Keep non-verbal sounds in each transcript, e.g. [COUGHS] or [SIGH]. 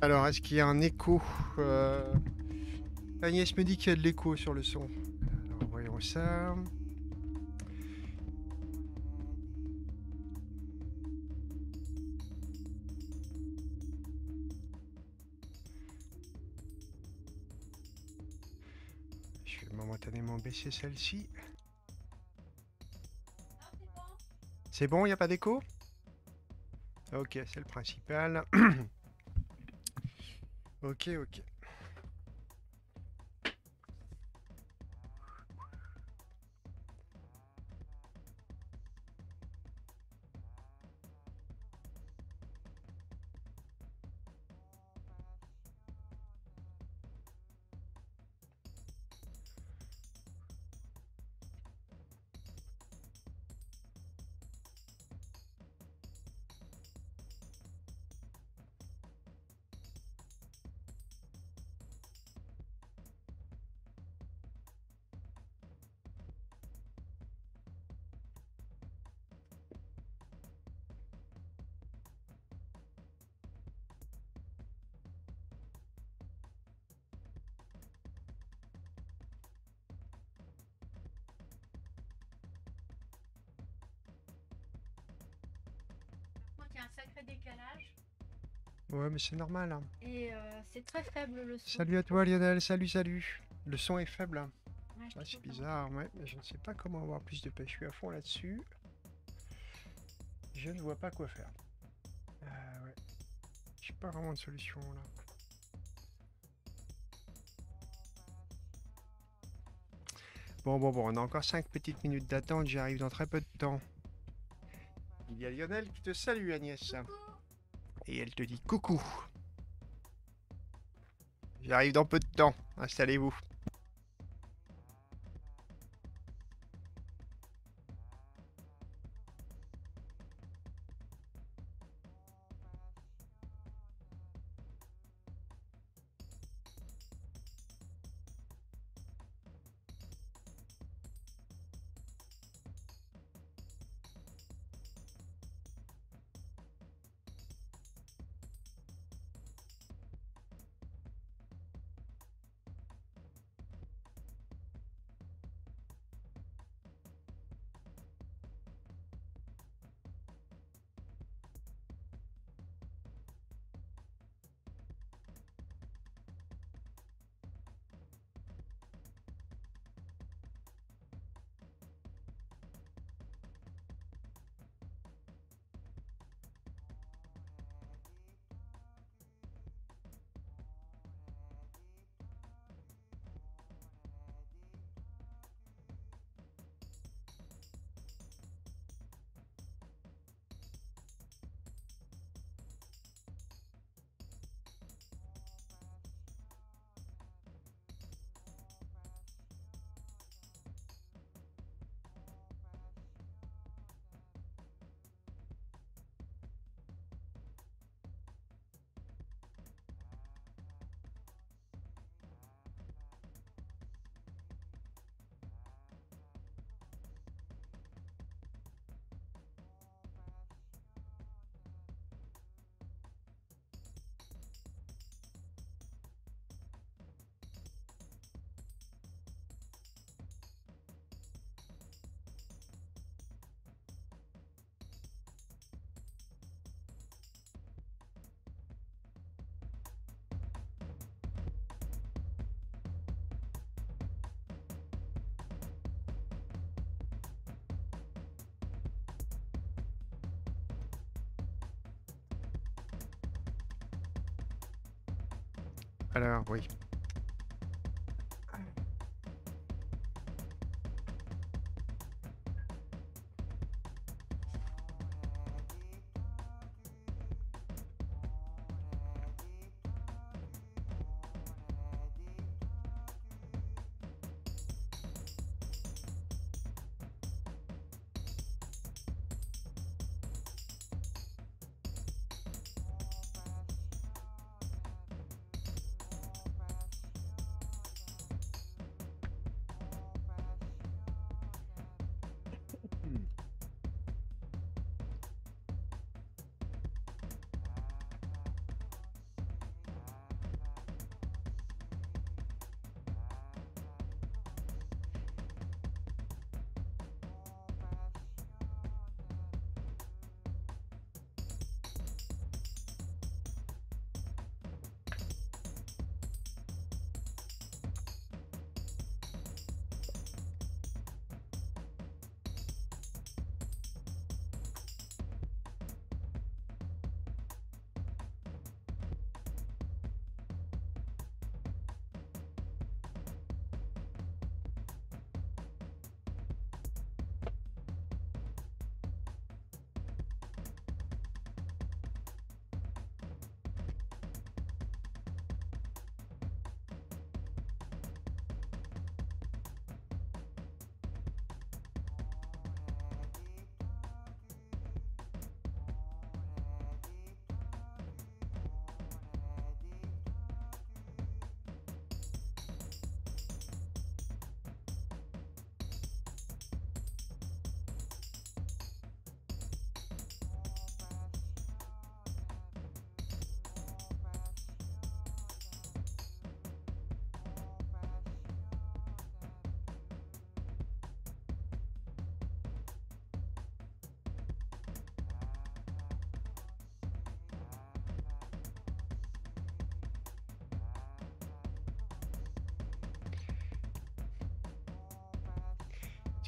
Alors, est-ce qu'il y a un écho euh, Agnès me dit qu'il y a de l'écho sur le son. Alors, voyons ça. Je vais momentanément baisser celle-ci. C'est bon, il n'y a pas d'écho Ok, c'est le principal. [CLEARS THROAT] Ok, ok. mais c'est normal. Hein. Et euh, c'est très faible le son. Salut à toi, Lionel. Salut, salut. Le son est faible. Hein. c'est hein. bizarre, je ne sais pas comment avoir plus de pêche. Je suis à fond là-dessus. Je ne vois pas quoi faire. je euh, ouais. pas vraiment de solution là. Bon, bon, bon, on a encore 5 petites minutes d'attente, j'arrive dans très peu de temps. Il y a Lionel qui te salue, Agnès et elle te dit coucou. J'arrive dans peu de temps, installez-vous. собой.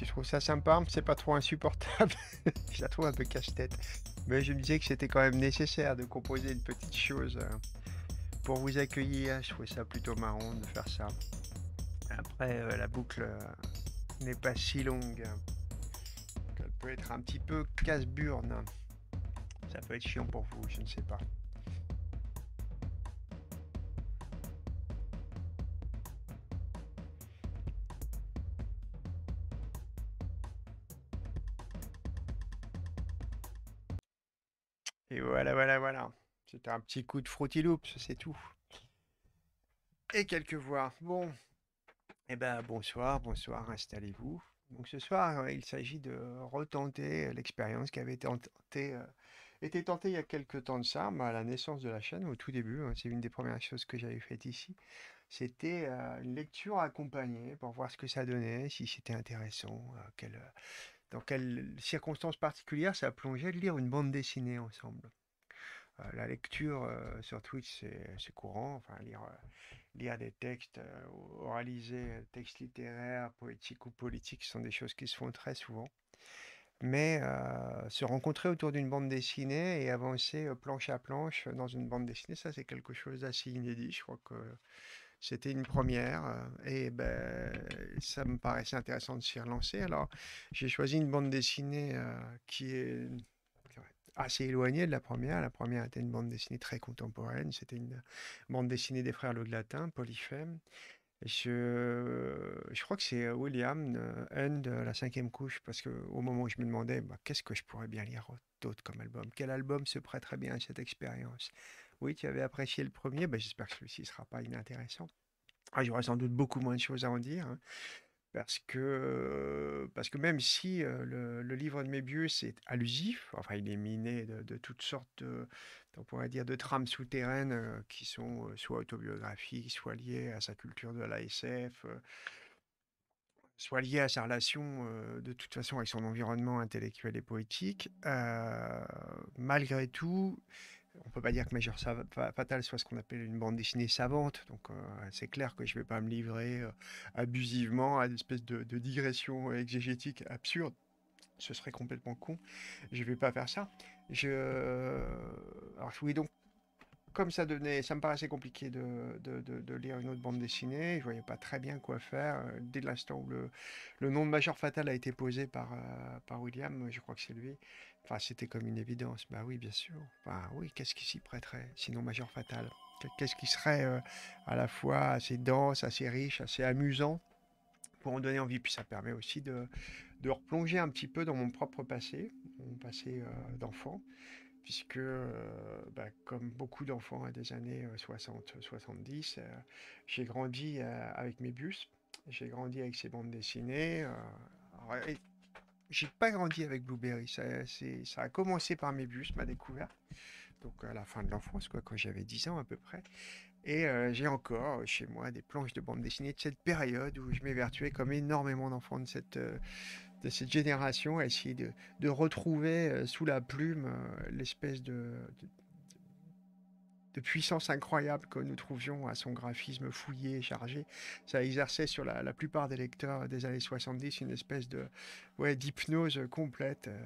je trouve ça sympa, c'est pas trop insupportable. [LAUGHS] je la trouve un peu casse tête Mais je me disais que c'était quand même nécessaire de composer une petite chose euh, pour vous accueillir. Je trouvais ça plutôt marrant de faire ça. Après, euh, la boucle euh, n'est pas si longue. Elle peut être un petit peu casse-burne. Ça peut être chiant pour vous, je ne sais pas. un petit coup de Fruity c'est tout. Et quelques voix. Bon, et eh ben bonsoir, bonsoir, installez-vous. Donc ce soir, euh, il s'agit de retenter euh, l'expérience qui avait été tentée, euh, était tentée il y a quelques temps de ça, bah, à la naissance de la chaîne, au tout début. Hein. c'est une des premières choses que j'avais faites ici. C'était une lecture accompagnée pour voir ce que ça donnait, si c'était intéressant, quelle, dans quelles circonstances particulières ça plongeait de lire une bande dessinée ensemble. Euh, la lecture euh, sur Twitch, c'est courant. Enfin, lire, euh, des textes, oraliser, textes littéraires, poétiques ou politiques, sont des choses qui se font très souvent. Mais se rencontrer autour d'une bande dessinée et avancer planche à planche dans une bande dessinée, ça c'est quelque chose d'assez inédit. Je crois que c'était une première et ben, ça me paraissait intéressant de s'y relancer. Alors j'ai choisi une bande dessinée qui est assez éloigné de la première. La première était une bande dessinée très contemporaine. C'était une bande dessinée des frères Le Polyphème. Je, je crois que c'est euh, William End, euh, euh, la cinquième couche, parce qu'au moment où je me demandais bah, qu'est-ce que je pourrais bien lire d'autre comme album, quel album se prêterait bien à cette expérience. Oui, tu avais apprécié le premier, bah, j'espère que celui-ci ne sera pas inintéressant. Ah, J'aurais sans doute beaucoup moins de choses à en dire. Hein parce que, parce que même si le, livre de Mébius est allusif, enfin il est miné de, toutes sortes de, on pourrait dire, de trames souterraines qui sont soit autobiographiques, soit liées à sa culture de l'ASF, soit liées à sa relation de toute façon avec son environnement intellectuel et poétique, malgré tout, on peut pas dire que Major Fatal soit ce qu'on appelle une bande dessinée savante, donc euh, c'est clair que je vais pas me livrer euh, abusivement à une espèce de, digression exégétique absurde. Ce serait complètement con. Je vais pas faire ça. Je, euh, alors donc comme ça devenait, ça me paraissait compliqué de, de, de, lire une autre bande dessinée, je voyais pas très bien quoi faire. Dès l'instant où le, nom de Major Fatal a été posé par, par William, je crois que c'est lui, Enfin, c'était comme une évidence. Bah oui, bien sûr. Enfin oui, qu'est-ce qui s'y prêterait Sinon, majeur Fatal. Qu'est-ce qui serait euh, à la fois assez dense, assez riche, assez amusant pour en donner envie Puis ça permet aussi de, de replonger un petit peu dans mon propre passé, mon passé euh, d'enfant, puisque, euh, bah, comme beaucoup d'enfants des années 60-70, j'ai grandi avec mes bus, j'ai grandi avec ces bandes dessinées j'ai pas grandi avec Blueberry. Ça, ça a commencé par mes bus, ma découverte. Donc à la fin de l'enfance, quoi, quand j'avais 10 ans à peu près. Et euh, j'ai encore euh, chez moi des planches de bande dessinée de cette période où je m'évertuais comme énormément d'enfants de cette, euh, de cette génération à essayer de, de retrouver sous la plume l'espèce de, de puissance incroyable que nous trouvions à son graphisme fouillé et chargé. Ça exerçait sur la, plupart des lecteurs des années 70 une espèce de ouais, d'hypnose complète. Euh,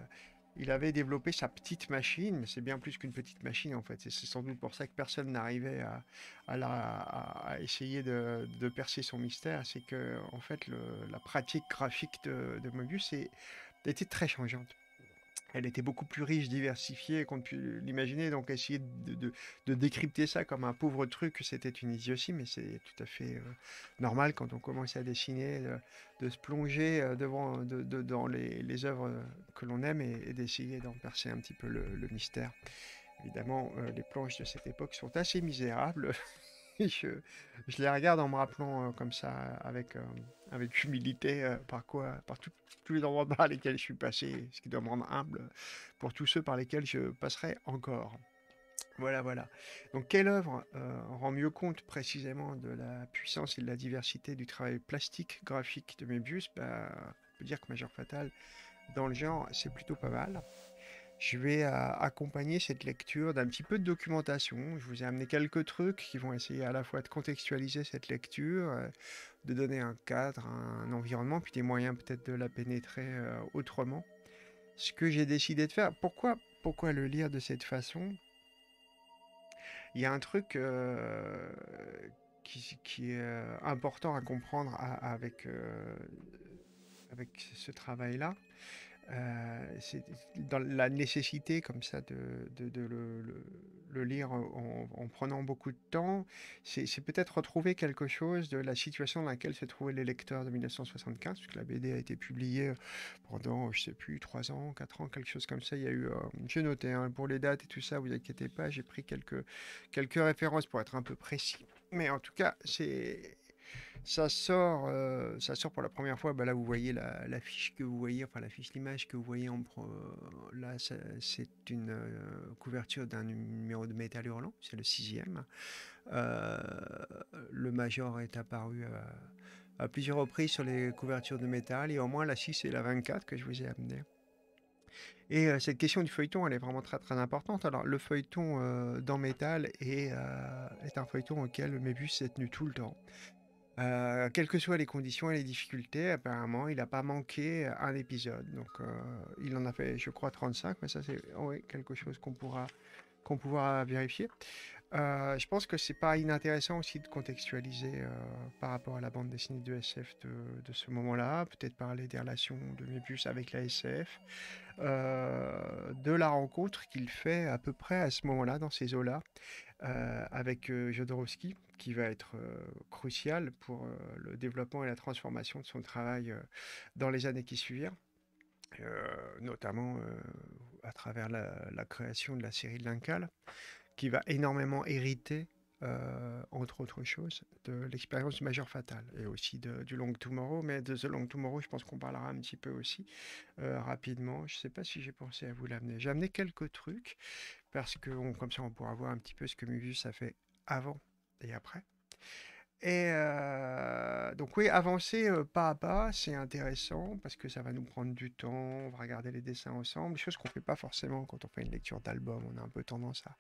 il avait développé sa petite machine, mais c'est bien plus qu'une petite machine en fait. C'est sans doute pour ça que personne n'arrivait à, à, à essayer de, percer son mystère. C'est que en fait la pratique graphique de, Mobius était très changeante elle était beaucoup plus riche, diversifiée qu'on ne peut l'imaginer. Donc essayer de, décrypter ça comme un pauvre truc, c'était une idiotie, mais c'est tout à fait euh, normal quand on commence à dessiner, euh, de, se plonger euh, devant, dans les, œuvres que l'on aime et, d'essayer d'en percer un petit peu le, mystère. Évidemment, les planches de cette époque sont assez misérables. [LAUGHS] [LAUGHS] je, les regarde en me rappelant euh, comme ça, avec, euh, avec humilité, euh, par quoi, par tous les endroits [LAUGHS] par lesquels je suis passé, ce qui doit me rendre humble pour tous ceux par lesquels je passerai encore. Voilà, voilà. Donc, quelle œuvre rend mieux compte précisément de la puissance et de la diversité du travail plastique, graphique de mes bah, On peut dire que Major Fatal, dans le genre, c'est plutôt pas mal je vais accompagner cette lecture d'un petit peu de documentation. Je vous ai amené quelques trucs qui vont essayer à la fois de contextualiser cette lecture, de donner un cadre, un environnement, puis des moyens peut-être de la pénétrer autrement. Ce que j'ai décidé de faire, pourquoi, pourquoi le lire de cette façon Il y a un truc qui, est important à comprendre avec, avec ce travail-là. Euh, c'est dans la nécessité comme ça de, le, lire en, prenant beaucoup de temps, c'est peut-être retrouver quelque chose de la situation dans laquelle se trouvaient les lecteurs de 1975, puisque la BD a été publiée pendant, je sais plus, 3 ans, 4 ans, quelque chose comme ça. Il y a eu, euh, j'ai noté, hein, pour les dates et tout ça, vous inquiétez pas, j'ai pris quelques, quelques références pour être un peu précis. Mais en tout cas, c'est ça sort, euh, ça sort pour la première fois. Bah, là, vous voyez la, que vous voyez, enfin la fiche, l'image que vous voyez en Là, c'est une euh, couverture d'un numéro de Métal Hurlant, c'est le sixième. Euh, le Major est apparu à plusieurs reprises sur les couvertures de Métal, et au moins la 6 et la 24 que je vous ai amené Et cette question du feuilleton, elle est vraiment très très importante. Alors le feuilleton dans métal est, est, un feuilleton auquel Mébus s'est tenu tout le temps. Euh, quelles que soient les conditions et les difficultés, apparemment, il n'a pas manqué euh, un épisode. Donc, euh, il en a fait, je crois, 35, mais ça, c'est quelque chose qu'on pourra, qu'on pourra vérifier. Euh, je pense que c'est pas inintéressant aussi de contextualiser euh, par rapport à la bande dessinée de SF de, ce moment-là, peut-être parler des relations de Mébus avec la SF, euh, de la rencontre qu'il fait à peu près à ce moment-là, dans ces eaux-là, avec Jodorowsky, qui va être crucial pour le développement et la transformation de son travail dans les années qui suivirent. notamment à travers la, création de la série de l'Incal qui va énormément hériter, euh, entre autres choses, de l'expérience du Major Fatal et aussi de, du Long Tomorrow. Mais de The Long Tomorrow, je pense qu'on parlera un petit peu aussi euh, rapidement. Je ne sais pas si j'ai pensé à vous l'amener. J'ai amené quelques trucs parce que comme ça, on pourra voir un petit peu ce que Muvius a fait avant et après. Et euh, donc oui, avancer pas à pas, c'est intéressant parce que ça va nous prendre du temps, on va regarder les dessins ensemble, chose qu'on ne fait pas forcément quand on fait une lecture d'album, on a un peu tendance à,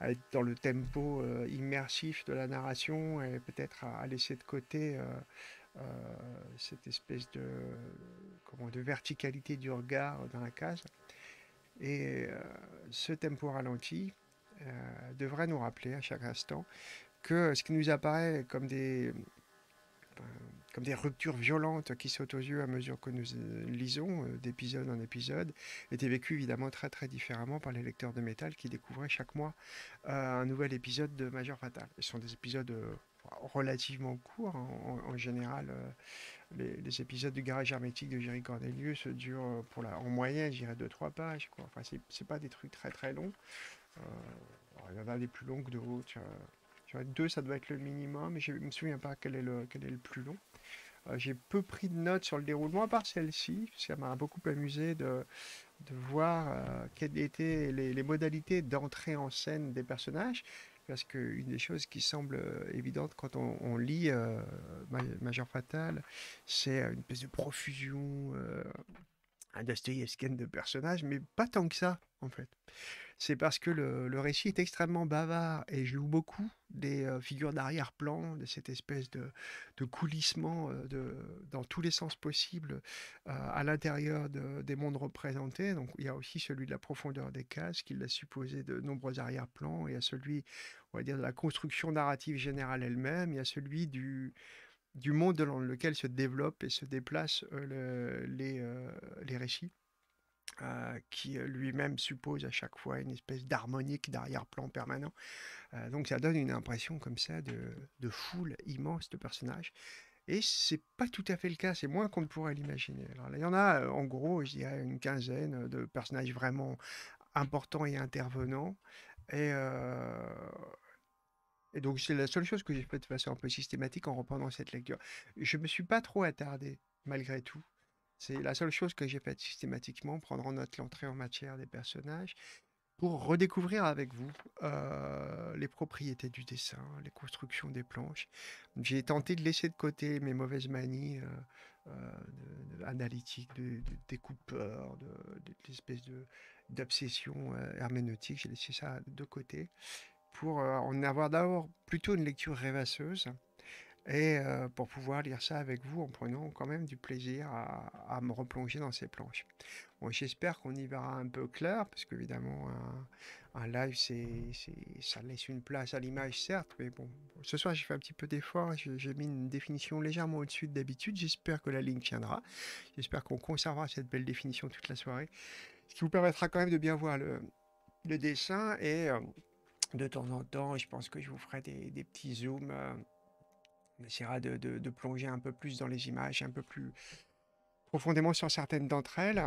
à être dans le tempo euh, immersif de la narration et peut-être à, laisser de côté euh, euh, cette espèce de, comment, de verticalité du regard dans la case. Et ce tempo ralenti devrait nous rappeler à chaque instant que ce qui nous apparaît comme des, comme des ruptures violentes qui sautent aux yeux à mesure que nous euh, lisons euh, d'épisode en épisode, étaient vécues évidemment très très différemment par les lecteurs de métal qui découvraient chaque mois euh, un nouvel épisode de Major Fatal. Ce sont des épisodes relativement courts, hein, En, général, les, épisodes du garage hermétique de Jerry Cornelius durent pour la, en moyenne, je dirais, 2-3 pages. Quoi. Enfin, c'est, pas des trucs très très longs. il y en a des plus longs que d'autres deux, ça doit être le minimum, mais je ne me souviens pas quel est le, quel est le plus long. Euh, j'ai peu pris de notes sur le déroulement, à part celle-ci, ça m'a beaucoup amusé de, de voir euh, quelles étaient les, modalités d'entrée en scène des personnages, parce qu'une des choses qui semble euh, évidente quand on, lit Major Fatal, c'est une espèce de profusion un de personnages, mais pas tant que ça, en fait c'est parce que le, récit est extrêmement bavard et joue beaucoup des euh, figures d'arrière-plan, de cette espèce de, coulissement euh, dans tous les sens possibles euh, à l'intérieur des mondes représentés. Donc il y a aussi celui de la profondeur des cases qui l'a supposé de nombreux arrière-plans. Il y a celui, on va dire, de la construction narrative générale elle-même. Il y a celui du, monde dans lequel se développent et se déplacent les récits. Euh, qui euh, lui-même suppose à chaque fois une espèce d'harmonique d'arrière-plan permanent. Euh, donc ça donne une impression comme ça de, foule immense de personnages. Et c'est pas tout à fait le cas, c'est moins qu'on ne pourrait l'imaginer. Alors il y en a en gros, je dirais, une quinzaine de personnages vraiment importants et intervenants. Et, et donc c'est la seule chose que j'ai fait de façon un peu systématique en reprenant cette lecture. Je me suis pas trop attardé malgré tout c'est la seule chose que j'ai faite systématiquement, prendre en note l'entrée en matière des personnages pour redécouvrir avec vous euh, les propriétés du dessin, les constructions des planches. J'ai tenté de laisser de côté mes mauvaises manies euh, euh, de, analytiques, de, de découpeurs, de, l'espèce d'obsession herméneutique. J'ai laissé ça de côté pour en avoir d'abord plutôt une lecture rêvasseuse et euh, pour pouvoir lire ça avec vous en prenant quand même du plaisir à, me replonger dans ces planches. J'espère qu'on y verra un peu clair, parce qu'évidemment, un, live, ça laisse une place à l'image, certes, mais bon, ce soir, j'ai fait un petit peu d'effort, j'ai mis une définition légèrement au-dessus d'habitude, j'espère que la ligne tiendra, j'espère qu'on conservera cette belle définition toute la soirée, ce qui vous permettra quand même de bien voir le, dessin, et euh, de temps en temps, je pense que je vous ferai des, petits zooms. Euh, on essaiera de, plonger un peu plus dans les images, un peu plus profondément sur certaines d'entre elles.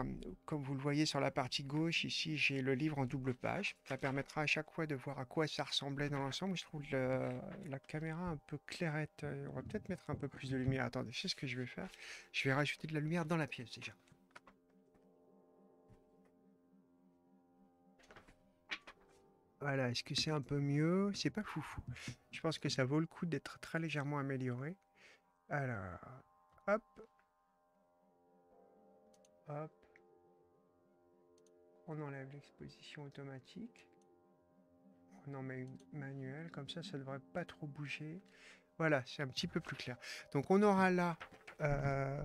Comme vous le voyez sur la partie gauche, ici j'ai le livre en double page. Ça permettra à chaque fois de voir à quoi ça ressemblait dans l'ensemble. Je trouve la caméra un peu clairette. On va peut-être mettre un peu plus de lumière. Attendez, c'est ce que je vais faire. Je vais rajouter de la lumière dans la pièce déjà. Voilà, est-ce que c'est un peu mieux C'est pas fou Je pense que ça vaut le coup d'être très légèrement amélioré. Alors, hop. Hop. On enlève l'exposition automatique. On en met une manuelle, comme ça, ça devrait pas trop bouger. Voilà, c'est un petit peu plus clair. Donc on aura là euh,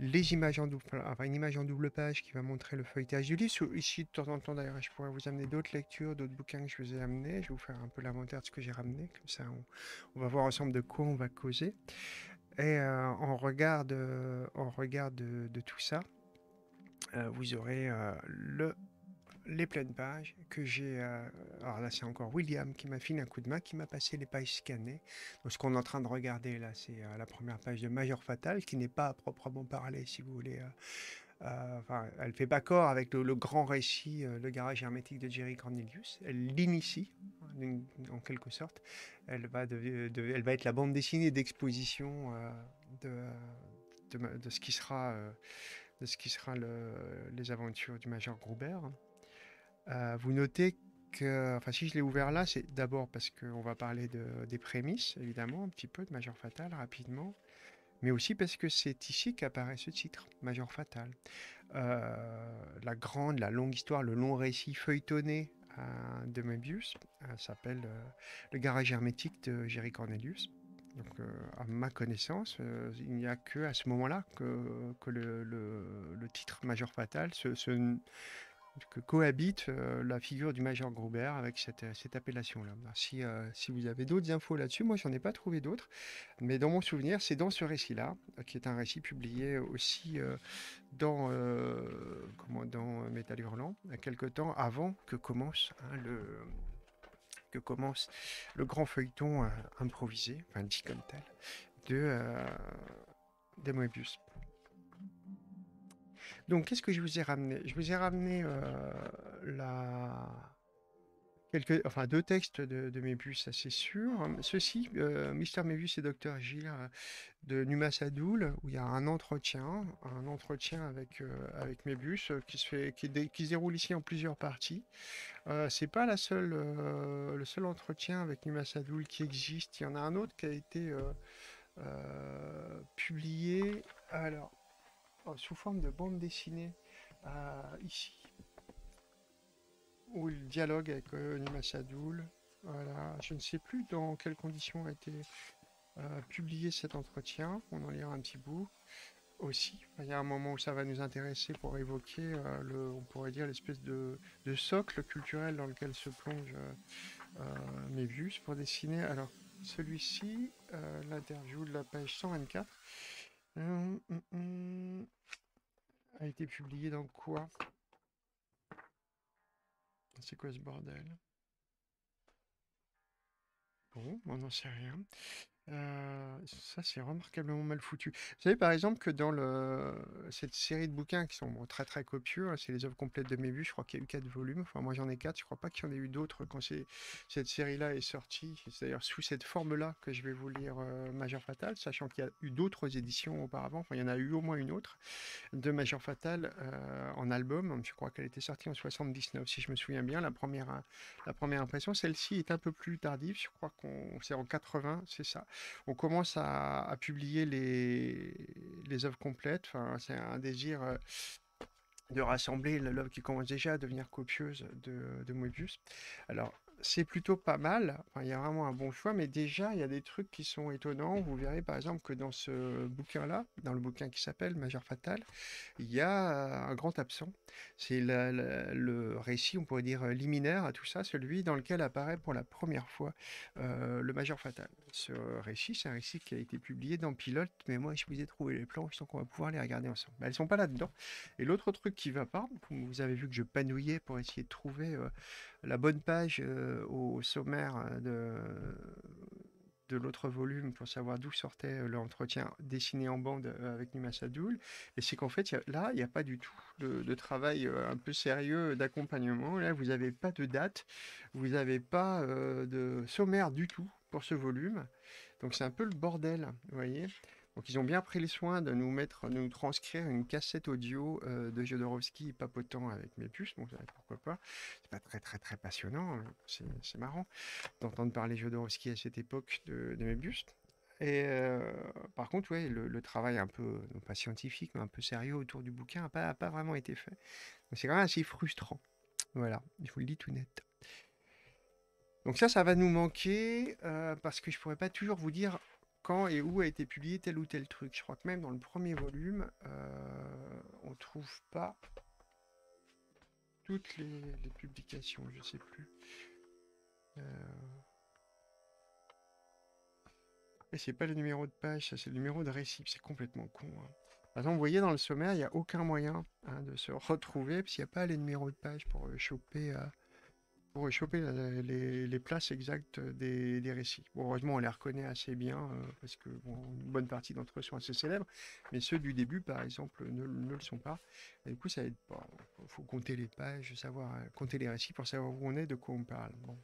les images en double, enfin une image en double page qui va montrer le feuilletage du livre. Ici, de temps en temps, d'ailleurs, je pourrais vous amener d'autres lectures, d'autres bouquins que je vous ai amenés. Je vais vous faire un peu l'inventaire de ce que j'ai ramené. Comme ça, on, va voir ensemble de quoi on va causer. Et euh, en regard, de, de, tout ça, euh, vous aurez le les pleines pages que j'ai. Euh, alors là, c'est encore William qui m'a filé un coup de main, qui m'a passé les pages scannées. Donc, ce qu'on est en train de regarder là, c'est euh, la première page de Major Fatal, qui n'est pas à proprement parler, si vous voulez. Euh, enfin, elle fait pas corps avec le, grand récit, le garage hermétique de Jerry Cornelius. Elle l'initie, en quelque sorte. Elle va, être la bande dessinée d'exposition de, ce qui sera de ce qui sera les aventures du Major Gruber. Euh, vous notez que, enfin, si je l'ai ouvert là, c'est d'abord parce qu'on va parler de, des prémices, évidemment, un petit peu de Major Fatal rapidement, mais aussi parce que c'est ici qu'apparaît ce titre, Major Fatal. Euh, la grande, la longue histoire, le long récit feuilletonné hein, de Möbius hein, s'appelle euh, Le garage hermétique de Jerry Cornelius. Donc, à ma connaissance, il n'y a que à ce moment-là que, le, titre Major Fatal se, que cohabite euh, la figure du major Gruber avec cette, euh, appellation-là. Bah, euh, si, vous avez d'autres infos là-dessus, moi j'en ai pas trouvé d'autres, mais dans mon souvenir, c'est dans ce récit-là, qui est un récit publié aussi dans, comment, dans Métal Hurlant, quelque temps avant que commence hein, le que commence le grand feuilleton improvisé, enfin dit comme tel, de, de donc, qu'est-ce que je vous ai ramené Je vous ai ramené euh, la... Quelques... enfin, deux textes de, Mébus, ça c'est sûr. Ceci, euh, Mister Mébus et Docteur Gilles euh, de Numa Sadoul, où il y a un entretien, un entretien avec, euh, Mébus qui se, fait, qui, se déroule ici en plusieurs parties. c'est pas la seule, le seul entretien avec Numa Sadoul qui existe. Il y en a un autre qui a été publié. Alors. Euh, sous forme de bande dessinée euh, ici, où il dialogue avec euh, Nima Sadoul. Voilà, je ne sais plus dans quelles conditions a été publié cet entretien. On en lira un petit bout aussi. Il y a un moment où ça va nous intéresser pour évoquer le, on pourrait dire l'espèce de, socle culturel dans lequel se plonge euh, Mébius pour dessiner. Alors celui-ci, l'interview de la page 124. Hum, hum, hum. A été publié dans quoi C'est quoi ce bordel Bon, on n'en sait rien. Euh, ça, c'est remarquablement mal foutu. Vous savez, par exemple, que dans le... cette série de bouquins qui sont très très copieux, hein, c'est les œuvres complètes de mes vues je crois qu'il y a eu 4 volumes. Enfin, moi j'en ai 4, je crois pas qu'il y en ait eu d'autres quand cette série-là est sortie. C'est d'ailleurs sous cette forme-là que je vais vous lire euh, Major Fatal, sachant qu'il y a eu d'autres éditions auparavant. Enfin, il y en a eu au moins une autre de Major Fatal euh, en album. Je crois qu'elle était sortie en 79, si je me souviens bien. La première, la première impression, celle-ci est un peu plus tardive, je crois qu'on c'est en 80, c'est ça on commence à, publier les, les œuvres complètes. c'est un désir euh, de rassembler l'œuvre qui commence déjà à devenir copieuse de, de Moebius c'est plutôt pas mal. il y a vraiment un bon choix, mais déjà, il y a des trucs qui sont étonnants. Vous verrez par exemple que dans ce bouquin-là, dans le bouquin qui s'appelle Major fatal il y a un grand absent. C'est le récit, on pourrait dire, euh, liminaire à tout ça, celui dans lequel apparaît pour la première fois euh, le Majeur Fatal. Ce récit, c'est un récit qui a été publié dans Pilote, mais moi, je vous ai trouvé les plans je donc qu'on va pouvoir les regarder ensemble. Bah, elles ne sont pas là-dedans. Et l'autre truc qui va pas, vous avez vu que je panouillais pour essayer de trouver. Euh, la bonne page euh, au sommaire euh, de, l'autre volume pour savoir d'où sortait euh, l'entretien dessiné en bande avec Nima Sadoul. Et c'est qu'en fait, là, il n'y a pas du tout de, travail un peu sérieux d'accompagnement. Là, vous n'avez pas de date, vous n'avez pas de sommaire du tout pour ce volume. Donc c'est un peu le bordel, vous voyez. Donc ils ont bien pris le soin de nous mettre, de nous transcrire une cassette audio euh, de Jodorowsky papotant avec mes puces. Bon, pourquoi pas C'est pas très très très passionnant. Hein, c'est marrant d'entendre parler Jodorowsky à cette époque de, de mes bustes. Et euh, par contre, ouais, le, travail un peu, pas scientifique, mais un peu sérieux autour du bouquin n'a pas, vraiment été fait. c'est quand même assez frustrant. Voilà, je vous le dis tout net. Donc ça, ça va nous manquer euh, parce que je pourrais pas toujours vous dire quand et où a été publié tel ou tel truc. Je crois que même dans le premier volume, on euh, on trouve pas toutes les, publications, je ne sais plus. Euh... Et c'est pas le numéro de page, ça c'est le numéro de récit, c'est complètement con. Hein. vous voyez dans le sommaire, il n'y a aucun moyen hein, de se retrouver, parce qu'il n'y a pas les numéros de page pour euh, choper. Euh, pour choper les, places exactes des, récits. Bon, heureusement, on les reconnaît assez bien euh, parce que une bonne partie d'entre eux sont assez célèbres, mais ceux du début, par exemple, ne, le sont pas. du coup, ça aide Il faut compter les pages, savoir compter les récits pour savoir où on est, de quoi on parle. Bon.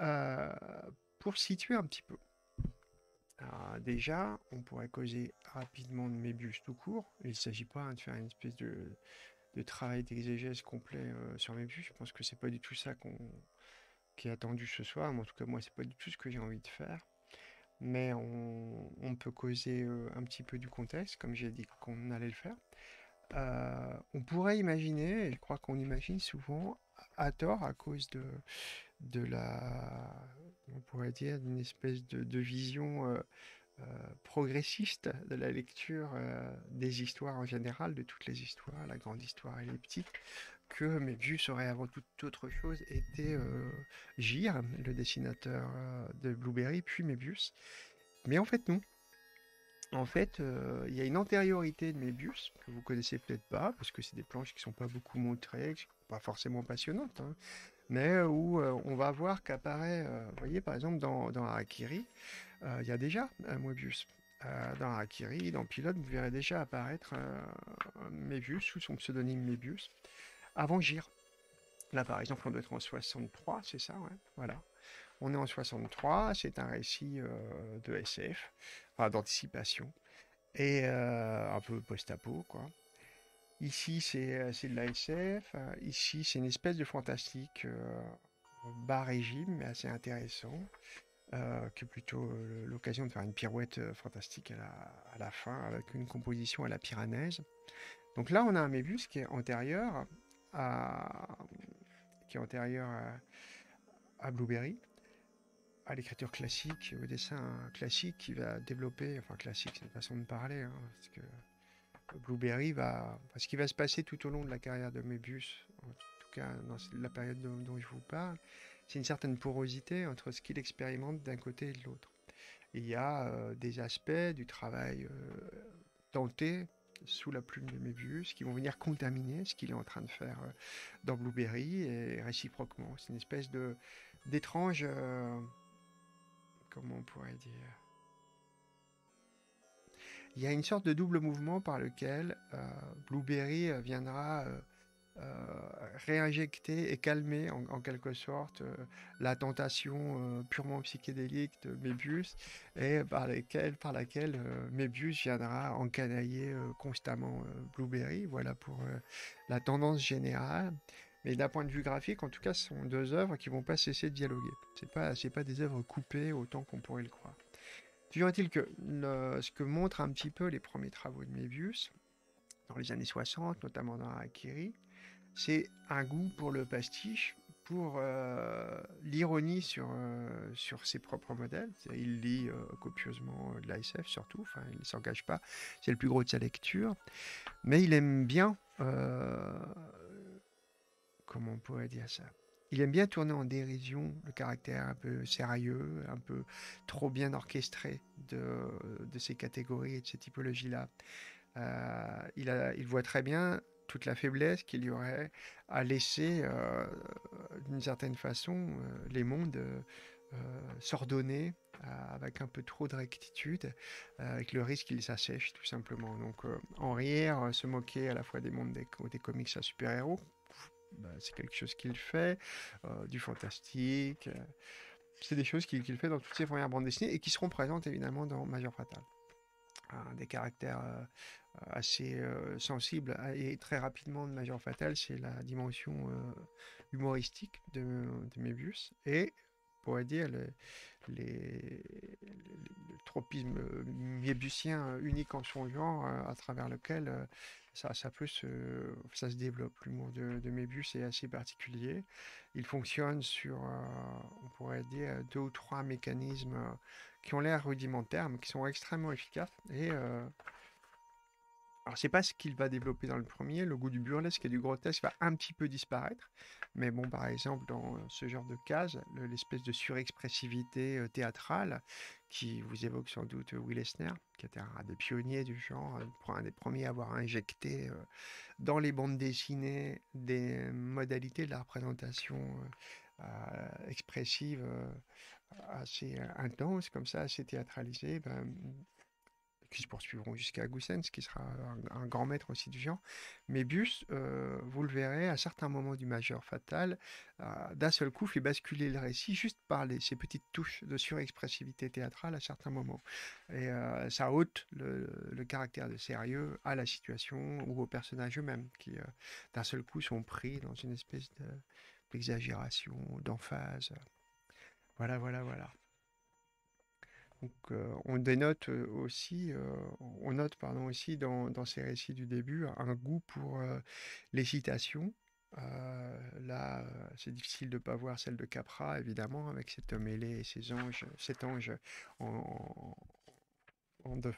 Euh, pour situer un petit peu. déjà, on pourrait causer rapidement de Mébius tout court. Il ne s'agit pas de faire une espèce de de travail d'exégèse complet euh, sur mes vues. Je pense que c'est pas du tout ça qu'on qui est attendu ce soir. en tout cas, moi, c'est pas du tout ce que j'ai envie de faire. Mais on, peut causer euh, un petit peu du contexte, comme j'ai dit qu'on allait le faire. Euh, on pourrait imaginer, et je crois qu'on imagine souvent à tort à cause de, de la, on pourrait dire, d'une espèce de, vision euh, progressiste de la lecture euh, des histoires en général, de toutes les histoires, la grande histoire elliptique, que mes aurait avant toute autre chose été euh, Gire Gir, le dessinateur de Blueberry, puis Mebius. Mais en fait, non. En fait, il y a une antériorité de Mebius que vous connaissez peut-être pas, parce que c'est des planches qui sont pas beaucoup montrées, qui sont pas forcément passionnantes. Hein mais euh, où euh, on va voir qu'apparaît, euh, vous voyez par exemple dans, dans il y a déjà Moebius. dans Harakiri, dans Pilote, vous verrez déjà apparaître euh, Mebius sous son pseudonyme Mebius, avant Gire. Là, par exemple, on doit être en 63, c'est ça, ouais, voilà. On est en 63, c'est un récit de SF, enfin d'anticipation, et un peu post-apo, quoi. Ici, euh, c'est de l'ASF. Hein. Ici, c'est une espèce de fantastique euh, bas régime, mais assez intéressant. Euh, que plutôt euh, l'occasion de faire une pirouette fantastique à la, fin, avec une composition à la piranèse. Donc là, on a un Mébus qui est antérieur à, qui est antérieur à, Blueberry, à l'écriture classique, au dessin classique qui va développer, enfin classique, c'est une façon de parler, hein, parce que Blueberry va. ce qui va se passer tout au long de la carrière de Möbius, en tout cas dans la période dont, je vous parle, c'est une certaine porosité entre ce qu'il expérimente d'un côté et de l'autre. Il y a euh, des aspects du travail euh, tenté sous la plume de Möbius qui vont venir contaminer ce qu'il est en train de faire euh, dans Blueberry et réciproquement. C'est une espèce de d'étrange. comment on pourrait dire il y a une sorte de double mouvement par lequel euh, Blueberry euh, viendra euh, réinjecter et calmer en, quelque sorte la tentation purement psychédélique de Mebius et par, lequel, par laquelle Mébius viendra encanailler constamment Blueberry. Voilà pour la tendance générale. Mais d'un point de vue graphique, en tout cas, ce sont deux œuvres qui vont pas cesser de dialoguer. Ce pas, pas des œuvres coupées autant qu'on pourrait le croire. Toujours est-il que ce que montrent un petit peu les premiers travaux de Mébius, dans les années 60, notamment dans Akiri, c'est un goût pour le pastiche, pour euh, l'ironie sur, euh, sur ses propres modèles. Il lit euh, copieusement de l'ASF surtout, enfin, il ne s'engage pas, c'est le plus gros de sa lecture, mais il aime bien, comment on pourrait dire ça, il aime bien tourner en dérision le caractère un peu sérieux, un peu trop bien orchestré de, ces catégories et de ces typologies-là. Euh, il, voit très bien toute la faiblesse qu'il y aurait à laisser, euh, d'une certaine façon, euh, les mondes s'ordonner avec un peu trop de rectitude, avec le risque qu'ils s'assèchent tout simplement. Donc en rire, se moquer à la fois des mondes des, des comics à super-héros, bah, c'est quelque chose qu'il fait, euh, du fantastique. Euh, c'est des choses qu'il fait dans toutes ses premières bandes dessinées et qui seront présentes évidemment dans Major Fatal. Un des caractères euh, assez sensibles et très rapidement de Major Fatal, c'est la dimension humoristique de, de Mebius et pour dire le tropisme mébusien unique en son genre à travers lequel ça, ça peut se, ça se développe. L'humour de, Mébus est assez particulier. Il fonctionne sur, euh, on pourrait dire, deux ou trois mécanismes euh, qui ont l'air rudimentaires, mais qui sont extrêmement efficaces. Et euh, alors, c'est pas ce qu'il va développer dans le premier. Le goût du burlesque et du grotesque va un petit peu disparaître. Mais bon, par exemple, dans ce genre de cases, l'espèce de surexpressivité théâtrale qui vous évoque sans doute Will Eisner, qui était un des pionniers du genre, un des premiers à avoir injecté dans les bandes dessinées des modalités de la représentation euh, expressive assez intense, comme ça, assez théâtralisée. Ben, qui se poursuivront jusqu'à Goussens, qui sera un, grand maître aussi du genre. Mais Bus, euh, vous le verrez, à certains moments du Majeur Fatal, euh, d'un seul coup fait basculer le récit juste par ces petites touches de surexpressivité théâtrale à certains moments. Et euh, ça ôte le, caractère de sérieux à la situation ou aux personnages eux-mêmes, qui d'un seul coup sont pris dans une espèce d'exagération, d'emphase. Voilà, voilà, voilà on dénote aussi, on note pardon, aussi dans, ces récits du début un goût pour les citations. là, c'est difficile de ne pas voir celle de Capra, évidemment, avec cet homme ailé et ses anges, cet ange en, double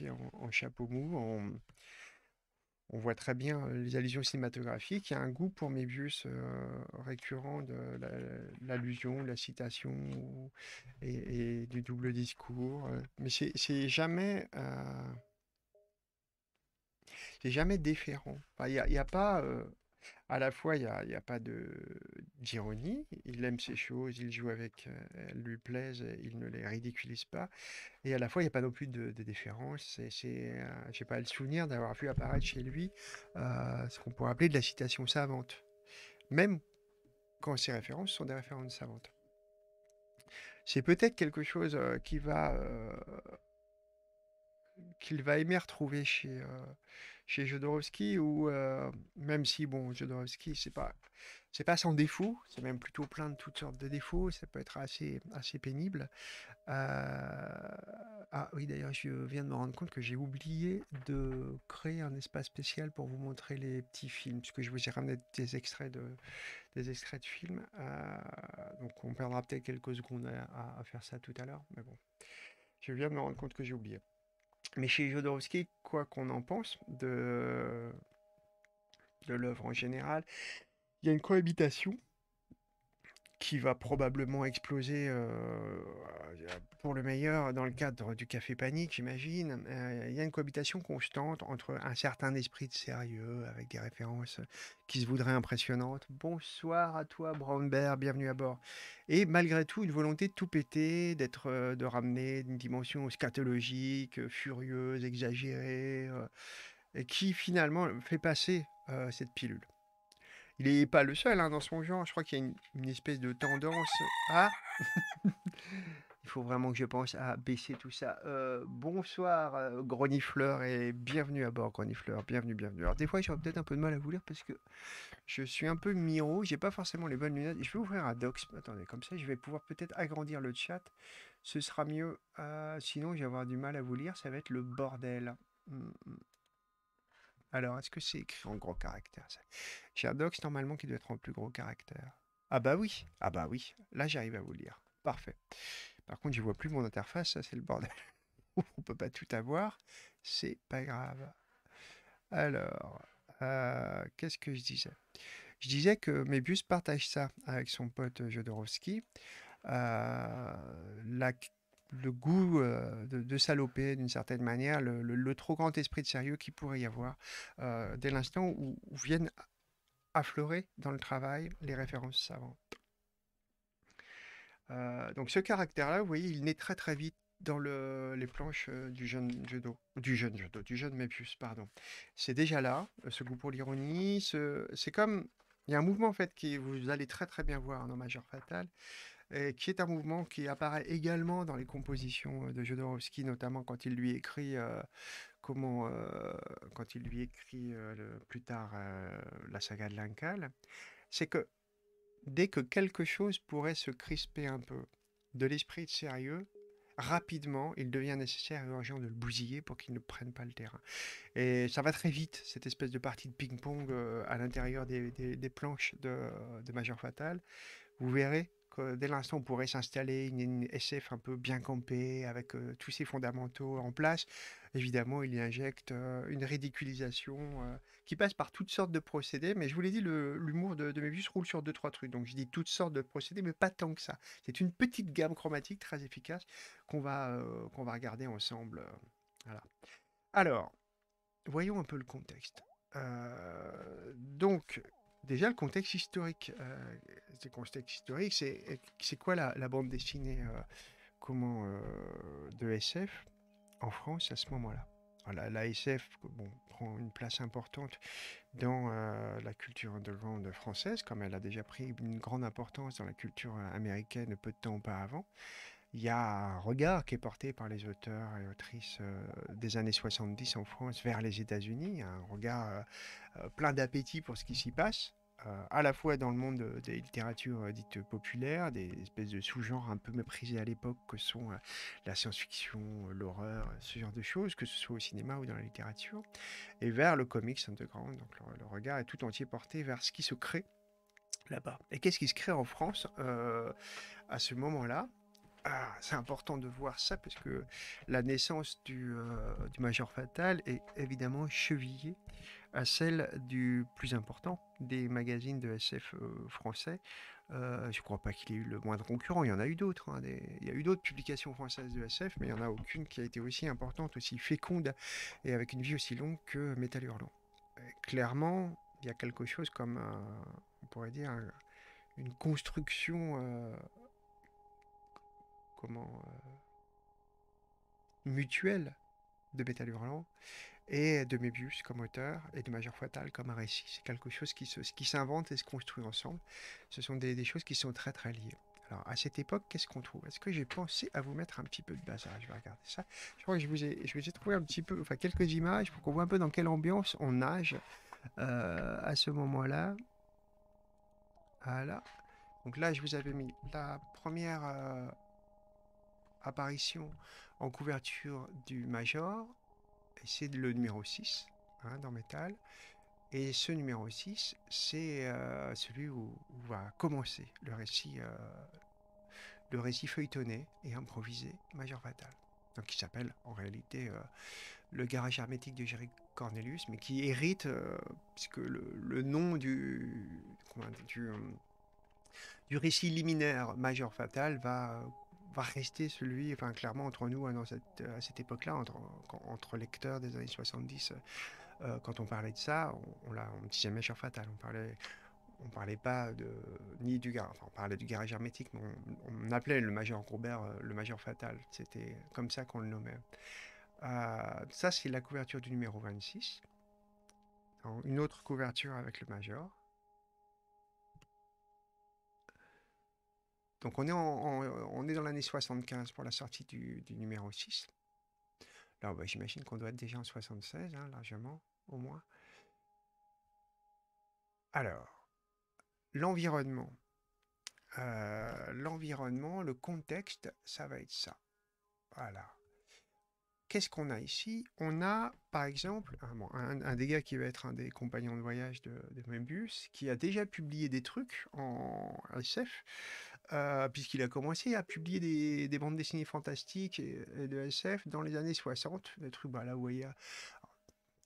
et en, en chapeau mou. En, on voit très bien les allusions cinématographiques. Il y a un goût pour mes récurrent de l'allusion, la, la, citation et, du double discours. Mais c'est jamais. c'est jamais différent. Il n'y a, pas à la fois, il n'y a, pas d'ironie. Il aime ses choses, il joue avec, euh, elles lui plaisent, il ne les ridiculise pas. Et à la fois, il n'y a pas non plus de, de déférence. C'est, n'ai euh, j'ai pas le souvenir d'avoir vu apparaître chez lui euh, ce qu'on pourrait appeler de la citation savante, même quand ces références sont des références savantes. C'est peut-être quelque chose qui va qu'il va aimer retrouver chez chez Jodorowsky, euh, même si, bon, Jodorowsky, c'est pas, c'est pas sans défaut, c'est même plutôt plein de toutes sortes de défauts, ça peut être assez, assez pénible. Euh, ah oui, d'ailleurs, je viens de me rendre compte que j'ai oublié de créer un espace spécial pour vous montrer les petits films, puisque je vous ai ramené des extraits de, des extraits de films. Euh, donc on perdra peut-être quelques secondes à faire ça tout à l'heure, mais bon. Je viens de me rendre compte que j'ai oublié mais chez Jodorowsky, quoi qu'on en pense de, de l'œuvre en général, il y a une cohabitation qui va probablement exploser euh, euh, pour le meilleur dans le cadre du café panique, j'imagine. Euh, il y a une cohabitation constante entre un certain esprit de sérieux, avec des références qui se voudraient impressionnantes. Bonsoir à toi, Brown Bear, bienvenue à bord. Et malgré tout, une volonté de tout péter, d'être, de ramener une dimension scatologique, furieuse, exagérée, qui finalement fait passer cette pilule. Il n'est pas le seul hein, dans son genre. Je crois qu'il y a une, espèce de tendance à. [LAUGHS] Il faut vraiment que je pense à baisser tout ça. Euh, bonsoir grenifleur, Gronifleur et bienvenue à bord Gronifleur. Bienvenue, bienvenue. Alors des fois j'aurais peut-être un peu de mal à vous lire parce que je suis un peu miro, j'ai pas forcément les bonnes lunettes. Je vais ouvrir un Dox. Attendez, comme ça je vais pouvoir peut-être agrandir le chat. Ce sera mieux. Euh, sinon je vais avoir du mal à vous lire, ça va être le bordel. Mmh, mmh. Alors, est-ce que c'est écrit en gros caractère ça J'ai un normalement qui doit être en plus gros caractère. Ah bah oui, ah bah oui, là j'arrive à vous lire. Parfait. Par contre, je vois plus mon interface, ça c'est le bordel. [LAUGHS] On peut pas tout avoir, c'est pas grave. Alors, euh, qu'est-ce que je disais Je disais que Mébius partage ça avec son pote Jodorowski. Euh, le goût euh, de, saloper d'une certaine manière, le, trop grand esprit de sérieux qui pourrait y avoir euh, dès l'instant où, viennent affleurer dans le travail les références savantes. Euh, donc ce caractère-là, vous voyez, il naît très très vite dans les planches du jeune judo, du jeune judo, du jeune Mepius, pardon. C'est déjà là, ce goût pour l'ironie, c'est comme, il y a un mouvement en fait qui vous allez très très bien voir dans majeur Fatal, qui est un mouvement qui apparaît également dans les compositions euh, de Jodorowsky, notamment quand il lui écrit euh, comment euh, quand il lui écrit plus tard la saga de l'Incal, c'est que dès que quelque chose pourrait se crisper un peu de l'esprit de sérieux, rapidement, il devient nécessaire et urgent de le bousiller pour qu'il ne prenne pas le terrain. Et ça va très vite, cette espèce de partie de ping-pong à l'intérieur des, planches de, de Major Fatal. Vous verrez, dès l'instant on pourrait s'installer une, SF un peu bien campée, avec euh, tous ses fondamentaux en place, évidemment, il y injecte euh, une ridiculisation euh, qui passe par toutes sortes de procédés. Mais je vous l'ai dit, l'humour de, de se roule sur deux, trois trucs. Donc je dis toutes sortes de procédés, mais pas tant que ça. C'est une petite gamme chromatique très efficace qu'on va, qu'on va regarder ensemble. Alors, voyons un peu le contexte. donc, Déjà, le contexte historique. Euh, contexte historique, c'est euh, quoi la, bande dessinée euh, comment, de SF en France à ce moment-là la, SF prend une place importante dans la culture underground française, comme elle a déjà pris une grande importance dans la culture américaine peu de temps auparavant. Il y a un regard qui est porté par les auteurs et autrices euh, des années 70 en France vers les États-Unis, un regard euh, euh, plein d'appétit pour ce qui s'y passe, à la fois dans le monde des littératures dites populaires, des espèces de sous-genres un peu méprisés à l'époque que sont la science-fiction, l'horreur, ce genre de choses, que ce soit au cinéma ou dans la littérature, et vers le comics underground. Donc le, regard est tout entier porté vers ce qui se crée là-bas. Et qu'est-ce qui se crée en France à ce moment-là ah, c'est important de voir ça parce que la naissance euh, du, major fatal est évidemment chevillée à celle du plus important des magazines de SF euh, français. Euh, je ne crois pas qu'il ait eu le moindre concurrent, il y en a eu d'autres. Hein, il y a eu d'autres publications françaises de SF, mais il n'y en a aucune qui a été aussi importante, aussi féconde et avec une vie aussi longue que Métal Hurlant. clairement, il y a quelque chose comme, on pourrait dire, une construction comment euh, mutuelle de Bêta Hurlant et de Mébius comme auteur et de Major Fatal comme un récit. C'est quelque chose qui, se, qui s'invente et se construit ensemble. Ce sont des, des, choses qui sont très très liées. Alors à cette époque, qu'est-ce qu'on trouve Est-ce que j'ai pensé à vous mettre un petit peu de bazar Je vais regarder ça. Je crois que je vous ai, je vous ai trouvé un petit peu, enfin quelques images pour qu'on voit un peu dans quelle ambiance on nage euh, à ce moment-là. Voilà. Donc là, je vous avais mis la première, euh, apparition en couverture du Major, c'est le numéro 6 hein, dans Metal. Et ce numéro 6, c'est euh, celui où, va commencer le récit, euh, le récit feuilletonné et improvisé Major Fatal. Donc, qui s'appelle en réalité euh, Le garage hermétique de Jerry Cornelius, mais qui hérite, puisque le, le, nom du, du, du récit liminaire Major Fatal va va rester celui, enfin clairement entre nous hein, dans euh, à cette époque-là, entre, entre, lecteurs des années 70, euh, euh, quand on parlait de ça, on, disait Major Fatal, on parlait, on parlait pas de, ni du garage, on parlait du garage hermétique, mais on, appelait le major Robert le major Fatal, c'était comme ça qu'on le nommait. ça c'est la couverture du numéro 26, une autre couverture avec le major, Donc on est, on est dans l'année 75 pour la sortie du, numéro 6. Là, bah, j'imagine qu'on doit être déjà en 76, hein, largement, au moins. Alors, l'environnement. Euh, l'environnement, le contexte, ça va être ça. Voilà qu'est-ce qu'on a ici On a, par exemple, ah, un, des gars qui va être un des compagnons de voyage de, de qui a déjà publié des trucs en SF, euh, puisqu'il a commencé à publier des, bandes dessinées fantastiques et, euh, de SF dans les années 60, des trucs bah, là où il y a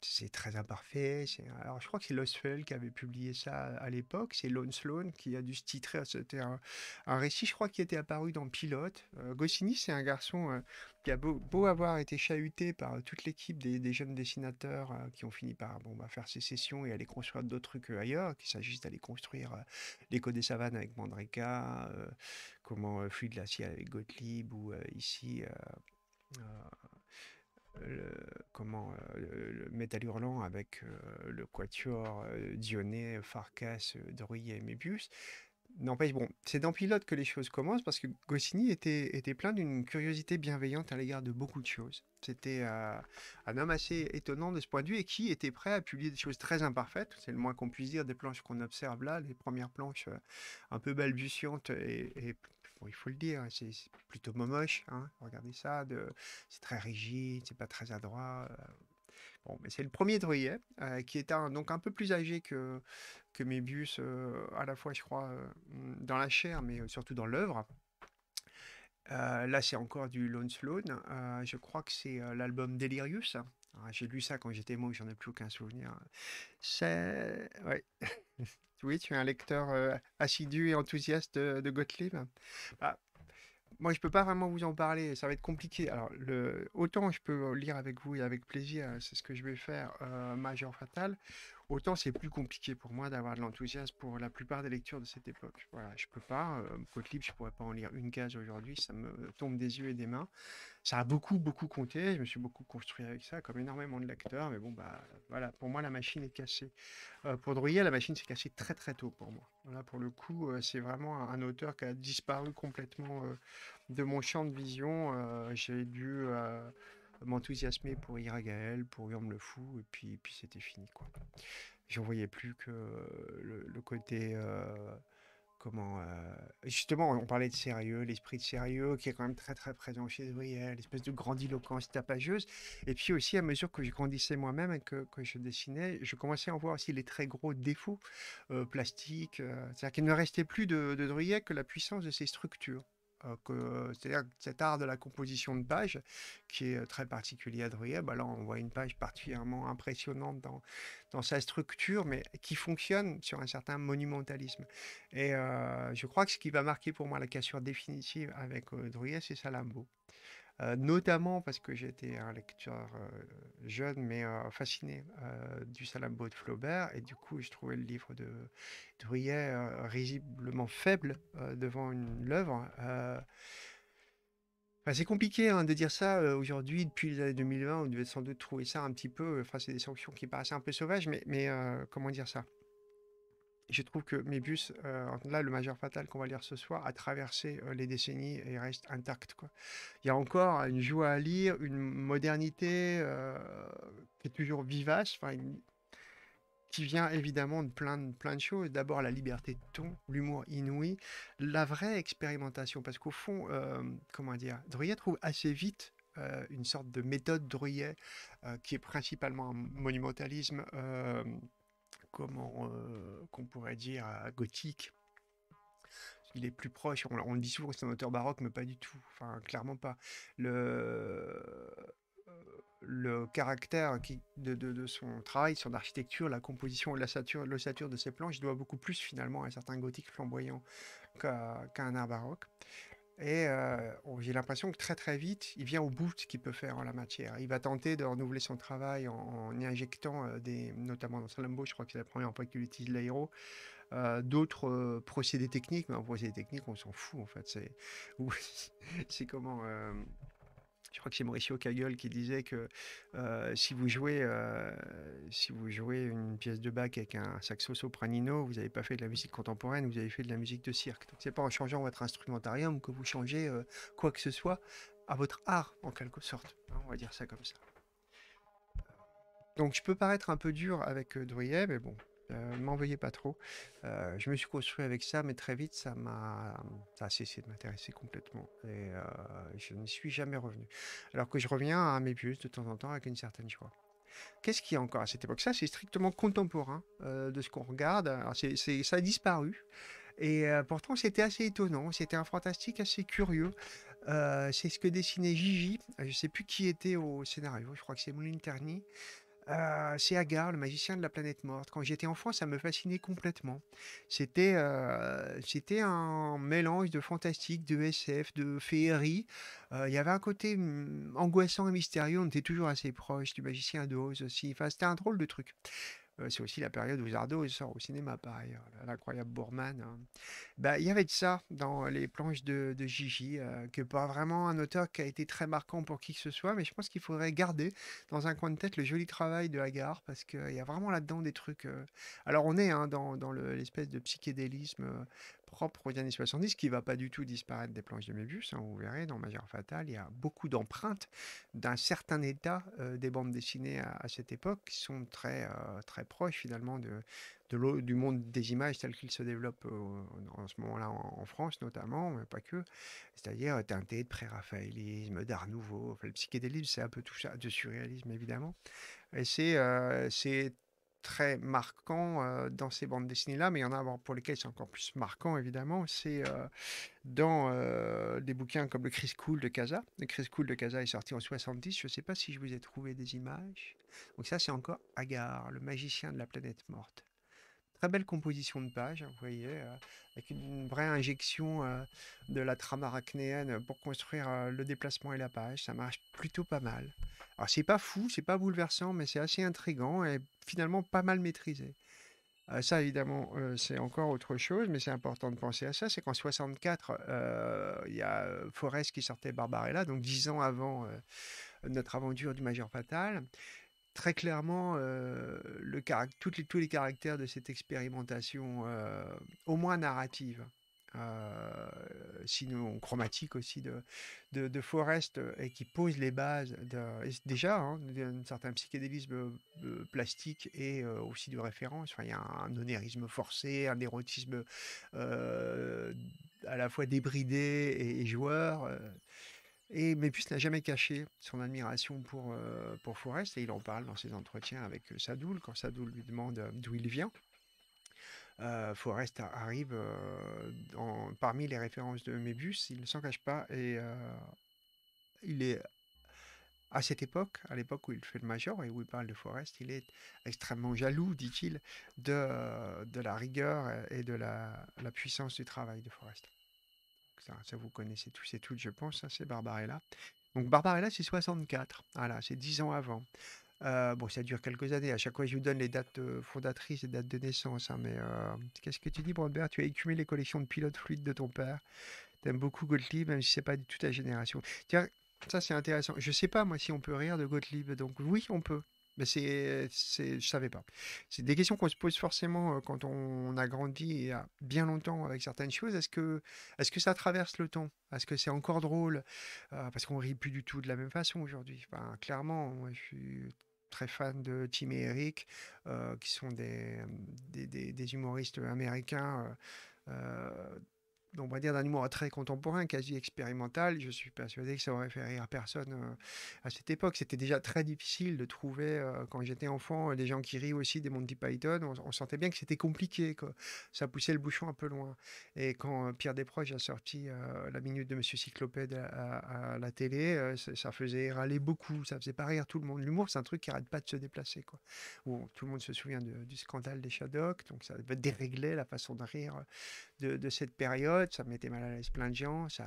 c'est très imparfait. Alors, je crois que c'est Losfell qui avait publié ça à l'époque. C'est Lone Sloan qui a dû se titrer. C'était un, un, récit, je crois, qui était apparu dans Pilote. Euh, Goscinny, c'est un garçon euh, qui a beau, beau, avoir été chahuté par euh, toute l'équipe des, jeunes dessinateurs qui ont fini par bon, bah, faire et aller construire d'autres trucs ailleurs, qu'il s'agisse d'aller construire l'écho des savanes avec Mandreka, comment Fluide scie avec Gottlieb, ou ici le, comment, euh, le, métal hurlant avec euh, le quatuor euh, Dioné, Farkas, Druy et Mébius. N'empêche, bon, c'est dans Pilote que les choses commencent parce que Goscinny était, était plein d'une curiosité bienveillante à l'égard de beaucoup de choses. C'était un homme assez étonnant de ce point de vue et qui était prêt à publier des choses très imparfaites. C'est le moins qu'on puisse dire des planches qu'on observe là, les premières planches un peu balbutiantes et, et il faut le dire, hein, c'est plutôt momoche. Hein, Regardez ça, c'est très rigide, c'est pas très adroit. Euh. bon, mais c'est le premier druillet euh, qui est un, donc un peu plus âgé que, que mes bus, euh, à la fois, je crois, dans la chair, mais surtout dans l'œuvre. là, c'est encore du Lone Sloan. je crois que c'est l'album Delirious. Ah, j'ai lu ça quand j'étais moi, j'en ai plus aucun souvenir. C'est. Ouais. [LAUGHS] Oui, tu es un lecteur assidu et enthousiaste de, Gottlieb. Bah, moi, je ne peux pas vraiment vous en parler, ça va être compliqué. Alors, le, autant je peux lire avec vous et avec plaisir, c'est ce que je vais faire, euh, Major Fatal, Autant c'est plus compliqué pour moi d'avoir de l'enthousiasme pour la plupart des lectures de cette époque. Voilà, je peux pas. Euh, Gottlieb, je pourrais pas en lire une case aujourd'hui, ça me tombe des yeux et des mains. Ça a beaucoup, beaucoup compté. Je me suis beaucoup construit avec ça, comme énormément de lecteurs. Mais bon, bah voilà, pour moi la machine est cassée. Euh, pour Drouillet, la machine s'est cassée très très tôt pour moi. Voilà, pour le coup, euh, c'est vraiment un, un, auteur qui a disparu complètement euh, de mon champ de vision. J'ai dû m'enthousiasmer pour Iragaël, pour Yom le Fou, et puis, puis c'était fini. quoi. J'en voyais plus que euh, le, côté. Euh, comment. Euh, justement, on parlait de sérieux, l'esprit de sérieux qui est quand même très très présent chez Zouiel, l'espèce de grandiloquence tapageuse. Et puis aussi, à mesure que je grandissais moi-même et que, je dessinais, je commençais à en voir aussi les très gros défauts plastiques. C'est-à-dire qu'il ne restait plus de, de que la puissance de ses structures. Euh, c'est-à-dire cet art de la composition de page qui est euh, très particulier à Druyet, bah, là on voit une page particulièrement impressionnante dans, dans sa structure, mais qui fonctionne sur un certain monumentalisme. Et euh, je crois que ce qui va marquer pour moi la cassure définitive avec euh, c'est Salambo. Euh, notamment parce que j'étais un lecteur euh, jeune mais euh, fasciné du Salambo de Flaubert et du coup je trouvais le livre de Drouillet risiblement faible devant une l'œuvre. c'est compliqué hein, de dire ça aujourd'hui, depuis les années 2020, on devait sans doute trouver ça un petit peu. Enfin, c'est des sanctions qui paraissaient un peu sauvages, mais, comment dire ça je trouve que mes euh, là, le Majeur Fatal qu'on va lire ce soir, a traversé euh, les décennies et reste intact. Quoi. Il y a encore une joie à lire, une modernité euh, qui est toujours vivace, qui vient évidemment de plein de, plein de choses. D'abord, la liberté de ton, l'humour inouï, la vraie expérimentation. Parce qu'au fond, comment dire, Druyet trouve assez vite une sorte de méthode Druyet, qui est principalement un monumentalisme comment euh, qu'on pourrait dire gothique. Il est plus proche, on, le dit souvent que c'est un auteur baroque, mais pas du tout, enfin clairement pas. Le, euh, le caractère qui, de, son travail, son architecture, la composition et l'ossature de ses planches doit beaucoup plus finalement à un certain gothique flamboyant qu'à un art baroque. Et euh, j'ai l'impression que très très vite, il vient au bout de ce qu'il peut faire en la matière. Il va tenter de renouveler son travail en, injectant, euh, des, notamment dans Salambo, je crois que c'est la première fois qu'il utilise l'aéro, euh, d'autres procédés techniques. Mais en procédés techniques on s'en fout en fait. C'est [LAUGHS] comment je crois que c'est Mauricio Kagel qui disait que si, vous jouez, si vous jouez une pièce de bac avec un saxo sopranino, vous n'avez pas fait de la musique contemporaine, vous avez fait de la musique de cirque. Donc n'est pas en changeant votre instrumentarium que vous changez quoi que ce soit à votre art en quelque sorte. Hein, on va dire ça comme ça. Donc je peux paraître un peu dur avec Drouillet, mais bon, ne euh, m'en veuillez pas trop. Euh, je me suis construit avec ça, mais très vite, ça m'a a cessé de m'intéresser complètement. Et euh, je n'y suis jamais revenu. Alors que je reviens à mes bius de temps en temps avec une certaine joie. Qu'est-ce qu'il y a encore à cette époque Ça, c'est strictement contemporain de ce qu'on regarde. ça a disparu. Et pourtant, c'était assez étonnant. C'était un fantastique assez curieux. c'est ce que dessinait Gigi. Je ne sais plus qui était au scénario. Je crois que c'est Moulin Terni. Euh, c'est Agar, le magicien de la planète morte. Quand j'étais enfant, ça me fascinait complètement. C'était euh, c'était un mélange de fantastique, de SF, de féerie. Euh, il y avait un côté hum, angoissant et mystérieux. On était toujours assez proche du magicien de aussi. Enfin, c'était un drôle de truc. Euh, c'est aussi la période où Zardo sort au cinéma, pareil. ailleurs, l'incroyable Bourman. Hein. Bah, il y avait de ça dans les planches de, de Gigi, euh, que pas vraiment un auteur qui a été très marquant pour qui que ce soit, mais je pense qu'il faudrait garder dans un coin de tête le joli travail de Agar, parce qu'il y a vraiment là-dedans des trucs. Euh. Alors on est hein, dans, l'espèce de psychédélisme propre aux années 70, qui ne va pas du tout disparaître des planches de Mébius. Hein, vous verrez, dans Major Fatal, il y a beaucoup d'empreintes d'un certain état euh, des bandes dessinées à, cette époque, qui sont très, euh, très proches finalement de, du monde des images tel qu'il se développe euh, en, ce moment-là en, France notamment, mais pas que, c'est-à-dire teinté de pré-raphaélisme, d'art nouveau, le psychédélisme c'est un peu tout ça, de surréalisme évidemment, et c'est très marquant euh, dans ces bandes dessinées-là, mais il y en a pour lesquelles c'est encore plus marquant, évidemment. C'est euh, dans euh, des bouquins comme le Chris Cool de Casa. Le Chris Cool de Casa est sorti en 70. Je ne sais pas si je vous ai trouvé des images. Donc ça, c'est encore Agar, le magicien de la planète morte belle composition de page, hein, vous voyez, euh, avec une vraie injection euh, de la trame arachnéenne euh, pour construire le déplacement et la page. Ça marche plutôt pas mal. Alors c'est pas fou, c'est pas bouleversant, mais c'est assez intrigant et finalement pas mal maîtrisé. ça, évidemment, c'est encore autre chose, mais c'est important de penser à ça. C'est qu'en 64, il y a Forest qui sortait Barbarella, donc dix ans avant notre aventure du Major Fatal très clairement euh, tous les caractères de cette expérimentation, euh, au moins narrative, euh, sinon chromatique aussi, de, de, Forest, et qui pose les bases de, déjà hein, d'un certain psychédélisme plastique et aussi de référence. Enfin, il y a un, onérisme forcé, un érotisme à la fois débridé et joueur. Et Mébus n'a jamais caché son admiration pour, euh, pour Forest, et il en parle dans ses entretiens avec euh, Sadoul, quand Sadoul lui demande euh, d'où il vient. Euh, Forest arrive parmi les références de Mébus, il ne s'en cache pas et il est à cette époque, à l'époque où il fait le major et où il parle de Forrest, il est extrêmement jaloux, dit-il, de, la rigueur et de la, la puissance du travail de Forrest. Hein, ça, vous connaissez tous et toutes, je pense. Hein, c'est Barbarella. Donc, Barbarella, c'est 64. Voilà, c'est 10 ans avant. Euh, bon, ça dure quelques années. À chaque fois, je vous donne les dates euh, fondatrices et dates de naissance. Hein, mais euh, qu'est-ce que tu dis, Brandbert Tu as écumé les collections de pilotes fluides de ton père. T'aimes beaucoup Gottlieb, même si c'est pas de toute ta génération. Tiens, ça c'est intéressant. Je sais pas moi si on peut rire de Gottlieb. Donc oui, on peut. Mais c'est, c'est, je savais pas. C'est des questions qu'on se pose forcément quand on a grandi y a bien longtemps avec certaines choses. Est-ce que, est-ce que ça traverse le temps Est-ce que c'est encore drôle euh, Parce qu'on rit plus du tout de la même façon aujourd'hui. Enfin, clairement, je suis très fan de Tim et Eric, euh, qui sont des, des, des, humoristes américains. Euh, euh on va dire, d'un humour très contemporain, quasi expérimental. Je suis persuadé que ça aurait fait rire personne euh, à cette époque. C'était déjà très difficile de trouver, euh, quand j'étais enfant, euh, des gens qui rient aussi des Monty Python. On, sentait bien que c'était compliqué, que ça poussait le bouchon un peu loin. Et quand Pierre Desproges a sorti la minute de Monsieur Cyclopède à, la télé, ça faisait râler beaucoup, ça faisait pas rire tout le monde. L'humour, c'est un truc qui arrête pas de se déplacer, quoi. tout le monde se souvient du scandale des Shadocks, donc ça déréglait la façon de rire de cette période ça mettait mal à l'aise plein de gens, ça,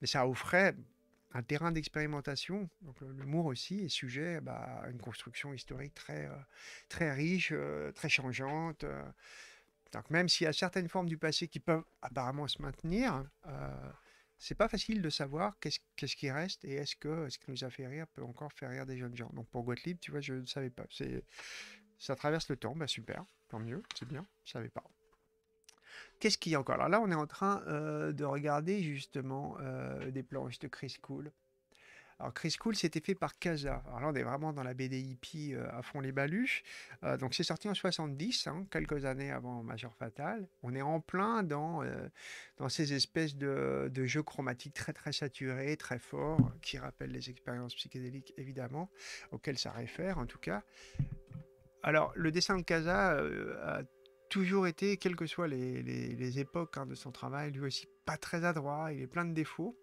mais ça offrait un terrain d'expérimentation. Donc l'humour aussi est sujet bah, à une construction historique très, euh, très riche, euh, très changeante. Euh. Donc même s'il y a certaines formes du passé qui peuvent apparemment se maintenir, euh, c'est pas facile de savoir qu'est-ce qui reste et est-ce que ce qui nous a fait rire peut encore faire rire des jeunes gens. Donc pour Gottlieb, tu vois, je ne savais pas. Ça traverse le temps, bah super, tant mieux, c'est bien, je savais pas. Qu'est-ce qu'il y a encore Alors là, on est en train euh, de regarder justement euh, des planches de Chris Cool. Alors Chris Cool, c'était fait par Casa. Alors là, on est vraiment dans la BD hippie euh, à fond les baluches. donc c'est sorti en 70, hein, quelques années avant Major Fatal. On est en plein dans, dans ces espèces de, de, jeux chromatiques très très saturés, très forts, qui rappellent les expériences psychédéliques évidemment, auxquelles ça réfère en tout cas. Alors, le dessin de Casa a toujours été, quelles que soient les, époques hein, de son travail, lui aussi pas très adroit, il est plein de défauts.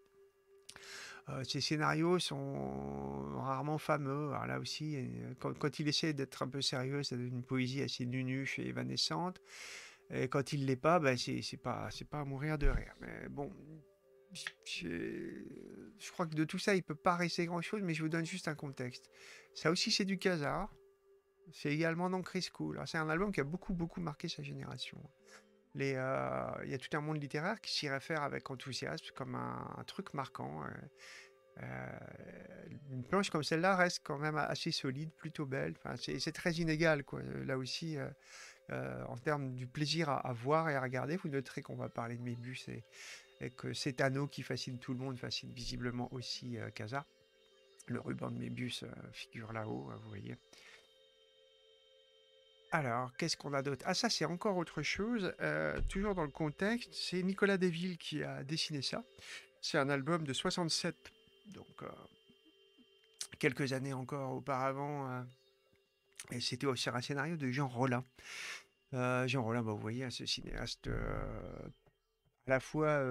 Euh, ses scénarios sont rarement fameux. Alors là aussi, euh, quand, il essaie d'être un peu sérieux, c'est une poésie assez nunuche et évanescente. Et quand il l'est pas, ben, c'est pas c'est pas à mourir de rire. Mais bon, je crois que de tout ça, il peut pas rester grand chose. Mais je vous donne juste un contexte. Ça aussi, c'est du casard. C'est également dans Chris Cool. C'est un album qui a beaucoup, beaucoup marqué sa génération. Euh, il y a tout un monde littéraire qui s'y réfère avec enthousiasme comme un, truc marquant. Euh, euh, une planche comme celle-là reste quand même assez solide, plutôt belle. Enfin, c'est très inégal, quoi. Là aussi, en termes du plaisir à, voir et à regarder, vous noterez qu'on va parler de Mébus et, et que cet anneau qui fascine tout le monde fascine visiblement aussi Casa. Le ruban de Mébus figure là-haut, hein, vous voyez. Alors, qu'est-ce qu'on a d'autre Ah, ça, c'est encore autre chose. Euh, toujours dans le contexte, c'est Nicolas Deville qui a dessiné ça. C'est un album de 67, donc euh, quelques années encore auparavant. Euh, et c'était aussi un scénario de Jean Rollin. Jean Rollin, bah, vous voyez, hein, ce cinéaste à la fois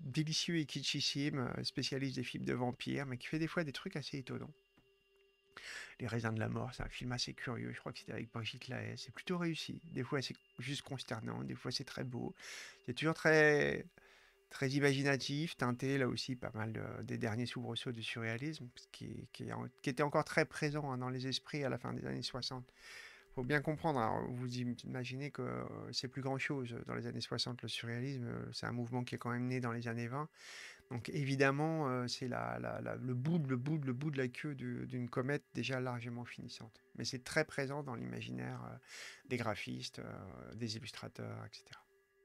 délicieux et kitschissime, spécialiste des films de vampires, mais qui fait des fois des trucs assez étonnants. Les raisins de la mort, c'est un film assez curieux, je crois que c'était avec Brigitte Lahaie, c'est plutôt réussi. Des fois c'est juste consternant, des fois c'est très beau. C'est toujours très très imaginatif, teinté là aussi pas mal euh, des derniers soubresauts du surréalisme, qui, qui, qui était encore très présent hein, dans les esprits à la fin des années 60. Faut bien comprendre, hein, vous imaginez que euh, c'est plus grand chose dans les années 60, le surréalisme, euh, c'est un mouvement qui est quand même né dans les années 20, donc évidemment, euh, c'est la, le, bout le, bout le bout de la queue d'une comète déjà largement finissante. Mais c'est très présent dans l'imaginaire euh, des graphistes, euh, des illustrateurs, etc.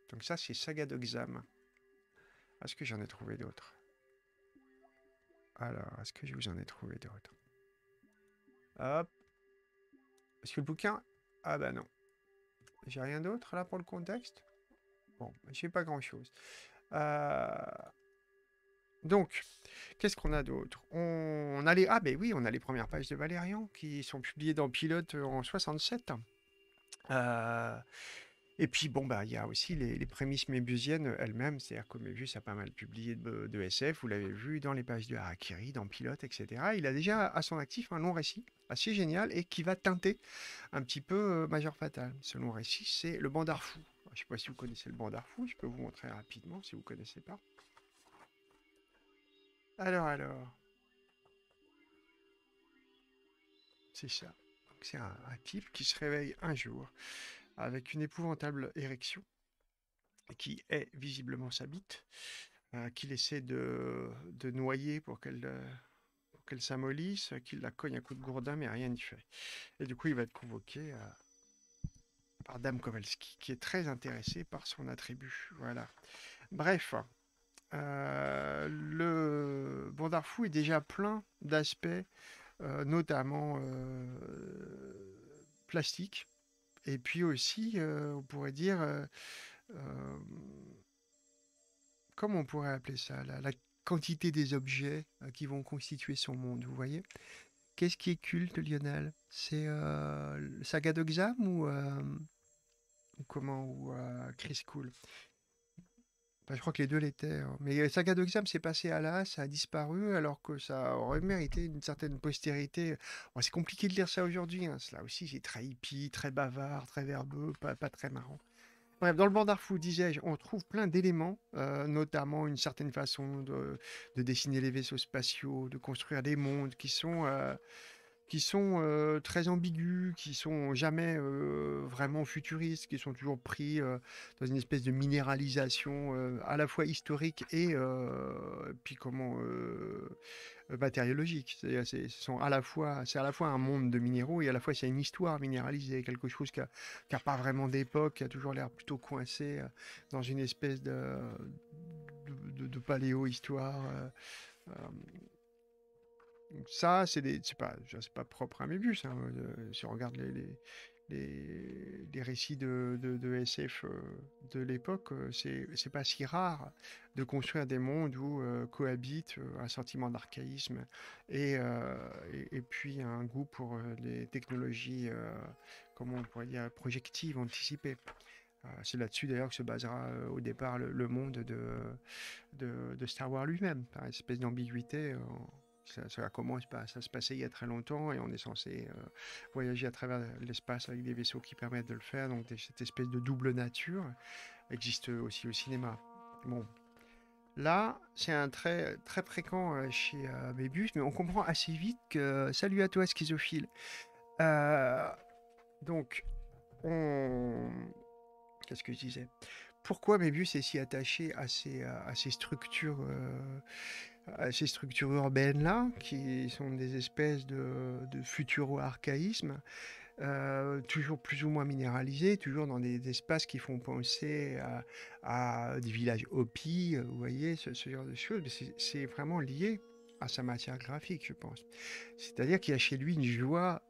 Donc ça, c'est Saga d'Oxam. Est-ce que j'en ai trouvé d'autres Alors, est-ce que je vous en ai trouvé d'autres Hop. Est-ce que le bouquin Ah bah non. J'ai rien d'autre là pour le contexte Bon, j'ai pas grand-chose. Euh... Donc, qu'est-ce qu'on a d'autre on, a les... Ah ben oui, on a les premières pages de Valérian qui sont publiées dans Pilote euh, en 67. Euh, et puis, bon, bah, il y a aussi les, prémices mébusiennes elles-mêmes, c'est-à-dire que a pas mal publié de, SF, vous l'avez vu dans les pages de Harakiri, dans Pilote, etc. Il a déjà à son actif un long récit assez génial et qui va teinter un petit peu euh, Major Fatal. Ce long récit, c'est Le Bandar Fou. Je ne sais pas si vous connaissez le Bandar Fou, je peux vous montrer rapidement si vous ne connaissez pas. Alors, alors. C'est ça. C'est un, type qui se réveille un jour avec une épouvantable érection qui est visiblement sa bite, euh, qu'il essaie de, noyer pour qu'elle s'amollisse, qu'il la cogne un coup de gourdin, mais rien n'y fait. Et du coup, il va être convoqué euh, par Dame Kowalski, qui est très intéressée par son attribut. Voilà. Bref, hein. Euh, le Bandar Fou est déjà plein d'aspects, euh, notamment euh, plastique et puis aussi, on pourrait dire, comment on pourrait appeler ça, la, quantité des objets qui vont constituer son monde, vous voyez Qu'est-ce qui est culte, Lionel C'est Saga d'Oxam ou, comment Ou Chris Cool bah, je crois que les deux l'étaient. Hein. Mais euh, Saga d'Oxam s'est passé à là, ça a disparu, alors que ça aurait mérité une certaine postérité. c'est compliqué de lire ça aujourd'hui. Hein. Cela aussi, c'est très hippie, très bavard, très verbeux, pas, très marrant. Bref, dans le Bandar Fou, disais-je, on trouve plein d'éléments, euh, notamment une certaine façon de, dessiner les vaisseaux spatiaux, de construire des mondes qui sont. Euh, qui sont très ambigus, qui sont jamais vraiment futuristes, qui sont toujours pris dans une espèce de minéralisation à la fois historique et puis comment matériologique. cest à sont à la fois c'est à la fois un monde de minéraux et à la fois c'est une histoire minéralisée, quelque chose qui n'a pas vraiment d'époque, qui a toujours l'air plutôt coincé dans une espèce de de, de paléo histoire ça, c'est des, pas, propre à mes bus. Euh, si on regarde les, les, récits de, SF euh, de l'époque, euh, c'est, pas si rare de construire des mondes où cohabitent un sentiment d'archaïsme et, puis un goût pour les technologies, comment on pourrait dire, projectives, anticipées. C'est là-dessus d'ailleurs que se basera au départ le, monde de, de, Star Wars lui-même, par une espèce d'ambiguïté. Ça, ça, à ça se passait il y a très longtemps et on est censé euh, voyager à travers l'espace avec des vaisseaux qui permettent de le faire. Donc cette espèce de double nature existe aussi au cinéma. Bon. Là, c'est un trait très fréquent euh, chez euh, Bébus, mais on comprend assez vite que euh, salut à toi, schizophile. Euh, donc, on. Qu'est-ce que je disais Pourquoi Mébus est si attaché à ces, à ces structures à ces structures urbaines-là, qui sont des espèces de, de futuro-archaïsmes, euh, toujours plus ou moins minéralisés, toujours dans des, espaces qui font penser à, des villages hopis, euh, vous voyez, ce, ce genre de choses. C'est vraiment lié à sa matière graphique, je pense. C'est-à-dire qu'il y a chez lui une joie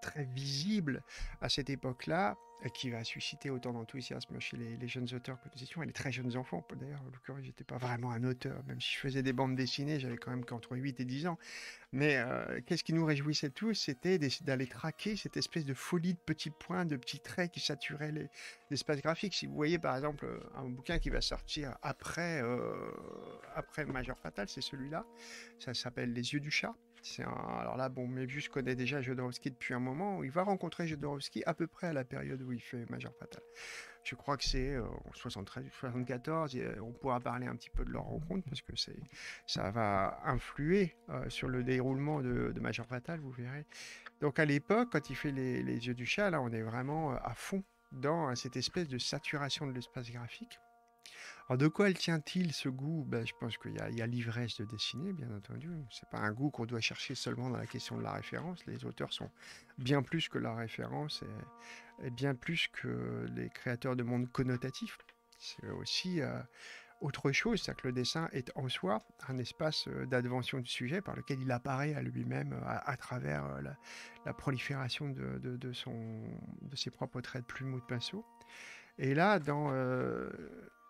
très visible à cette époque-là et euh, qui va susciter autant d'enthousiasme chez les, jeunes auteurs que nous étions, et les très jeunes enfants. D'ailleurs, en l'occurrence, j'étais pas vraiment un auteur, même si je faisais des bandes dessinées, j'avais quand même qu'entre 8 et 10 ans. Mais euh, qu'est-ce qui nous réjouissait tous C'était d'aller traquer cette espèce de folie de petits points, de petits traits qui saturaient l'espace graphique. Si vous voyez, par exemple, un bouquin qui va sortir après, euh, après Major Fatal, c'est celui-là. Ça s'appelle Les yeux du chat. Alors là, bon, connaît déjà Jodorowsky depuis un moment. Il va rencontrer Jodorowsky à peu près à la période où il fait Major Fatal. Je crois que c'est euh, en 73 74. on pourra parler un petit peu de leur rencontre parce que c'est, ça va influer euh, sur le déroulement de, Major Fatal, vous verrez. Donc à l'époque, quand il fait les, les, yeux du chat, là, on est vraiment euh, à fond dans cette espèce de saturation de l'espace graphique. Alors de quoi elle tient-il ce goût ben, Je pense qu'il y a, l'ivresse de dessiner, bien entendu. Ce n'est pas un goût qu'on doit chercher seulement dans la question de la référence. Les auteurs sont bien plus que la référence et, bien plus que les créateurs de mondes connotatifs. C'est aussi euh, autre chose, c'est-à-dire que le dessin est en soi un espace euh, d'advention du sujet par lequel il apparaît à lui-même euh, à, travers la, prolifération de, son, de ses propres traits de plume ou de pinceau. Et là, dans,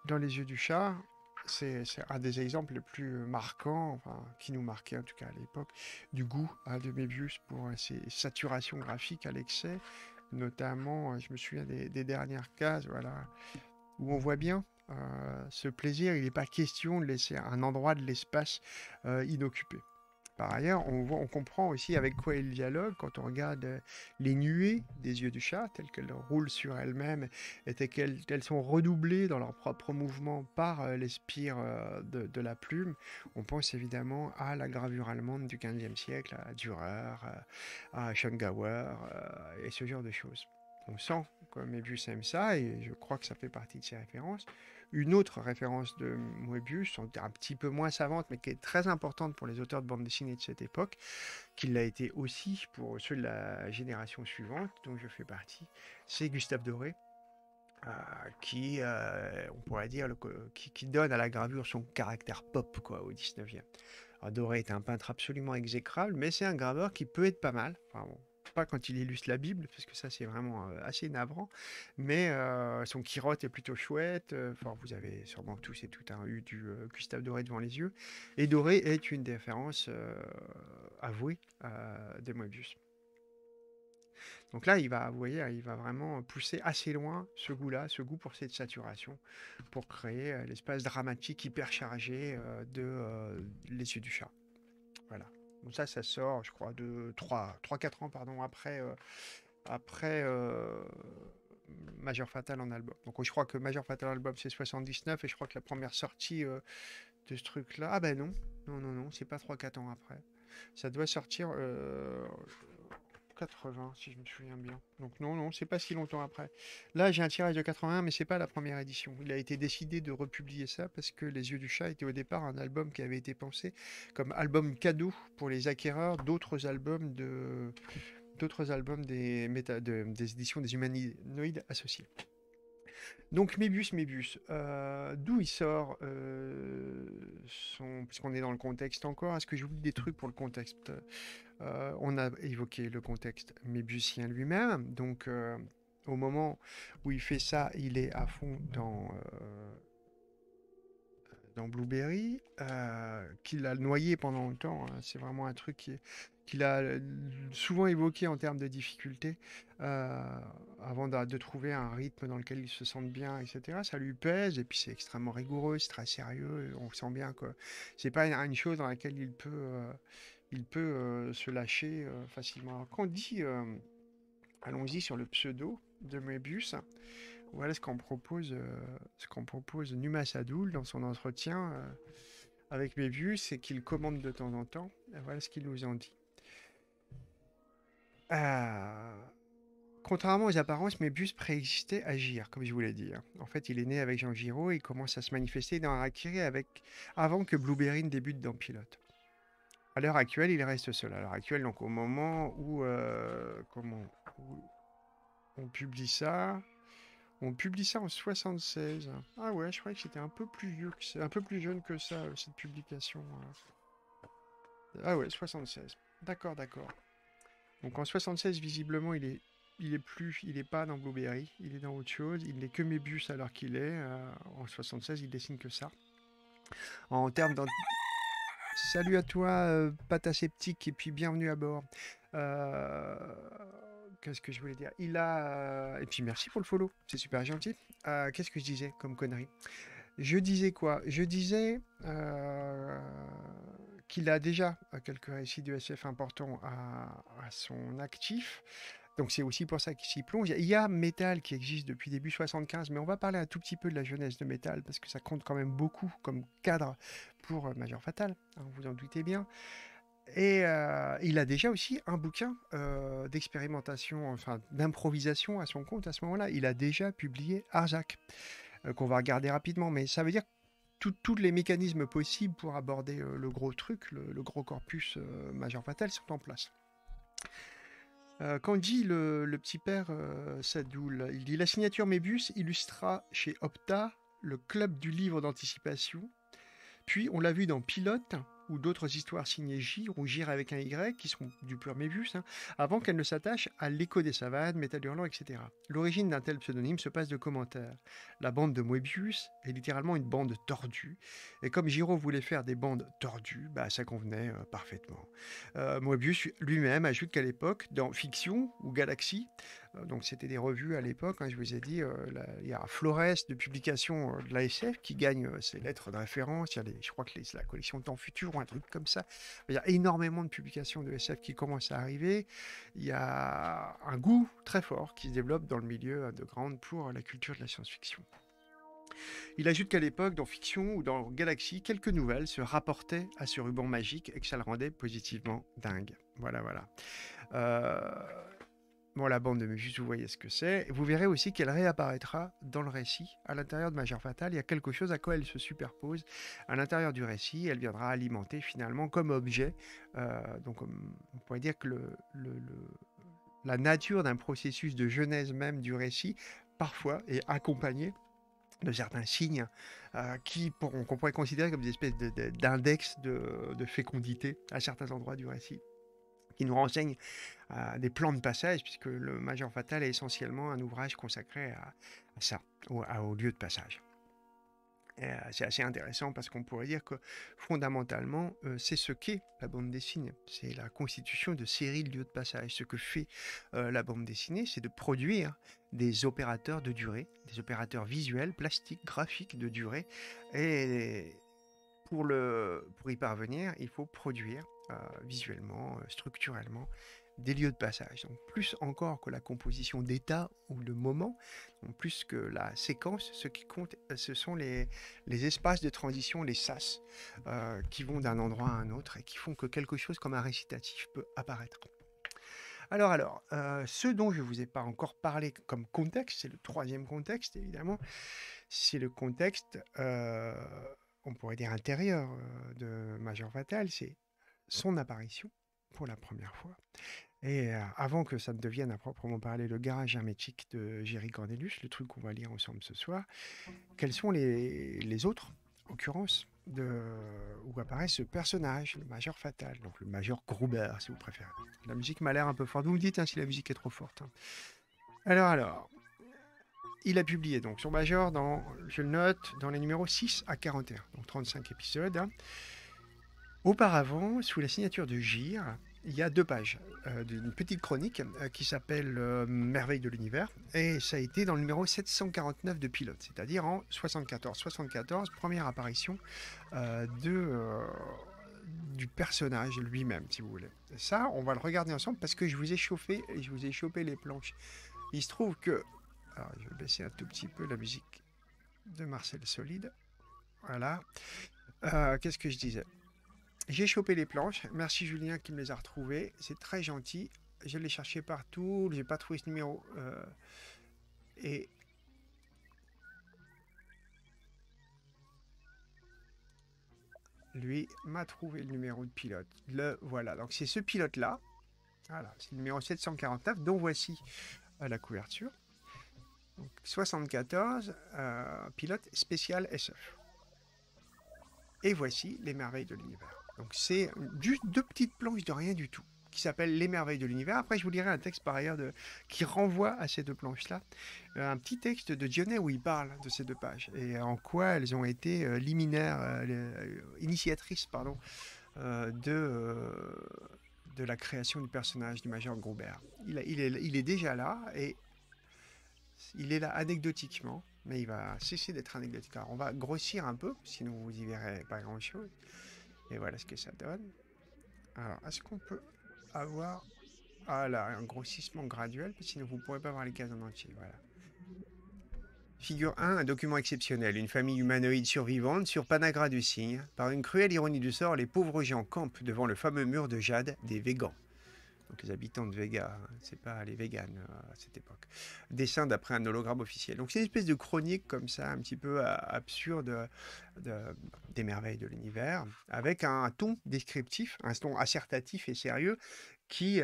dans les yeux du chat, c'est un des exemples les plus marquants, qui nous marquait en tout cas à l'époque, du goût hein, de Mebius pour euh, ses saturations graphiques à l'excès. Notamment, euh, je me souviens des, dernières cases, voilà, où on voit bien euh, ce plaisir. Il n'est pas question de laisser un endroit de l'espace inoccupé. Par ailleurs, on, comprend aussi avec quoi il dialogue quand on regarde les nuées des yeux du chat, telles qu'elles roulent sur elles-mêmes et qu'elles sont redoublées dans leur propre mouvement par les spires de, la plume. On pense évidemment à la gravure allemande du 15e siècle, à Dürer, à Schongauer et ce genre de choses. On sent comme vu aime ça et je crois que ça fait partie de ses références une autre référence de Moebius, un petit peu moins savante, mais qui est très importante pour les auteurs de bande dessinée de cette époque, qui l'a été aussi pour ceux de la génération suivante, dont je fais partie, c'est Gustave Doré. Euh, qui, euh, on pourrait dire, qui, donne à la gravure son caractère pop quoi, au 19e. Doré est un peintre absolument exécrable, mais c'est un graveur qui peut être pas mal. Enfin, pas quand il illustre la Bible, parce que ça c'est vraiment euh, assez navrant, mais euh, son Quirote est plutôt chouette, euh, enfin, vous avez sûrement tous et tout un hein, eu du Gustave Doré devant les yeux, et Doré est une des références avouées de Moebius. Donc là, il va, vous voyez, il va vraiment pousser assez loin ce goût-là, ce goût pour cette saturation, pour créer l'espace dramatique hyper chargé de l'essieu du chat. Donc ça, ça sort, je crois, de 3-4 ans pardon, après, euh, après euh, Major Fatal en album. Donc je crois que Major Fatal album, c'est 79, et je crois que la première sortie euh, de ce truc-là... Ah ben non, non, non, non, c'est pas 3-4 ans après. Ça doit sortir 80, si je me souviens bien. Donc non, non, c'est pas si longtemps après. Là, j'ai un tirage de 81, mais c'est pas la première édition. Il a été décidé de republier ça parce que Les Yeux du Chat était au départ un album qui avait été pensé comme album cadeau pour les acquéreurs d'autres albums de d'autres albums des, des éditions des humanoïdes associés. Donc Mébus, Mébus, euh, d'où il sort euh, son... Puisqu'on est dans le contexte encore, est-ce que j'oublie des trucs pour le contexte euh, On a évoqué le contexte mébusien lui-même, donc au moment où il fait ça, il est à fond dans Blueberry, euh, qu'il a noyé pendant longtemps. Hein. C'est vraiment un truc qu'il a euh, souvent évoqué en termes de difficultés euh, avant de, trouver un rythme dans lequel il se sente bien, etc. Ça lui pèse, et puis c'est extrêmement rigoureux, c'est très sérieux, on sent bien que c'est pas une, chose dans laquelle il peut, il peut se lâcher facilement. quand on dit, allons-y sur le pseudo de Moebius, voilà ce qu'on propose, euh, ce qu'on propose Numa Sadoul dans son entretien euh, avec Bébius, c'est qu'il commande de temps en temps. Voilà ce qu'il nous en dit. Ah, contrairement aux apparences, Mébius préexistait à agir, comme je voulais dire. dit. Hein. En fait, il est né avec Jean Giraud et il commence à se manifester dans Arakiri avec, avant que Blueberry ne débute dans Pilote. À l'heure actuelle, il reste seul. À l'heure actuelle, donc au moment où, euh, comment, où on publie ça, on publie ça en 76. Ah ouais, je croyais que c'était un peu plus vieux un peu plus jeune que ça, euh, cette publication. Euh. Ah ouais, 76. D'accord, d'accord. Donc en 76, visiblement, il est, il est plus, il est pas dans Blueberry, il est dans autre chose. Il n'est que Mébus alors qu'il est. Euh, en 76, il dessine que ça. En termes d Salut à toi, euh, et puis bienvenue à bord. Euh... Qu'est-ce que je voulais dire Il a. Euh, et puis merci pour le follow, c'est super gentil. Euh, qu'est-ce que je disais comme connerie Je disais quoi Je disais euh, qu'il a déjà quelques récits de SF importants à, son actif. Donc c'est aussi pour ça qu'il s'y plonge. Il y a Metal qui existe depuis début 75, mais on va parler un tout petit peu de la jeunesse de Metal parce que ça compte quand même beaucoup comme cadre pour Major Fatal, hein, vous en doutez bien. Et euh, il a déjà aussi un bouquin euh, d'expérimentation, enfin d'improvisation à son compte à ce moment-là. Il a déjà publié Arzac, euh, qu'on va regarder rapidement, mais ça veut dire tous les mécanismes possibles pour aborder le gros truc, le, gros corpus majeur fatal sont en place. quand dit le, petit père Sadoul, il dit La signature Mébus illustra chez Opta le club du livre d'anticipation. Puis on l'a vu dans Pilote, ou d'autres histoires signées J, rougir avec un Y, qui sont du pur mébus, hein, avant qu'elle ne s'attache à l'écho des savades, métal hurlant, etc. L'origine d'un tel pseudonyme se passe de commentaires. La bande de Moebius est littéralement une bande tordue, et comme Giraud voulait faire des bandes tordues, bah, ça convenait euh, parfaitement. Euh, Moebius lui-même ajoute qu'à l'époque, dans Fiction ou Galaxie », euh, donc c'était des revues à l'époque, hein, je vous ai dit, euh, il y a Flores de publication euh, de l'ASF qui gagne ses lettres de référence, il y a je crois que les, la collection Temps Futur ou un truc comme ça. Il y a énormément de publications de SF qui commencent à arriver. Il y a un goût très fort qui se développe dans le milieu hein, de grande pour la culture de la science-fiction. Il ajoute qu'à l'époque, dans Fiction ou dans Galaxy, quelques nouvelles se rapportaient à ce ruban magique et que ça le rendait positivement dingue. Voilà, voilà la bande de Méfis, vous voyez ce que c'est. Vous verrez aussi qu'elle réapparaîtra dans le récit. À l'intérieur de Majeure Fatale, il y a quelque chose à quoi elle se superpose. À l'intérieur du récit, elle viendra alimenter finalement comme objet. Euh, donc, hum, on pourrait dire que la nature d'un processus de genèse même du récit, parfois, est accompagnée de certains signes euh, qui qu'on pourrait considérer comme des espèces d'index de fécondité à certains endroits du récit qui nous renseigne des plans de passage, puisque le Major Fatal est essentiellement un ouvrage consacré à, ça, au, lieu de passage. Euh, c'est assez intéressant parce qu'on pourrait dire que fondamentalement, euh, c'est ce qu'est la bande dessinée. C'est la constitution de séries de lieux de passage. Ce que fait euh, la bande dessinée, c'est de produire des opérateurs de durée, des opérateurs visuels, plastiques, graphiques de durée, et pour, le, pour y parvenir, il faut produire euh, visuellement, euh, structurellement, des lieux de passage. Donc plus encore que la composition d'état ou de moment, plus que la séquence, ce qui compte, euh, ce sont les, les espaces de transition, les sas, qui vont d'un endroit à un autre et qui font que quelque chose comme un récitatif peut apparaître. Alors, alors, ce dont je ne vous ai pas encore parlé comme contexte, c'est le troisième contexte, évidemment, c'est le contexte on pourrait dire intérieur euh, de Major Fatal, c'est son apparition pour la première fois. Et euh, avant que ça ne devienne à proprement parler le garage hermétique de Jerry Cornelius, le truc qu'on va lire ensemble ce soir, quelles sont les, autres occurrences de, où apparaît ce personnage, le major fatal, donc le major Gruber si vous préférez. La musique m'a l'air un peu forte, vous me dites hein, si la musique est trop forte. Hein. Alors, alors, il a publié donc sur Major, dans, je le note, dans les numéros 6 à 41, donc 35 épisodes. Auparavant, sous la signature de Gire, il y a deux pages euh, d'une petite chronique euh, qui s'appelle euh, Merveille de l'univers, et ça a été dans le numéro 749 de Pilote, c'est-à-dire en 74-74, première apparition de, du personnage lui-même, si vous voulez. Ça, on va le regarder ensemble parce que je vous ai chauffé, je vous ai chopé les planches. Il se trouve que je vais baisser un tout petit peu la musique de Marcel Solide. Voilà. Euh, qu'est-ce que je disais J'ai chopé les planches. Merci Julien qui me les a retrouvées. C'est très gentil. Je les cherchais partout. Je n'ai pas trouvé ce numéro. Euh, et lui m'a trouvé le numéro de pilote. Le voilà. Donc c'est ce pilote là. Voilà, c'est le numéro 749 dont voici euh, la couverture. 74, euh, pilote spécial SF. Et voici les merveilles de l'univers. Donc c'est juste deux petites planches de rien du tout qui s'appellent Les merveilles de l'univers. Après, je vous lirai un texte par ailleurs de, qui renvoie à ces deux planches-là, euh, un petit texte de Dionnet où il parle de ces deux pages et en quoi elles ont été liminaire euh, liminaires, initiatrices, pardon, de de la création du personnage du Major Grobert. Il, il, est, il est déjà là et il est là anecdotiquement, mais il va cesser d'être anecdotique. Alors on va grossir un peu, sinon vous y verrez pas grand chose. Et voilà ce que ça donne. Alors, est-ce qu'on peut avoir... Ah là, un grossissement graduel, sinon vous ne pourrez pas voir les cases en entier, voilà. Figure 1, un document exceptionnel, une famille humanoïde survivante sur Panagra du Cygne. Par une cruelle ironie du sort, les pauvres gens campent devant le fameux mur de jade des Végans donc les habitants de Vega, hein, c'est pas les véganes euh, à cette époque, dessin d'après un hologramme officiel. Donc c'est une espèce de chronique comme ça, un petit peu euh, absurde euh, des merveilles de l'univers, avec un ton descriptif, un ton assertatif et sérieux qui,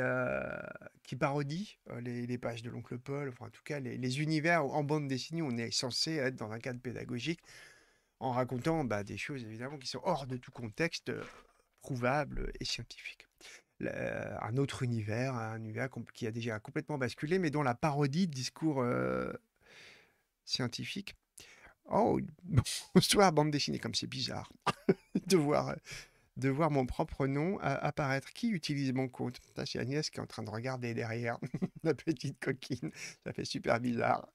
qui parodie les, pages de l'oncle Paul, enfin en tout cas les, univers en bande dessinée, on est censé être dans un cadre pédagogique en racontant bah, des choses évidemment qui sont hors de tout contexte prouvable et scientifique un autre univers, un univers qui a déjà complètement basculé, mais dont la parodie de discours euh, scientifique. Oh, [LAUGHS] bonsoir bande dessinée, comme c'est bizarre [LAUGHS] de, voir, de voir mon propre nom euh, apparaître. Qui utilise mon compte c'est Agnès qui est en train de regarder derrière la [LAUGHS] petite coquine. Ça fait super bizarre.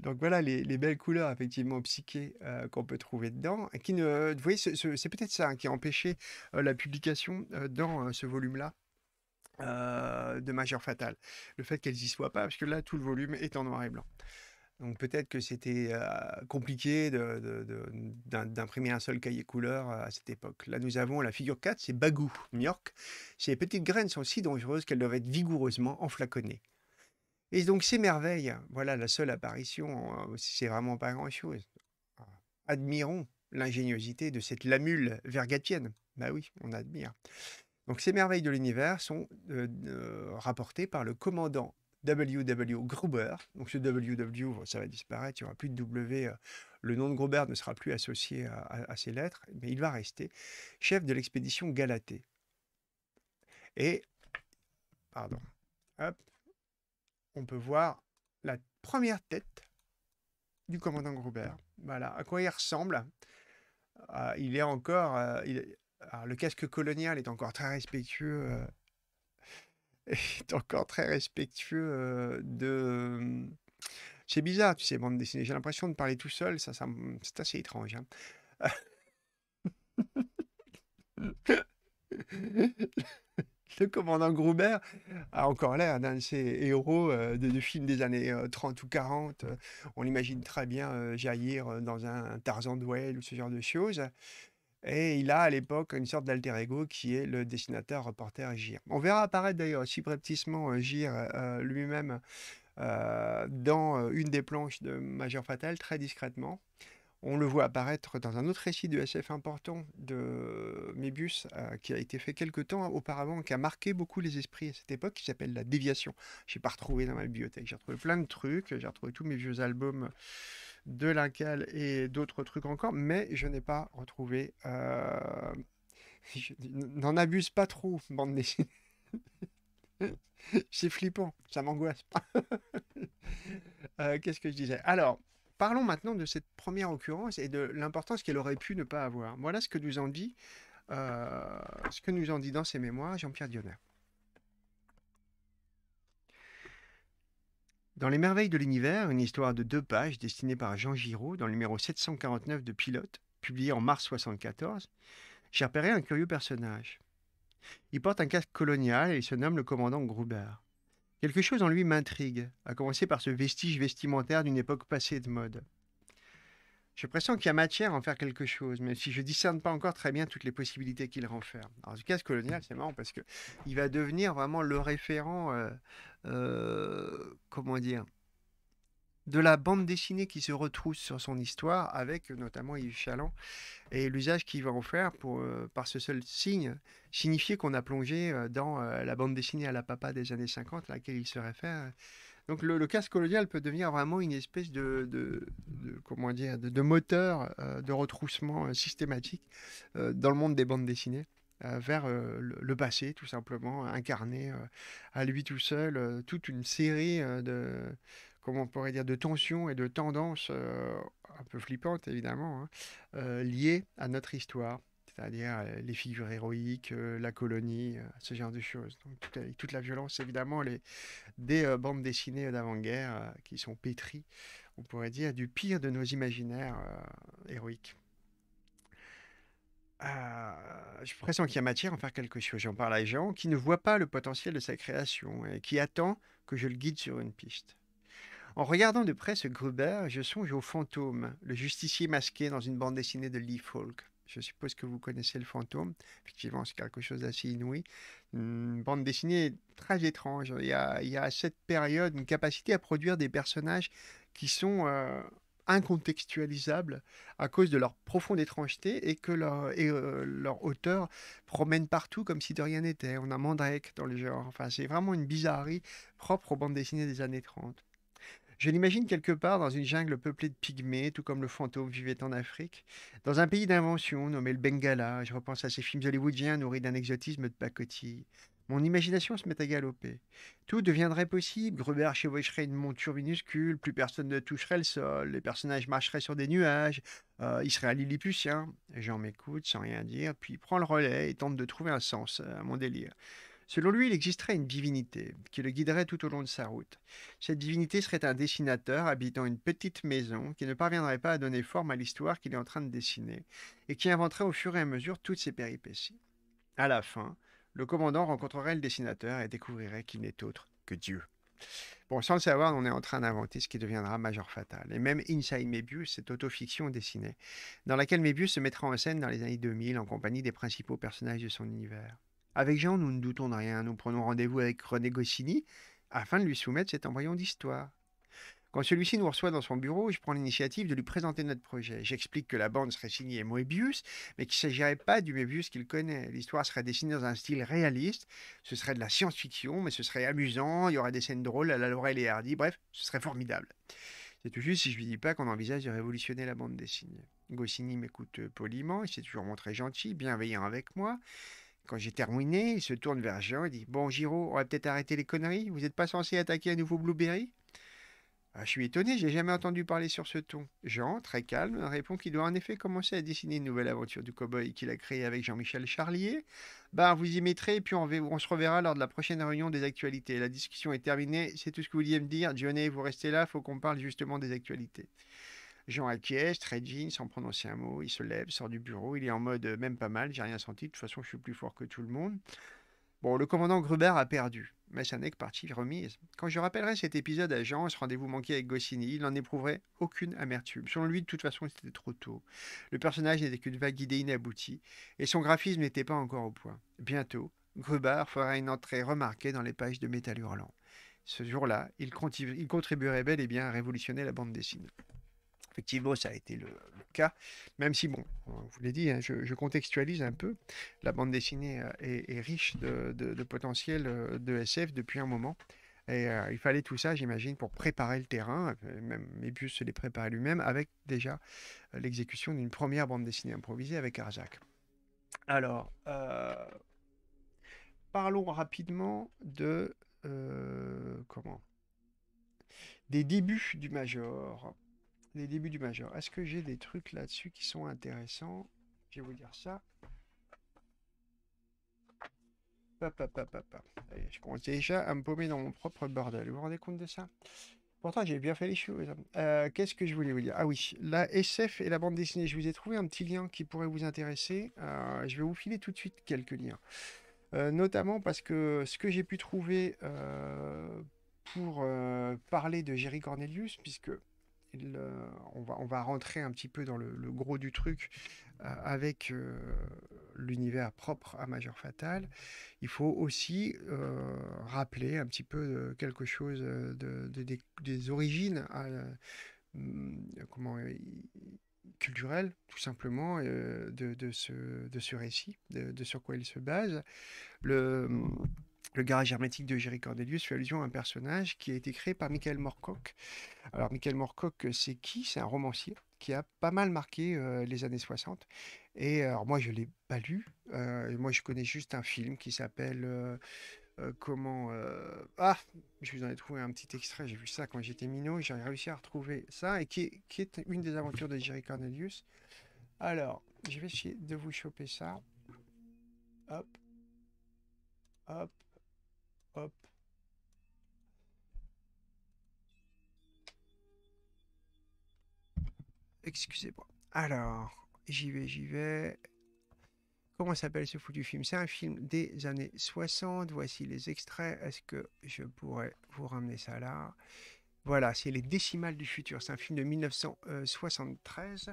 Donc voilà les, belles couleurs effectivement psychées euh, qu'on peut trouver dedans. qui ne, vous voyez, c'est peut-être ça hein, qui a empêché euh, la publication euh, dans ce volume-là. de Majeur Fatale. Le fait qu'elles y soient pas, parce que là, tout le volume est en noir et blanc. Donc peut-être que c'était compliqué d'imprimer un seul cahier couleur à cette époque. Là, nous avons la figure 4, c'est Bagou, New York. Ces petites graines sont si dangereuses qu'elles doivent être vigoureusement enflaconnées. Et donc ces merveilles, voilà la seule apparition, c'est vraiment pas grand-chose. Admirons l'ingéniosité de cette lamule vergatienne. Bah oui, on admire. Donc ces merveilles de l'univers sont euh, euh, rapportées par le commandant W.W. Gruber. Donc ce W.W. ça va disparaître, il n'y aura plus de W. Euh, le nom de Gruber ne sera plus associé à, à ces lettres, mais il va rester chef de l'expédition Galatée. Et, pardon, hop, on peut voir la première tête du commandant Gruber. Voilà, à quoi il ressemble. Euh, il est encore... Euh, le casque colonial est encore très respectueux... Euh, [LAUGHS] est encore très respectueux de... C'est bizarre, tu sais, bande dessinée. J'ai l'impression de parler tout seul, ça, c'est assez étrange. Hein. [LAUGHS] [LAUGHS] le commandant Gruber a encore l'air d'un de ces héros euh, de, films des années 30 euh, ou 40. Euh, on l'imagine très bien jaillir dans un, Tarzan de ou ce genre de choses. Et il a à l'époque une sorte d'alter ego qui est le dessinateur reporter Gir. On verra apparaître d'ailleurs subrepticement Gir lui-même dans une des planches de Major Fatal très discrètement. On le voit apparaître dans un autre récit de SF important de euh, Mébus, euh, qui a été fait quelque temps auparavant, qui a marqué beaucoup les esprits à cette époque, qui s'appelle La Déviation. Je n'ai pas retrouvé dans ma bibliothèque. J'ai retrouvé plein de trucs, j'ai retrouvé tous mes vieux albums de Lincal et d'autres trucs encore, mais je n'ai pas retrouvé. Euh, [LAUGHS] n'en abuse pas trop, bande dessinée. [LAUGHS] C'est flippant, ça m'angoisse. [LAUGHS] Qu'est-ce que je disais Alors, Parlons maintenant de cette première occurrence et de l'importance qu'elle aurait pu ne pas avoir. Voilà ce que nous en dit, euh, ce que nous en dit dans ses mémoires Jean-Pierre Dionnet. Dans Les Merveilles de l'Univers, une histoire de deux pages destinée par Jean Giraud dans le numéro 749 de Pilote, publié en mars 1974, j'ai repéré un curieux personnage. Il porte un casque colonial et il se nomme le commandant Gruber. Quelque chose en lui m'intrigue, à commencer par ce vestige vestimentaire d'une époque passée de mode. J'ai l'impression qu'il y a matière à en faire quelque chose, même si je ne discerne pas encore très bien toutes les possibilités qu'il renferme. Alors, du cas colonial, c'est marrant parce que va devenir vraiment le référent, euh, euh, comment dire, de la bande dessinée qui se retrousse sur son histoire, avec euh, notamment Yves Chaland, et l'usage qu'il va en faire pour, euh, par ce seul signe, signifier qu'on a plongé euh, dans la bande dessinée à la papa des années 50, à laquelle il se réfère. Donc le, casque colonial peut devenir vraiment une espèce de, comment dire, de, moteur de retroussement systématique dans le monde des bandes dessinées vers le, passé, tout simplement, incarné à lui tout seul toute une série de, comment on pourrait dire, de tensions et de tendances euh, un peu flippantes, évidemment, hein, euh, liées à notre histoire c'est-à-dire euh, les figures héroïques, la colonie, ce genre de choses. toute, la, violence, évidemment, les, des bandes dessinées d'avant-guerre qui sont pétries, on pourrait dire, du pire de nos imaginaires héroïques. je pressens qu'il y a matière à en faire quelque chose. J'en parle à des gens qui ne voient pas le potentiel de sa création et qui attend que je le guide sur une piste. En regardant de près ce Gruber, je songe au fantôme, le justicier masqué dans une bande dessinée de Lee Falk. Je suppose que vous connaissez le fantôme. Effectivement, c'est quelque chose d'assez inouï. Une bande dessinée très étrange. Il y, a, à cette période une capacité à produire des personnages qui sont euh, incontextualisables à cause de leur profonde étrangeté et que leur, euh, leur auteur promène partout comme si de rien n'était. On a Mandrake dans le genre. Enfin, c'est vraiment une bizarrerie propre aux bandes dessinées des années 30. Je l'imagine quelque part dans une jungle peuplée de pygmées, tout comme le fantôme vivait en Afrique, dans un pays d'invention nommé le Bengala. Je repense à ces films hollywoodiens nourris d'un exotisme de pacotille. Mon imagination se met à galoper. Tout deviendrait possible. Gruber chevaucherait une monture minuscule, plus personne ne toucherait le sol, les personnages marcheraient sur des nuages, euh, il serait à lilliputien. J'en m'écoute sans rien dire, puis prend le relais et tente de trouver un sens euh, à mon délire. Selon lui, il existerait une divinité qui le guiderait tout au long de sa route. Cette divinité serait un dessinateur habitant une petite maison qui ne parviendrait pas à donner forme à l'histoire qu'il est en train de dessiner et qui inventerait au fur et à mesure toutes ses péripéties. À la fin, le commandant rencontrerait le dessinateur et découvrirait qu'il n'est autre que Dieu. Bon, sans le savoir, on est en train d'inventer ce qui deviendra Major Fatal. Et même Inside Mebius, cette autofiction dessinée, dans laquelle Mebius se mettra en scène dans les années 2000 en compagnie des principaux personnages de son univers. Avec Jean, nous ne doutons de rien, nous prenons rendez-vous avec René Goscinny afin de lui soumettre cet embryon d'histoire. Quand celui-ci nous reçoit dans son bureau, je prends l'initiative de lui présenter notre projet. J'explique que la bande serait signée Moebius, mais qu'il ne s'agirait pas du Moebius qu'il connaît. L'histoire serait dessinée dans un style réaliste, ce serait de la science-fiction, mais ce serait amusant, il y aurait des scènes drôles à la Laurel et Hardy, bref, ce serait formidable. C'est tout juste si je lui dis pas qu'on envisage de révolutionner la bande dessinée. Goscinny m'écoute poliment, il s'est toujours montré gentil, bienveillant avec moi. Quand j'ai terminé, il se tourne vers Jean et dit Bon, Giro, on va peut-être arrêter les conneries. Vous n'êtes pas censé attaquer à nouveau Blueberry «Ah, Je suis étonné, j'ai jamais entendu parler sur ce ton. Jean, très calme, répond qu'il doit en effet commencer à dessiner une nouvelle aventure du cowboy qu'il a créée avec Jean-Michel Charlier. Bah, vous y mettrez et puis on, se reverra lors de la prochaine réunion des actualités. La discussion est terminée. C'est tout ce que vous vouliez me dire. Johnny, vous restez là, il faut qu'on parle justement des actualités. Jean acquiesce, jean sans prononcer un mot, il se lève, sort du bureau, il est en mode euh, même pas mal, j'ai rien senti, de toute façon je suis plus fort que tout le monde. Bon, le commandant Gruber a perdu, mais ça n'est que partie remise. Quand je rappellerai cet épisode à Jean, ce rendez-vous manqué avec Goscinny, il n'en éprouverait aucune amertume. Selon lui, de toute façon, c'était trop tôt. Le personnage n'était qu'une vague idée inaboutie, et son graphisme n'était pas encore au point. Bientôt, Gruber fera une entrée remarquée dans les pages de Métal Hurlant. Ce jour-là, il, il contribuerait bel et bien à révolutionner la bande dessinée. Effectivement, ça a été le, cas, même si, bon, je vous l'ai dit, hein, je, contextualise un peu. La bande dessinée euh, est, riche de, potentiel euh, de SF depuis un moment. Et euh, il fallait tout ça, j'imagine, pour préparer le terrain. Même Mébius se les préparait lui-même avec déjà l'exécution d'une première bande dessinée improvisée avec Arzak. Alors, parlons rapidement de. comment Des débuts du Major les débuts du majeur. Est-ce que j'ai des trucs là-dessus qui sont intéressants Je vais vous dire ça. Papa, Je commence déjà à me paumer dans mon propre bordel. Vous vous rendez compte de ça Pourtant, j'ai bien fait les choses. Hein. Euh, qu'est-ce que je voulais vous dire Ah oui, la SF et la bande dessinée. Je vous ai trouvé un petit lien qui pourrait vous intéresser. Euh, je vais vous filer tout de suite quelques liens. Euh, notamment parce que ce que j'ai pu trouver pour parler de Jerry Cornelius, puisque euh, on, va, on, va, rentrer un petit peu dans le, gros du truc euh, avec euh, l'univers propre à Major Fatal, il faut aussi rappeler un petit peu quelque chose de, des, origines mm, comment, culturelles, tout simplement, de ce, de, ce, récit, de, sur quoi il se base. Le le garage hermétique de Jerry Cornelius fait allusion à un personnage qui a été créé par Michael morcock Alors Michael Morcock euh, c'est qui C'est un romancier qui a pas mal marqué euh, les années 60. Et euh, alors moi, je ne l'ai pas lu. moi, je connais juste un film qui s'appelle... comment... Ah, je vous en ai trouvé un petit extrait, j'ai vu ça quand j'étais minot, j'ai réussi à retrouver ça, et qui est, qui est une des aventures de Jerry Cornelius. Alors, je vais essayer de vous choper ça. Hop. Hop. Excusez-moi. Alors, j'y vais, j'y vais. Comment s'appelle ce foutu film C'est un film des années 60. Voici les extraits. Est-ce que je pourrais vous ramener ça là Voilà, c'est Les Décimales du futur. C'est un film de 1973.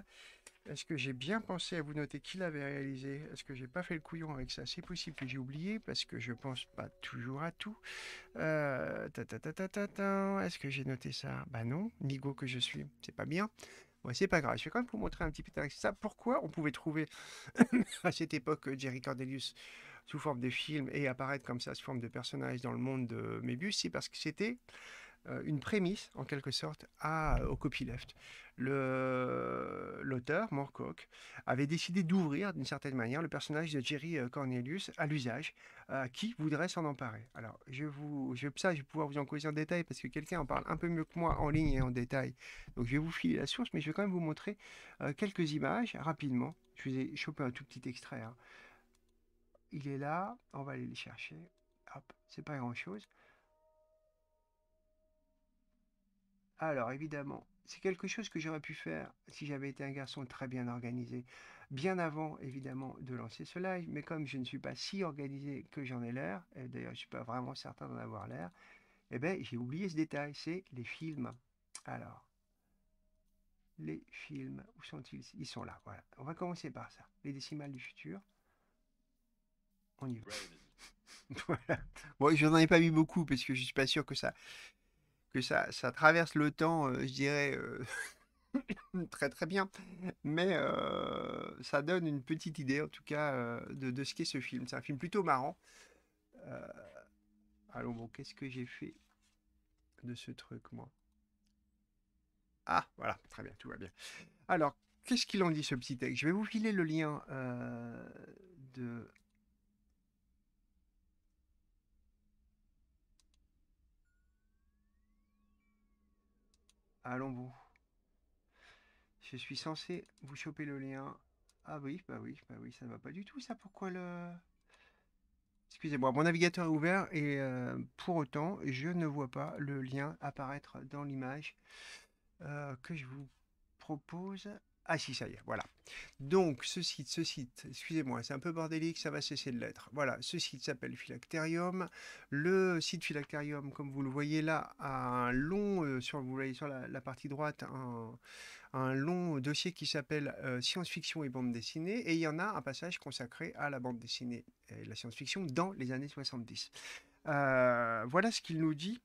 Est-ce que j'ai bien pensé à vous noter qui l'avait réalisé Est-ce que j'ai pas fait le couillon avec ça C'est possible que j'ai oublié parce que je pense pas toujours à tout. Euh, ta ta Est-ce que j'ai noté ça Bah non, Nigo que je suis, c'est pas bien. Ouais, c'est pas grave. Je vais quand même vous montrer un petit peu ça. Pourquoi on pouvait trouver [LAUGHS] à cette époque euh, Jerry Cordelius sous forme de film et apparaître comme ça sous forme de personnage dans le monde de Mébus, c'est parce que c'était euh, une prémisse, en quelque sorte, à, au copyleft. L'auteur, Moorcock, avait décidé d'ouvrir, d'une certaine manière, le personnage de Jerry euh, Cornelius à l'usage. Euh, qui voudrait s'en emparer Alors, je vous, ça, je vais pouvoir vous en causer en détail parce que quelqu'un en parle un peu mieux que moi en ligne et en détail. Donc, je vais vous filer la source, mais je vais quand même vous montrer quelques images rapidement. Je vous ai chopé un tout petit extrait. Hein. Il est là, on va aller le chercher. Hop, c'est pas grand-chose. Alors évidemment, c'est quelque chose que j'aurais pu faire si j'avais été un garçon très bien organisé, bien avant évidemment de lancer ce live, mais comme je ne suis pas si organisé que j'en ai l'air, et d'ailleurs je ne suis pas vraiment certain d'en avoir l'air, eh bien j'ai oublié ce détail, c'est les films. Alors, les films, où sont-ils Ils sont là, voilà. On va commencer par ça, les décimales du futur. On y va. [LAUGHS] voilà. Bon, je n'en ai pas mis beaucoup parce que je ne suis pas sûr que ça que ça, traverse le temps, je dirais, [LAUGHS] très très bien. Mais ça donne une petite idée, en tout cas, de, de, ce qu'est ce film. C'est un film plutôt marrant. Allons, bon, qu'est-ce que j'ai fait de ce truc, moi Ah, voilà, très bien, tout va bien. Alors, qu'est-ce qu'il en dit, ce petit texte Je vais vous filer le lien de Allons vous Je suis censé vous choper le lien. Ah oui, bah oui, bah oui, ça ne va pas du tout ça. Pourquoi le... Excusez-moi, mon navigateur est ouvert et euh, pour autant, je ne vois pas le lien apparaître dans l'image euh, que je vous propose. Ah si, ça y est, Voilà. Donc, ce site, ce site, excusez-moi, c'est un peu bordélique, ça va cesser de l'être. Voilà, ce site s'appelle Philacterium. Le site Philacterium, comme vous le voyez là, a un long, euh, sur, vous voyez sur la, partie droite, un, long dossier qui s'appelle euh, Science-fiction et bande dessinée. Et il y en a un passage consacré à la bande dessinée et la science-fiction dans les années 70. Euh, voilà ce qu'il nous dit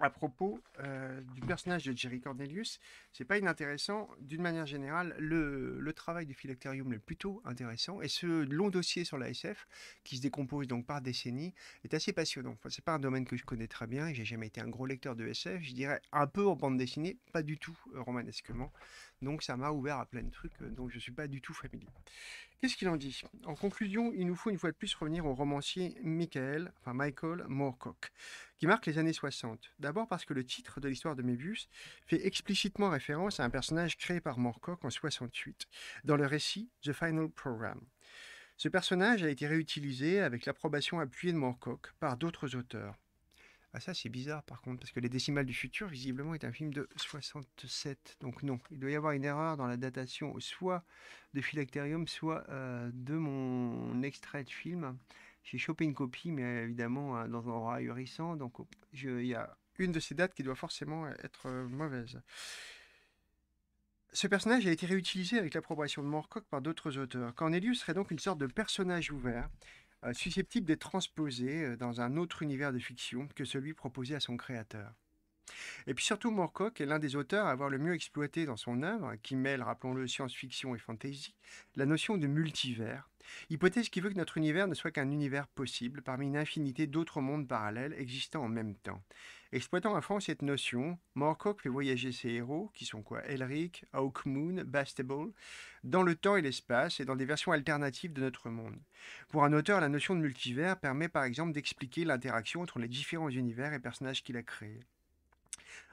à propos euh, du personnage de Jerry Cornelius, c'est pas inintéressant. D'une manière générale, le, travail du Philactérium est plutôt intéressant et ce long dossier sur la SF, qui se décompose donc par décennies, est assez passionnant. c'est pas un domaine que je connais très bien j'ai jamais été un gros lecteur de SF, je dirais un peu en bande dessinée, pas du tout euh, romanesquement. Donc ça m'a ouvert à plein de trucs euh, Donc je suis pas du tout familier. Qu'est-ce qu'il en dit En conclusion, il nous faut une fois de plus revenir au romancier Michael, enfin Michael Moorcock, qui marque les années 60. D'abord parce que le titre de l'histoire de Mébius fait explicitement référence à un personnage créé par Moorcock en 68, dans le récit The Final Program. Ce personnage a été réutilisé avec l'approbation appuyée de Moorcock par d'autres auteurs. Ah ça c'est bizarre par contre, parce que Les Décimales du Futur, visiblement, est un film de 67. Donc non, il doit y avoir une erreur dans la datation, soit de Philacterium, soit euh, de mon extrait de film. J'ai chopé une copie, mais évidemment euh, dans un endroit ahurissant, donc oh, il y a une de ces dates qui doit forcément être euh, mauvaise. Ce personnage a été réutilisé avec l'approbation de Morcock par d'autres auteurs. Cornelius serait donc une sorte de personnage ouvert euh, susceptible d'être transposé euh, dans un autre univers de fiction que celui proposé à son créateur. Et puis surtout, Morcock est l'un des auteurs à avoir le mieux exploité dans son œuvre, hein, qui mêle, rappelons-le, science-fiction et fantasy, la notion de multivers, hypothèse qui veut que notre univers ne soit qu'un univers possible parmi une infinité d'autres mondes parallèles existant en même temps, Exploitant à fond cette notion, Moorcock fait voyager ses héros, qui sont quoi Elric, Moon, Bastable, dans le temps et l'espace et dans des versions alternatives de notre monde. Pour un auteur, la notion de multivers permet par exemple d'expliquer l'interaction entre les différents univers et personnages qu'il a créés.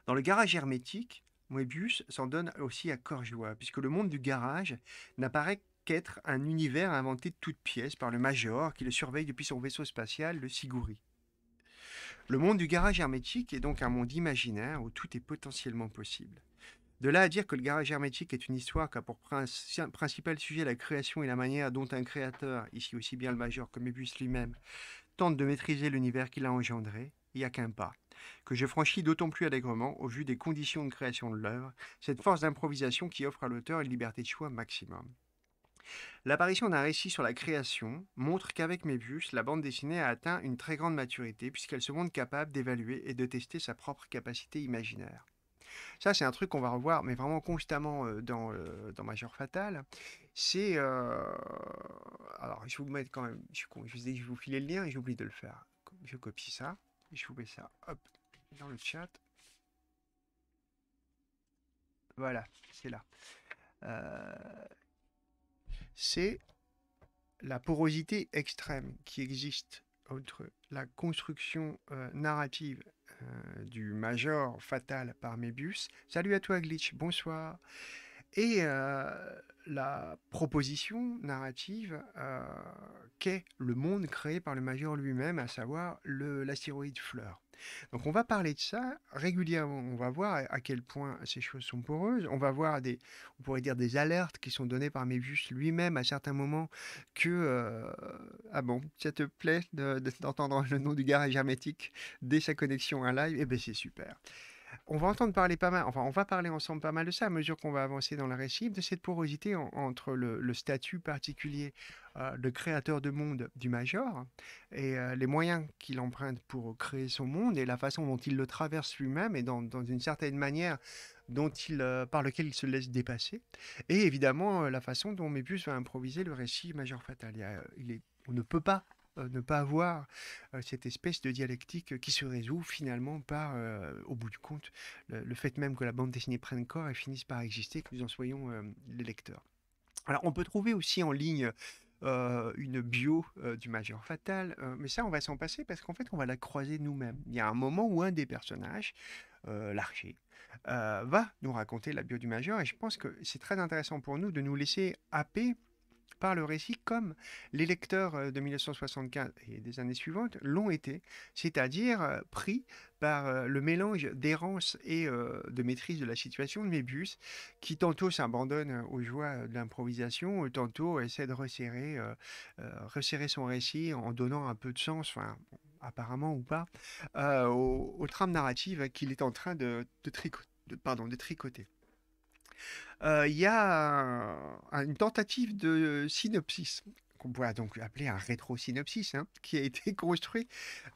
Dans le garage hermétique, Moebius s'en donne aussi à corps puisque le monde du garage n'apparaît qu'être un univers inventé de toutes pièces par le Major qui le surveille depuis son vaisseau spatial, le Siguri. Le monde du garage hermétique est donc un monde imaginaire où tout est potentiellement possible. De là à dire que le garage hermétique est une histoire qui a pour principal sujet la création et la manière dont un créateur, ici aussi bien le majeur que Mébus lui-même, tente de maîtriser l'univers qu'il a engendré, il n'y a qu'un pas, que je franchis d'autant plus allègrement au vu des conditions de création de l'œuvre, cette force d'improvisation qui offre à l'auteur une liberté de choix maximum. L'apparition d'un récit sur la création montre qu'avec Mébius, la bande dessinée a atteint une très grande maturité puisqu'elle se montre capable d'évaluer et de tester sa propre capacité imaginaire. Ça, c'est un truc qu'on va revoir, mais vraiment constamment euh, dans, euh, dans Major Fatal. C'est. Euh, alors, je vous mettre quand même. Je, je, je vous filer le lien et j'oublie de le faire. Je copie ça. je vous mets ça. Dans le chat. Voilà, c'est là. Euh, c'est la porosité extrême qui existe entre la construction euh, narrative euh, du Major fatal par Mébius. Salut à toi Glitch, bonsoir. Et euh, la proposition narrative qu'est le monde créé par le Major lui-même, à savoir l'astéroïde Fleur. Donc on va parler de ça régulièrement. On va voir à quel point ces choses sont poreuses. On va voir des, on pourrait dire des alertes qui sont données par Mébius lui-même à certains moments que euh, ah bon, ça te plaît d'entendre le nom du garage hermétique dès sa connexion à live Eh ben c'est super on va entendre parler pas mal, enfin, on va parler ensemble pas mal de ça à mesure qu'on va avancer dans la récit, de cette porosité entre le, statut particulier de euh, créateur de monde du Major et euh, les moyens qu'il emprunte pour créer son monde et la façon dont il le traverse lui-même et dans, une certaine manière dont il, euh, par lequel il se laisse dépasser. Et évidemment, la façon dont Mébius va improviser le récit Major Fatal. il est, on ne peut pas euh, ne pas avoir euh, cette espèce de dialectique euh, qui se résout finalement par, au bout du compte, le, fait même que la bande dessinée prenne corps et finisse par exister, que nous en soyons les lecteurs. Alors on peut trouver aussi en ligne une bio du Major Fatal, mais ça on va s'en passer parce qu'en fait on va la croiser nous-mêmes. Il y a un moment où un des personnages, l'archer, va nous raconter la bio du Major et je pense que c'est très intéressant pour nous de nous laisser happer par le récit comme les lecteurs euh, de 1975 et des années suivantes l'ont été, c'est-à-dire euh, pris par euh, le mélange d'errance et de maîtrise de la situation de Mébius, qui tantôt s'abandonne aux joies de l'improvisation, tantôt essaie de resserrer, resserrer son récit en donnant un peu de sens, enfin, apparemment ou pas, aux, trames narratives qu'il est en train de, pardon, de tricoter il y a une tentative de synopsis qu'on pourrait donc appeler un rétro-synopsis, hein, qui a été [LAUGHS] construit,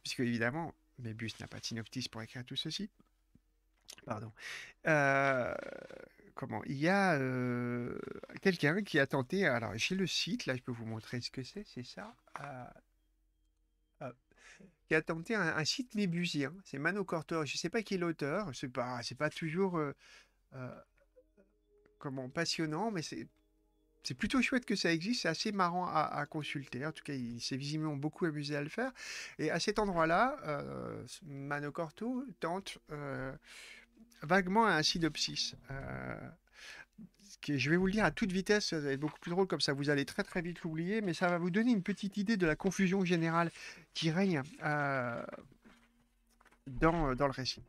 puisque évidemment, Mébus n'a pas de synopsis pour écrire tout ceci. Pardon. comment Il y a quelqu'un qui a tenté. Alors, j'ai le site, là, je peux vous montrer ce que c'est, c'est ça. Euh, euh, qui a tenté un, site mébusien. C'est Mano Cortor. Je ne sais pas qui est l'auteur. Ce n'est pas, pas toujours. Euh, comment, passionnant, mais c'est c'est plutôt chouette que ça existe, c'est assez marrant à, consulter. En tout cas, il s'est visiblement beaucoup amusé à le faire. Et à cet endroit-là, euh, Mano Corto tente euh, vaguement un synopsis. Euh, je vais vous le lire à toute vitesse, ça va être beaucoup plus drôle comme ça, vous allez très très vite l'oublier, mais ça va vous donner une petite idée de la confusion générale qui règne euh, dans, dans le récit.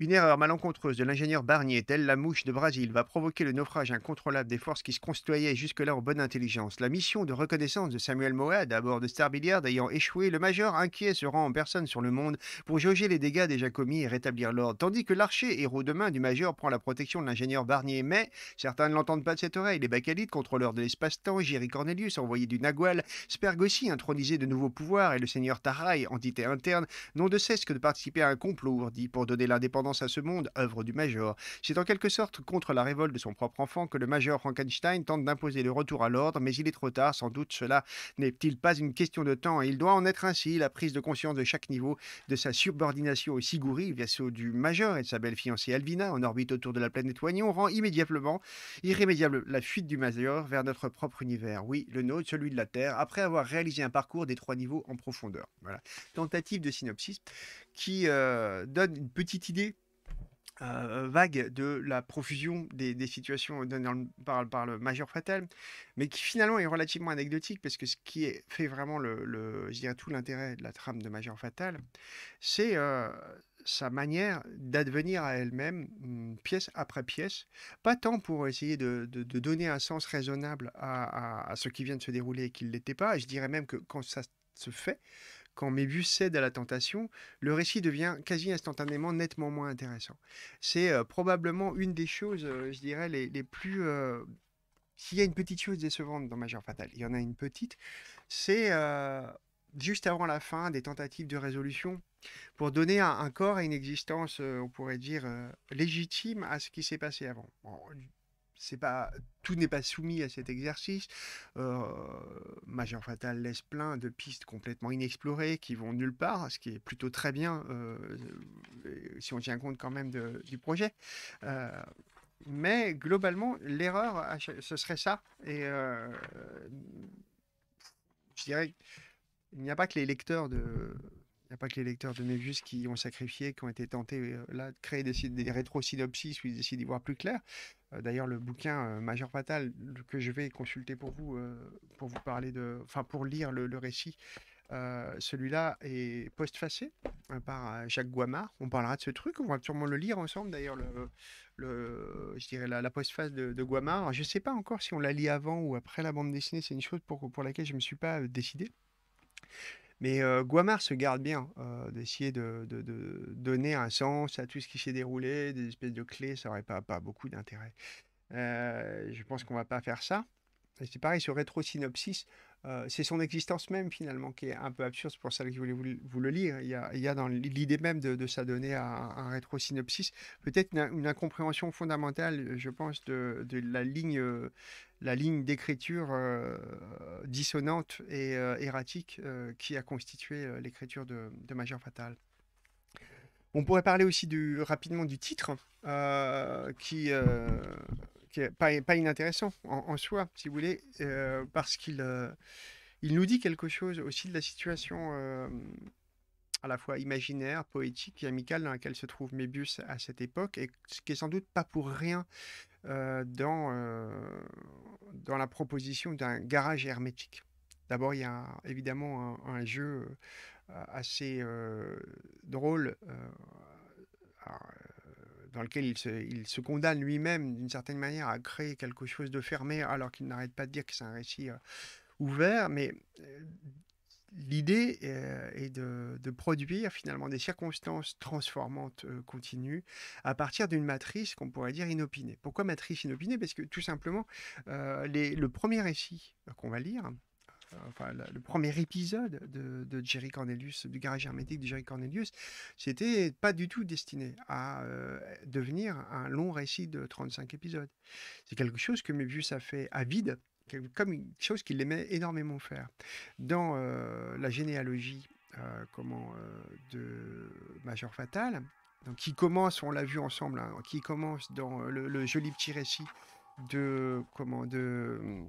Une erreur malencontreuse de l'ingénieur Barnier, telle la mouche de Brasil, va provoquer le naufrage incontrôlable des forces qui se constoyaient jusque-là en bonne intelligence. La mission de reconnaissance de Samuel Moad à bord de Star ayant échoué, le major inquiet se rend en personne sur le monde pour jauger les dégâts déjà commis et rétablir l'ordre, tandis que l'archer, héros de main du major, prend la protection de l'ingénieur Barnier. Mais certains ne l'entendent pas de cette oreille. Les Bacalides, contrôleurs de l'espace-temps, Jerry Cornelius, envoyé du Nagual, Spergossi, intronisé de nouveaux pouvoirs, et le seigneur Tarai, entité interne, n'ont de cesse que de participer à un complot ourdi pour donner l'indépendance à ce monde, œuvre du Major. C'est en quelque sorte contre la révolte de son propre enfant que le Major Frankenstein tente d'imposer le retour à l'ordre, mais il est trop tard, sans doute cela n'est-il pas une question de temps, il doit en être ainsi, la prise de conscience de chaque niveau de sa subordination au via vaisseau du Major et de sa belle fiancée Alvina, en orbite autour de la planète Oignon, rend immédiatement, irrémédiable la fuite du Major vers notre propre univers, oui, le nôtre, celui de la Terre, après avoir réalisé un parcours des trois niveaux en profondeur. Voilà. Tentative de synopsis qui euh, donne une petite idée euh, vague de la profusion des, situations euh, données par, par, le Major Fatal, mais qui finalement est relativement anecdotique, parce que ce qui fait vraiment le, tout l'intérêt de la trame de Major Fatal, c'est euh, sa manière d'advenir à elle-même, mm, pièce après pièce, pas tant pour essayer de, donner un sens raisonnable à, à, ce qui vient de se dérouler et qui ne l'était pas, je dirais même que quand ça se fait, quand Mébus cède à la tentation, le récit devient quasi instantanément nettement moins intéressant. C'est euh, probablement une des choses, euh, je dirais, les, plus... Euh, s'il y a une petite chose décevante dans Major Fatal, il y en a une petite, c'est juste avant la fin des tentatives de résolution pour donner un, corps et une existence, on pourrait dire, légitime à ce qui s'est passé avant c'est pas tout n'est pas soumis à cet exercice. Euh, Major Fatal laisse plein de pistes complètement inexplorées qui vont nulle part, ce qui est plutôt très bien euh, euh, si on tient compte quand même de, du projet. mais globalement, l'erreur, ce serait ça. Et je dirais, il n'y a pas que les lecteurs de n'y a pas que les lecteurs de Mébius qui ont sacrifié, qui ont été tentés euh, là, de créer des, des rétro-synopsis où ils décident d'y voir plus clair. Euh, d'ailleurs, le bouquin euh, Major Fatal que je vais consulter pour vous, pour vous parler de, enfin pour lire le, récit, celui-là est postfacé par Jacques Guamard. On parlera de ce truc, on va sûrement le lire ensemble. D'ailleurs, je dirais la, post postface de, de Guamard. je ne sais pas encore si on la lit avant ou après la bande dessinée. C'est une chose pour, pour laquelle je ne me suis pas décidé. Mais euh, Guamard se garde bien d'essayer de, donner un sens à tout ce qui s'est déroulé, des espèces de clés, ça n'aurait pas, pas beaucoup d'intérêt. je pense qu'on va pas faire ça. c'est pareil, ce rétro-synopsis, c'est son existence même finalement qui est un peu absurde, c'est pour ça que je voulais vous, le lire. Il y a, dans l'idée même de, de s'adonner à un, rétro-synopsis peut-être une, une, incompréhension fondamentale, je pense, de, la ligne la ligne d'écriture euh, dissonante et euh, erratique euh, qui a constitué l'écriture de, de Fatal. Fatale. On pourrait parler aussi du, rapidement du titre, qui, n'est pas, inintéressant en, soi, si vous voulez, parce qu'il nous dit quelque chose aussi de la situation à la fois imaginaire, poétique et amicale dans laquelle se trouve Mébus à cette époque, et ce qui est sans doute pas pour rien euh, dans, euh, dans la proposition d'un garage hermétique. D'abord, il y a évidemment un, jeu euh, assez drôle dans lequel il se, il se condamne lui-même d'une certaine manière à créer quelque chose de fermé alors qu'il n'arrête pas de dire que c'est un récit ouvert, mais l'idée euh, est, de, produire finalement des circonstances transformantes euh, continues à partir d'une matrice qu'on pourrait dire inopinée. Pourquoi matrice inopinée Parce que tout simplement, euh, le premier récit qu'on va lire, le premier épisode de, Jerry Cornelius, du garage hermétique de Jerry Cornelius, c'était pas du tout destiné à devenir un long récit de 35 épisodes. C'est quelque chose que Möbius a fait à vide comme une chose qu'il aimait énormément faire. Dans euh, la généalogie euh, comment, euh, de Major Fatal, donc, qui commence, on l'a vu ensemble, hein, qui commence dans le, joli petit récit de, comment, de,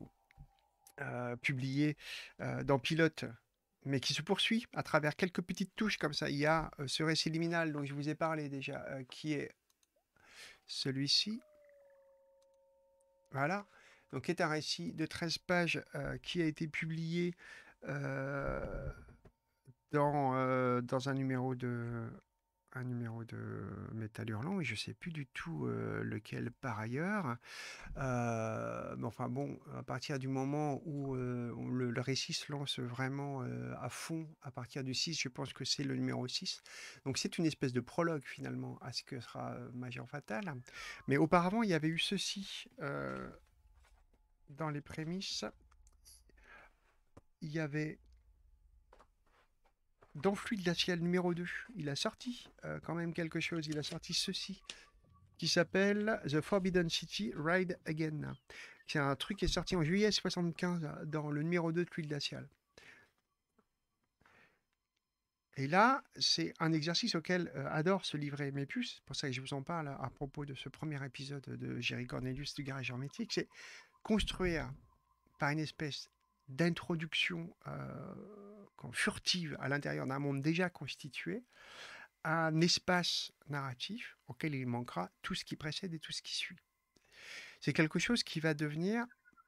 publié dans Pilote, mais qui se poursuit à travers quelques petites touches comme ça. Il y a ce récit liminal dont je vous ai parlé déjà, qui est celui-ci. Voilà donc, est un récit de 13 pages euh, qui a été publié euh, dans, euh, dans un numéro de un numéro de Hurlant, et je ne sais plus du tout lequel par ailleurs. mais enfin bon, à partir du moment où, le, le, récit se lance vraiment à fond, à partir du 6, je pense que c'est le numéro 6. Donc c'est une espèce de prologue finalement à ce que sera Major Fatal. Mais auparavant, il y avait eu ceci dans les prémices, il y avait dans Fluide glacial numéro 2, il a sorti euh, quand même quelque chose, il a sorti ceci qui s'appelle The Forbidden City Ride Again. C'est un truc qui est sorti en juillet 75 euh, dans le numéro 2 de Fluide glacial. Et là, c'est un exercice auquel euh, adore se livrer mes puces. C'est pour ça que je vous en parle à propos de ce premier épisode de Jerry Cornelius du Garage Hermétique. C'est construire par une espèce d'introduction euh, furtive à l'intérieur d'un monde déjà constitué un espace narratif auquel il manquera tout ce qui précède et tout ce qui suit. C'est quelque chose qui va devenir,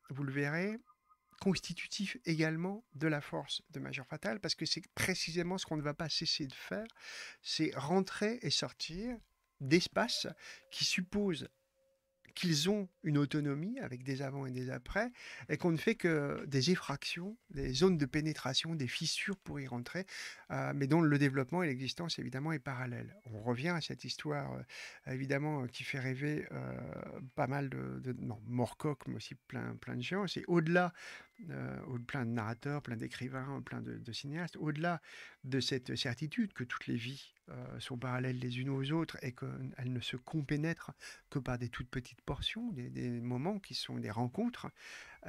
vous le verrez, constitutif également de la force de Major Fatal, parce que c'est précisément ce qu'on ne va pas cesser de faire, c'est rentrer et sortir d'espaces qui supposent qu'ils ont une autonomie avec des avant et des après, et qu'on ne fait que des effractions, des zones de pénétration, des fissures pour y rentrer, euh, mais dont le développement et l'existence évidemment est parallèle. On revient à cette histoire euh, évidemment euh, qui fait rêver pas mal de, de non, mais aussi plein, plein de gens. C'est au-delà, plein de narrateurs, plein d'écrivains, plein de cinéastes, au-delà de cette certitude que toutes les vies euh, sont parallèles les unes aux autres et qu'elles ne se compénètrent que par des toutes petites portions, des, moments qui sont des rencontres,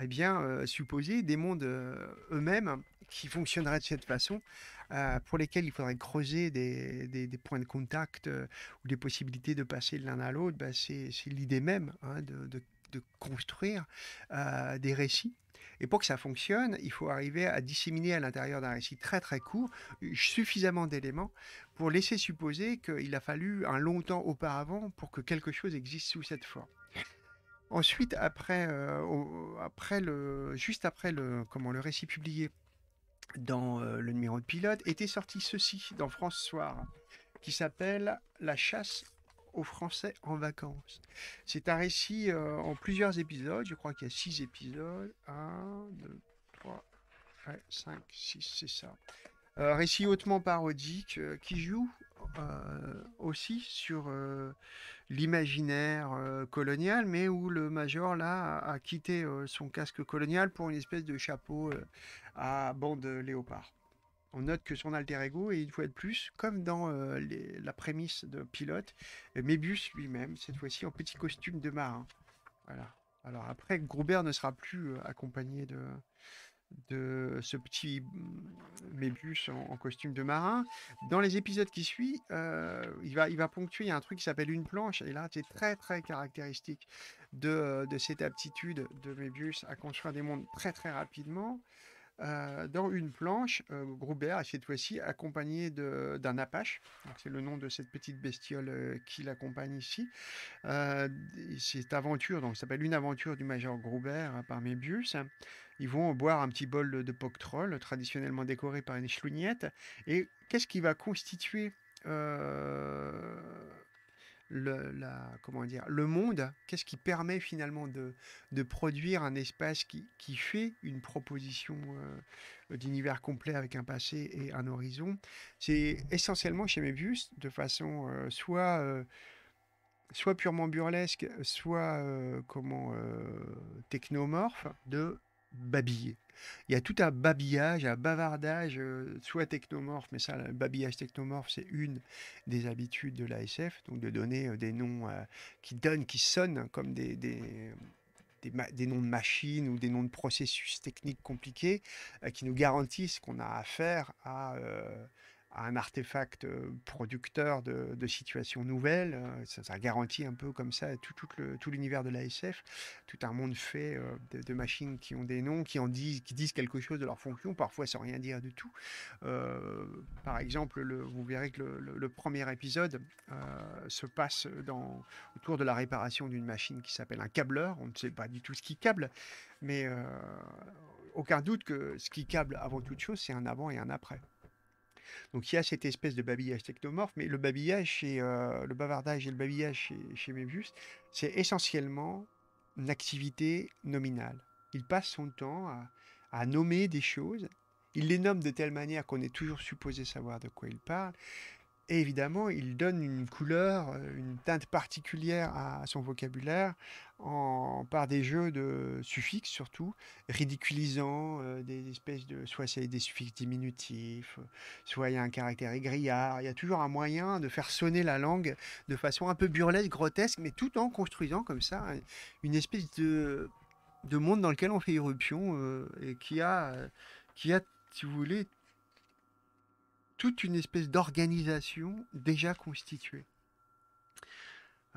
eh bien, euh, supposer des mondes euh, eux-mêmes qui fonctionneraient de cette façon, pour lesquels il faudrait creuser des, points de contact ou des possibilités de passer de l'un à l'autre, ben, c'est l'idée même hein, de, construire des récits et pour que ça fonctionne, il faut arriver à disséminer à l'intérieur d'un récit très très court suffisamment d'éléments pour laisser supposer qu'il a fallu un long temps auparavant pour que quelque chose existe sous cette forme. Ensuite, après, euh, après le, juste après le, comment, le récit publié dans euh, le numéro de pilote, était sorti ceci dans France Soir, qui s'appelle La chasse Français en vacances. C'est un récit euh, en plusieurs épisodes, je crois qu'il y a six épisodes. 1, 2, 3, 5, 6, c'est ça. Euh, récit hautement parodique euh, qui joue aussi sur l'imaginaire colonial, mais où le major là a, a quitté son casque colonial pour une espèce de chapeau à bande léopard on note que son alter ego est une fois de plus, comme dans euh, la prémisse de pilote, Mébius lui-même, cette fois-ci en petit costume de marin. Alors après, Groubert ne sera plus euh, accompagné de, ce petit mm, Mébius en, costume de marin. Dans les épisodes qui suivent, euh, il, va, il va ponctuer un truc qui s'appelle une planche, et là, c'est très très caractéristique de, cette aptitude de Mébius à construire des mondes très très rapidement. Euh, dans une planche, euh, Groubert, cette fois-ci accompagné d'un Apache. C'est le nom de cette petite bestiole euh, qui l'accompagne ici. Euh, cette aventure, donc, s'appelle Une aventure du Major Groubert hein, par Mébius. Ils vont boire un petit bol de poctrol, traditionnellement décoré par une chlouignette. Et qu'est-ce qui va constituer le, comment dire, le monde, qu'est-ce qui permet finalement de, produire un espace qui, fait une proposition euh, d'univers complet avec un passé et un horizon. C'est essentiellement chez mebus de façon euh, soit, euh, soit purement burlesque, soit comment, technomorphe, de babiller. Il y a tout un babillage, un bavardage, euh, soit technomorphe, mais ça, le babillage technomorphe, c'est une des habitudes de l'ASF, donc de donner euh, des noms euh, qui donnent, qui sonnent comme des, noms de machines ou des noms de processus techniques compliqués, qui nous garantissent qu'on a affaire à un artefact producteur de, situations nouvelles. Ça, garantit un peu comme ça tout, tout, le, tout l'univers de l'ASF, tout un monde fait de, machines qui ont des noms, qui en disent, disent quelque chose de leur fonction, parfois sans rien dire du tout. par exemple, vous verrez que le, premier épisode se passe dans, autour de la réparation d'une machine qui s'appelle un câbleur. On ne sait pas du tout ce qui câble, mais aucun doute que ce qui câble avant toute chose, c'est un avant et un après. Donc il y a cette espèce de babillage technomorphe, mais le babillage et euh, le bavardage et le babillage chez, chez c'est essentiellement une activité nominale. Il passe son temps à nommer des choses. Il les nomme de telle manière qu'on est toujours supposé savoir de quoi il parle. Et évidemment, il donne une couleur, euh, une teinte particulière à son vocabulaire en, par des jeux de suffixes surtout, ridiculisant euh, des espèces de... Soit c'est des suffixes diminutifs, euh, soit il y a un caractère égrillard, il y a toujours un moyen de faire sonner la langue de façon un peu burlesque, grotesque, mais tout en construisant comme ça une espèce de, de monde dans lequel on fait irruption euh, et qui a, qui a, si vous voulez, toute une espèce d'organisation déjà constituée.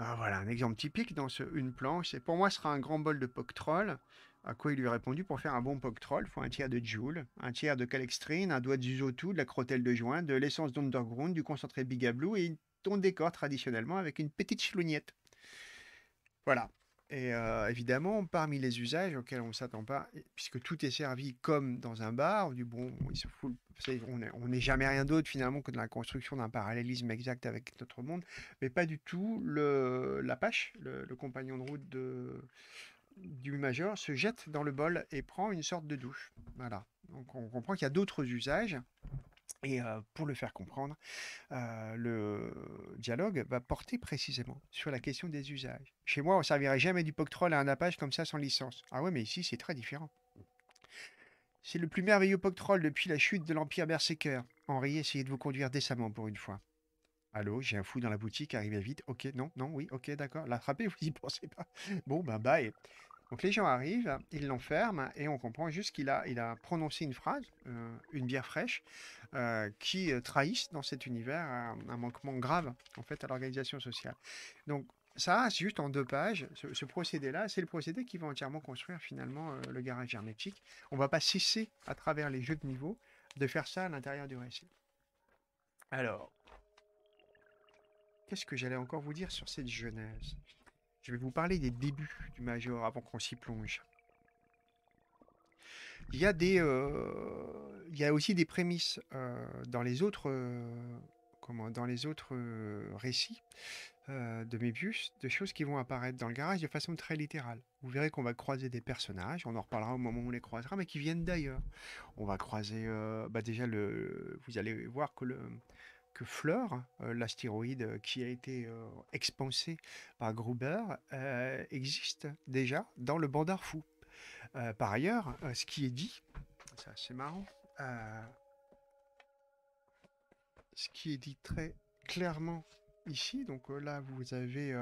Ah, voilà, un exemple typique dans ce une planche, et pour moi ce sera un grand bol de Poctrol. À quoi il lui a répondu pour faire un bon Poctrol, il faut un tiers de Joule, un tiers de calextrine, un doigt de Zuzotu, de la crotelle de joint, de l'essence d'underground, du concentré Bigablu, et ton décor traditionnellement avec une petite chelognette. Voilà. Et évidemment, parmi les usages auxquels on ne s'attend pas, puisque tout est servi comme dans un bar, on bon, on n'est jamais rien d'autre finalement que de la construction d'un parallélisme exact avec notre monde, mais pas du tout. Le, la pâche, le, compagnon de route de, du majeur se jette dans le bol et prend une sorte de douche. Voilà. Donc on comprend qu'il y a d'autres usages. Et pour le faire comprendre, le dialogue va porter précisément sur la question des usages. Chez moi, on ne servirait jamais du POCTROL à un apache comme ça sans licence. Ah ouais, mais ici, c'est très différent. C'est le plus merveilleux POCTROL depuis la chute de l'Empire Berserker. Henri, essayez de vous conduire décemment pour une fois. Allô, j'ai un fou dans la boutique, arrivez vite. Ok, non, non, oui, ok, d'accord. L'attraper, vous n'y pensez pas. Bon, ben bye. Donc les gens arrivent, ils l'enferment et on comprend juste qu'il a, prononcé une phrase, euh, une bière fraîche, euh, qui euh, trahisse dans cet univers un, manquement grave en fait à l'organisation sociale. Donc ça, c'est juste en deux pages, ce, procédé-là, c'est le procédé qui va entièrement construire finalement le garage hermétique. On ne va pas cesser à travers les jeux de niveau de faire ça à l'intérieur du récit. Alors, qu'est-ce que j'allais encore vous dire sur cette jeunesse je vais vous parler des débuts du Major avant qu'on s'y plonge. Il y a des, euh, il y aussi des prémices euh, dans les autres, euh, comment, dans les autres récits de Mébius, de choses qui vont apparaître dans le garage de façon très littérale. Vous verrez qu'on va croiser des personnages, on en reparlera au moment où on les croisera, mais qui viennent d'ailleurs. On va croiser, bah, déjà le, vous allez voir que le, que Fleur, euh, l'astéroïde euh, qui a été euh, expansé par Gruber, existe déjà dans le bandar fou. par ailleurs, ce qui est dit, ça c'est marrant, ce qui est dit très clairement ici, donc là vous avez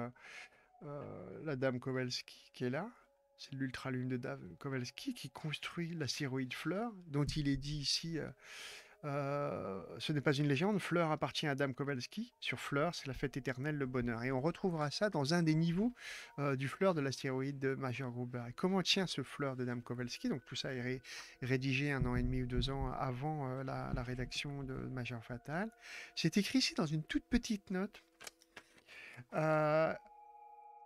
la dame Kowalski qui est là, c'est l'ultra-lune de Dave Kowalski qui construit l'astéroïde Fleur, dont il est dit ici euh, ce n'est pas une légende, Fleur appartient à Dame Kowalski. Sur Fleur, c'est la fête éternelle, le bonheur. Et on retrouvera ça dans un des niveaux euh, du Fleur de l'astéroïde de Major Gruber. Et comment tient ce Fleur de Dame Kowalski Donc tout ça est rédigé un an et demi ou deux ans avant euh, la, rédaction de Major Fatal. C'est écrit ici dans une toute petite note.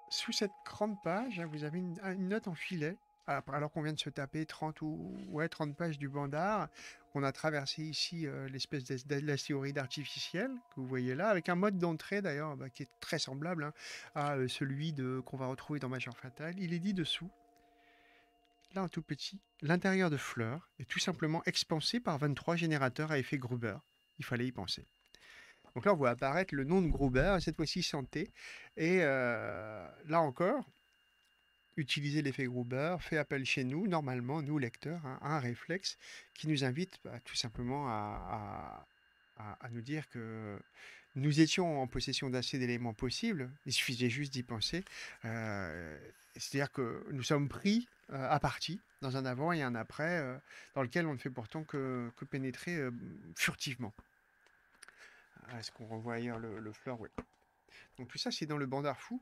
sous cette grande page, hein, vous avez une note en filet alors qu'on vient de se taper 30 ou ouais, 30 pages du bandar, on a traversé ici euh, l'espèce de la théorie artificielle que vous voyez là, avec un mode d'entrée d'ailleurs bah, qui est très semblable hein, à euh, celui qu'on va retrouver dans Major Fatal. Il est dit dessous, là en tout petit, l'intérieur de Fleur est tout simplement expansé par 23 générateurs à effet Gruber. Il fallait y penser. Donc là, on voit apparaître le nom de Gruber, cette fois-ci Santé. Et euh, là encore, utiliser l'effet Gruber fait appel chez nous, normalement, nous lecteurs, hein, à un réflexe qui nous invite bah, tout simplement à, à, nous dire que nous étions en possession d'assez d'éléments possibles, il suffisait juste d'y penser. Euh, c'est-à-dire que nous sommes pris euh, à partie dans un avant et un après euh, dans lequel on ne fait pourtant que, que pénétrer furtivement. Est-ce qu'on revoit ailleurs le, le fleur Oui. Donc tout ça, c'est dans le bandard fou.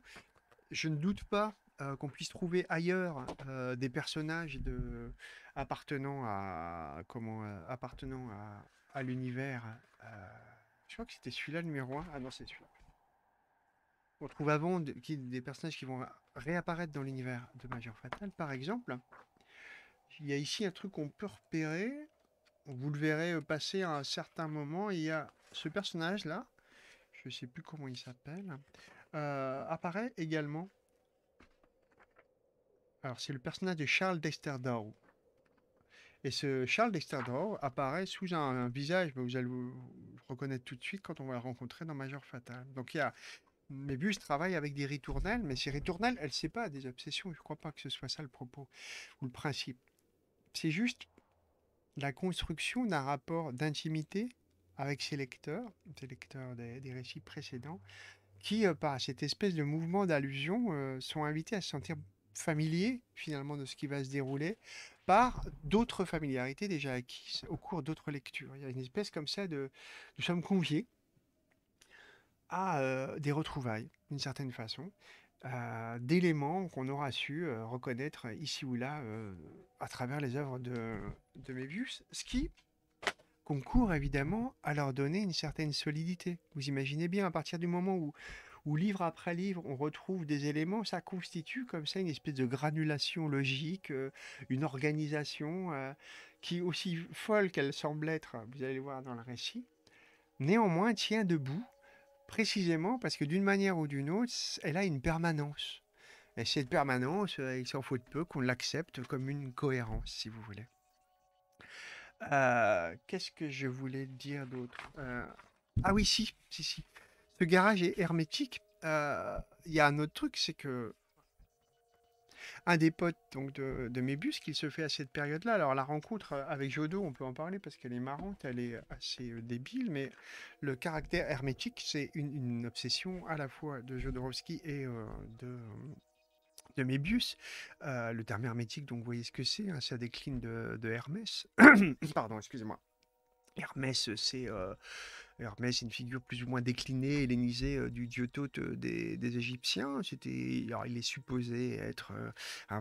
Je ne doute pas euh, qu'on puisse trouver ailleurs euh, des personnages de, appartenant à comment euh, appartenant à, l'univers. je crois que c'était celui-là numéro 1. Ah non, c'est celui-là. On trouve avant des personnages qui vont réapparaître dans l'univers de Major Fatal, par exemple. Il y a ici un truc qu'on peut repérer. Vous le verrez passer à un certain moment. Il y a ce personnage-là, je ne sais plus comment il s'appelle, apparaît également alors, c'est le personnage de Charles Dexter Et ce Charles Dexter apparaît sous un, visage, que vous allez vous reconnaître tout de suite quand on va le rencontrer dans Major Fatal. Donc, il y a. Mébus travaille avec des ritournelles, mais ces ritournelles, elle ne sait pas des obsessions. Je ne crois pas que ce soit ça le propos ou le principe. C'est juste la construction d'un rapport d'intimité avec ses lecteurs, des lecteurs des, récits précédents, qui, euh, par cette espèce de mouvement d'allusion, euh, sont invités à se sentir familier finalement de ce qui va se dérouler par d'autres familiarités déjà acquises au cours d'autres lectures. Il y a une espèce comme ça de nous sommes conviés à euh, des retrouvailles d'une certaine façon, euh, d'éléments qu'on aura su euh, reconnaître ici ou là à travers les œuvres de, de Mébius, ce qui concourt évidemment à leur donner une certaine solidité. Vous imaginez bien à partir du moment où où livre après livre, on retrouve des éléments, ça constitue comme ça une espèce de granulation logique, euh, une organisation euh, qui, aussi folle qu'elle semble être, vous allez le voir dans le récit, néanmoins tient debout, précisément parce que d'une manière ou d'une autre, elle a une permanence. Et cette permanence, euh, il s'en faut de peu qu'on l'accepte comme une cohérence, si vous voulez. Qu'est-ce que je voulais dire d'autre Ah oui, si, si, si garage est hermétique. Euh, il y a un autre truc, c'est que un des potes donc de, de mes bus qu'il se fait à cette période-là. Alors la rencontre euh, avec Jodo, on peut en parler parce qu'elle est marrante, elle est assez euh, débile, mais le caractère hermétique, c'est une, obsession à la fois de Jodorowsky et de de Mébius, le terme hermétique, donc vous voyez ce que c'est, hein, ça décline de, Hermès. [COUGHS] Pardon, excusez-moi. Hermès, c'est Hermès est une figure plus ou moins déclinée, hellénisée euh, du dieu Thoth euh, des, Égyptiens. C'était, il est supposé être euh,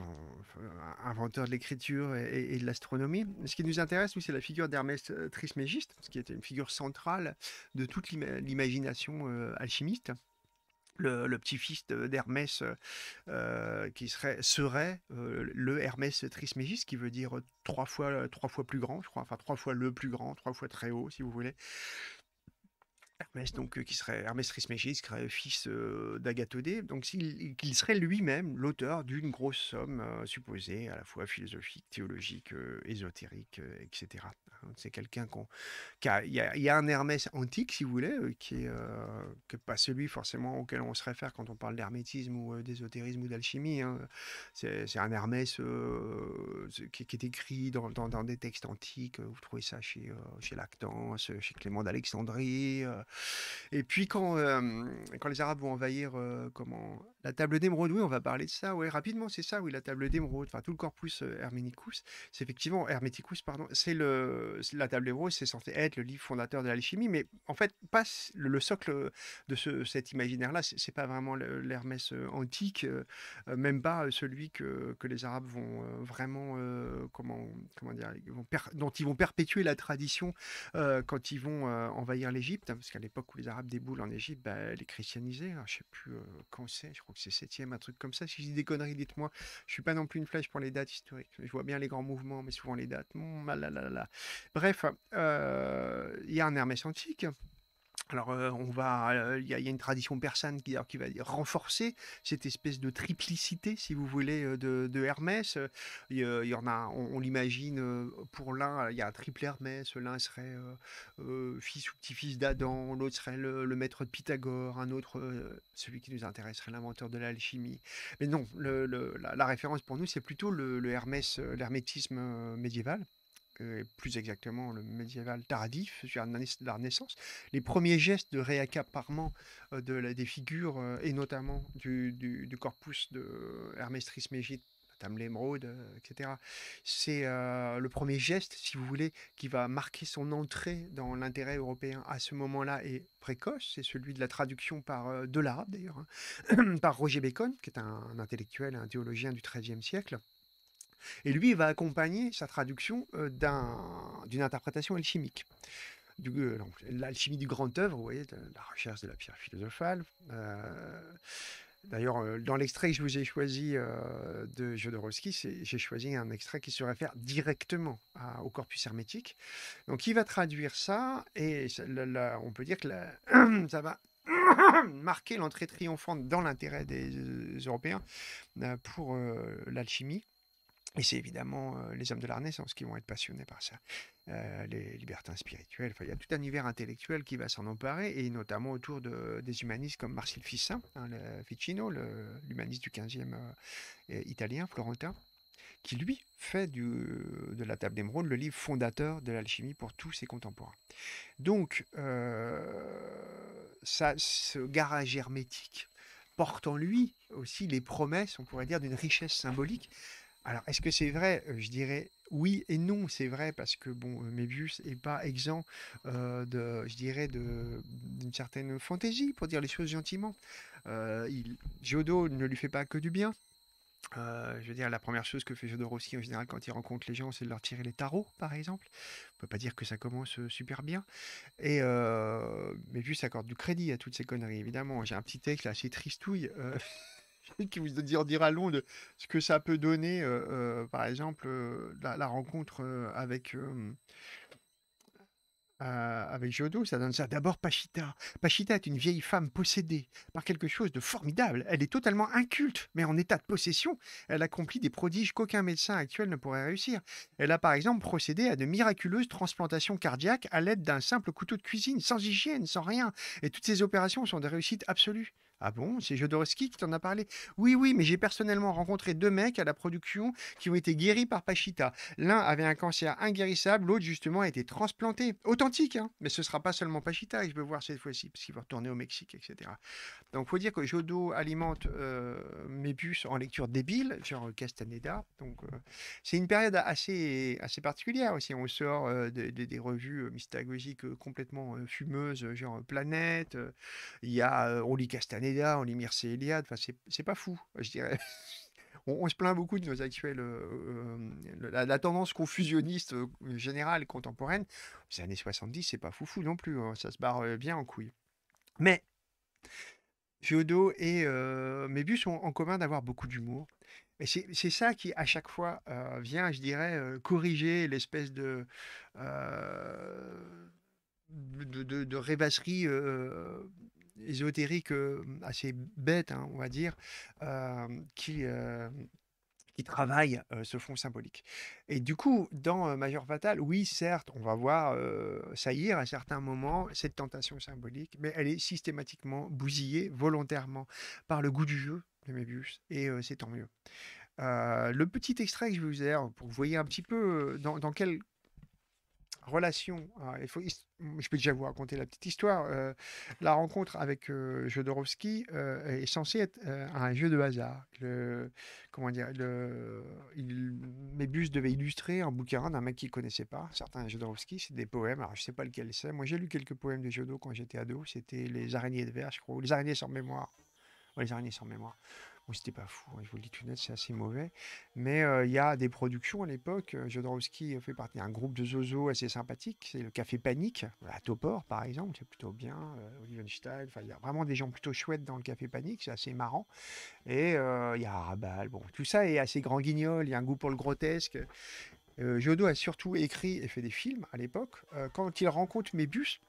inventeur de l'écriture et, de l'astronomie. Ce qui nous intéresse, c'est la figure d'Hermès Trismégiste, qui était une figure centrale de toute l'imagination alchimiste le, petit-fils d'Hermès qui serait, le Hermès Trismégiste, qui veut dire trois fois, trois fois plus grand, je enfin trois fois le plus grand, trois fois très haut, si vous voulez. Hermès, donc, euh, qui serait Hermès Trismégiste, qui serait fils euh, d'Agathodée, donc qu'il serait lui-même l'auteur d'une grosse somme euh, supposée à la fois philosophique, théologique, ésotérique, etc. C'est quelqu'un qu'on, il, y a, il y un Hermès antique, si vous voulez, euh, qui est, euh, pas celui forcément auquel on se réfère quand on parle d'hermétisme ou euh, d'ésotérisme ou d'alchimie. Hein. C'est, un Hermès qui, est écrit dans, dans, des textes antiques. Vous trouvez ça chez, chez Lactance, chez Clément d'Alexandrie. Et puis quand, quand les Arabes vont envahir comment la table d'émeraude, oui, on va parler de ça, oui, rapidement, c'est ça, oui, la table d'émeraude, enfin tout le corpus euh, Hermeticus, c'est effectivement Hermeticus, pardon, c'est le la table d'émeraude, c'est censé être le livre fondateur de l'alchimie, mais en fait, pas le, socle de ce, cet imaginaire-là, c'est pas vraiment l'Hermès euh, antique, euh, même pas celui que, que les Arabes vont vraiment, comment, comment dire, dont ils vont perpétuer la tradition quand ils vont envahir l'Égypte, hein, parce qu'à l'époque où les Arabes déboulent en Égypte, bah, est christianisée, je hein, je sais plus quand c'est, je crois donc c'est septième, un truc comme ça. Si je dis des conneries, dites-moi. Je suis pas non plus une flèche pour les dates historiques. Je vois bien les grands mouvements, mais souvent les dates. Bref, euh, il y a un Hermès antique alors, euh, on va, euh, il y, a une tradition persane qui, va renforcer cette espèce de triplicité, si vous voulez, euh, de, Hermès. Il y, en a, on, l'imagine, pour l'un, il y a un triple Hermès. L'un serait fils ou petit-fils d'Adam, l'autre serait le, maître de Pythagore, un autre, celui qui nous intéresserait, l'inventeur de l'alchimie. Mais non, la, référence pour nous, c'est plutôt le Hermès, l'hermétisme médiéval et plus exactement le médiéval tardif, la Renaissance, les premiers gestes de réaccaparement euh, de des figures, euh, et notamment du, corpus de Hermès Trismégiste Tam l'émeraude, euh, etc. C'est le premier geste, si vous voulez, qui va marquer son entrée dans l'intérêt européen à ce moment-là et précoce. C'est celui de la traduction par de l'arabe d'ailleurs, hein, [CLEARS THROAT] par Roger Bacon, qui est un intellectuel, un théologien du XIIIe siècle et lui, il va accompagner sa traduction euh, d'une interprétation alchimique. Euh, l'alchimie du grand œuvre, vous voyez, de la recherche de la pierre philosophale. Euh, d'ailleurs, dans l'extrait que je vous ai choisi de Jodorowsky, j'ai choisi un extrait qui se réfère directement au corpus hermétique. Donc, il va traduire ça, et on peut dire que [CLEARS THROAT] ça va [CLEARS THROAT] marquer l'entrée triomphante dans l'intérêt des Européens pour l'alchimie. Et c'est évidemment euh, les hommes de la Renaissance qui vont être passionnés par ça, euh, les libertins spirituels. il y a tout un univers intellectuel qui va s'en emparer, et notamment autour de, des humanistes comme Marcel Ficin, hein, le Ficino, l'humaniste du 15e euh, italien, florentin, qui lui fait du, de la table d'émeraude le livre fondateur de l'alchimie pour tous ses contemporains. Donc, ça, ce garage hermétique porte en lui aussi les promesses, on pourrait dire, d'une richesse symbolique alors, est-ce que c'est vrai euh, Je dirais oui et non, c'est vrai, parce que bon, euh, Mebius n'est pas exempt de, je dirais, d'une certaine fantaisie, pour dire les choses gentiment. Jodo ne lui fait pas que du bien. je veux dire, la première chose que fait aussi en général quand il rencontre les gens, c'est de leur tirer les tarots, par exemple. On peut pas dire que ça commence super bien. Et euh, accorde du crédit à toutes ces conneries, évidemment. J'ai un petit texte là, assez tristouille. Euh, [LAUGHS] qui vous dira long de ce que ça peut donner, euh, euh, par exemple, euh, la, rencontre avec. avec Jodo, ça donne ça. D'abord, Pachita. Pachita est une vieille femme possédée par quelque chose de formidable. Elle est totalement inculte, mais en état de possession. Elle accomplit des prodiges qu'aucun médecin actuel ne pourrait réussir. Elle a par exemple procédé à de miraculeuses transplantations cardiaques à l'aide d'un simple couteau de cuisine, sans hygiène, sans rien. Et toutes ces opérations sont des réussites absolues. Ah bon C'est Jodorowsky qui t'en a parlé Oui, oui, mais j'ai personnellement rencontré deux mecs à la production qui ont été guéris par Pachita. L'un avait un cancer inguérissable, l'autre justement a été transplanté. Authentique, hein Mais ce sera pas seulement Pachita que je veux voir cette fois-ci, parce qu'il va retourner au Mexique, etc. Donc faut dire que Jodo alimente euh, mes puces en lecture débile, genre Castaneda. Donc euh, c'est une période assez, assez particulière aussi. On sort euh, des, revues mystagogiques complètement fumeuses, genre Planète. Il y a, on lit Castaneda on en Eliade, enfin, c'est pas fou, je dirais. [LAUGHS] On, se plaint beaucoup de nos actuels, euh, euh, la, tendance confusionniste euh, générale contemporaine. Les années 70, c'est pas foufou non plus, hein, ça se barre bien en couille. Mais Fiodo et Mébus ont en commun d'avoir beaucoup d'humour. Et c'est ça qui, à chaque fois, vient, je dirais, corriger l'espèce de, de, rêvasserie ésotérique euh, assez bête, hein, on va dire, euh, qui euh, qui travaille ce fond symbolique. Et du coup, dans Major Fatal, oui, certes, on va voir saillir à certains moments cette tentation symbolique, mais elle est systématiquement bousillée volontairement par le goût du jeu de Mébius, et c'est tant mieux. le petit extrait que je vais vous ai pour vous voyez un petit peu dans, dans quel relation, euh, il faut, je peux déjà vous raconter la petite histoire, euh, la rencontre avec euh, Jodorowsky euh, est censée être un jeu de hasard. Le, comment dire, le, Mébus devait illustrer un bouquin d'un mec qu'il connaissait pas, certains Jodorowsky, c'est des poèmes, alors je sais pas lequel c'est, moi j'ai lu quelques poèmes de Jodo quand j'étais ado, c'était Les araignées de verre, je crois, Les araignées sans mémoire, Les araignées sans mémoire c'était pas fou, je hein, vous le dis tout net, c'est assez mauvais. Mais il y a des productions à l'époque. Jodorowsky fait partie d'un groupe de zozo assez sympathique. C'est le Café Panique, à Topor par exemple, c'est plutôt bien. il y a vraiment des gens plutôt chouettes dans le Café Panique, c'est assez marrant. Et il y a Arabal, bon, tout ça est assez grand guignol, il y a un goût pour le grotesque. Jodo a surtout écrit et fait des films à l'époque. quand il rencontre Mébus,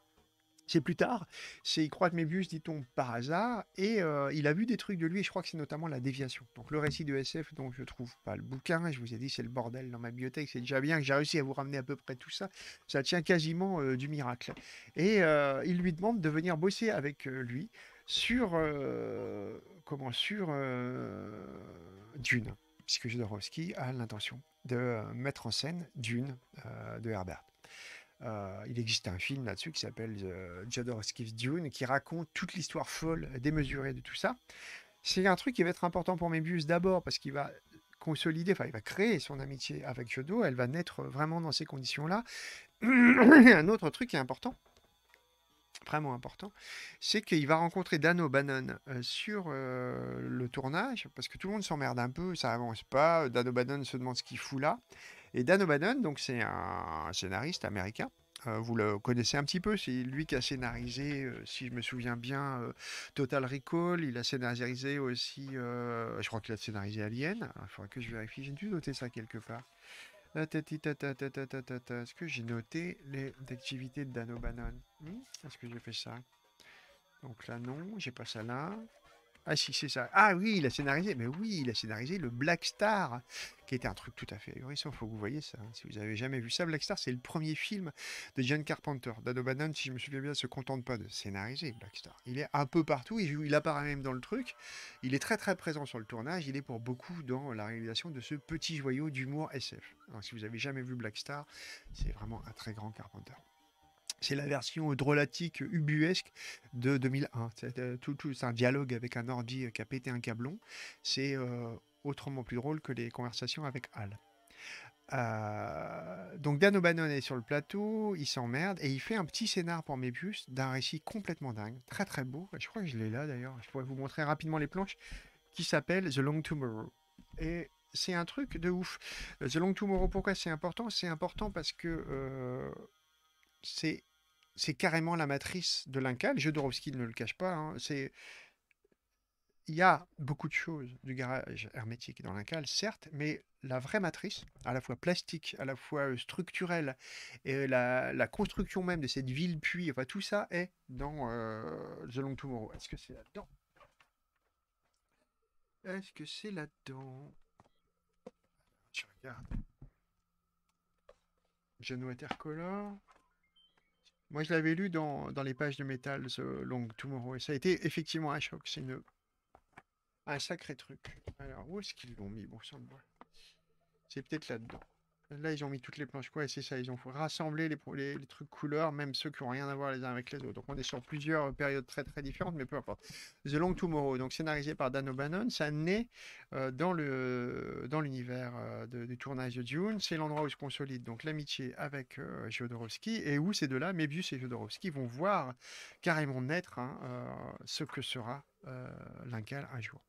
c'est plus tard. C'est Il mes Mébius, dit-on, par hasard, et euh, il a vu des trucs de lui, et je crois que c'est notamment la déviation. Donc le récit de SF, dont je trouve pas le bouquin, je vous ai dit, c'est le bordel dans ma bibliothèque, c'est déjà bien que j'ai réussi à vous ramener à peu près tout ça, ça tient quasiment euh, du miracle. Et euh, il lui demande de venir bosser avec lui sur... comment Sur... Dune, puisque Jodorowsky a l'intention de mettre en scène Dune de Herbert. Euh, il existe un film là-dessus qui s'appelle euh, Jodorowsky's Dune, qui raconte toute l'histoire folle, euh, démesurée de tout ça. C'est un truc qui va être important pour Mébius d'abord parce qu'il va consolider, enfin il va créer son amitié avec Yodo, elle va naître euh, vraiment dans ces conditions-là. [COUGHS] un autre truc qui est important, vraiment important, c'est qu'il va rencontrer Dano Bannon sur le tournage, parce que tout le monde s'emmerde un peu, ça avance pas, Dano Bannon se demande ce qu'il fout là. Et Dan O'Bannon, donc c'est un scénariste américain. Euh, vous le connaissez un petit peu, c'est lui qui a scénarisé, euh, si je me souviens bien, euh, Total Recall. Il a scénarisé aussi, je crois qu'il a scénarisé Alien. il ah, faudrait que je vérifie, j'ai dû noter ça quelque part. Est-ce que j'ai noté les activités de Dan O'Bannon hmm Est-ce que j'ai fait ça Donc là, non, j'ai pas ça là. Ah si, c'est ça. Ah oui, il a scénarisé. Mais oui, il a scénarisé le Black Star, qui était un truc tout à fait il Faut que vous voyez ça. Hein, si vous n'avez jamais vu ça, Black Star, c'est le premier film de John Carpenter. Dado si je me souviens bien, se contente pas de scénariser Black Star. Il est un peu partout. Il, apparaît même dans le truc. Il est très très présent sur le tournage. Il est pour beaucoup dans la réalisation de ce petit joyau d'humour SF. donc si vous n'avez jamais vu Black Star, c'est vraiment un très grand Carpenter. C'est la version drôlatique ubuesque de 2001. C'est, euh, tout, un dialogue avec un ordi qui a pété un câblon. C'est autrement plus drôle que les conversations avec Al. Euh, donc Dan O'Bannon est sur le plateau, il s'emmerde et il fait un petit scénar pour Mébius d'un récit complètement dingue, très très beau. Je crois que je l'ai là d'ailleurs. Je pourrais vous montrer rapidement les planches qui s'appelle The Long Tomorrow. Et c'est un truc de ouf. The Long Tomorrow, pourquoi c'est important C'est important parce que c'est c'est carrément la matrice de l'Inca. Jodorowski ne le cache pas. Hein. C'est il y a beaucoup de choses du garage hermétique dans l'incal, certes, mais la vraie matrice, à la fois plastique, à la fois euh, structurelle, et la, construction même de cette ville-puits, enfin tout ça est dans euh, The Long Tomorrow. Est-ce que c'est là-dedans Est-ce que c'est là-dedans Je regarde. Jeune moi, je l'avais lu dans, les pages de Metal's Long Tomorrow, et ça a été effectivement un choc. C'est un sacré truc. Alors, où est-ce qu'ils l'ont mis Bon C'est peut-être là-dedans. Là, ils ont mis toutes les planches. Quoi, et c'est ça. Ils ont rassemblé les, les, trucs couleurs, même ceux qui ont rien à voir les uns avec les autres. Donc, on est sur plusieurs euh, périodes très très différentes, mais peu importe. The Long Tomorrow, donc scénarisé par Dan O'Bannon, ça naît euh, dans l'univers euh, du tournage de June. C'est l'endroit où se consolide donc l'amitié avec Jodorowsky et où ces deux-là, Mébius et Jodorowsky, vont voir carrément naître hein, ce que sera l'Incal un jour.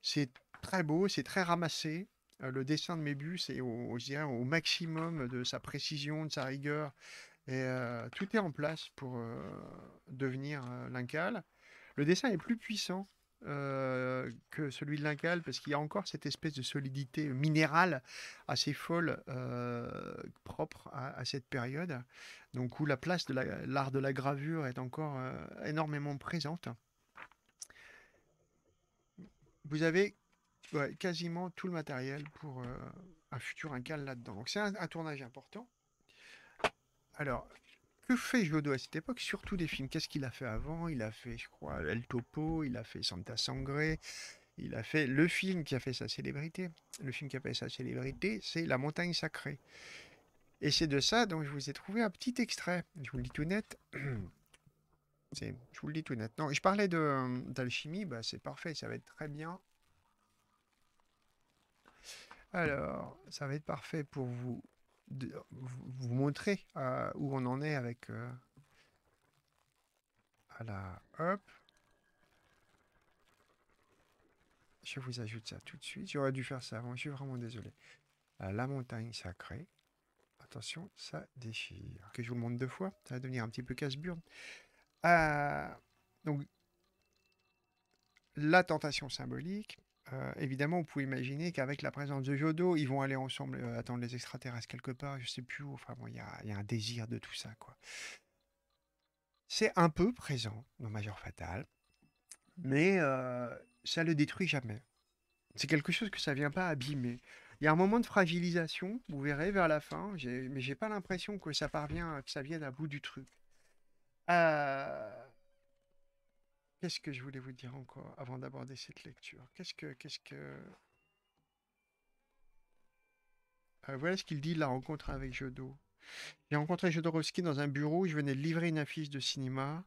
C'est très beau, c'est très ramassé, euh, le dessin de mes bus est au, maximum de sa précision, de sa rigueur. Et euh, tout est en place pour euh, devenir l'incal. Le dessin est plus puissant que celui de l'incal parce qu'il y a encore cette espèce de solidité minérale assez folle propre à, cette période. Donc où la place de l'art de la gravure est encore énormément présente. Vous avez quasiment tout le matériel pour euh, un futur incal là-dedans. Donc c'est un, tournage important. Alors, que fait Jodo à cette époque Surtout des films. Qu'est-ce qu'il a fait avant Il a fait, je crois, El Topo, il a fait Santa Sangré, il a fait le film qui a fait sa célébrité. Le film qui a fait sa célébrité, c'est La Montagne Sacrée. Et c'est de ça dont je vous ai trouvé un petit extrait. Je vous le dis tout net. [CLEARS THROAT] je vous le dis tout net. Non, je parlais d'alchimie, bah c'est parfait, ça va être très bien alors, ça va être parfait pour vous, vous montrer euh, où on en est avec... Euh, à la... Hop. Je vous ajoute ça tout de suite. J'aurais dû faire ça avant, je suis vraiment désolé. À la montagne sacrée. Attention, ça déchire. Que je vous le montre deux fois, ça va devenir un petit peu casse-burne. Euh, donc, la tentation symbolique, euh, évidemment, vous pouvez imaginer qu'avec la présence de Jodo, ils vont aller ensemble euh, attendre les extraterrestres quelque part, je sais plus où. Enfin bon, il y a, un désir de tout ça, quoi. C'est un peu présent dans Major Fatal, mais euh, ça le détruit jamais. C'est quelque chose que ça vient pas abîmer. Il y a un moment de fragilisation, vous verrez vers la fin, mais j'ai pas l'impression que ça parvient, que ça vienne à bout du truc. Qu'est-ce que je voulais vous dire encore avant d'aborder cette lecture Qu'est-ce que... Qu'est-ce que... Euh, voilà ce qu'il dit de la rencontre avec Jodo. J'ai rencontré Roski dans un bureau où je venais de livrer une affiche de cinéma.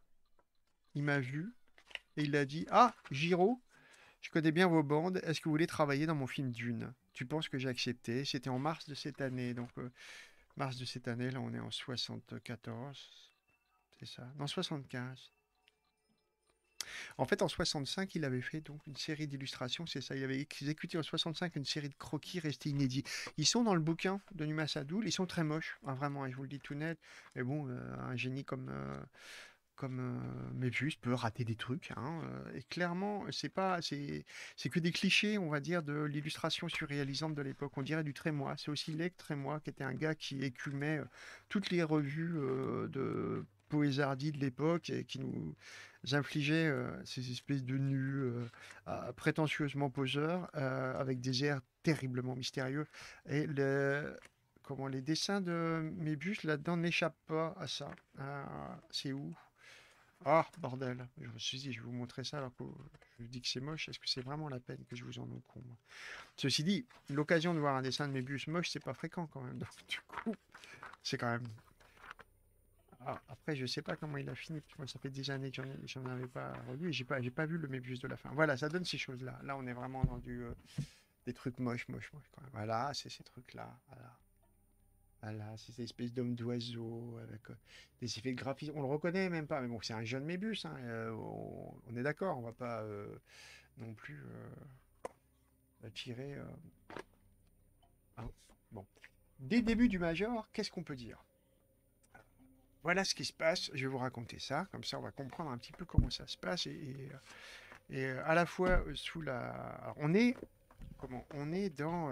Il m'a vu et il a dit Ah, Giro, je connais bien vos bandes. Est-ce que vous voulez travailler dans mon film Dune Tu penses que j'ai accepté C'était en mars de cette année. Donc, euh, mars de cette année, là, on est en 74. C'est ça Non, 75. En fait, en 65, il avait fait donc une série d'illustrations, c'est ça. Il avait exécuté en 65 une série de croquis restés inédits. Ils sont dans le bouquin de Numa ils sont très moches, hein, vraiment, hein, je vous le dis tout net. Mais bon, euh, un génie comme. Euh, comme euh, peut rater des trucs hein, et clairement c'est pas c'est que des clichés on va dire de l'illustration surréalisante de l'époque on dirait du Trémois c'est aussi Lec Trémois qui était un gars qui écumait toutes les revues de poésardie de l'époque et qui nous infligeait euh, ces espèces de nus euh, euh, prétentieusement poseurs avec des airs terriblement mystérieux. Et le, comment, les dessins de Mébus là-dedans n'échappent pas à ça. Hein. c'est où ah, bordel. Je me suis dit, je vais vous montrer ça alors que je dis que c'est moche. Est-ce que c'est vraiment la peine que je vous en encombre Ceci dit, l'occasion de voir un dessin de mes moche, c'est pas fréquent quand même. [LAUGHS] du coup, c'est quand même ah. après, je sais pas comment il a fini. ça fait des années que je n'en avais pas relu et j'ai pas, pas vu le Mébus de la fin. Voilà, ça donne ces choses-là. Là, on est vraiment dans euh, des trucs moches, moches, moches. Quand même. Voilà, c'est ces trucs-là. Voilà. Voilà, c'est espèces espèces d'oiseaux avec euh, des effets de graphisme. On le reconnaît même pas, mais bon, c'est un jeune Mébus. Hein, euh, on, est d'accord, on ne va pas non plus tirer. Hein, Dès bon. Des débuts du Major, qu'est-ce qu'on peut dire voilà ce qui se passe, je vais vous raconter ça, comme ça on va comprendre un petit peu comment ça se passe. Et, euh, euh, à la fois euh, sous la... on est, comment, on est dans,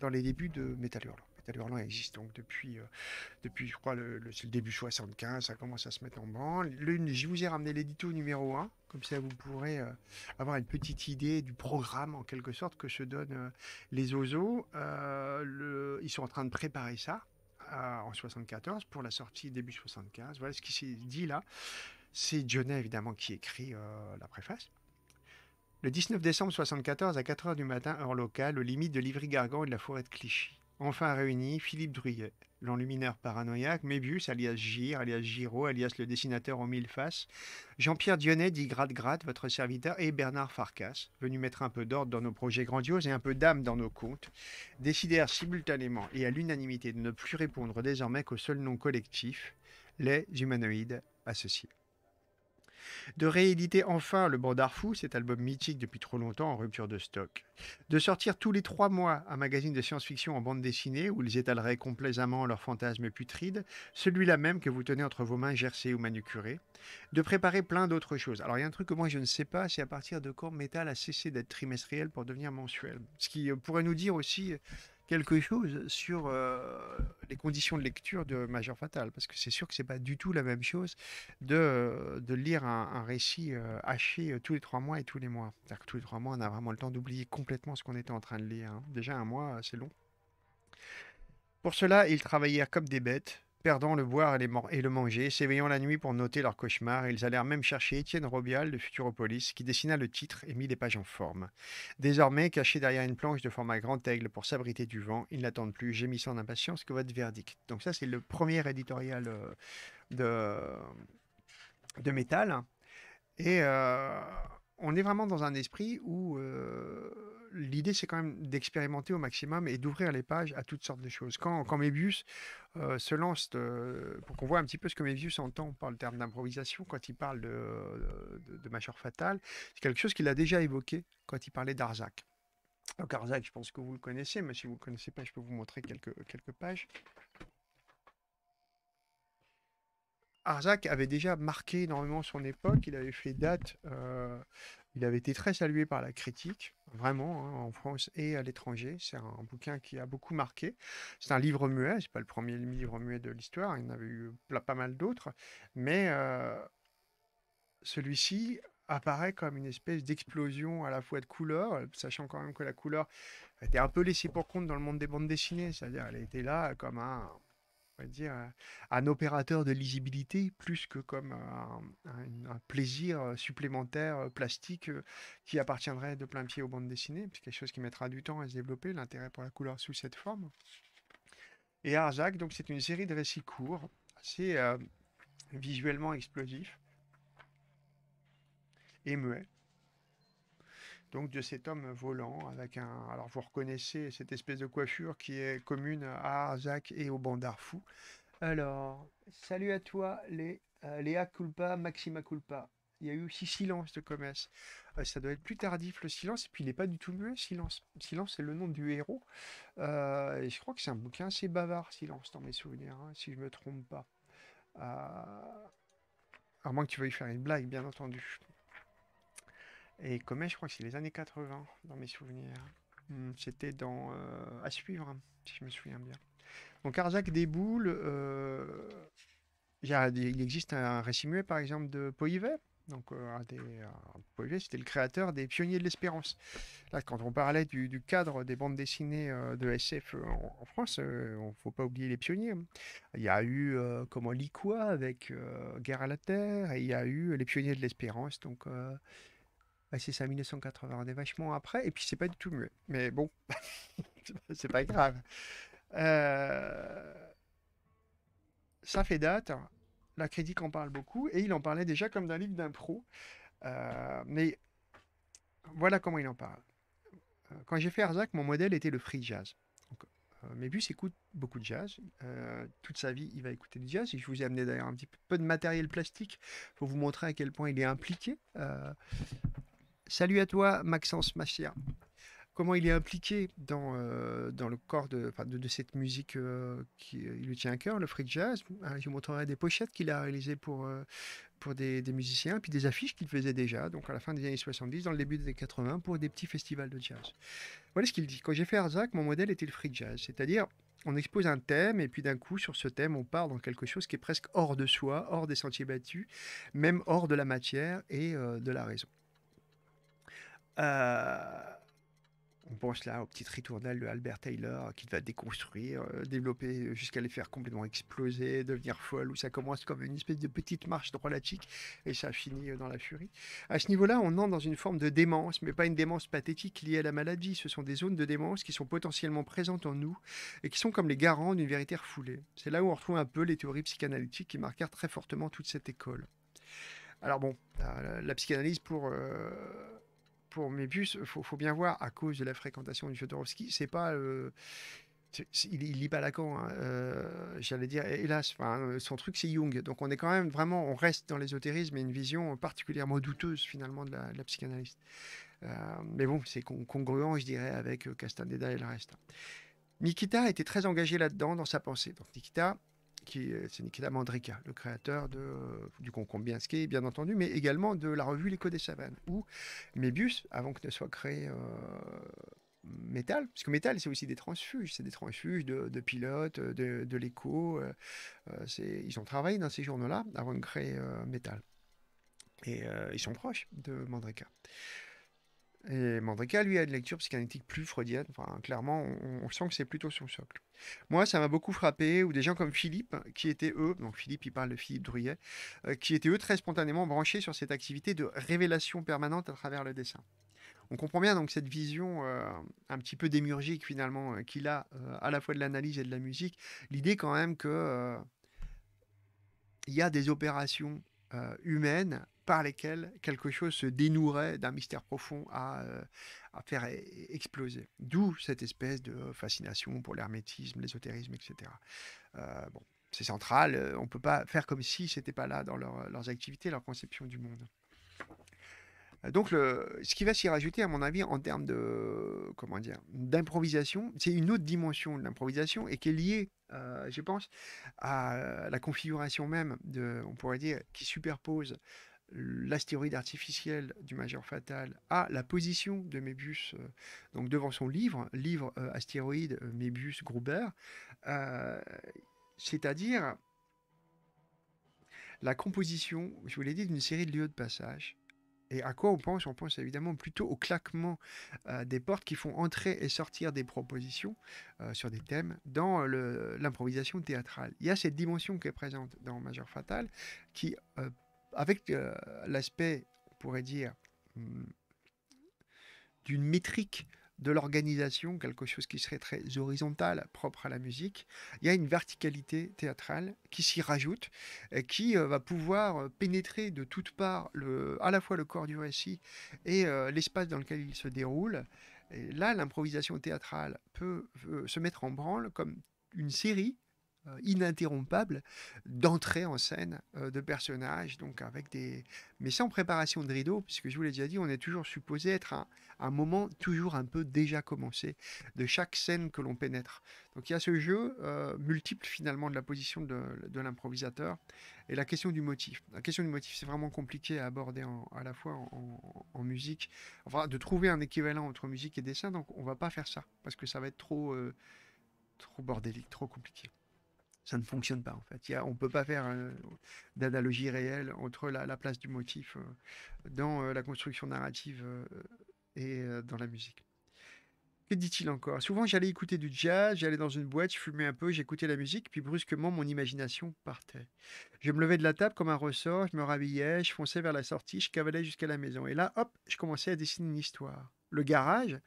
dans les débuts de Metal Hurlant. Metal Hurlant existe donc depuis, depuis je crois, le, début 75, ça commence à se mettre en branle. je vous ai ramené l'édito numéro 1, comme ça vous pourrez avoir une petite idée du programme en quelque sorte que se donnent les ozos. ils sont en train de préparer ça en 74 pour la sortie début 75. Voilà ce qui s'est dit là. C'est Dionnet évidemment qui écrit euh, la préface. Le 19 décembre 74 à 4h du matin, heure locale, aux limites de Livry-Gargan et de la forêt de Clichy. Enfin réunis, Philippe Druillet, l'enlumineur paranoïaque, Mébius, alias Gire, alias Giro, alias le dessinateur aux mille faces, Jean-Pierre Dionnet dit Gratte Gratte, votre serviteur, et Bernard Farkas, venu mettre un peu d'ordre dans nos projets grandioses et un peu d'âme dans nos contes, décidèrent simultanément et à l'unanimité de ne plus répondre désormais qu'au seul nom collectif, les humanoïdes associés de rééditer enfin le Bandar cet album mythique depuis trop longtemps en rupture de stock, de sortir tous les trois mois un magazine de science-fiction en bande dessinée où ils étaleraient complaisamment leurs fantasmes putrides, celui-là même que vous tenez entre vos mains gercé ou manucurés. de préparer plein d'autres choses. Alors il y a un truc que moi je ne sais pas, c'est à partir de quand Metal a cessé d'être trimestriel pour devenir mensuel. Ce qui euh, pourrait nous dire aussi euh, quelque chose sur les conditions de lecture de Major Fatal, parce que c'est sûr que c'est pas du tout la même chose de, de lire un, récit haché tous les trois mois et tous les mois. C'est-à-dire que tous les trois mois, on a vraiment le temps d'oublier complètement ce qu'on était en train de lire. Hein. Déjà un mois, c'est long. Pour cela, ils travaillaient comme des bêtes, perdant le boire et, le manger, s'éveillant la nuit pour noter leur cauchemar. ils allèrent même chercher Étienne Robial de Futuropolis, qui dessina le titre et mit les pages en forme. Désormais, cachés derrière une planche de format grand aigle pour s'abriter du vent, ils n'attendent plus, gémissant d'impatience, que votre verdict. Donc ça, c'est le premier éditorial euh, de, de métal. Et... Euh, on est vraiment dans un esprit où euh, l'idée, c'est quand même d'expérimenter au maximum et d'ouvrir les pages à toutes sortes de choses. Quand, quand Mébius euh, se lance, euh, pour qu'on voit un petit peu ce que Mébius entend par le terme d'improvisation, quand il parle de, de, Major Fatal, c'est quelque chose qu'il a déjà évoqué quand il parlait d'Arzac. Donc Arzac, je pense que vous le connaissez, mais si vous ne le connaissez pas, je peux vous montrer quelques, quelques pages. Arzac avait déjà marqué énormément son époque, il avait fait date, euh, il avait été très salué par la critique, vraiment, hein, en France et à l'étranger. C'est un, bouquin qui a beaucoup marqué. C'est un livre muet, c'est pas le premier livre muet de l'histoire, il y en avait eu pas mal d'autres, mais euh, celui-ci apparaît comme une espèce d'explosion à la fois de couleur, sachant quand même que la couleur était un peu laissée pour compte dans le monde des bandes dessinées, c'est-à-dire elle était là comme un on va dire, un opérateur de lisibilité plus que comme un, plaisir euh, supplémentaire euh, plastique euh, qui appartiendrait de plein pied aux bandes dessinées. C'est quelque chose qui mettra du temps à se développer, l'intérêt pour la couleur sous cette forme. Et Arzac, donc c'est une série de récits courts, assez visuellement explosifs et muets donc de cet homme volant avec un. Alors vous reconnaissez cette espèce de coiffure qui est commune à Arzac et au bandar fou. Alors, salut à toi, les, euh, Léa Culpa, Maxima Culpa. Il y a eu aussi Silence de Commerce. Euh, ça doit être plus tardif le silence, et puis il n'est pas du tout muet, Silence. Silence, c'est le nom du héros. Euh, je crois que c'est un bouquin assez bavard, Silence, dans mes souvenirs, hein, si je ne me trompe pas. À moins que tu veuilles faire une blague, bien entendu. Et Comet, je crois que c'est les années 80, dans mes souvenirs. Hmm, c'était dans euh, à suivre, hein, si je me souviens bien. Donc Arzac euh, des boules, il existe un récit par exemple de Poivet. Donc euh, euh Poivet, c'était le créateur des Pionniers de l'Espérance. Là, quand on parlait du, cadre des bandes dessinées de SF en, France, il ne faut pas oublier les pionniers. Hein. Il y a eu comment Liquois avec Guerre à la Terre, et il y a eu les Pionniers de l'Espérance. Donc c'est ça, 1980. On est vachement après. Et puis, c'est pas du tout mieux. Mais bon, [LAUGHS] c'est pas grave. Euh, ça fait date. La critique en parle beaucoup. Et il en parlait déjà comme d'un livre d'impro. Euh, mais voilà comment il en parle. Euh, quand j'ai fait Arzac, mon modèle était le free jazz. Donc, bus Mébus écoute beaucoup de jazz. toute sa vie, il va écouter du jazz. Et je vous ai amené d'ailleurs un petit peu de matériel plastique pour vous montrer à quel point il est impliqué. Salut à toi, Maxence Machia. Comment il est impliqué dans, euh, dans le corps de, de, cette musique euh, qui euh, lui tient à cœur, le free jazz. Ah, je vous montrerai des pochettes qu'il a réalisées pour, pour des, musiciens, puis des affiches qu'il faisait déjà, donc à la fin des années 70, dans le début des années 80, pour des petits festivals de jazz. Voilà ce qu'il dit. Quand j'ai fait Arzac, mon modèle était le free jazz, c'est-à-dire on expose un thème et puis d'un coup sur ce thème on part dans quelque chose qui est presque hors de soi, hors des sentiers battus, même hors de la matière et de la raison. Euh, on pense là aux petites ritournelles de Albert Taylor qui va déconstruire, euh, développer euh, jusqu'à les faire complètement exploser, devenir folle, où ça commence comme une espèce de petite marche droit et ça finit dans la furie. À ce niveau-là, on entre dans une forme de démence, mais pas une démence pathétique liée à la maladie. Ce sont des zones de démence qui sont potentiellement présentes en nous et qui sont comme les garants d'une vérité refoulée. C'est là où on retrouve un peu les théories psychanalytiques qui marquèrent très fortement toute cette école. Alors bon, la, psychanalyse pour pour mes bus, il faut, bien voir, à cause de la fréquentation du Jodorowsky, c'est pas. Euh, il, il, lit pas Lacan, hein, euh, j'allais dire, hélas, enfin, euh, son truc c'est Jung. Donc on est quand même vraiment, on reste dans l'ésotérisme et une vision particulièrement douteuse finalement de la, psychanalyste. mais bon, c'est congruent, je dirais, avec Castaneda et le reste. Nikita était très engagé là-dedans dans sa pensée. Nikita, qui euh, c'est Nikita Mandrika, le créateur de, euh, du concombre bienski bien entendu, mais également de la revue L'écho des savanes, où Mébius, avant que ne soit créé euh, métal, parce que métal, c'est aussi des transfuges, c'est des transfuges de, pilotes, euh, de, l'écho, ils ont travaillé dans ces journaux-là avant de créer Metal. métal. Et ils sont proches de Mandrika. Et Mandrika, lui, a une lecture psychanalytique plus freudienne. Enfin, clairement, on, sent que c'est plutôt son socle. Moi, ça m'a beaucoup frappé, ou des gens comme Philippe, qui étaient eux, donc Philippe, il parle de Philippe Drouillet, euh, qui étaient eux très spontanément branchés sur cette activité de révélation permanente à travers le dessin. On comprend bien donc cette vision euh, un petit peu démiurgique finalement euh, qu'il a à la fois de l'analyse et de la musique. L'idée quand même que il y a des opérations humaines par lesquels quelque chose se dénouerait d'un mystère profond à, euh, faire e, e, exploser. D'où cette espèce de euh, fascination pour l'hermétisme, l'ésotérisme, etc. Euh, bon, c'est central, on ne peut pas faire comme si c'était pas là dans leurs activités, leur conception du monde. Donc, le, ce qui va s'y rajouter, à mon avis, en termes de comment dire d'improvisation, c'est une autre dimension de l'improvisation et qui est liée, je pense, à la configuration même de, on pourrait dire, qui superpose l'astéroïde artificiel du Major Fatal à la position de Mébius euh, donc devant son livre, livre euh, astéroïde euh, Mébius Gruber, c'est-à-dire la composition, je vous l'ai dit, d'une série de lieux de passage. Et à quoi on pense On pense évidemment plutôt au claquement des portes qui font entrer et sortir des propositions sur des thèmes dans l'improvisation théâtrale. Il y a cette dimension qui est présente dans Major Fatal qui avec euh, l'aspect, on pourrait dire, hmm, d'une métrique de l'organisation, quelque chose qui serait très horizontal, propre à la musique, il y a une verticalité théâtrale qui s'y rajoute, et qui euh, va pouvoir euh, pénétrer de toutes parts le, à la fois le corps du récit et l'espace dans lequel il se déroule. Et là, l'improvisation théâtrale peut se mettre en branle comme une série euh, ininterrompable d'entrée en scène euh, de personnages, donc avec des mais sans préparation de rideau, puisque je vous l'ai déjà dit, on est toujours supposé être à un, moment toujours un peu déjà commencé de chaque scène que l'on pénètre. Donc il y a ce jeu euh, multiple finalement de la position de, l'improvisateur et la question du motif. La question du motif, c'est vraiment compliqué à aborder à la fois en, musique, enfin de trouver un équivalent entre musique et dessin. Donc on va pas faire ça parce que ça va être trop trop bordélique, trop compliqué ça ne fonctionne pas en fait. on ne peut pas faire euh, d'analogie réelle entre la, place du motif euh, dans euh, la construction narrative et dans la musique. Que dit-il encore Souvent j'allais écouter du jazz, j'allais dans une boîte, je fumais un peu, j'écoutais la musique, puis brusquement mon imagination partait. Je me levais de la table comme un ressort, je me rhabillais, je fonçais vers la sortie, je cavalais jusqu'à la maison. Et là, hop, je commençais à dessiner une histoire. Le garage,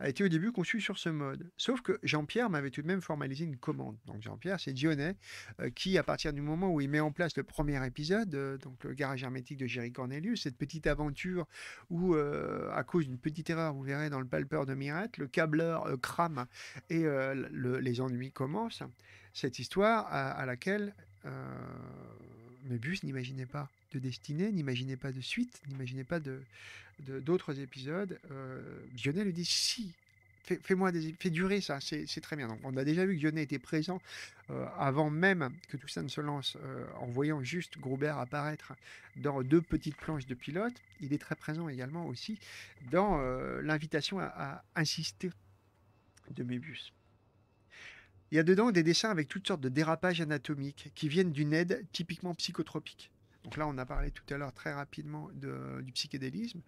a été au début conçu sur ce mode. Sauf que Jean-Pierre m'avait tout de même formalisé une commande. Donc Jean-Pierre, c'est Dionnet euh, qui, à partir du moment où il met en place le premier épisode, euh, donc le garage hermétique de Jerry Cornelius, cette petite aventure où, euh, à cause d'une petite erreur, vous verrez dans le palpeur de Mirette, le câbleur crame et les ennuis commencent. Cette histoire à laquelle mébus n'imaginait pas de destinée, n'imaginait pas de suite, n'imaginait pas d'autres de, d'autres épisodes. Euh, lui dit si. Fais-moi des, fais durer ça, c'est très bien. Donc, on a déjà vu que Lionel était présent euh, avant même que tout ça ne se lance, euh, en voyant juste Groubert apparaître dans deux petites planches de pilote. Il est très présent également aussi dans euh, l'invitation à, à insister de Mébus. Il y a dedans des dessins avec toutes sortes de dérapages anatomiques qui viennent d'une aide typiquement psychotropique. Donc là, on a parlé tout à l'heure très rapidement du psychédélisme,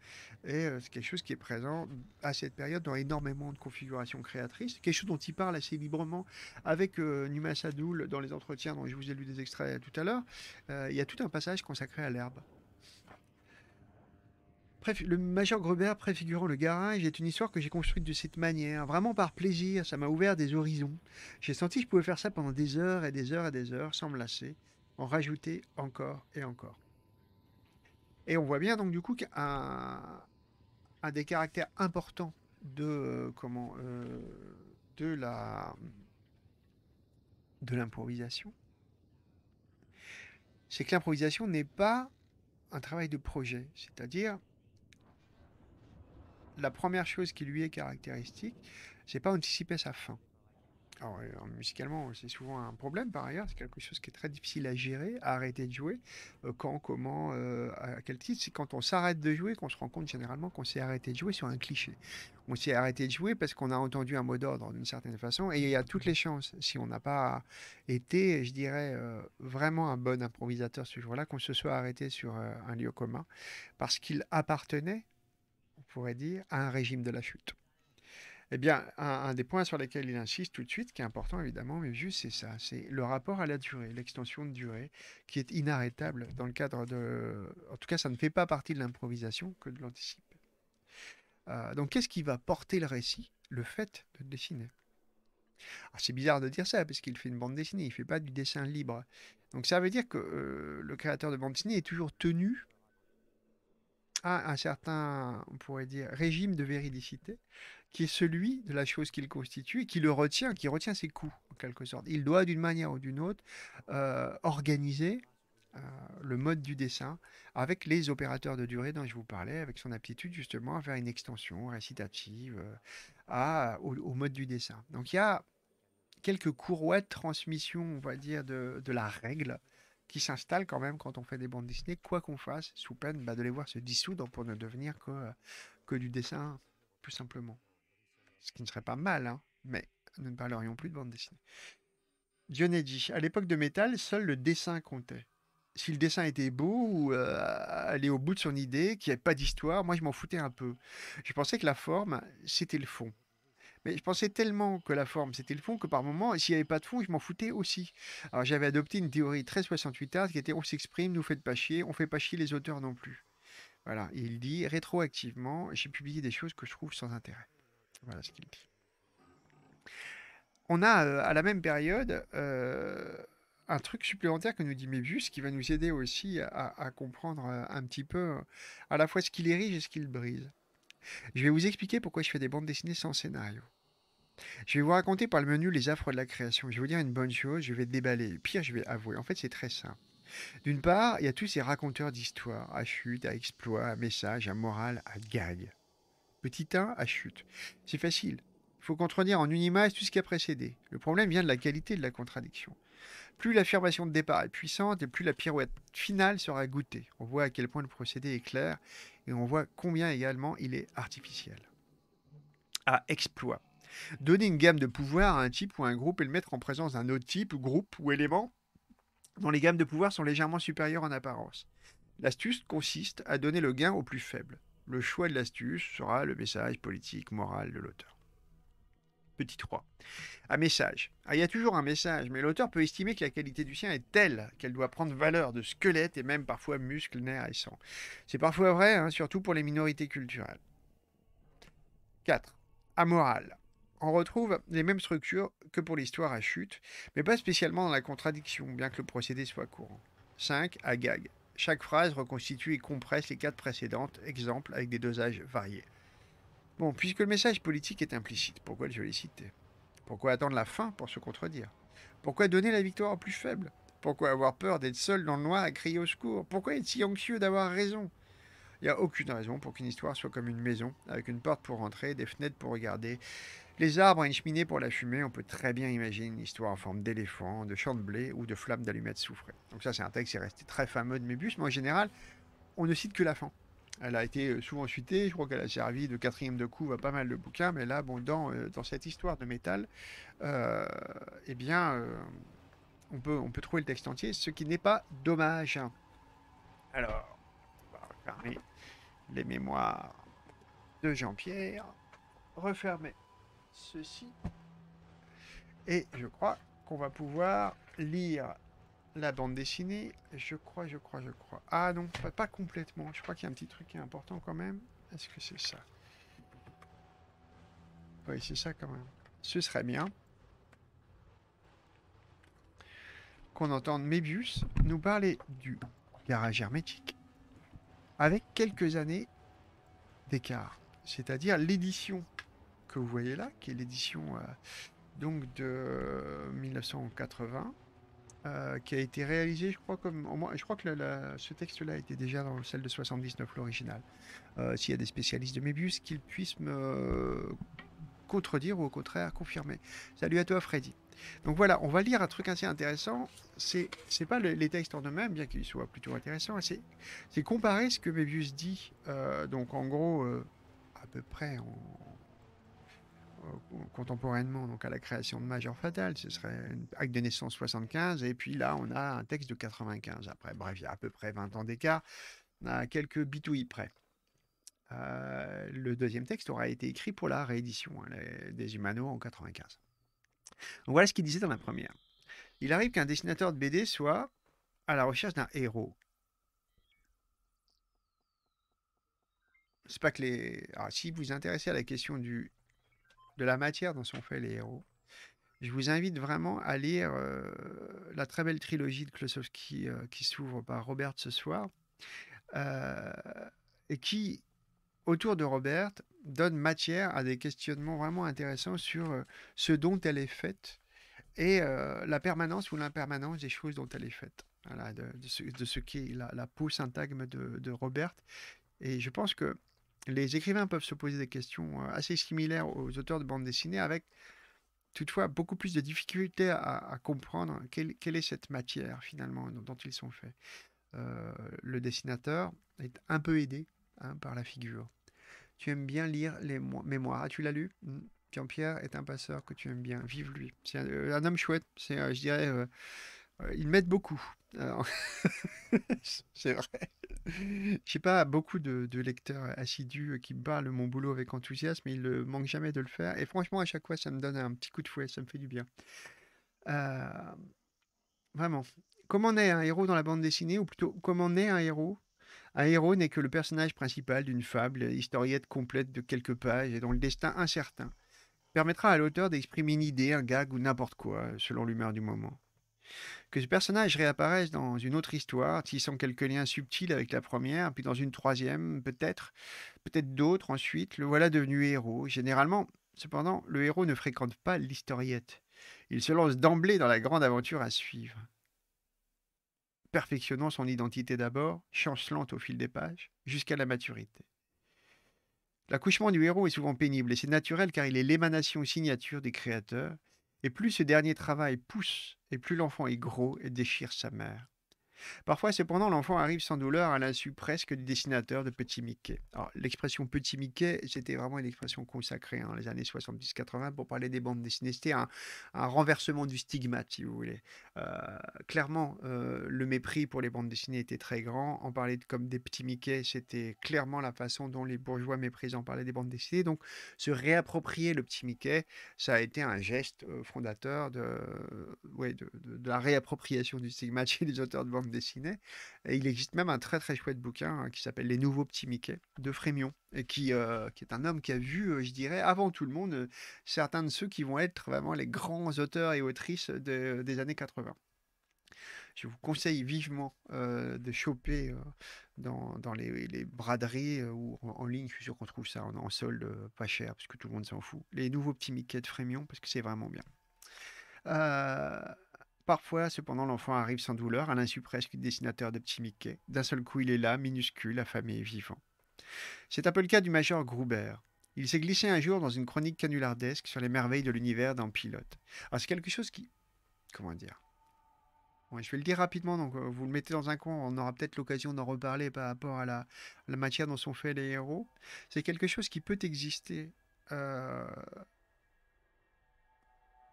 et euh, c'est quelque chose qui est présent à cette période dans énormément de configurations créatrices, quelque chose dont il parle assez librement avec euh, Numa Sadoul dans les entretiens dont je vous ai lu des extraits tout à l'heure. Euh, il y a tout un passage consacré à l'herbe le Major Gruber préfigurant le garage est une histoire que j'ai construite de cette manière, vraiment par plaisir, ça m'a ouvert des horizons. J'ai senti que je pouvais faire ça pendant des heures et des heures et des heures sans me lasser, en rajouter encore et encore. Et on voit bien donc du coup qu'un un des caractères importants de euh, comment euh, de la de l'improvisation, c'est que l'improvisation n'est pas un travail de projet, c'est-à-dire la première chose qui lui est caractéristique, c'est pas anticiper sa fin. Alors, euh, musicalement, c'est souvent un problème par ailleurs, c'est quelque chose qui est très difficile à gérer, arrêter de jouer, euh, quand, comment, euh, à quel titre. C'est quand on s'arrête de jouer qu'on se rend compte généralement qu'on s'est arrêté de jouer sur un cliché. On s'est arrêté de jouer parce qu'on a entendu un mot d'ordre d'une certaine façon, et il y a toutes les chances, si on n'a pas été, je dirais, vraiment un bon improvisateur ce jour-là, qu'on se soit arrêté sur un lieu commun, parce qu'il appartenait pourrait dire, à un régime de la chute. Eh bien, un, des points sur lesquels il insiste tout de suite, qui est important évidemment, mais juste c'est ça, c'est le rapport à la durée, l'extension de durée, qui est inarrêtable dans le cadre de... En tout cas, ça ne fait pas partie de l'improvisation que de l'anticipe. Euh, donc, qu'est-ce qui va porter le récit Le fait de dessiner. Ah, c'est bizarre de dire ça, parce qu'il fait une bande dessinée, il ne fait pas du dessin libre. Donc ça veut dire que euh, le créateur de bande dessinée est toujours tenu a un certain, on pourrait dire, régime de véridicité, qui est celui de la chose qu'il constitue, et qui le retient, qui retient ses coûts, en quelque sorte. Il doit, d'une manière ou d'une autre, euh, organiser euh, le mode du dessin avec les opérateurs de durée dont je vous parlais, avec son aptitude justement à faire une extension récitative euh, à, au, mode du dessin. Donc il y a quelques courroies de transmission, on va dire, de, de la règle qui s'installe quand même quand on fait des bandes dessinées, quoi qu'on fasse, sous peine bah, de les voir se dissoudre pour ne devenir que, euh, que du dessin, plus simplement. Ce qui ne serait pas mal, hein, mais nous ne parlerions plus de bande dessinée. dit, à l'époque de métal, seul le dessin comptait. Si le dessin était beau ou euh, aller au bout de son idée, qu'il n'y avait pas d'histoire, moi je m'en foutais un peu. Je pensais que la forme, c'était le fond. Mais je pensais tellement que la forme, c'était le fond, que par moment, s'il n'y avait pas de fond, je m'en foutais aussi. Alors j'avais adopté une théorie très 68 art qui était on s'exprime, nous faites pas chier, on fait pas chier les auteurs non plus. Voilà, il dit rétroactivement, j'ai publié des choses que je trouve sans intérêt. Voilà ce qu'il dit. On a euh, à la même période euh, un truc supplémentaire que nous dit Mébius qui va nous aider aussi à, à comprendre euh, un petit peu à la fois ce qu'il érige et ce qu'il brise. Je vais vous expliquer pourquoi je fais des bandes dessinées sans scénario. Je vais vous raconter par le menu les affres de la création. Je vais vous dire une bonne chose, je vais déballer. Pire, je vais avouer. En fait, c'est très simple. D'une part, il y a tous ces raconteurs d'histoires, à chute, à exploit, à message, à morale, à gag. Petit 1, à chute. C'est facile. Il faut contredire en une image tout ce qui a précédé. Le problème vient de la qualité de la contradiction. Plus l'affirmation de départ est puissante et plus la pirouette finale sera goûtée. On voit à quel point le procédé est clair et on voit combien également il est artificiel. À exploit. Donner une gamme de pouvoir à un type ou un groupe et le mettre en présence d'un autre type, groupe ou élément dont les gammes de pouvoir sont légèrement supérieures en apparence. L'astuce consiste à donner le gain au plus faible. Le choix de l'astuce sera le message politique, moral de l'auteur petit 3. Un message. Ah, il y a toujours un message, mais l'auteur peut estimer que la qualité du sien est telle qu'elle doit prendre valeur de squelette et même parfois muscles, nerfs et sang. C'est parfois vrai, hein, surtout pour les minorités culturelles. 4. morale. On retrouve les mêmes structures que pour l'histoire à chute, mais pas spécialement dans la contradiction, bien que le procédé soit courant. 5. À gag. Chaque phrase reconstitue et compresse les quatre précédentes, exemple avec des dosages variés puisque le message politique est implicite, pourquoi le solliciter Pourquoi attendre la fin pour se contredire Pourquoi donner la victoire au plus faible Pourquoi avoir peur d'être seul dans le noir à crier au secours Pourquoi être si anxieux d'avoir raison Il n'y a aucune raison pour qu'une histoire soit comme une maison, avec une porte pour rentrer, des fenêtres pour regarder, les arbres et une cheminée pour la fumée. On peut très bien imaginer une histoire en forme d'éléphant, de champ de blé ou de flamme d'allumettes souffrées. Donc ça, c'est un texte qui est resté très fameux de Mébus, mais en général, on ne cite que la fin. Elle a été euh, souvent citée, je crois qu'elle a servi de quatrième de coup à pas mal de bouquins, mais là, bon, dans, euh, cette histoire de métal, euh, eh bien, on, peut, trouver le texte entier, ce qui n'est pas dommage. Alors, on va les mémoires de Jean-Pierre, refermer ceci, et je crois qu'on va pouvoir lire la bande dessinée, je crois, je crois, je crois. Ah non, pas, complètement. Je crois qu'il y a un petit truc qui est important quand même. Est-ce que c'est ça Oui, c'est ça quand même. Ce serait bien. Qu'on entende Mebius nous parler du garage hermétique avec quelques années d'écart. C'est-à-dire l'édition que vous voyez là, qui est l'édition euh, donc de 1980 euh, qui a été réalisé, je crois, comme, je crois que ce texte-là était déjà dans celle de 79, l'original. Euh, s'il y a des spécialistes de Mébius, qu'ils puissent me euh, contredire ou au contraire confirmer. Salut à toi, Freddy. Donc voilà, on va lire un truc assez intéressant. C'est c'est pas les textes en eux-mêmes, bien qu'ils soient plutôt intéressants. C'est comparer ce que Mébius dit, donc en gros, à peu près en, euh, contemporainement donc à la création de Major Fatal, ce serait un acte de naissance 75, et puis là on a un texte de 95 après. Bref, il y a à peu près 20 ans d'écart, on a quelques bitouilles près. Euh, le deuxième texte aura été écrit pour la réédition hein, des humanos en 95. voilà ce qu'il disait dans la première. Il arrive qu'un dessinateur de BD soit à la recherche d'un héros. C'est pas que les. Ah, si vous vous intéressez à la question du de la matière dont sont faits les héros. Je vous invite vraiment à lire euh, la très belle trilogie de Klosowski euh, qui s'ouvre par Robert ce soir euh, et qui, autour de Robert, donne matière à des questionnements vraiment intéressants sur ce dont elle est faite et la permanence ou l'impermanence des choses dont elle est faite. de, ce, qui est la, peau syntagme de Robert. Et je pense que les écrivains peuvent se poser des questions assez similaires aux auteurs de bandes dessinées, avec toutefois beaucoup plus de difficultés à, comprendre quelle, est cette matière finalement dont, ils sont faits. le dessinateur est un peu aidé hein, par la figure. Tu aimes bien lire les mémoires. as tu l'as lu mmh. Jean-Pierre est un passeur que tu aimes bien. Vive lui. C'est un, euh, un, homme chouette. C'est, euh, je dirais, euh, euh, ils m'aident beaucoup. [LAUGHS] c'est vrai. Je sais pas beaucoup de, lecteurs assidus euh, qui parlent mon boulot avec enthousiasme, mais ils ne euh, manquent jamais de le faire. Et franchement, à chaque fois, ça me donne un petit coup de fouet, ça me fait du bien. vraiment. Comment naît un héros dans la bande dessinée, ou plutôt comment naît un héros un héros n'est que le personnage principal d'une fable, historiette complète de quelques pages et dont le destin incertain permettra à l'auteur d'exprimer une idée, un gag ou n'importe quoi, selon l'humeur du moment que ce personnage réapparaisse dans une autre histoire, tissant quelques liens subtils avec la première, puis dans une troisième, peut-être, peut-être d'autres ensuite, le voilà devenu héros. Généralement, cependant, le héros ne fréquente pas l'historiette. Il se lance d'emblée dans la grande aventure à suivre. Perfectionnant son identité d'abord, chancelante au fil des pages, jusqu'à la maturité. L'accouchement du héros est souvent pénible et c'est naturel car il est l'émanation signature des créateurs, et plus ce dernier travail pousse, et plus l'enfant est gros et déchire sa mère. Parfois, cependant, l'enfant arrive sans douleur à l'insu presque du dessinateur de Petit Mickey. Alors, l'expression Petit Mickey, c'était vraiment une expression consacrée hein, dans les années 70-80 pour parler des bandes dessinées. C'était un, renversement du stigmate, si vous voulez. Euh, clairement, euh, le mépris pour les bandes dessinées était très grand. En parler comme des petits Mickey, c'était clairement la façon dont les bourgeois méprisants parlaient des bandes dessinées. Donc, se réapproprier le petit Mickey, ça a été un geste euh, fondateur de, la réappropriation du stigmate [LAUGHS] chez les auteurs de bandes dessinée. Et il existe même un très très chouette bouquin hein, qui s'appelle Les Nouveaux Petits Mickey de Frémion, et qui, euh, qui est un homme qui a vu, euh, je dirais, avant tout le monde, euh, certains de ceux qui vont être vraiment les grands auteurs et autrices des années 80 je vous conseille vivement de choper dans, les, braderies ou en, ligne, je suis sûr qu'on trouve ça en, en solde pas cher, parce que tout le monde s'en fout. Les nouveaux petits Mickey de Frémion, parce que c'est vraiment bien. Parfois, cependant, l'enfant arrive sans douleur, à l'insu presque du dessinateur de Petit Mickey. D'un seul coup, il est là, minuscule, affamé et vivant. C'est un peu le cas du major Gruber. Il s'est glissé un jour dans une chronique canulardesque sur les merveilles de l'univers d'un pilote. Alors, ah, c'est quelque chose qui. Comment dire je vais le dire rapidement, donc euh, vous le mettez dans un coin, on aura peut-être l'occasion d'en reparler par rapport à la, la, matière dont sont faits les héros. C'est quelque chose qui peut exister euh,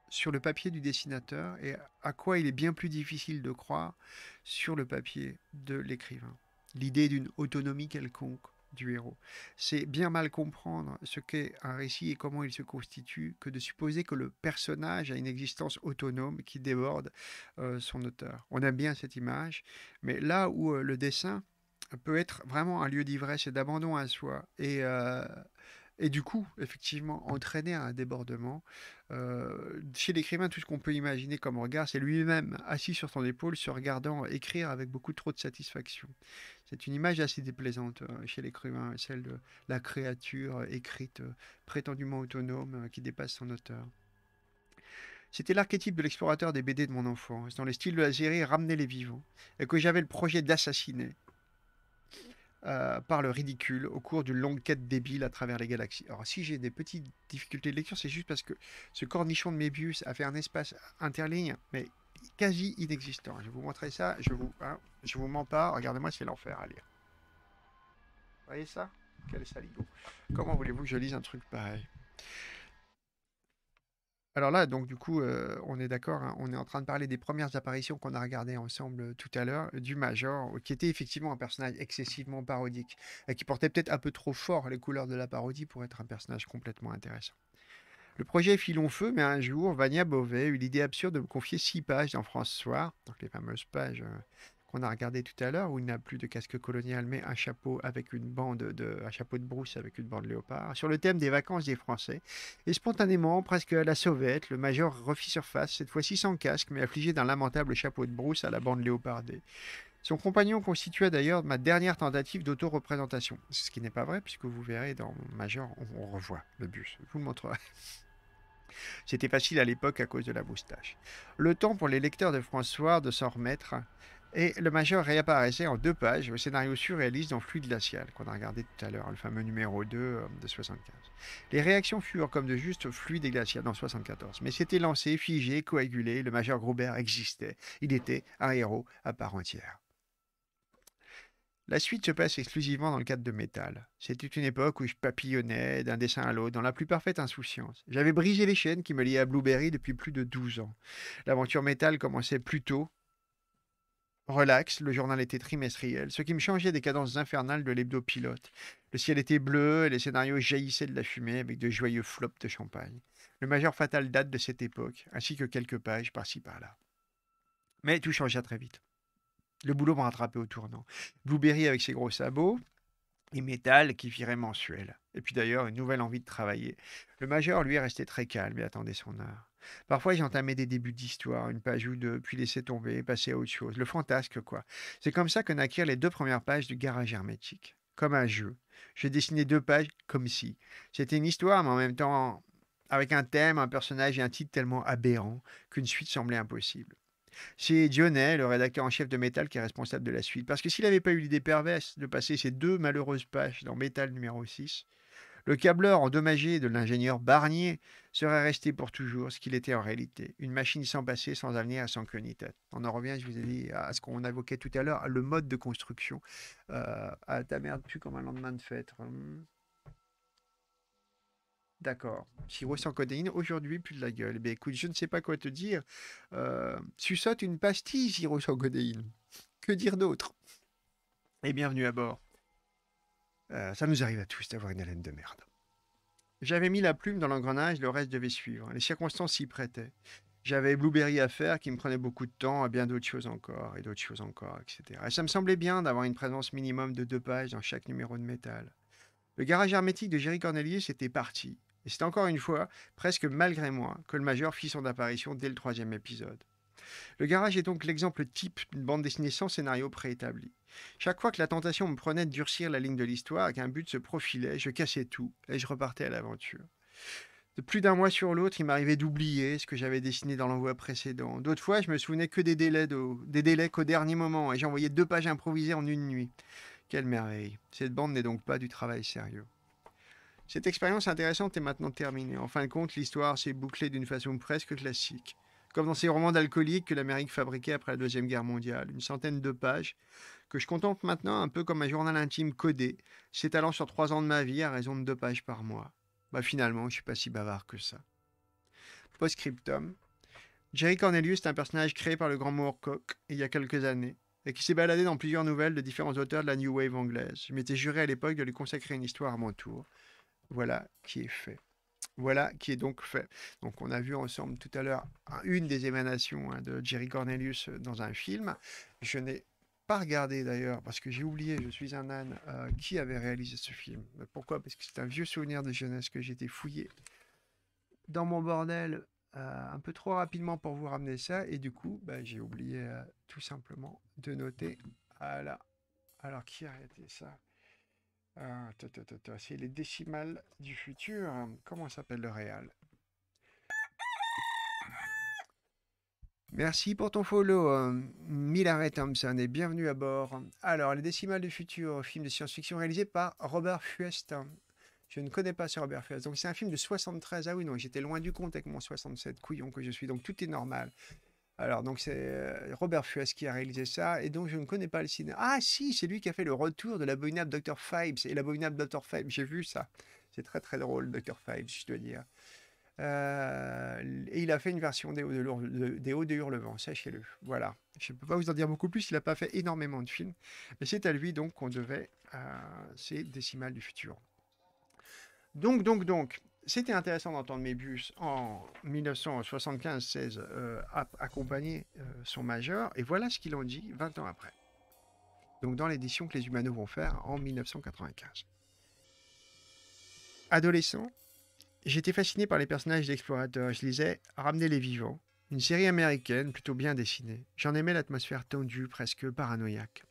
sur le papier du dessinateur et à quoi il est bien plus difficile de croire sur le papier de l'écrivain. L'idée d'une autonomie quelconque du héros. C'est bien mal comprendre ce qu'est un récit et comment il se constitue que de supposer que le personnage a une existence autonome qui déborde euh, son auteur. On aime bien cette image, mais là où euh, le dessin peut être vraiment un lieu d'ivresse et d'abandon à soi et euh, et du coup, effectivement, entraîner à un débordement. chez l'écrivain, tout ce qu'on peut imaginer comme regard, c'est lui-même assis sur son épaule, se regardant écrire avec beaucoup trop de satisfaction. C'est une image assez déplaisante chez l'écrivain, celle de la créature écrite, prétendument autonome, qui dépasse son auteur. C'était l'archétype de l'explorateur des BD de mon enfance, dans les styles de la série Ramener les vivants, et que j'avais le projet d'assassiner euh, par le ridicule au cours d'une longue quête débile à travers les galaxies. Alors si j'ai des petites difficultés de lecture, c'est juste parce que ce cornichon de Mébius a fait un espace interligne, mais quasi inexistant. Je vais vous montrer ça, je vous, hein, je vous mens pas, regardez-moi, c'est l'enfer à lire. Vous voyez ça Quel saligo Comment voulez-vous que je lise un truc pareil alors là, donc du coup, euh, on est d'accord, hein, on est en train de parler des premières apparitions qu'on a regardées ensemble euh, tout à l'heure, euh, du Major, qui était effectivement un personnage excessivement parodique, et qui portait peut-être un peu trop fort les couleurs de la parodie pour être un personnage complètement intéressant. Le projet fit long feu, mais un jour, Vania Beauvais eut l'idée absurde de me confier six pages dans France Soir, donc les fameuses pages qu'on a regardé tout à l'heure, où il n'a plus de casque colonial, mais un chapeau avec une bande de, un chapeau de brousse avec une bande léopard, sur le thème des vacances des Français. Et spontanément, presque à la sauvette, le major refit surface, cette fois-ci sans casque, mais affligé d'un lamentable chapeau de brousse à la bande léopardée. Son compagnon constituait d'ailleurs ma dernière tentative d'auto-représentation. Ce qui n'est pas vrai, puisque vous verrez dans Major, on, revoit le bus. Je vous le montrerai. C'était facile à l'époque à cause de la moustache. Le temps pour les lecteurs de François de s'en remettre et le Major réapparaissait en deux pages, le scénario surréaliste dans Fluide glacial, qu'on a regardé tout à l'heure, hein, le fameux numéro 2 euh, de 75. Les réactions furent comme de juste fluides et glaciales dans 74, mais c'était lancé, figé, coagulé, le Major Gruber existait, il était un héros à part entière. La suite se passe exclusivement dans le cadre de Métal. C'était une époque où je papillonnais d'un dessin à l'autre dans la plus parfaite insouciance. J'avais brisé les chaînes qui me liaient à Blueberry depuis plus de 12 ans. L'aventure Métal commençait plus tôt Relax, le journal était trimestriel, ce qui me changeait des cadences infernales de l'hebdo pilote. Le ciel était bleu et les scénarios jaillissaient de la fumée avec de joyeux flops de champagne. Le majeur fatal date de cette époque, ainsi que quelques pages par-ci par-là. Mais tout changea très vite. Le boulot m'a rattrapé au tournant. Blueberry avec ses gros sabots et métal qui virait mensuel. Et puis d'ailleurs, une nouvelle envie de travailler. Le major, lui, restait très calme et attendait son heure. Parfois, j'entamais des débuts d'histoire, une page ou deux, puis laissais tomber, passer à autre chose. Le fantasque, quoi. C'est comme ça que naquirent les deux premières pages du Garage hermétique. Comme un jeu. J'ai dessiné deux pages comme si. C'était une histoire, mais en même temps, avec un thème, un personnage et un titre tellement aberrant qu'une suite semblait impossible. C'est Dionnet, le rédacteur en chef de Métal, qui est responsable de la suite. Parce que s'il n'avait pas eu l'idée perverse de passer ces deux malheureuses pages dans Metal numéro 6, le câbleur endommagé de l'ingénieur Barnier serait resté pour toujours ce qu'il était en réalité, une machine sans passé, sans avenir sans queue ni tête. On en revient, je vous ai dit, à ce qu'on évoquait tout à l'heure, le mode de construction. Euh, à ta merde, tu comme un lendemain de fête. Hum. D'accord. Siro sans codéine, aujourd'hui, plus de la gueule. Mais eh écoute, je ne sais pas quoi te dire. Euh, une pastille, sirop sans codéine. Que dire d'autre Et bienvenue à bord. Euh, ça nous arrive à tous d'avoir une haleine de merde. J'avais mis la plume dans l'engrenage, le reste devait suivre. Les circonstances s'y prêtaient. J'avais Blueberry à faire qui me prenait beaucoup de temps et bien d'autres choses encore, et d'autres choses encore, etc. Et ça me semblait bien d'avoir une présence minimum de deux pages dans chaque numéro de métal. Le garage hermétique de Jerry Cornelius était parti. Et c'est encore une fois, presque malgré moi, que le Major fit son apparition dès le troisième épisode. Le garage est donc l'exemple type d'une bande dessinée sans scénario préétabli. Chaque fois que la tentation me prenait de durcir la ligne de l'histoire qu'un but se profilait, je cassais tout et je repartais à l'aventure. De plus d'un mois sur l'autre, il m'arrivait d'oublier ce que j'avais dessiné dans l'envoi précédent. D'autres fois, je me souvenais que des délais, de... des délais qu'au dernier moment et j'envoyais deux pages improvisées en une nuit. Quelle merveille. Cette bande n'est donc pas du travail sérieux. Cette expérience intéressante est maintenant terminée. En fin de compte, l'histoire s'est bouclée d'une façon presque classique comme dans ces romans d'alcooliques que l'Amérique fabriquait après la Deuxième Guerre mondiale, une centaine de pages, que je contemple maintenant un peu comme un journal intime codé, s'étalant sur trois ans de ma vie à raison de deux pages par mois. Bah finalement, je suis pas si bavard que ça. post Postscriptum. Jerry Cornelius est un personnage créé par le grand Moorcock il y a quelques années et qui s'est baladé dans plusieurs nouvelles de différents auteurs de la New Wave anglaise. Je m'étais juré à l'époque de lui consacrer une histoire à mon tour. Voilà qui est fait. Voilà qui est donc fait. Donc on a vu ensemble tout à l'heure une des émanations hein, de Jerry Cornelius euh, dans un film. Je n'ai pas regardé d'ailleurs, parce que j'ai oublié, je suis un âne, euh, qui avait réalisé ce film. Pourquoi Parce que c'est un vieux souvenir de jeunesse que j'étais fouillé dans mon bordel euh, un peu trop rapidement pour vous ramener ça. Et du coup, bah, j'ai oublié tout simplement de noter. Voilà. Alors qui a arrêté ça ah, C'est les décimales du futur. Comment s'appelle le réel Merci pour ton follow, euh, Milare Thompson, et bienvenue à bord. Alors, Les Décimales du Futur, film de science-fiction réalisé par Robert Fuest. Je ne connais pas ce Robert Fuest. Donc, c'est un film de 73. Ah oui, non, j'étais loin du compte avec mon 67 couillon que je suis, donc tout est normal. Alors, donc, c'est euh, Robert Fuas qui a réalisé ça, et donc je ne connais pas le cinéma. Ah, si, c'est lui qui a fait le retour de l'abominable Dr. Fibes, et l'abominable Dr. Fibes, j'ai vu ça. C'est très très drôle, Dr. Fibes, je dois dire. Euh, et il a fait une version des Hauts de, des Hauts de sachez-le. Voilà. Je ne peux pas vous en dire beaucoup plus, il n'a pas fait énormément de films. Mais c'est à lui donc qu'on devait ces euh, décimales du futur. Donc, donc, donc, c'était intéressant d'entendre Mébus en 1975-16 euh, accompagner euh, son major, et voilà ce qu'il en dit 20 ans après. Donc dans l'édition que les Humanos vont faire en 1995. Adolescent, j'étais fasciné par les personnages d'explorateurs. Je lisais Ramener les vivants, une série américaine plutôt bien dessinée. J'en aimais l'atmosphère tendue, presque paranoïaque.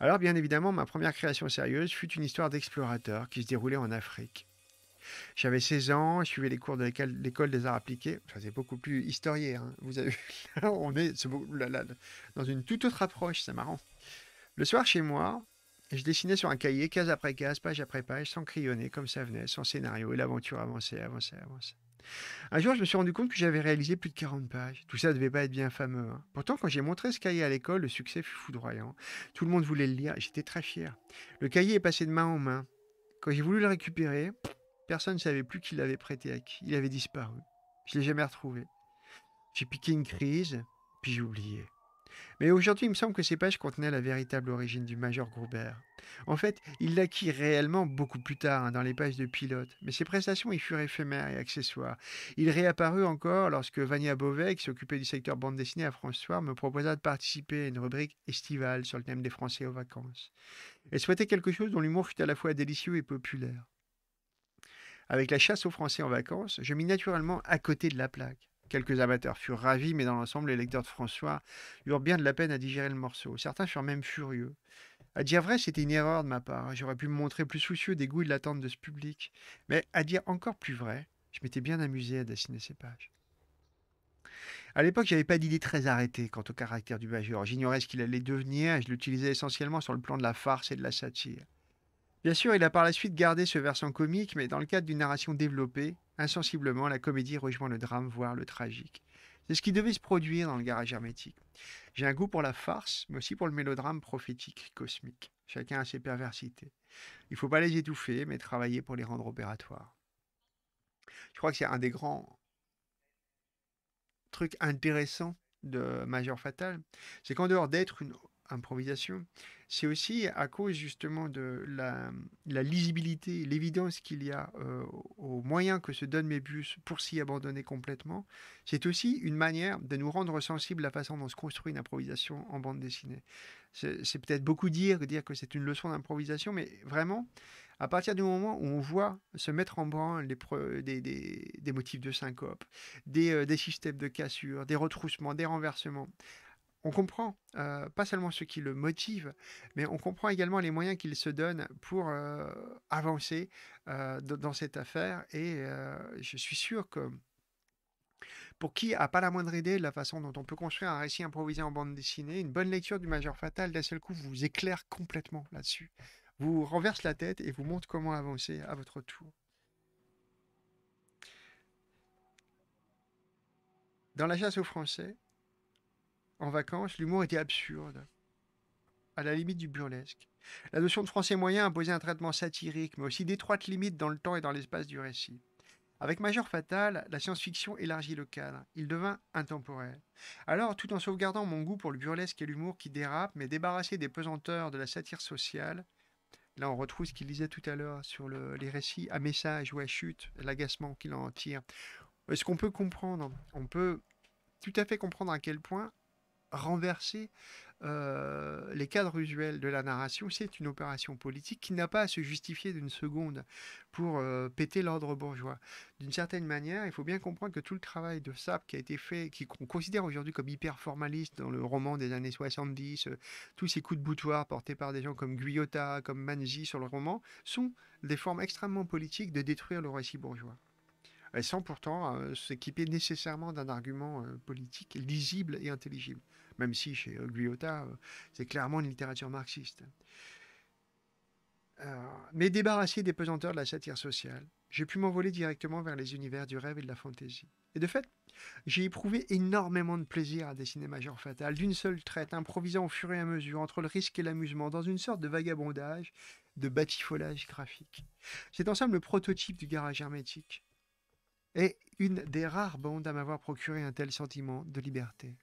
Alors bien évidemment, ma première création sérieuse fut une histoire d'Explorateur qui se déroulait en Afrique. J'avais 16 ans, je suivais les cours de l'école des arts appliqués. Je c'est beaucoup plus historien. Hein. Vous avez... [LAUGHS] on est, dans une toute autre approche, c'est marrant. Le soir, chez moi, je dessinais sur un cahier, case après case, page après page, sans crayonner, comme ça venait, sans scénario. Et l'aventure avançait, avançait, avançait. Un jour, je me suis rendu compte que j'avais réalisé plus de 40 pages. Tout ça ne devait pas être bien fameux. Hein. Pourtant, quand j'ai montré ce cahier à l'école, le succès fut foudroyant. Tout le monde voulait le lire. et J'étais très fier. Le cahier est passé de main en main. Quand j'ai voulu le récupérer, Personne ne savait plus qui l'avait prêté à qui. Il avait disparu. Je l'ai jamais retrouvé. J'ai piqué une crise, puis j'ai oublié. Mais aujourd'hui, il me semble que ces pages contenaient la véritable origine du major Groubert. En fait, il l'acquit réellement beaucoup plus tard, hein, dans les pages de pilote, mais ses prestations y furent éphémères et accessoires. Il réapparut encore lorsque Vania Beauvais, qui s'occupait du secteur bande dessinée à François, me proposa de participer à une rubrique estivale sur le thème des Français aux vacances. Elle souhaitait quelque chose dont l'humour fut à la fois délicieux et populaire. Avec la chasse aux Français en vacances, je mis naturellement à côté de la plaque. Quelques amateurs furent ravis, mais dans l'ensemble, les lecteurs de François eurent bien de la peine à digérer le morceau. Certains furent même furieux. À dire vrai, c'était une erreur de ma part. J'aurais pu me montrer plus soucieux des goûts et de l'attente de ce public. Mais à dire encore plus vrai, je m'étais bien amusé à dessiner ces pages. À l'époque, j'avais pas d'idée très arrêtée quant au caractère du Bajor. J'ignorais ce qu'il allait devenir et je l'utilisais essentiellement sur le plan de la farce et de la satire. Bien sûr, il a par la suite gardé ce versant comique, mais dans le cadre d'une narration développée, insensiblement, la comédie rejoint le drame, voire le tragique. C'est ce qui devait se produire dans le garage hermétique. J'ai un goût pour la farce, mais aussi pour le mélodrame prophétique cosmique. Chacun a ses perversités. Il ne faut pas les étouffer, mais travailler pour les rendre opératoires. Je crois que c'est un des grands trucs intéressants de Major Fatal, c'est qu'en dehors d'être une improvisation, c'est aussi à cause justement de la, lisibilité, l'évidence qu'il y a euh, aux moyens que se donnent mes bus pour s'y abandonner complètement. C'est aussi une manière de nous rendre sensibles à la façon dont se construit une improvisation en bande dessinée. C'est peut-être beaucoup dire, dire que c'est une leçon d'improvisation, mais vraiment, à partir du moment où on voit se mettre en branle des, motifs de syncope, des, euh, des systèmes de cassure, des retroussements, des renversements, on comprend euh, pas seulement ce qui le motive, mais on comprend également les moyens qu'il se donne pour euh, avancer euh, dans cette affaire. Et je suis sûr que pour qui a pas la moindre idée de la façon dont on peut construire un récit improvisé en bande dessinée, une bonne lecture du Major Fatal d'un seul coup vous éclaire complètement là-dessus, vous renverse la tête et vous montre comment avancer à votre tour. Dans la chasse aux Français, en vacances, l'humour était absurde, à la limite du burlesque. La notion de français moyen imposait un traitement satirique, mais aussi d'étroites limites dans le temps et dans l'espace du récit. Avec Major Fatal, la science-fiction élargit le cadre. Il devint intemporel. Alors, tout en sauvegardant mon goût pour le burlesque et l'humour qui dérape, mais débarrassé des pesanteurs de la satire sociale, là on retrouve ce qu'il disait tout à l'heure sur les récits à message ou à chute, l'agacement qu'il en tire. Est-ce qu'on peut comprendre On peut tout à fait comprendre à quel point renverser euh, les cadres usuels de la narration, c'est une opération politique qui n'a pas à se justifier d'une seconde pour euh, péter l'ordre bourgeois. D'une certaine manière, il faut bien comprendre que tout le travail de Sap qui a été fait, qui qu'on considère aujourd'hui comme hyper formaliste dans le roman des années 70, euh, tous ces coups de boutoir portés par des gens comme Guyotta, comme Manji sur le roman, sont des formes extrêmement politiques de détruire le récit bourgeois sans pourtant s'équiper nécessairement d'un argument politique lisible et intelligible, même si chez guyota c'est clairement une littérature marxiste. Euh, mais débarrassé des pesanteurs de la satire sociale, j'ai pu m'envoler directement vers les univers du rêve et de la fantaisie. Et de fait, j'ai éprouvé énormément de plaisir à dessiner Major Fatal, d'une seule traite, improvisant au fur et à mesure entre le risque et l'amusement, dans une sorte de vagabondage, de batifolage graphique. C'est en somme le prototype du garage hermétique, est une des rares bandes à m'avoir procuré un tel sentiment de liberté.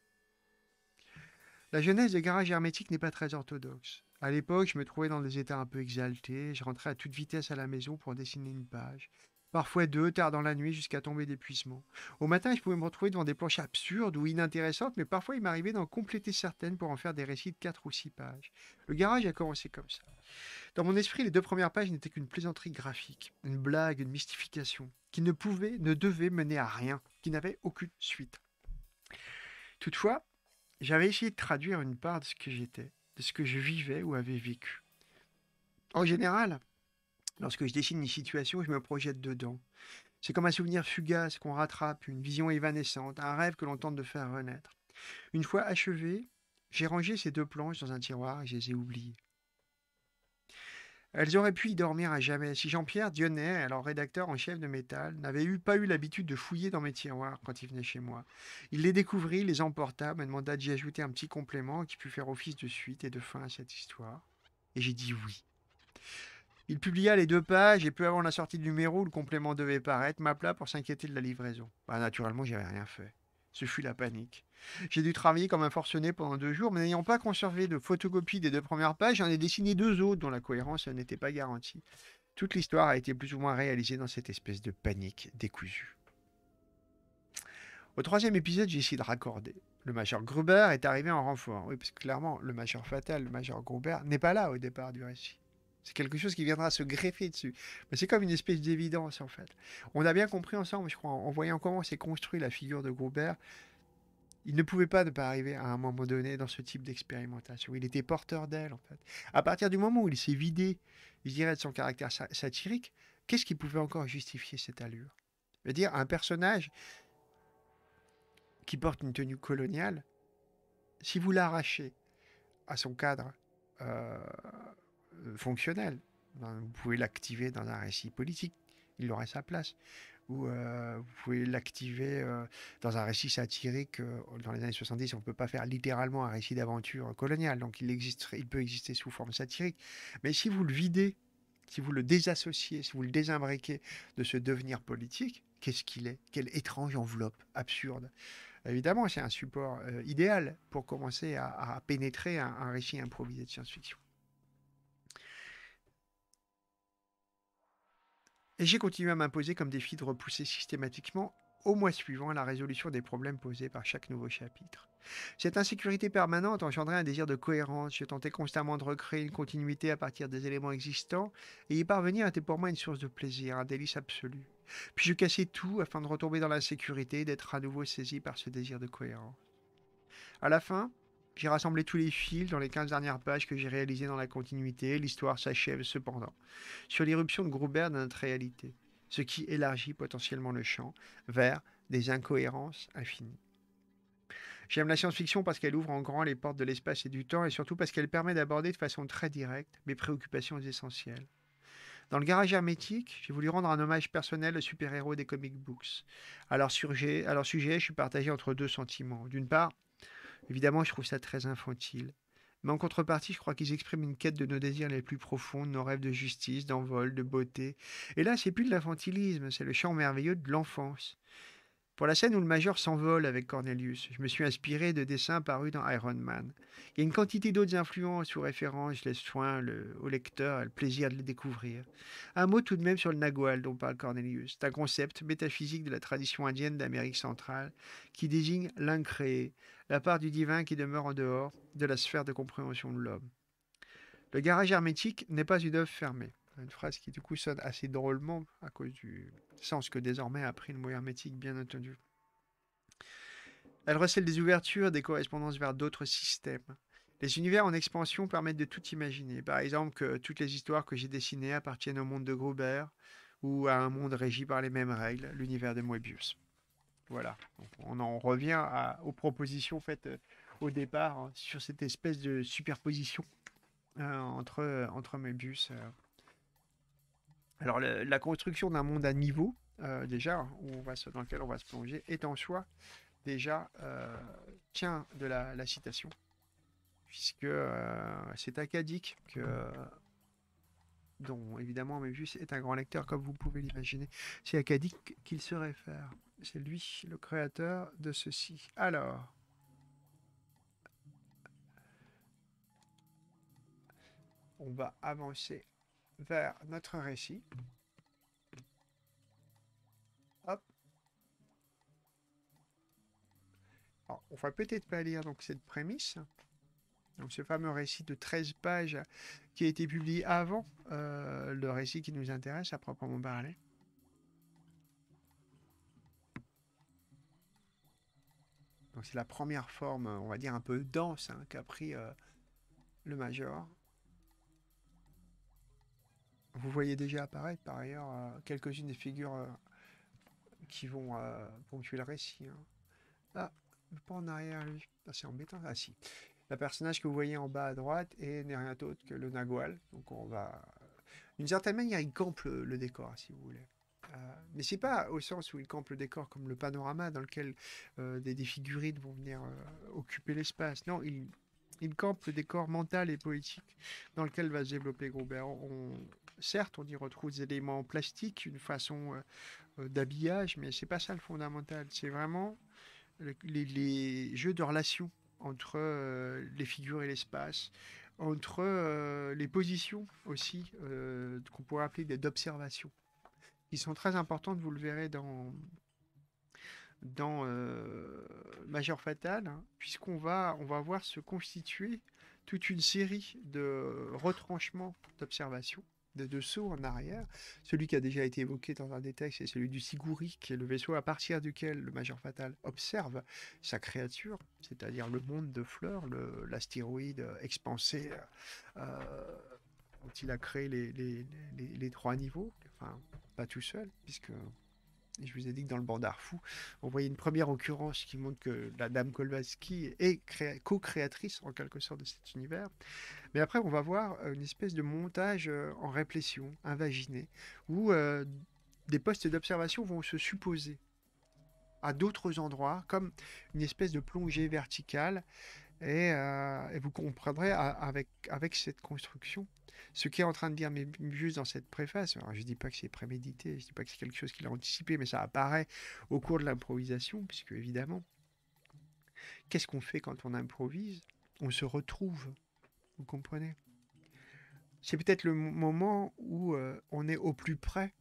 La jeunesse de garage hermétique n'est pas très orthodoxe. À l'époque, je me trouvais dans des états un peu exaltés, je rentrais à toute vitesse à la maison pour dessiner une page, Parfois deux, tard dans la nuit, jusqu'à tomber d'épuisement. Au matin, je pouvais me retrouver devant des planches absurdes ou inintéressantes, mais parfois il m'arrivait d'en compléter certaines pour en faire des récits de quatre ou six pages. Le garage a commencé comme ça. Dans mon esprit, les deux premières pages n'étaient qu'une plaisanterie graphique, une blague, une mystification, qui ne pouvait, ne devait mener à rien, qui n'avait aucune suite. Toutefois, j'avais essayé de traduire une part de ce que j'étais, de ce que je vivais ou avais vécu. En général, Lorsque je dessine une situation, je me projette dedans. C'est comme un souvenir fugace qu'on rattrape, une vision évanescente, un rêve que l'on tente de faire renaître. Une fois achevé, j'ai rangé ces deux planches dans un tiroir et je les ai oubliées. Elles auraient pu y dormir à jamais si Jean-Pierre Dionnet, alors rédacteur en chef de Métal, n'avait eu, pas eu l'habitude de fouiller dans mes tiroirs quand il venait chez moi. Il les découvrit, les emporta, me demanda d'y ajouter un petit complément qui pût faire office de suite et de fin à cette histoire. Et j'ai dit oui. Il publia les deux pages et peu avant la sortie du numéro, le complément devait paraître, m'appela pour s'inquiéter de la livraison. Bah, naturellement, j'avais rien fait. Ce fut la panique. J'ai dû travailler comme un forcené pendant deux jours, mais n'ayant pas conservé de photocopie des deux premières pages, j'en ai dessiné deux autres dont la cohérence n'était pas garantie. Toute l'histoire a été plus ou moins réalisée dans cette espèce de panique décousue. Au troisième épisode, j'ai essayé de raccorder. Le major Gruber est arrivé en renfort. Oui, parce que clairement, le major Fatal, le major Gruber, n'est pas là au départ du récit. C'est quelque chose qui viendra se greffer dessus. Mais c'est comme une espèce d'évidence, en fait. On a bien compris ensemble, je crois, en voyant comment s'est construite la figure de Groubert, il ne pouvait pas ne pas arriver à un moment donné dans ce type d'expérimentation. Il était porteur d'elle, en fait. À partir du moment où il s'est vidé, je dirais, de son caractère satirique, qu'est-ce qui pouvait encore justifier cette allure C'est-à-dire un personnage qui porte une tenue coloniale, si vous l'arrachez à son cadre euh, euh, fonctionnel. Ben, vous pouvez l'activer dans un récit politique, il aurait sa place. Ou euh, vous pouvez l'activer euh, dans un récit satirique. Dans les années 70, on ne peut pas faire littéralement un récit d'aventure coloniale, donc il, il peut exister sous forme satirique. Mais si vous le videz, si vous le désassociez, si vous le désimbriquez de ce devenir politique, qu'est-ce qu'il est Quelle étrange enveloppe absurde Évidemment, c'est un support idéal pour commencer à, pénétrer un récit improvisé de science-fiction. Et j'ai continué à m'imposer comme défi de repousser systématiquement au mois suivant la résolution des problèmes posés par chaque nouveau chapitre. Cette insécurité permanente engendrait un désir de cohérence. Je tentais constamment de recréer une continuité à partir des éléments existants, et y parvenir était pour moi une source de plaisir, un délice absolu. Puis je cassais tout afin de retomber dans l'insécurité et d'être à nouveau saisi par ce désir de cohérence. À la fin, j'ai rassemblé tous les fils dans les 15 dernières pages que j'ai réalisées dans la continuité. L'histoire s'achève cependant sur l'irruption de Gruber dans notre réalité, ce qui élargit potentiellement le champ vers des incohérences infinies. J'aime la science-fiction parce qu'elle ouvre en grand les portes de l'espace et du temps et surtout parce qu'elle permet d'aborder de façon très directe mes préoccupations essentielles. Dans le garage hermétique, j'ai voulu rendre un hommage personnel aux super-héros des comic books. Alors sujet, à leur sujet, je suis partagé entre deux sentiments. D'une part, Évidemment, je trouve ça très infantile. Mais en contrepartie, je crois qu'ils expriment une quête de nos désirs les plus profonds, nos rêves de justice, d'envol, de beauté. Et là, c'est plus de l'infantilisme, c'est le chant merveilleux de l'enfance pour la scène où le major s'envole avec Cornelius. Je me suis inspiré de dessins parus dans Iron Man. Il y a une quantité d'autres influences ou références, je laisse soin au lecteur le plaisir de les découvrir. Un mot tout de même sur le Nagual dont parle Cornelius. C'est un concept métaphysique de la tradition indienne d'Amérique centrale qui désigne l'incréé, la part du divin qui demeure en dehors de la sphère de compréhension de l'homme. Le garage hermétique n'est pas une œuvre fermée. Une phrase qui du coup sonne assez drôlement à cause du sens que désormais a pris le mot hermétique, bien entendu. Elle recèle des ouvertures, des correspondances vers d'autres systèmes. Les univers en expansion permettent de tout imaginer. Par exemple, que toutes les histoires que j'ai dessinées appartiennent au monde de Gruber ou à un monde régi par les mêmes règles, l'univers de Moebius. Voilà. on en revient à, aux propositions faites euh, au départ hein, sur cette espèce de superposition euh, entre, euh, entre Moebius. Alors, la construction d'un monde à niveau, euh, déjà, hein, on va dans lequel on va se plonger, est en soi déjà euh, tient de la, citation, puisque euh, c'est acadique que dont évidemment juste est un grand lecteur, comme vous pouvez l'imaginer. C'est à qu'il se réfère. C'est lui le créateur de ceci. Alors. On va avancer vers notre récit. Hop. Alors, on va peut-être pas lire donc cette prémisse. Donc, ce fameux récit de 13 pages qui a été publié avant euh, le récit qui nous intéresse à proprement parler. c'est la première forme, on va dire, un peu dense hein, qu'a pris euh, le Major. Vous voyez déjà apparaître par ailleurs euh, quelques-unes des figures euh, qui vont euh, ponctuer le récit. Hein. Ah, pas en arrière lui. Ah, c'est embêtant. Ah si. La personnage que vous voyez en bas à droite et n'est rien d'autre que le Nagual. Donc on va... D'une certaine manière, il campe le, décor, si vous voulez. Euh, mais c'est pas au sens où il campe le décor comme le panorama dans lequel des, figurines vont venir occuper l'espace. Non, il, campe le décor mental et poétique dans lequel va se développer Groubert On, Certes, on y retrouve des éléments plastiques, une façon euh, euh, d'habillage, mais c'est pas ça le fondamental. C'est vraiment les, jeux de relations entre euh, les figures et l'espace, entre les positions aussi, qu'on pourrait appeler des d'observation, qui sont très importantes, vous le verrez dans, dans Major Fatal, hein, puisqu'on va, on va voir se constituer toute une série de retranchements d'observations de, dessous en arrière. Celui qui a déjà été évoqué dans un des textes c'est celui du Siguri, qui est le vaisseau à partir duquel le Major Fatal observe sa créature, c'est-à-dire le monde de fleurs, l'astéroïde expansé euh, euh, dont il a créé les, les trois niveaux, enfin pas tout seul, puisque je vous ai dit que dans le bandard fou, on voyait une première occurrence qui montre que la dame Kolbaski est co-créatrice en quelque sorte de cet univers. Mais après, on va voir euh, une espèce de montage euh, en réplétion, invaginé, où euh, des postes d'observation vont se supposer à d'autres endroits, comme une espèce de plongée verticale. Euh, et, vous comprendrez avec, avec cette construction ce est en train de dire juste dans cette préface. Alors, je ne dis pas que c'est prémédité, je ne dis pas que c'est quelque chose qu'il a anticipé, mais ça apparaît au cours de l'improvisation, puisque évidemment, qu'est-ce qu'on fait quand on improvise On se retrouve, vous comprenez C'est peut-être le moment où euh, on est au plus près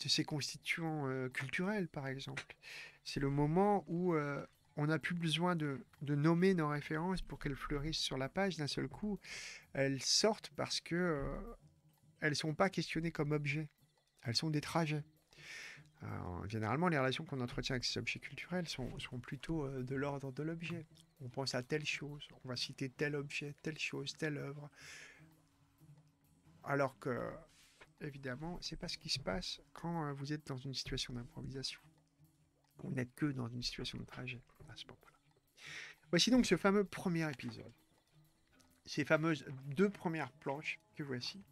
de ses constituants euh, culturels, par exemple. C'est le moment où on n'a plus besoin de, nommer nos références pour qu'elles fleurissent sur la page d'un seul coup. Elles sortent parce que ne euh, elles sont pas questionnées comme objets. Elles sont des trajets. généralement, les relations qu'on entretient avec ces objets culturels sont, plutôt euh, de l'ordre de l'objet. On pense à telle chose, on va citer tel objet, telle chose, telle œuvre. Alors que, évidemment, c'est pas ce qui se passe quand euh, vous êtes dans une situation d'improvisation. Vous n'êtes que dans une situation de trajet. Voici donc ce fameux premier épisode. Ces fameuses deux premières planches que voici.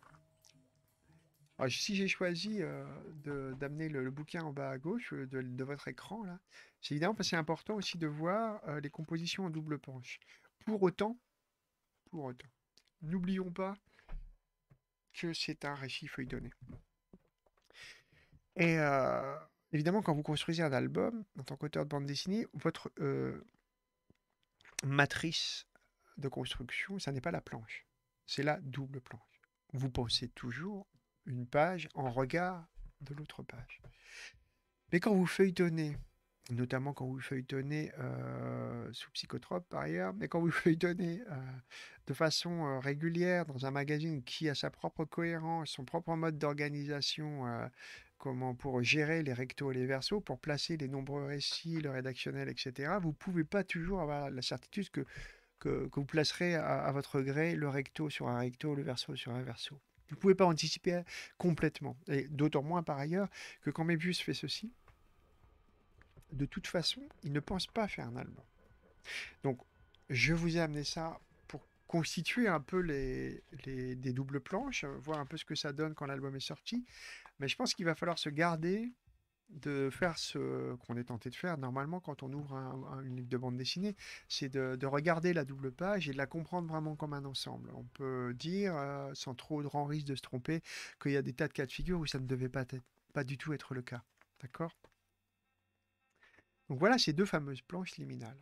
Ah, si j'ai choisi euh, d'amener le, bouquin en bas à gauche euh, de, votre écran, là, c'est évidemment parce que c'est important aussi de voir euh, les compositions en double planche. Pour autant, pour autant, n'oublions pas que c'est un récit feuilletonné. Et euh, Évidemment, quand vous construisez un album, en tant qu'auteur de bande dessinée, votre euh, matrice de construction, ça n'est pas la planche. C'est la double planche. Vous pensez toujours une page en regard de l'autre page. Mais quand vous feuilletonnez, notamment quand vous feuilletonnez euh, sous psychotrope par ailleurs, mais quand vous [LAUGHS] feuilletonnez euh, de façon régulière dans un magazine qui a sa propre cohérence, son propre mode d'organisation comment pour gérer les rectos et les versos, pour placer les nombreux récits, le rédactionnel, etc., vous ne pouvez pas toujours avoir la certitude que, que, vous placerez à, votre gré le recto sur un recto, le verso sur un verso. Vous ne pouvez pas anticiper complètement. Et d'autant moins par ailleurs que quand Mébius fait ceci, de toute façon, il ne pense pas faire un album. Donc, je vous ai amené ça pour constituer un peu les, les, des doubles planches, voir un peu ce que ça donne quand l'album est sorti. Mais je pense qu'il va falloir se garder de faire ce qu'on est tenté de faire normalement quand on ouvre une livre de bande dessinée, c'est de, regarder la double page et de la comprendre vraiment comme un ensemble. On peut dire, euh, sans trop de grand risque de se tromper, qu'il y a des tas de cas de figure où ça ne devait pas, pas du tout être le cas. D'accord Donc voilà ces deux fameuses planches liminales.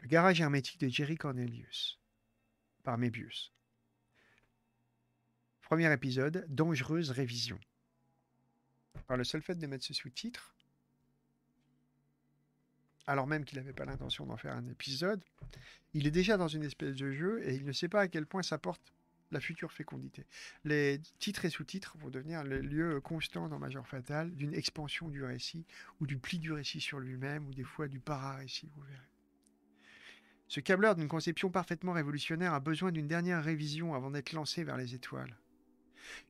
Le garage hermétique de Jerry Cornelius, par Mebius. Premier épisode, Dangereuse révision. Par le seul fait de mettre ce sous-titre, alors même qu'il n'avait pas l'intention d'en faire un épisode, il est déjà dans une espèce de jeu et il ne sait pas à quel point ça porte la future fécondité. Les titres et sous-titres vont devenir le lieu constant dans Major Fatal d'une expansion du récit ou du pli du récit sur lui-même ou des fois du para-récit, vous verrez. Ce câbleur d'une conception parfaitement révolutionnaire a besoin d'une dernière révision avant d'être lancé vers les étoiles.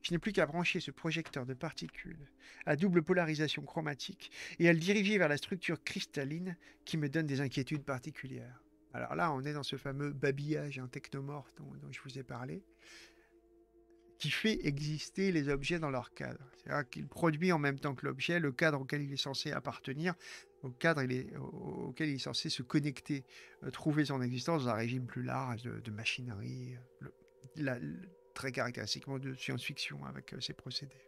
Je n'ai plus qu'à brancher ce projecteur de particules à double polarisation chromatique et à le diriger vers la structure cristalline qui me donne des inquiétudes particulières. Alors là, on est dans ce fameux babillage un technomorphe dont, dont, je vous ai parlé, qui fait exister les objets dans leur cadre. C'est-à-dire qu'il produit en même temps que l'objet le cadre auquel il est censé appartenir, au cadre auquel il est censé se connecter, euh, trouver son existence dans un régime plus large de, machinerie. Euh, très caractéristiquement de science-fiction hein, avec ses euh, procédés.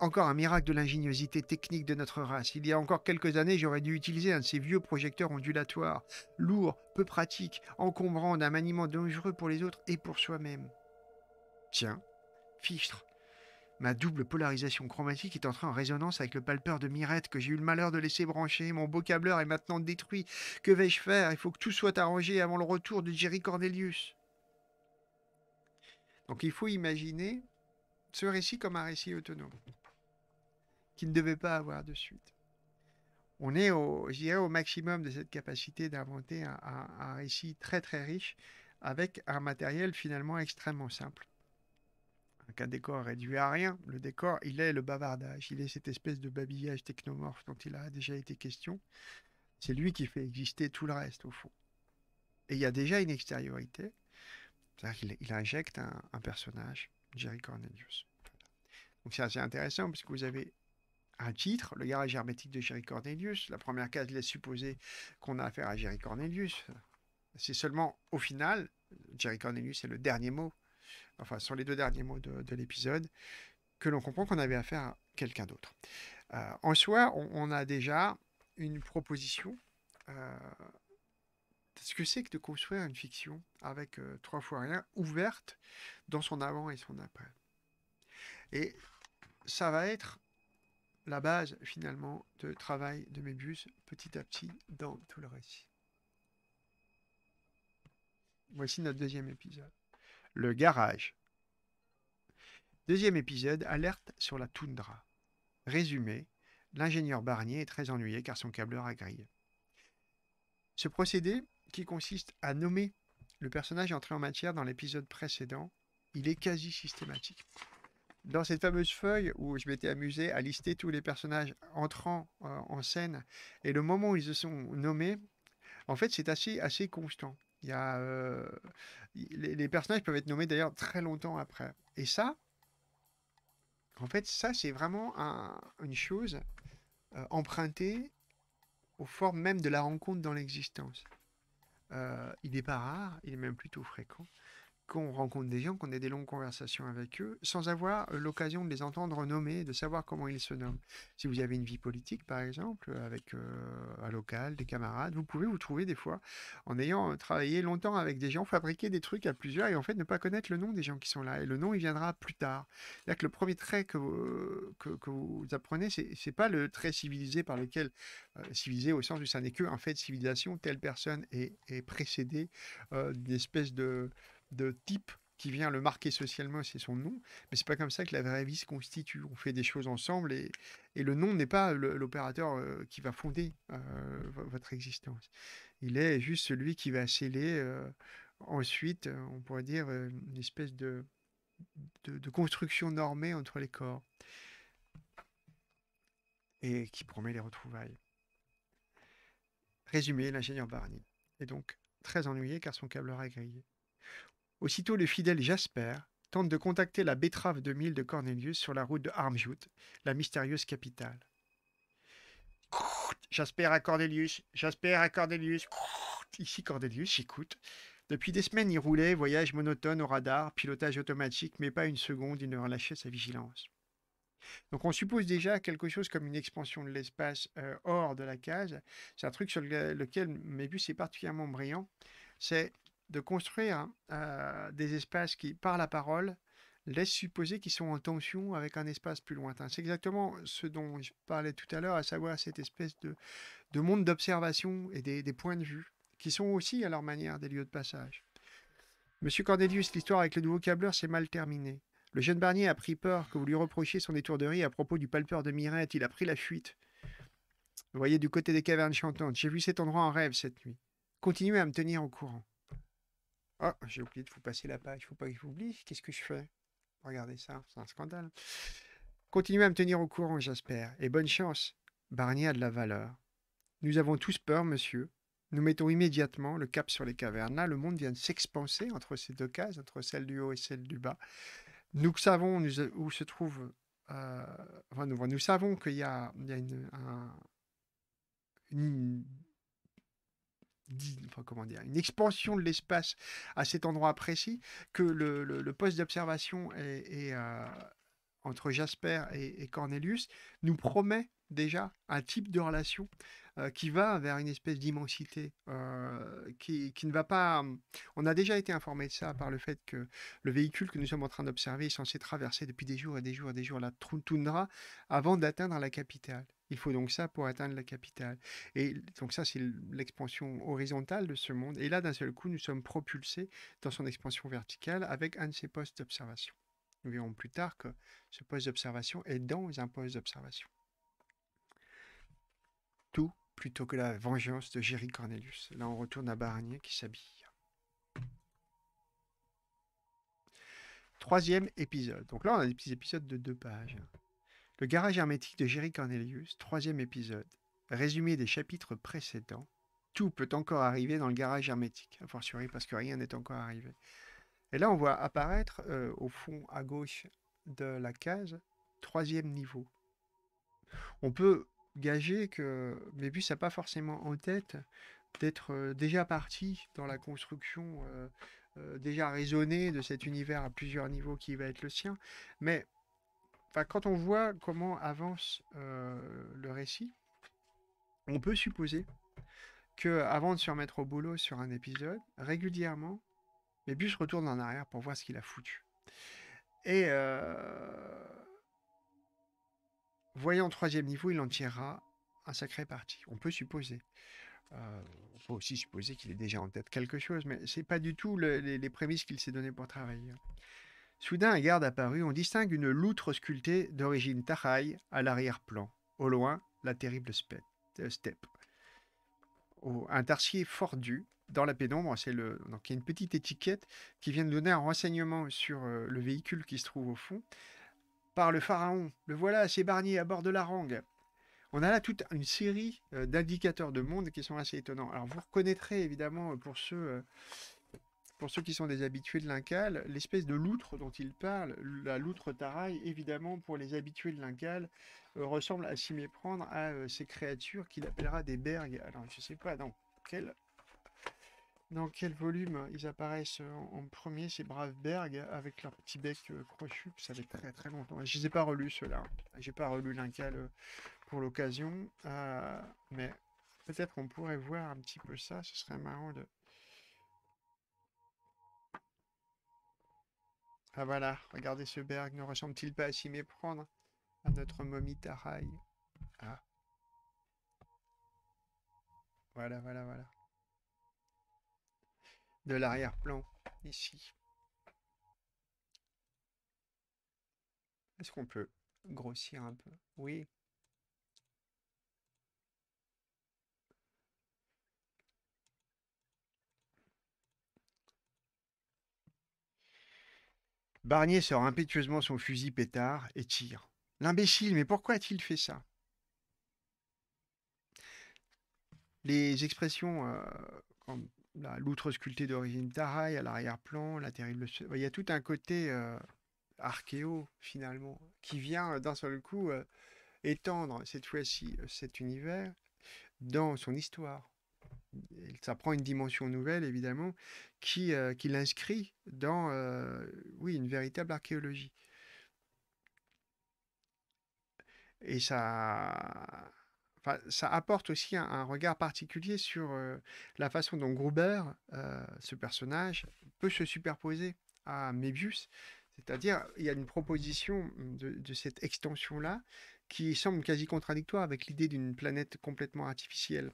Encore un miracle de l'ingéniosité technique de notre race. Il y a encore quelques années, j'aurais dû utiliser un de ces vieux projecteurs ondulatoires, lourds, peu pratiques, encombrants d'un maniement dangereux pour les autres et pour soi-même. Tiens, fichtre, Ma double polarisation chromatique est entrée en résonance avec le palpeur de Mirette que j'ai eu le malheur de laisser brancher. Mon beau câbleur est maintenant détruit. Que vais-je faire Il faut que tout soit arrangé avant le retour de Jerry Cornelius. Donc il faut imaginer ce récit comme un récit autonome, qui ne devait pas avoir de suite. On est au, au maximum de cette capacité d'inventer un récit très très riche avec un matériel finalement extrêmement simple qu'un décor réduit à rien. Le décor, il est le bavardage, il est cette espèce de babillage technomorphe dont il a déjà été question. C'est lui qui fait exister tout le reste, au fond. Et il y a déjà une extériorité. C'est-à-dire qu'il injecte un, personnage, Jerry Cornelius. Donc c'est assez intéressant, parce que vous avez un titre, le garage hermétique de Jerry Cornelius. La première case laisse supposer qu'on a affaire à Jerry Cornelius. C'est seulement au final, Jerry Cornelius est le dernier mot enfin sur les deux derniers mots de, l'épisode, que l'on comprend qu'on avait affaire à quelqu'un d'autre. Euh, en soi, on, a déjà une proposition. Euh, ce que c'est que de construire une fiction avec euh, trois fois rien, ouverte dans son avant et son après. Et ça va être la base finalement de travail de Mébus petit à petit dans tout le récit. Voici notre deuxième épisode le garage. Deuxième épisode, alerte sur la toundra. Résumé, l'ingénieur Barnier est très ennuyé car son câbleur a grillé. Ce procédé, qui consiste à nommer le personnage entré en matière dans l'épisode précédent, il est quasi systématique. Dans cette fameuse feuille où je m'étais amusé à lister tous les personnages entrant euh, en scène et le moment où ils se sont nommés, en fait, c'est assez, assez constant. Euh, les, personnages peuvent être nommés d'ailleurs très longtemps après. Et ça, en fait, ça, c'est vraiment une chose euh, empruntée aux formes même de la rencontre dans l'existence. Euh, il n'est pas rare, il est même plutôt fréquent qu'on rencontre des gens, qu'on ait des longues conversations avec eux, sans avoir euh, l'occasion de les entendre nommer, de savoir comment ils se nomment. Si vous avez une vie politique, par exemple, euh, avec euh, un local, des camarades, vous pouvez vous trouver des fois, en ayant travaillé longtemps avec des gens, fabriquer des trucs à plusieurs et en fait ne pas connaître le nom des gens qui sont là. Et le nom, il viendra plus tard. C'est-à-dire que le premier trait que vous, que, vous apprenez, c'est, n'est pas le trait civilisé par lequel, civilisé au sens du ça n'est que fait civilisation, telle personne est, est précédée d'une espèce de de type qui vient le marquer socialement, c'est son nom, mais c'est pas comme ça que la vraie vie se constitue. On fait des choses ensemble et, et le nom n'est pas l'opérateur euh, qui va fonder euh, votre existence. Il est juste celui qui va sceller euh, ensuite, on pourrait dire, une espèce de, de, de, construction normée entre les corps et qui promet les retrouvailles. Résumé, l'ingénieur Barney est donc très ennuyé car son câbleur est grillé. Aussitôt, le fidèle Jasper tente de contacter la betterave de mille de Cornelius sur la route de Armjout, la mystérieuse capitale. Jasper à Cornelius, Jasper à Cornelius. Ici Cornelius, j'écoute. Depuis des semaines, il roulait, voyage monotone au radar, pilotage automatique, mais pas une seconde, il ne relâchait sa vigilance. Donc on suppose déjà quelque chose comme une expansion de l'espace euh, hors de la case. C'est un truc sur lequel bus est particulièrement brillant. C'est de construire euh, des espaces qui, par la parole, laissent supposer qu'ils sont en tension avec un espace plus lointain. C'est exactement ce dont je parlais tout à l'heure, à savoir cette espèce de, monde d'observation et des, des, points de vue, qui sont aussi à leur manière des lieux de passage. Monsieur Cornelius, l'histoire avec le nouveau câbleur s'est mal terminée. Le jeune Barnier a pris peur que vous lui reprochiez son étourderie à propos du palpeur de Mirette. Il a pris la fuite. Vous voyez, du côté des cavernes chantantes, j'ai vu cet endroit en rêve cette nuit. Continuez à me tenir au courant. Ah, j'ai oublié de vous passer la page. Il ne faut pas que je vous oublie, Qu'est-ce que je fais Regardez ça, c'est un scandale. Continuez à me tenir au courant, j'espère. Et bonne chance. Barnier a de la valeur. Nous avons tous peur, monsieur. Nous mettons immédiatement le cap sur les cavernes. Là, le monde vient de s'expanser entre ces deux cases, entre celle du haut et celle du bas. Nous savons où se trouve. Euh, nous, savons qu'il y a, une comment dire, une expansion de l'espace à cet endroit précis que le, poste d'observation euh, entre Jasper et, Cornelius nous promet déjà un type de relation euh, qui va vers une espèce d'immensité euh, qui, ne va pas. Hum, on a déjà été informé de ça par le fait que le véhicule que nous sommes en train d'observer est censé traverser depuis des jours et des jours et des jours la toundra avant d'atteindre la capitale. Il faut donc ça pour atteindre la capitale. Et donc ça, c'est l'expansion horizontale de ce monde. Et là, d'un seul coup, nous sommes propulsés dans son expansion verticale avec un de ces postes d'observation. Nous verrons plus tard que ce poste d'observation est dans un poste d'observation. Tout plutôt que la vengeance de Jerry Cornelius. Là, on retourne à Barnier qui s'habille. Troisième épisode. Donc là, on a des petits épisodes de deux pages. Le garage hermétique de Jerry Cornelius, troisième épisode. Résumé des chapitres précédents. Tout peut encore arriver dans le garage hermétique, a fortiori parce que rien n'est encore arrivé. Et là, on voit apparaître euh, au fond à gauche de la case, troisième niveau. On peut gager que Mébus n'a pas forcément en tête d'être euh, déjà parti dans la construction, euh, déjà raisonnée de cet univers à plusieurs niveaux qui va être le sien. Mais quand on voit comment avance euh, le récit, on peut supposer que avant de se remettre au boulot sur un épisode, régulièrement, bus retourne en arrière pour voir ce qu'il a foutu. Et euh, voyant voyant troisième niveau, il en tirera un sacré parti. On peut supposer. Euh, on peut aussi supposer qu'il est déjà en tête quelque chose, mais c'est pas du tout les, les, prémices qu'il s'est donné pour travailler. Soudain, un garde apparu. On distingue une loutre sculptée d'origine Tahaï à l'arrière-plan. Au loin, la terrible euh, steppe. un tarsier fordu dans la pénombre. C'est le... Donc, il y a une petite étiquette qui vient de donner un renseignement sur euh, le véhicule qui se trouve au fond. Par le pharaon. Le voilà, c'est Barnier à bord de la rangue. On a là toute une série euh, d'indicateurs de monde qui sont assez étonnants. Alors, vous reconnaîtrez évidemment pour ceux. Pour ceux qui sont des habitués de l'Incal, l'espèce de loutre dont il parle, la loutre taraille, évidemment, pour les habitués de l'Incal, euh, ressemble à s'y méprendre à euh, ces créatures qu'il appellera des bergs. Alors, je ne sais pas dans quel, dans quel volume ils apparaissent euh, en, premier, ces braves bergs, avec leur petit bec crochu. Ça fait très très longtemps. Je ne les ai pas relus, ceux-là. Je n'ai pas relu l'Incal pour l'occasion. mais peut-être on pourrait voir un petit peu ça. Ce serait marrant de Ah voilà, regardez ce berg, ne ressemble-t-il pas à s'y méprendre à notre momie Taraï Ah. Voilà, voilà, voilà. De l'arrière-plan, ici. Est-ce qu'on peut grossir un peu Oui. Barnier sort impétueusement son fusil pétard et tire. L'imbécile, mais pourquoi a-t-il fait ça Les expressions, euh, comme la loutre sculptée d'origine Taraï à l'arrière-plan, la terrible. Bah, il y a tout un côté euh, archéo, finalement, qui vient euh, d'un seul coup étendre cette fois-ci cet univers dans son histoire ça prend une dimension nouvelle, évidemment, qui, euh, qui l'inscrit dans euh, oui, une véritable archéologie. Et ça, ça apporte aussi un, regard particulier sur euh, la façon dont Gruber, ce personnage, peut se superposer à Mébius. C'est-à-dire, il y a une proposition de, de cette extension-là qui semble quasi contradictoire avec l'idée d'une planète complètement artificielle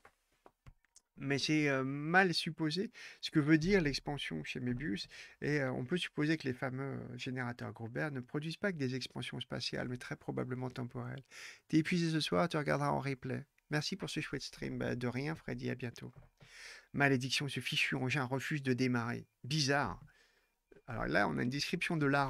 mais c'est mal supposé ce que veut dire l'expansion chez Mebius. Et on peut supposer que les fameux générateurs Grobert ne produisent pas que des expansions spatiales, mais très probablement temporelles. T'es épuisé ce soir, tu regarderas en replay. Merci pour ce chouette stream. Bah, de rien, Freddy, à bientôt. Malédiction, ce fichu engin refuse de démarrer. Bizarre. Alors là, on a une description de la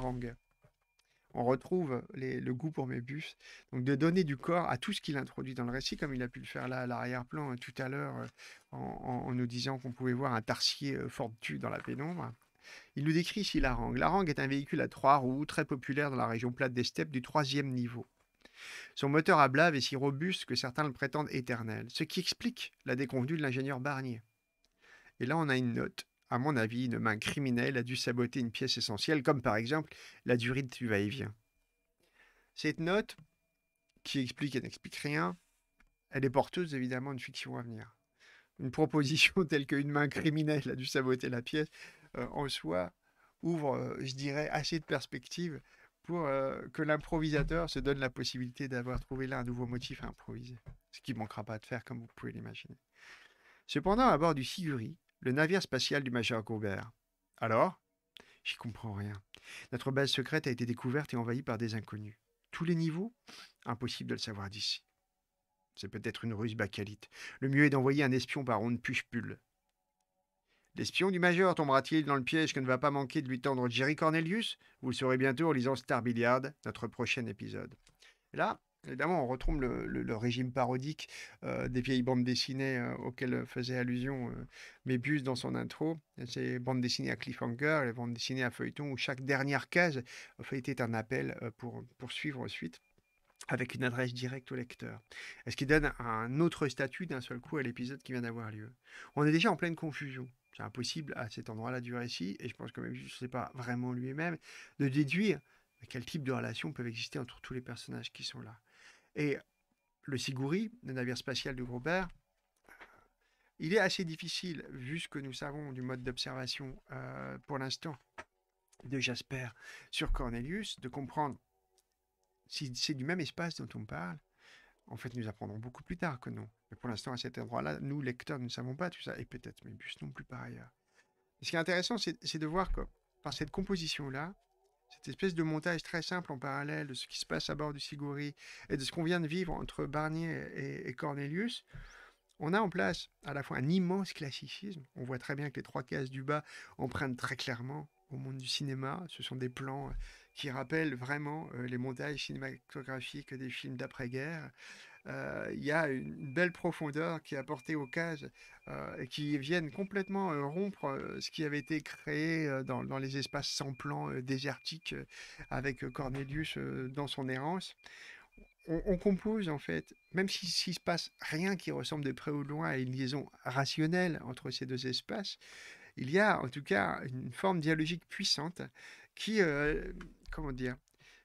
on retrouve le goût pour mes bus. Donc de donner du corps à tout ce qu'il introduit dans le récit, comme il a pu le faire là à l'arrière-plan euh, tout à l'heure, euh, en, nous disant qu'on pouvait voir un tarsier euh, fortu dans la pénombre. Il nous décrit ici la rangue. La rangue est un véhicule à trois roues, très populaire dans la région plate des steppes du troisième niveau. Son moteur à blave est si robuste que certains le prétendent éternel, ce qui explique la déconvenue de l'ingénieur Barnier. Et là, on a une note à mon avis, une main criminelle a dû saboter une pièce essentielle, comme par exemple la durée du va-et-vient. Cette note, qui explique et n'explique rien, elle est porteuse évidemment d'une fiction à venir. Une proposition [LAUGHS] telle qu'une main criminelle a dû saboter la pièce, euh, en soi, ouvre, euh, je dirais, assez de perspectives pour euh, que l'improvisateur se donne la possibilité d'avoir trouvé là un nouveau motif à improviser, ce qui ne manquera pas de faire comme vous pouvez l'imaginer. Cependant, à bord du Siguri, le navire spatial du Major Goubert. Alors J'y comprends rien. Notre base secrète a été découverte et envahie par des inconnus. Tous les niveaux Impossible de le savoir d'ici. C'est peut-être une ruse bacalite. Le mieux est d'envoyer un espion par onde puche-pulle. L'espion du Major tombera-t-il dans le piège que ne va pas manquer de lui tendre Jerry Cornelius Vous le saurez bientôt en lisant Star Billiard, notre prochain épisode. Là, Évidemment, on retrouve le, régime parodique euh, des vieilles bandes dessinées euh, auxquelles faisait allusion euh, dans son intro. Ces bandes dessinées à cliffhanger, les bandes dessinées à feuilleton, où chaque dernière case euh, était un appel pour poursuivre ensuite avec une adresse directe au lecteur. est ce qui donne un autre statut d'un seul coup à l'épisode qui vient d'avoir lieu. On est déjà en pleine confusion. C'est impossible à cet endroit-là du récit, et je pense que même je ne sais pas vraiment lui-même, de déduire quel type de relation peuvent exister entre tous les personnages qui sont là. Et le Siguri, le navire spatial de Grobert, euh, il est assez difficile, vu ce que nous savons du mode d'observation euh, pour l'instant de Jasper sur Cornelius, de comprendre si c'est du même espace dont on parle. En fait, nous apprendrons beaucoup plus tard que non. Mais pour l'instant, à cet endroit-là, nous, lecteurs, ne savons pas tout ça, et peut-être Mébus non plus par ailleurs. Ce qui est intéressant, c'est de voir que par cette composition-là, cette espèce de montage très simple en parallèle de ce qui se passe à bord du Sigoury et de ce qu'on vient de vivre entre Barnier et, et Cornelius, on a en place à la fois un immense classicisme. On voit très bien que les trois cases du bas empruntent très clairement au monde du cinéma. Ce sont des plans qui rappellent vraiment euh, les montages cinématographiques des films d'après-guerre, euh, il y a une belle profondeur qui est apportée aux cases euh, et qui viennent complètement euh, rompre ce qui avait été créé dans, les espaces sans plan désertiques avec Cornelius dans son errance. On, compose en fait, même s'il si, ne se passe rien qui ressemble de près ou de loin à une liaison rationnelle entre ces deux espaces, il y a en tout cas une forme dialogique puissante qui, comment dire,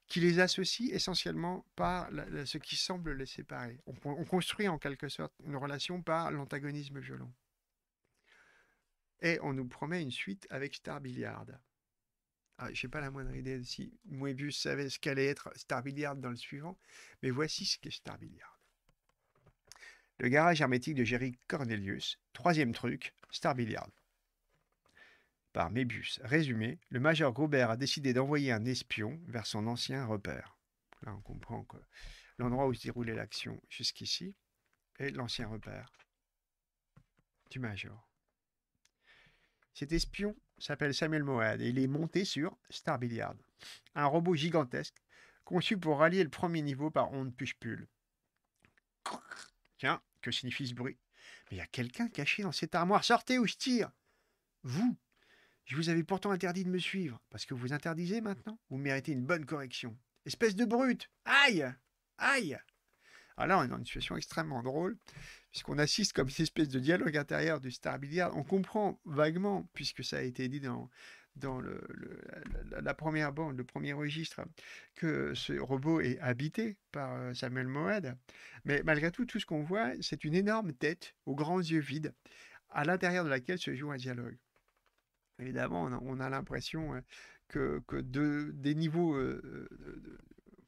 qui les associe essentiellement par ce qui semble les séparer. On, construit en quelque sorte une relation par l'antagonisme violent. Et on nous promet une suite avec Star Billiard. Ah, je n'ai pas la moindre idée de si Moebius savait ce qu'allait être Star Billiard dans le suivant, mais voici ce qu'est Star Billiard. Le garage hermétique de Jerry Cornelius, troisième truc, Star Billiard par Résumé, le major Gobert a décidé d'envoyer un espion vers son ancien repère. Là, on comprend que l'endroit où se déroulait l'action jusqu'ici est l'ancien repère du major. Cet espion s'appelle Samuel Moad et il est monté sur Star Billiard, un robot gigantesque conçu pour rallier le premier niveau par onde push-pull. Tiens, que signifie ce bruit il y a quelqu'un caché dans cette armoire. Sortez ou je tire Vous je vous avais pourtant interdit de me suivre, parce que vous interdisez maintenant. Vous méritez une bonne correction. Espèce de brute Aïe Aïe alors là, on est dans une situation extrêmement drôle, puisqu'on assiste comme une espèce de dialogue intérieur du Star Billiard. On comprend vaguement, puisque ça a été dit dans, dans le, la, la, première bande, le premier registre, que ce robot est habité par euh, Samuel Moed. Mais malgré tout, tout ce qu'on voit, c'est une énorme tête aux grands yeux vides, à l'intérieur de laquelle se joue un dialogue évidemment, on a, l'impression hein, que, des niveaux, euh,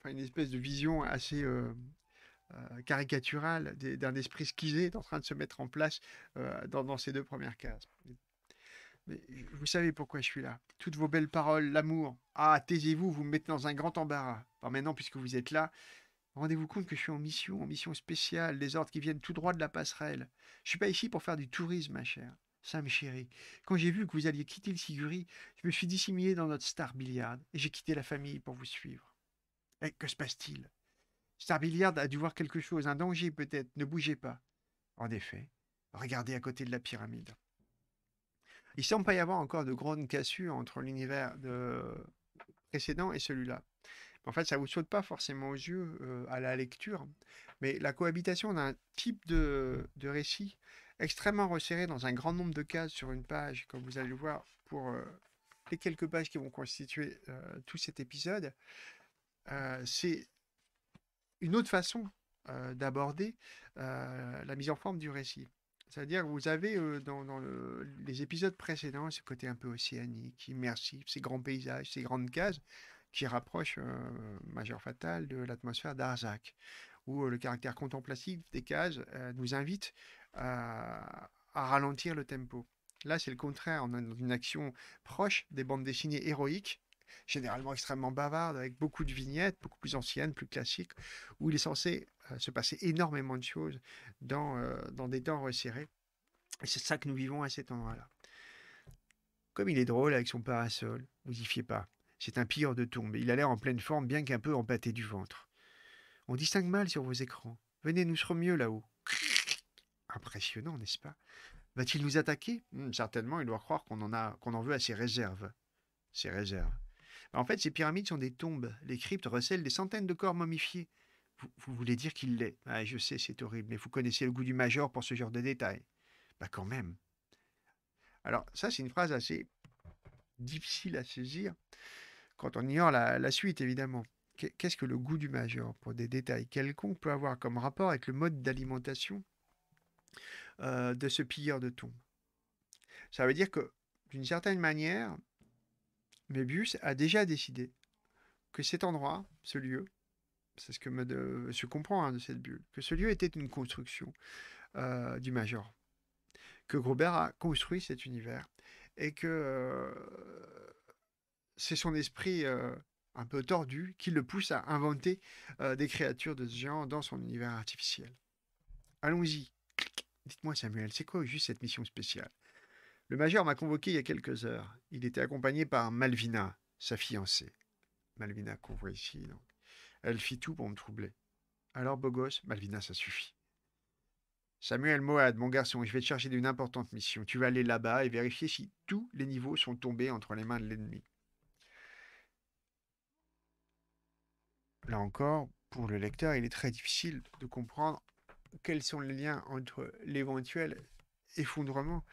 euh, une espèce de vision assez euh, caricaturale d'un esprit skisé est en train de se mettre en place dans, ces deux premières cases. Mais vous savez pourquoi je suis là. Toutes vos belles paroles, l'amour. Ah, taisez-vous, vous me mettez dans un grand embarras. maintenant, puisque vous êtes là, Rendez-vous compte que je suis en mission, en mission spéciale, des ordres qui viennent tout droit de la passerelle. Je suis pas ici pour faire du tourisme, ma chère. Sam chéri, quand j'ai vu que vous alliez quitter le Siguri, je me suis dissimulé dans notre star billiard et j'ai quitté la famille pour vous suivre. Et eh, que se passe-t-il Star Billiard a dû voir quelque chose, un danger peut-être, ne bougez pas. En effet, regardez à côté de la pyramide. Il semble pas y avoir encore de grandes cassures entre l'univers de... précédent et celui-là. En fait, ça vous saute pas forcément aux yeux euh, à la lecture, mais la cohabitation d'un type de récit extrêmement resserré dans un grand nombre de cases sur une page, comme vous allez le voir pour euh, les quelques pages qui vont constituer euh, tout cet épisode, euh, c'est une autre façon d'aborder la mise en forme du récit. C'est-à-dire, vous avez dans, les épisodes précédents ce côté un peu océanique, immersif, ces grands paysages, ces grandes cases qui rapprochent majeur Fatal de l'atmosphère d'Arzac, où le caractère contemplatif des cases nous invite à, ralentir le tempo. Là, c'est le contraire. On est dans une action proche des bandes dessinées héroïques, généralement extrêmement bavardes, avec beaucoup de vignettes, beaucoup plus anciennes, plus classiques, où il est censé euh, se passer énormément de choses dans, euh, dans des dents resserrées. Et c'est ça que nous vivons à cet endroit-là. Comme il est drôle avec son parasol, vous y fiez pas. C'est un pire de tombe. Il a l'air en pleine forme, bien qu'un peu empâté du ventre. On distingue mal sur vos écrans. Venez, nous serons mieux là-haut. Impressionnant, n'est-ce pas Va-t-il nous attaquer hmm, Certainement, il doit croire qu'on en, a, qu'on en veut à ses réserves. Ses réserves. En fait, ces pyramides sont des tombes. Les cryptes recèlent des centaines de corps momifiés. Vous, voulez dire qu'il l'est ah, Je sais, c'est horrible, mais vous connaissez le goût du major pour ce genre de détails. Bah quand même. Alors ça, c'est une phrase assez difficile à saisir quand on ignore la, la suite, évidemment. Qu'est-ce que le goût du major pour des détails quelconques peut avoir comme rapport avec le mode d'alimentation euh, de ce pilleur de tombe. Ça veut dire que, d'une certaine manière, Mébius a déjà décidé que cet endroit, ce lieu, c'est ce que me se comprend hein, de cette bulle, que ce lieu était une construction euh, du Major, que Grobert a construit cet univers et que euh, c'est son esprit un peu tordu qui le pousse à inventer des créatures de ce genre dans son univers artificiel. Allons-y, Dites-moi, Samuel, c'est quoi juste cette mission spéciale Le major m'a convoqué il y a quelques heures. Il était accompagné par Malvina, sa fiancée. Malvina qu'on voit ici, Elle fit tout pour me troubler. Alors, beau gosse, Malvina, ça suffit. Samuel Moad, mon garçon, je vais te charger d'une importante mission. Tu vas aller là-bas et vérifier si tous les niveaux sont tombés entre les mains de l'ennemi. Là encore, pour le lecteur, il est très difficile de comprendre quels sont les liens entre l'éventuel effondrement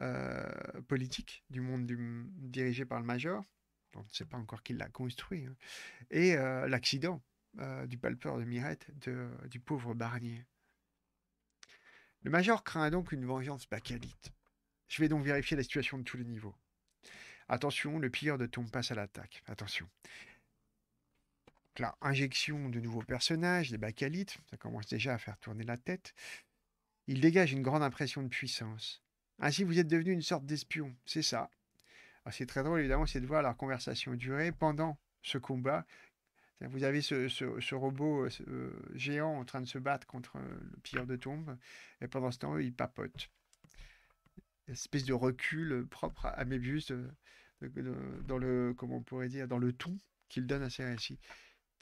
euh, politique du monde dirigé par le major, on ne sait pas encore qui l'a construit, hein, et euh, l'accident euh, du palpeur de Mirette du pauvre Barnier. Le major craint donc une vengeance bacalite. Je vais donc vérifier la situation de tous les niveaux. Attention, le pire de tombe passe à l'attaque. Attention là, injection de nouveaux personnages, les bacalites, ça commence déjà à faire tourner la tête. Il dégage une grande impression de puissance. Ainsi, vous êtes devenu une sorte d'espion, c'est ça. C'est très drôle, évidemment, c'est de voir leur conversation durer pendant ce combat. Vous avez ce, robot euh, euh, géant en train de se battre contre euh, le pire de tombe, et pendant ce temps, eux, ils papotent. Une espèce de recul propre à Mébius dans le, comment on pourrait dire, dans le ton qu'il donne à ses récits.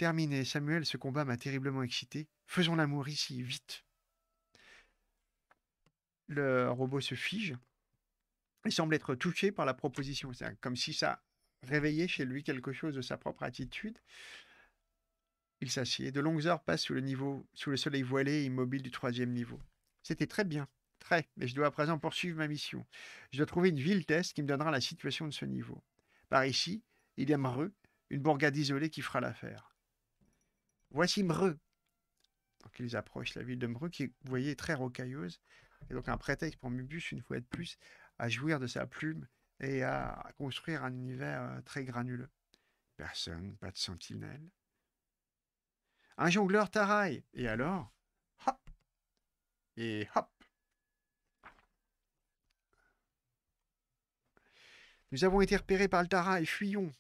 Terminé, Samuel, ce combat m'a terriblement excité. Faisons l'amour ici, vite. Le robot se fige. Il semble être touché par la proposition. C'est comme si ça réveillait chez lui quelque chose de sa propre attitude. Il s'assied. De longues heures passent sous le, niveau, sous le soleil voilé et immobile du troisième niveau. C'était très bien, très, mais je dois à présent poursuivre ma mission. Je dois trouver une ville test qui me donnera la situation de ce niveau. Par ici, il y a Maru, une bourgade isolée qui fera l'affaire. Voici Mreux. Donc ils approchent la ville de Mreux, qui, vous voyez, très rocailleuse. Et donc un prétexte pour Mubus, une fois de plus, à jouir de sa plume et à construire un univers euh, très granuleux. Personne, pas de sentinelle. Un jongleur taraille. Et alors Hop Et hop Nous avons été repérés par le et fuyons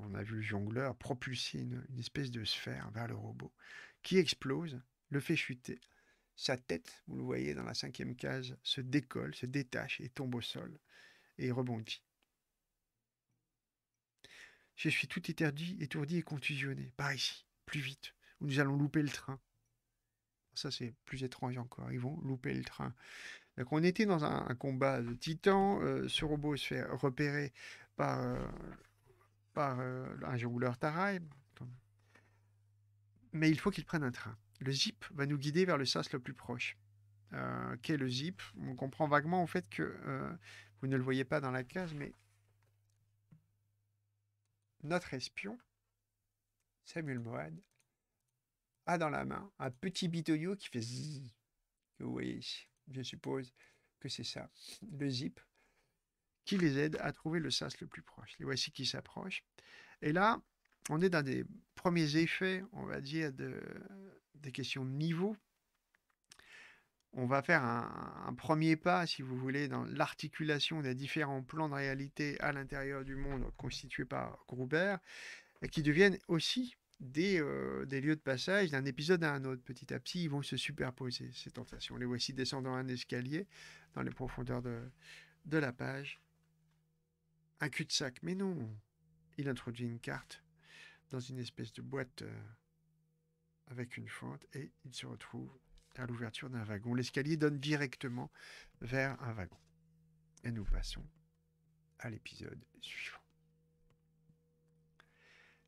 On a vu le jongleur propulser une, espèce de sphère vers le robot, qui explose, le fait chuter. Sa tête, vous le voyez dans la cinquième case, se décolle, se détache et tombe au sol, et rebondit. Je suis tout éterdi, étourdi et contusionné. Par ici, plus vite, nous allons louper le train. Ça, c'est plus étrange encore. Ils vont louper le train. Donc, on était dans un, combat de titans. Euh, ce robot se fait repérer par euh, par euh, un jongleur Tarai, mais il faut qu'il prenne un train. Le zip va nous guider vers le sas le plus proche. Euh, qu'est le zip On comprend vaguement en fait que euh, vous ne le voyez pas dans la case, mais notre espion, Samuel Mohan, a dans la main un petit bitoyot qui fait vous voyez Je suppose que c'est ça, le zip qui les aide à trouver le sas le plus proche. Les voici qui s'approchent. Et là, on est dans des premiers effets, on va dire, de, des questions de niveau. On va faire un, premier pas, si vous voulez, dans l'articulation des différents plans de réalité à l'intérieur du monde constitué par Gruber, et qui deviennent aussi euh, des, lieux de passage d'un épisode à un autre. Petit à petit, ils vont se superposer, ces tentations. Les voici descendant un escalier dans les profondeurs de, de la page. Un cul-de-sac, mais non. Il introduit une carte dans une espèce de boîte euh, avec une fente et il se retrouve à l'ouverture d'un wagon. L'escalier donne directement vers un wagon. Et nous passons à l'épisode suivant.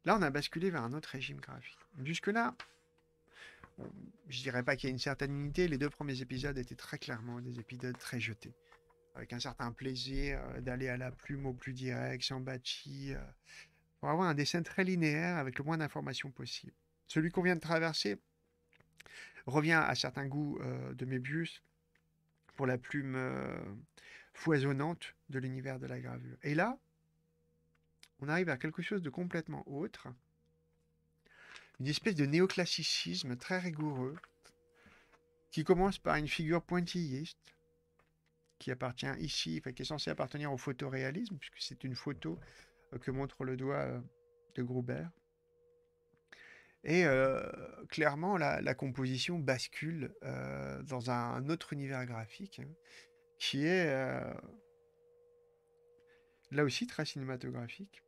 Là, on a basculé vers un autre régime graphique. Jusque-là, je dirais pas qu'il y a une certaine unité. Les deux premiers épisodes étaient très clairement des épisodes très jetés avec un certain plaisir euh, d'aller à la plume, au plus direct, sans bâti, euh, pour avoir un dessin très linéaire avec le moins d'informations possible. Celui qu'on vient de traverser revient à certains goûts euh, de Mébius pour la plume foisonnante de l'univers de la gravure. Et là, on arrive à quelque chose de complètement autre, une espèce de néoclassicisme très rigoureux, qui commence par une figure pointilliste, qui appartient ici, qui est censé appartenir au photoréalisme, puisque c'est une photo euh, que montre le doigt euh, de Gruber. Et euh, clairement, la, composition bascule dans un, autre univers graphique hein, qui est là aussi très cinématographique.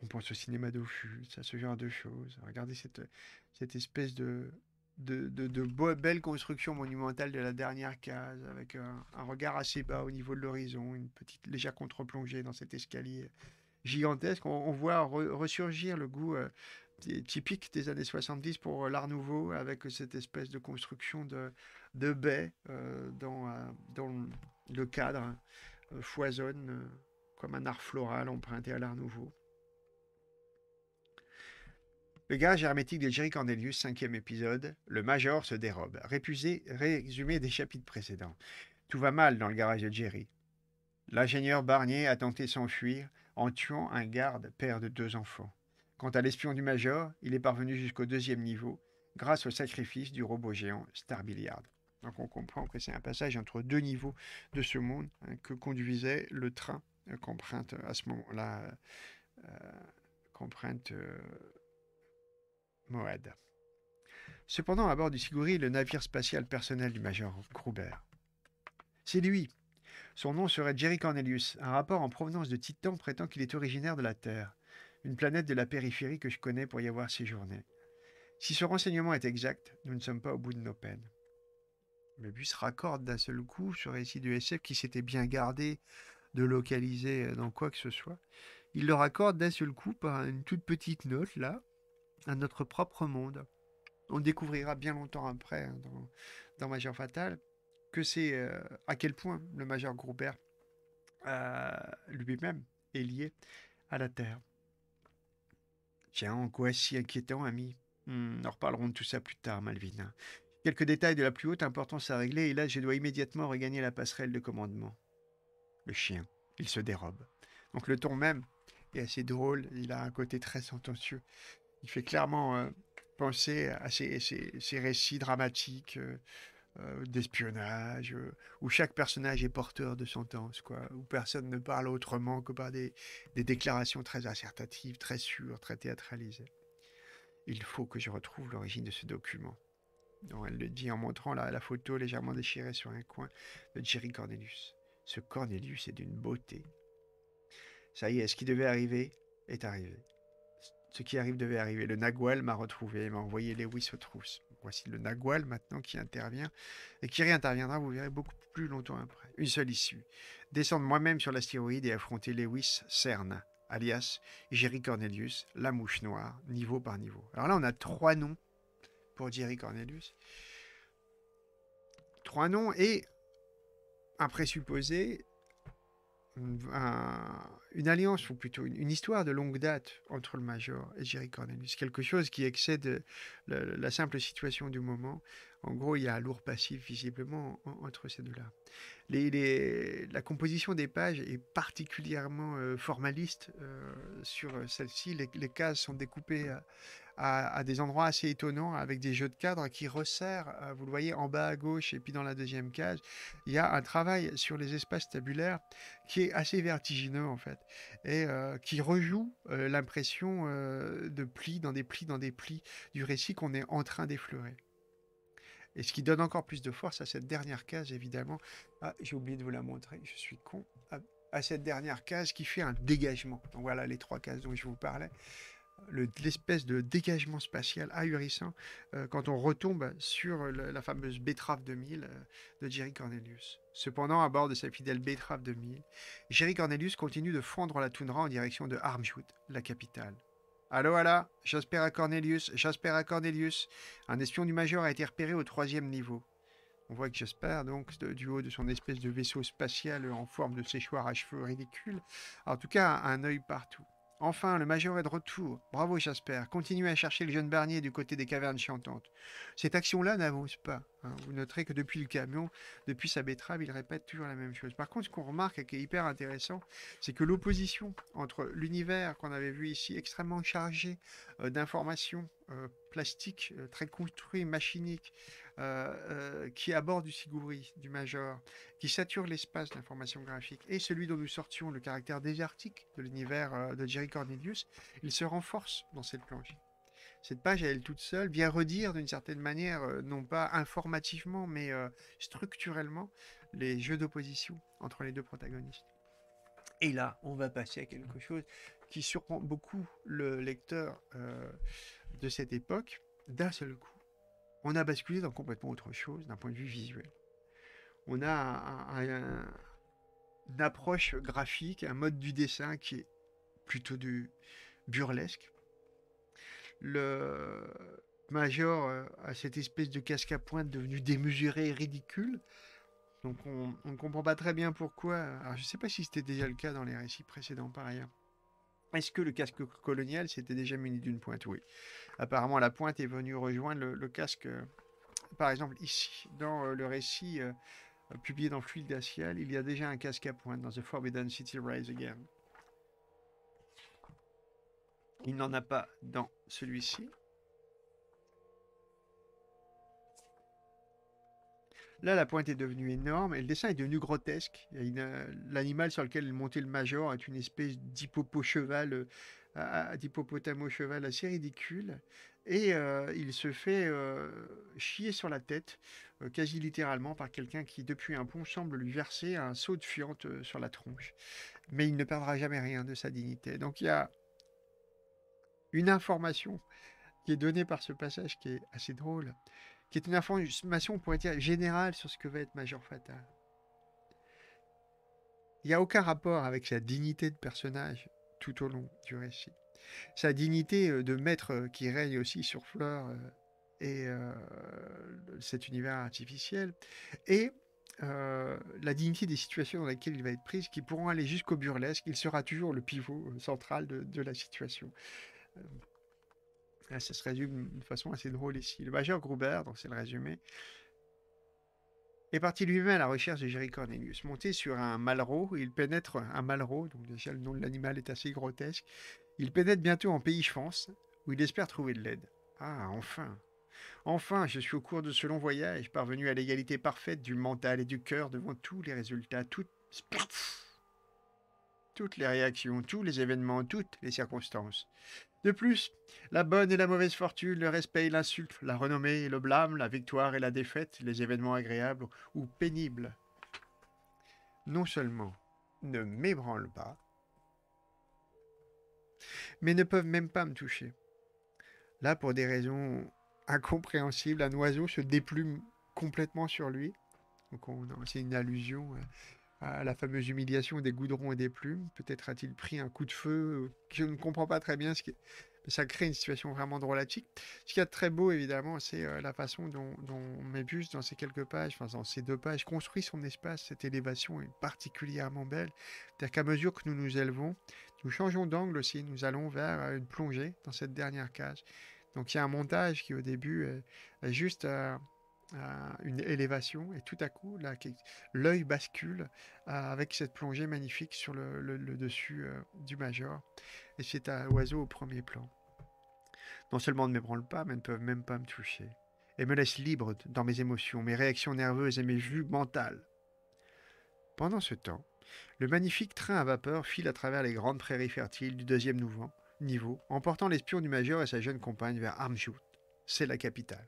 On pense au cinéma ça à ce genre de choses. Regardez cette, cette espèce de, de, de, belles constructions monumentales de la dernière case, avec un, regard assez bas au niveau de l'horizon, une petite légère contre-plongée dans cet escalier gigantesque. On, voit ressurgir le goût euh, typique des années 70 pour euh, l'Art Nouveau, avec cette espèce de construction de, de baies euh, dans, dans le cadre foisonne comme un art floral emprunté à l'Art Nouveau. Le garage hermétique de Jerry cinquième épisode. Le Major se dérobe. Répusé, résumé des chapitres précédents. Tout va mal dans le garage de Jerry. L'ingénieur Barnier a tenté s'enfuir en tuant un garde, père de deux enfants. Quant à l'espion du Major, il est parvenu jusqu'au deuxième niveau grâce au sacrifice du robot géant Starbilliard. Donc on comprend que c'est un passage entre deux niveaux de ce monde hein, que conduisait le train euh, euh, à ce moment-là. Euh, Moad. Cependant, à bord du Siguri, le navire spatial personnel du major Gruber. C'est lui. Son nom serait Jerry Cornelius. Un rapport en provenance de Titan prétend qu'il est originaire de la Terre, une planète de la périphérie que je connais pour y avoir séjourné. Si ce renseignement est exact, nous ne sommes pas au bout de nos peines. Le bus raccorde d'un seul coup ce récit du SF qui s'était bien gardé de localiser euh, dans quoi que ce soit. Il le raccorde d'un seul coup par une toute petite note là, à notre propre monde. On découvrira bien longtemps après, hein, dans, Major Fatal, que c'est euh, à quel point le Major Gruber euh, lui-même est lié à la Terre. Tiens, en quoi si inquiétant, ami hmm, Nous reparlerons de tout ça plus tard, Malvina. »« Quelques détails de la plus haute importance à régler, et là, je dois immédiatement regagner la passerelle de commandement. Le chien, il se dérobe. Donc le ton même est assez drôle, il a un côté très sentencieux il fait clairement euh, penser à ces, récits dramatiques euh, euh, d'espionnage, où chaque personnage est porteur de sentence, où personne ne parle autrement que par des, déclarations très assertatives, très sûres, très théâtralisées. Il faut que je retrouve l'origine de ce document. elle le dit en montrant la, la, photo légèrement déchirée sur un coin de Jerry Cornelius. Ce Cornelius est d'une beauté. Ça y est, ce qui devait arriver est arrivé. Ce qui arrive devait arriver. Le Nagual m'a retrouvé, m'a envoyé Lewis aux trousses. Voici le Nagual maintenant qui intervient et qui réinterviendra, vous verrez, beaucoup plus longtemps après. Une seule issue. Descendre moi-même sur l'astéroïde et affronter Lewis Cern, alias Jerry Cornelius, la mouche noire, niveau par niveau. Alors là, on a trois noms pour Jerry Cornelius. Trois noms et un présupposé, une, alliance, ou plutôt une, histoire de longue date entre le Major et Jerry Cornelius, quelque chose qui excède la, simple situation du moment. En gros, il y a un lourd passif visiblement entre ces deux-là. la composition des pages est particulièrement euh, formaliste euh, sur euh, celle-ci. Les, cases sont découpées à, des endroits assez étonnants avec des jeux de cadres qui resserrent. Euh, vous le voyez en bas à gauche et puis dans la deuxième case, il y a un travail sur les espaces tabulaires qui est assez vertigineux en fait et euh, qui rejoue euh, l'impression de plis dans des plis dans des plis du récit qu'on est en train d'effleurer. Et ce qui donne encore plus de force à cette dernière case, évidemment. Ah, j'ai oublié de vous la montrer, je suis con. Ah, à cette dernière case qui fait un dégagement. voilà les trois cases dont je vous parlais l'espèce de dégagement spatial ahurissant euh, quand on retombe sur la fameuse betterave 2000 euh, de Jerry Cornelius. Cependant, à bord de sa fidèle Bétrave 2000, Jerry Cornelius continue de fondre la toundra en direction de Armjout, la capitale. Allô, allô, Jasper à Cornelius, Jasper à Cornelius. Un espion du Major a été repéré au troisième niveau. On voit que Jasper, donc, du haut de son espèce de vaisseau spatial en forme de séchoir à cheveux ridicule, en tout cas un œil partout. Enfin, le major est de retour. Bravo, Jasper. Continuez à chercher le jeune Barnier du côté des cavernes chantantes. Cette action-là n'avance pas. Hein. Vous noterez que depuis le camion, depuis sa betterave, il répète toujours la même chose. Par contre, ce qu'on remarque et qui est hyper intéressant, c'est que l'opposition entre l'univers qu'on avait vu ici, extrêmement chargé euh, d'informations euh, plastiques, euh, très construit, machinique, euh, euh, qui aborde du sigouris du Major, qui sature l'espace d'information graphique, et celui dont nous sortions, le caractère désertique de l'univers euh, de Jerry Cornelius, il se renforce dans cette planche. Cette page, elle toute seule, vient redire d'une certaine manière, non pas informativement, mais structurellement, les jeux d'opposition entre les deux protagonistes. Et là, on va passer à quelque chose qui surprend beaucoup le lecteur de cette époque d'un seul coup on a basculé dans complètement autre chose d'un point de vue visuel. On a un, une approche graphique, un mode du dessin qui est plutôt du burlesque. Le Major euh, a cette espèce de casque à pointe devenu démesuré et ridicule. Donc on ne comprend pas très bien pourquoi. Alors je ne sais pas si c'était déjà le cas dans les récits précédents par ailleurs. Est-ce que le casque colonial s'était déjà muni d'une pointe Oui apparemment la pointe est venue rejoindre le, casque, euh, par exemple ici, dans euh, le récit euh, publié dans Fluide Glacial, il y a déjà un casque à pointe dans The Forbidden City Rise Again. Il n'en a pas dans celui-ci. Là, la pointe est devenue énorme et le dessin est devenu grotesque. L'animal sur lequel montait le major est une espèce d'hippopo-cheval d'hippopotame au cheval assez ridicule. Et euh, il se fait euh, chier sur la tête, euh, quasi littéralement, par quelqu'un qui, depuis un pont, semble lui verser un saut de fiente sur la tronche. Mais il ne perdra jamais rien de sa dignité. Donc il y a une information qui est donnée par ce passage qui est assez drôle, qui est une information, on pourrait dire, générale sur ce que va être Major Fatal. Il n'y a aucun rapport avec sa dignité de personnage tout au long du récit. Sa dignité euh, de maître euh, qui règne aussi sur Fleur euh, et cet univers artificiel, et la dignité des situations dans lesquelles il va être pris, qui pourront aller jusqu'au burlesque, il sera toujours le pivot central de, la situation. Ah, ça se résume d'une façon assez drôle ici. Le majeur Gruber, donc c'est le résumé, est parti lui-même à la recherche de Jerry Cornelius. Monté sur un malraux, il pénètre un malraux, donc déjà le nom de l'animal est assez grotesque. Il pénètre bientôt en pays France, où il espère trouver de l'aide. Ah, enfin Enfin, je suis au cours de ce long voyage, parvenu à l'égalité parfaite du mental et du cœur devant tous les résultats, tout toutes les réactions, tous les événements, toutes les circonstances. De plus, la bonne et la mauvaise fortune, le respect et l'insulte, la renommée et le blâme, la victoire et la défaite, les événements agréables ou pénibles, non seulement ne m'ébranlent pas, mais ne peuvent même pas me toucher. Là, pour des raisons incompréhensibles, un oiseau se déplume complètement sur lui. c'est une allusion hein la fameuse humiliation des goudrons et des plumes. Peut-être a-t-il pris un coup de feu. Je ne comprends pas très bien ce qui Ça crée une situation vraiment drôlatique. Ce qu'il y a de très beau, évidemment, c'est euh, la façon dont, dont Mébus, dans ces quelques pages, enfin dans ces deux pages, construit son espace. Cette élévation est particulièrement belle. C'est-à-dire qu'à mesure que nous nous élevons, nous changeons d'angle aussi. Nous allons vers euh, une plongée dans cette dernière cage. Donc il y a un montage qui, au début, est, juste. Euh, une élévation et tout à coup l'œil bascule euh, avec cette plongée magnifique sur le, dessus euh, du major et c'est un oiseau au premier plan. Non seulement ne m'ébranle pas, mais ne peuvent même pas me toucher et me laisse libre dans mes émotions, mes réactions nerveuses et mes vues mentales. Pendant ce temps, le magnifique train à vapeur file à travers les grandes prairies fertiles du deuxième niveau, emportant l'espion du major et sa jeune compagne vers Armjout. C'est la capitale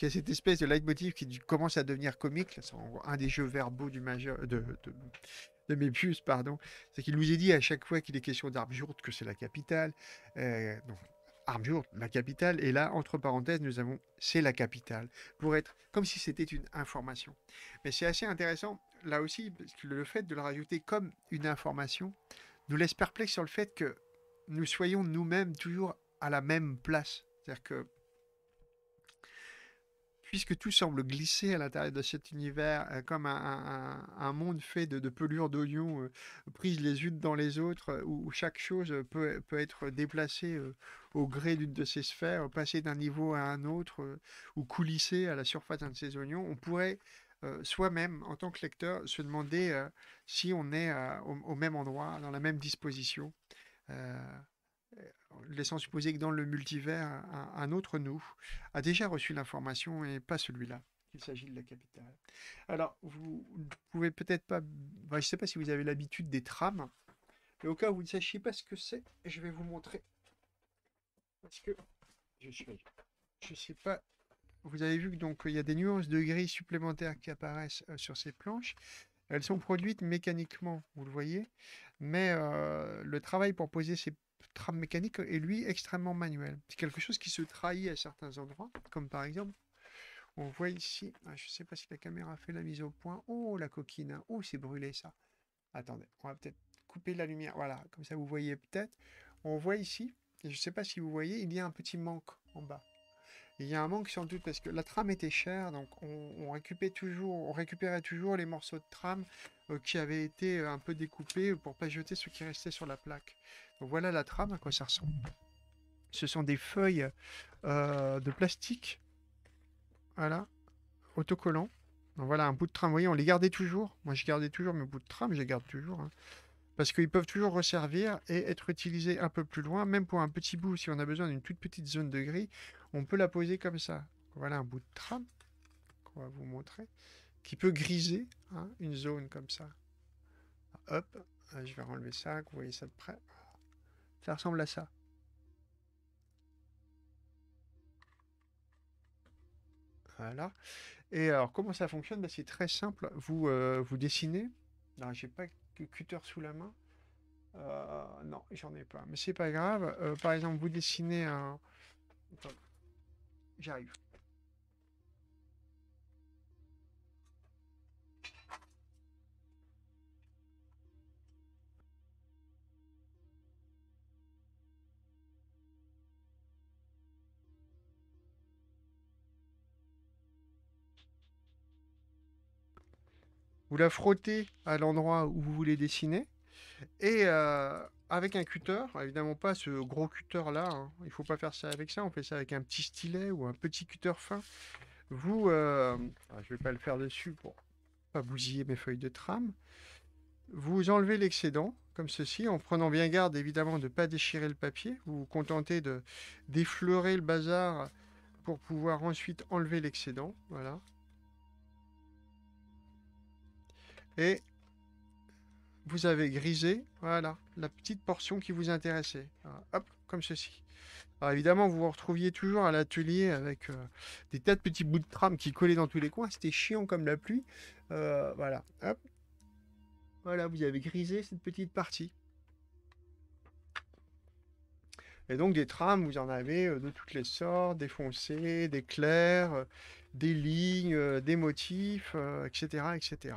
il y a cette espèce de leitmotiv qui commence à devenir comique. C'est un des jeux verbaux du majeur, de, de, de pardon. C'est qu'il nous est dit à chaque fois qu'il est question jourdes que c'est la capitale. Euh, donc, ma la capitale. Et là, entre parenthèses, nous avons c'est la capitale. Pour être comme si c'était une information. Mais c'est assez intéressant, là aussi, parce que le fait de le rajouter comme une information nous laisse perplexe sur le fait que nous soyons nous-mêmes toujours à la même place. C'est-à-dire que puisque tout semble glisser à l'intérieur de cet univers euh, comme un, monde fait de, pelures d'oignons euh, prises les unes dans les autres, euh, où, chaque chose peut, être déplacée au gré d'une de ces sphères, passer d'un niveau à un autre, ou coulisser à la surface d'un de ces oignons, on pourrait soi-même, en tant que lecteur, se demander si on est au, même endroit, dans la même disposition laissant supposer que dans le multivers, un, autre nous a déjà reçu l'information et pas celui-là. Il s'agit de la capitale. Alors, vous ne pouvez peut-être pas... Bah, je ne sais pas si vous avez l'habitude des trames. Mais au cas où vous ne sachiez pas ce que c'est, je vais vous montrer. Parce que je ne Je sais pas... Vous avez vu que donc il y a des nuances de gris supplémentaires qui apparaissent euh, sur ces planches. Elles sont produites mécaniquement, vous le voyez. Mais euh, le travail pour poser ces trame mécanique et lui extrêmement manuel. C'est quelque chose qui se trahit à certains endroits, comme par exemple, on voit ici, ah, je ne sais pas si la caméra fait la mise au point. Oh, la coquine, hein. oh, c'est brûlé ça. Attendez, on va peut-être couper la lumière. Voilà, comme ça vous voyez peut-être. On voit ici, je ne sais pas si vous voyez, il y a un petit manque en bas. Il y a un manque sans doute parce que la trame était chère, donc on, récupérait, toujours, on toujours les morceaux de trame euh, qui avaient été euh, un peu découpés pour pas jeter ce qui restait sur la plaque. voilà la trame, à quoi ça ressemble. Ce sont des feuilles euh, de plastique, voilà, autocollants. Donc voilà, un bout de trame, vous voyez, on les gardait toujours. Moi, je gardais toujours mes bouts de trame, je les garde toujours. Hein. parce qu'ils peuvent toujours resservir et être utilisés un peu plus loin, même pour un petit bout, si on a besoin d'une toute petite zone de gris, peut la poser comme ça. Voilà un bout de trame qu'on va vous montrer, qui peut griser hein, une zone comme ça. Hop, hein, je vais enlever ça, vous voyez ça de près. Ça ressemble à ça. Voilà. Et alors, comment ça fonctionne bah, C'est très simple. Vous, euh, vous dessinez. j'ai pas que cutter sous la main. Euh, non, j'en ai pas. Mais c'est pas grave. Euh, par exemple, vous dessinez un. J'arrive. Vous la frottez à l'endroit où vous voulez dessiner. Et euh, avec un cutter, évidemment pas ce gros cutter là, il hein. il faut pas faire ça avec ça, on fait ça avec un petit stylet ou un petit cutter fin. Vous, euh... Ah, je vais pas le faire dessus pour pas bousiller mes feuilles de trame. Vous enlevez l'excédent, comme ceci, en prenant bien garde évidemment de ne pas déchirer le papier. Vous vous contentez de d'effleurer le bazar pour pouvoir ensuite enlever l'excédent. Voilà. Et vous avez grisé, voilà, la petite portion qui vous intéressait. hop, comme ceci. évidemment, vous vous retrouviez toujours à l'atelier avec euh, des tas de petits bouts de trame qui collaient dans tous les coins. C'était chiant comme la pluie. Euh, voilà, hop. Voilà, vous avez grisé cette petite partie. Et donc des trames, vous en avez euh, de toutes les sortes, des foncés, des clairs, des lignes, des motifs, etc., etc.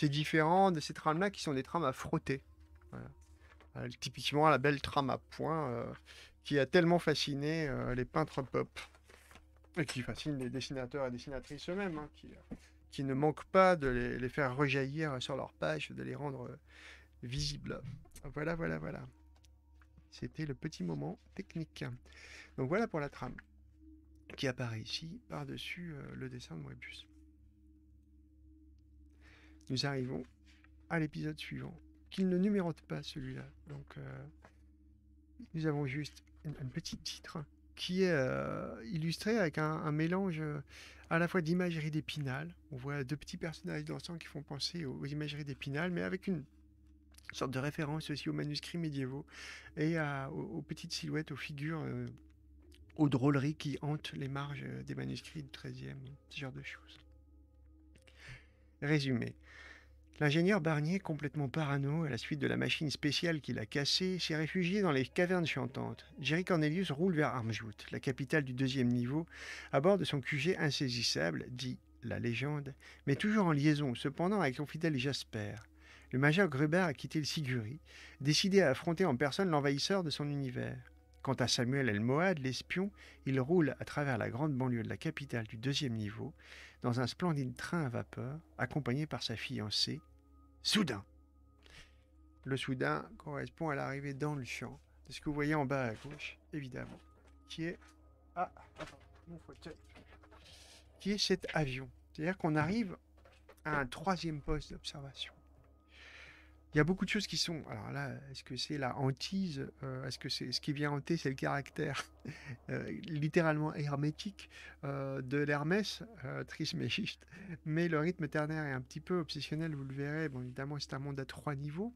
C'est différent de ces trames-là qui sont des trames à frotter. Euh, typiquement, la belle trame à points euh, qui a tellement fasciné euh, les peintres pop et qui fascine les dessinateurs et dessinatrices eux-mêmes, hein, qui, ne manquent pas de les, faire rejaillir sur leur page, de les rendre visibles. Voilà, voilà, voilà. C'était le petit moment technique. Donc voilà pour la trame qui apparaît ici par-dessus le dessin de Moebius nous arrivons à l'épisode suivant, qu'il ne numérote pas celui-là. Donc, euh, nous avons juste un, petit titre qui est euh, illustré avec un, mélange euh, à la fois d'imagerie d'Épinal. On voit deux petits personnages dansants qui font penser aux, imageries d'Épinal, mais avec une sorte de référence aussi aux manuscrits médiévaux et aux, petites silhouettes, aux figures, aux drôleries qui hantent les marges des manuscrits du XIIIe, ce genre de choses. Résumé, L'ingénieur Barnier, complètement parano à la suite de la machine spéciale qu'il a cassée, s'est réfugié dans les cavernes chantantes. Jerry Cornelius roule vers Armjout, la capitale du deuxième niveau, à bord de son QG insaisissable, dit la légende, mais toujours en liaison cependant avec son fidèle Jasper. Le major Gruber a quitté le Siguri, décidé à affronter en personne l'envahisseur de son univers. Quant à Samuel El-Moad, l'espion, il roule à travers la grande banlieue de la capitale du deuxième niveau, dans un splendide train à vapeur, accompagné par sa fiancée, Soudain. Le Soudain correspond à l'arrivée dans le champ, de ce que vous voyez en bas à gauche, évidemment, qui est... Qui est cet avion. C'est-à-dire qu'on arrive à un troisième poste d'observation il y a beaucoup de choses qui sont. Alors là, est-ce que c'est la hantise euh, Est-ce que c'est ce qui vient hanter, c'est le caractère [LAUGHS] euh, littéralement hermétique euh, de l'Hermès Trismégiste Mais le rythme ternaire est un petit peu obsessionnel, vous le verrez. Bon, évidemment, c'est un monde à trois niveaux.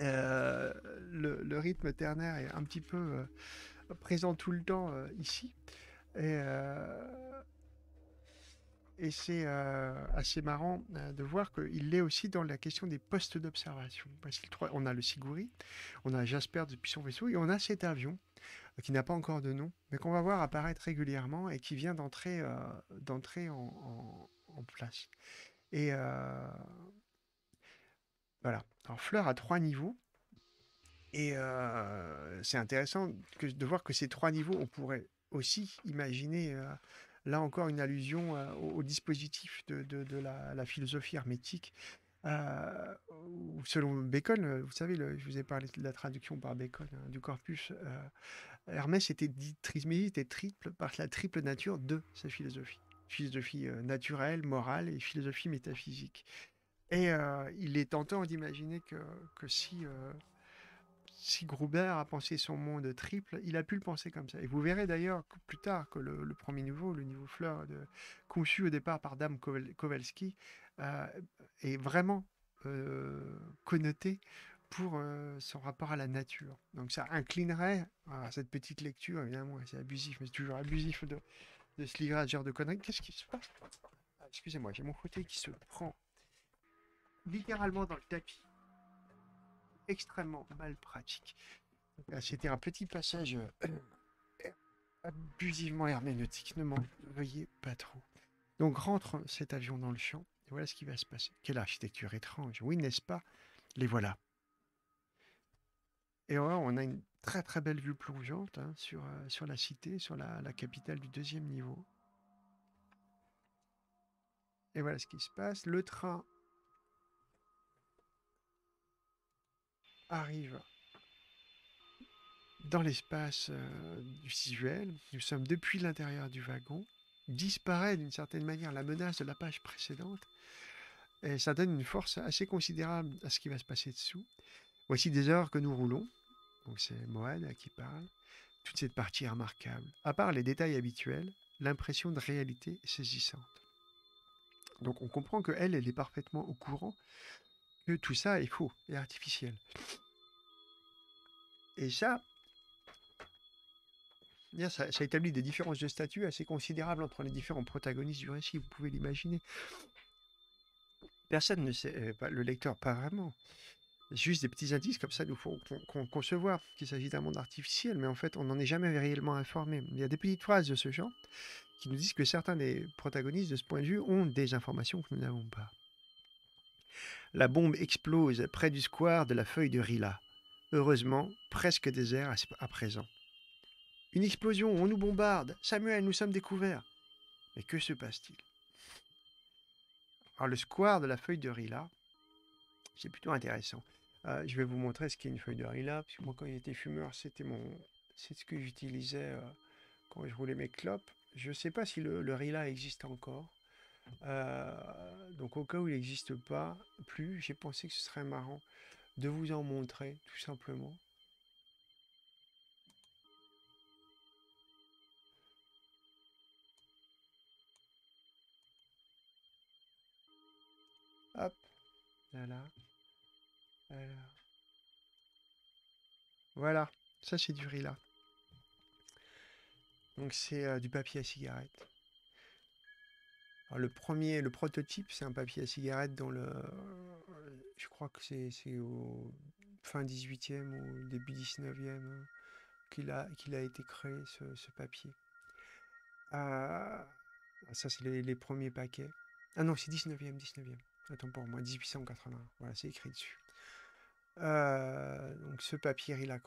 Le, le, rythme ternaire est un petit peu présent tout le temps ici. Et et c'est euh, assez marrant euh, de voir qu'il l'est aussi dans la question des postes d'observation. Parce qu'on a le Siguri, on a Jasper depuis son vaisseau, et on a cet avion euh, qui n'a pas encore de nom, mais qu'on va voir apparaître régulièrement et qui vient d'entrer en, en, place. Et voilà. Alors Fleur a trois niveaux. Et c'est intéressant que, de voir que ces trois niveaux, on pourrait aussi imaginer Là encore, une allusion euh, au, dispositif de, la, philosophie hermétique. Euh, selon Bacon, euh, vous savez, je vous ai parlé de la traduction par Bacon hein, du corpus, Hermès était dit trismégiste et triple par la triple nature de sa philosophie. Philosophie naturelle, morale et philosophie métaphysique. Et il est tentant d'imaginer que, que si si Gruber a pensé son monde triple, il a pu le penser comme ça. Et vous verrez d'ailleurs plus tard que le, premier niveau, le niveau fleur, de, conçu au départ par Dame Kowalski, euh, est vraiment euh, connoté pour euh, son rapport à la nature. Donc ça inclinerait à cette petite lecture, évidemment, c'est abusif, mais c'est toujours abusif de, de se livrer à ce genre de conneries. Qu'est-ce qui se passe ah, Excusez-moi, j'ai mon côté qui se prend littéralement dans le tapis extrêmement mal pratique. Euh, c'était un petit passage euh, [CLEARS THROAT] abusivement herméneutique, ne m'en veuillez pas trop. Donc rentre cet avion dans le champ, et voilà ce qui va se passer. Quelle architecture étrange, oui, n'est-ce pas Les voilà. Et oh, on a une très très belle vue plongeante hein, sur, euh, sur la cité, sur la, la capitale du deuxième niveau. Et voilà ce qui se passe. Le train arrive dans l'espace euh, du visuel. Nous sommes depuis l'intérieur du wagon. Disparaît d'une certaine manière la menace de la page précédente. Et ça donne une force assez considérable à ce qui va se passer dessous. Voici des heures que nous roulons. Donc c'est Mohan qui parle. Toute cette partie remarquable. À part les détails habituels, l'impression de réalité saisissante. Donc on comprend que elle, elle est parfaitement au courant tout ça est faux et artificiel. Et ça, ça, établit des différences de statut assez considérables entre les différents protagonistes du récit, vous pouvez l'imaginer. Personne ne sait, pas, euh, bah, le lecteur pas vraiment. Juste des petits indices comme ça nous font concevoir qu'il s'agit d'un monde artificiel, mais en fait on n'en est jamais réellement informé. Il y a des petites phrases de ce genre qui nous disent que certains des protagonistes de ce point de vue ont des informations que nous n'avons pas. La bombe explose près du square de la feuille de Rila, heureusement presque désert à présent. Une explosion, on nous bombarde, Samuel, nous sommes découverts. Mais que se passe-t-il Alors le square de la feuille de Rila, c'est plutôt intéressant. Euh, je vais vous montrer ce qu'est une feuille de Rila, moi quand j'étais fumeur, c'était mon... c'est ce que j'utilisais euh, quand je roulais mes clopes. Je ne sais pas si le, le Rila existe encore. Euh, donc au cas où il n'existe pas plus, j'ai pensé que ce serait marrant de vous en montrer tout simplement. Hop, voilà, voilà. Voilà, ça c'est du riz là. Donc c'est euh, du papier à cigarette le premier, le prototype, c'est un papier à cigarette dans le. Je crois que c'est au fin 18e ou début 19e hein, qu'il a, qu'il a été créé ce, papier. Euh, ah, ça, c'est les, premiers paquets. Ah non, c'est 19e, 19e. Attends pour moi, 1880. Voilà, c'est écrit dessus. Euh, donc ce papier, il la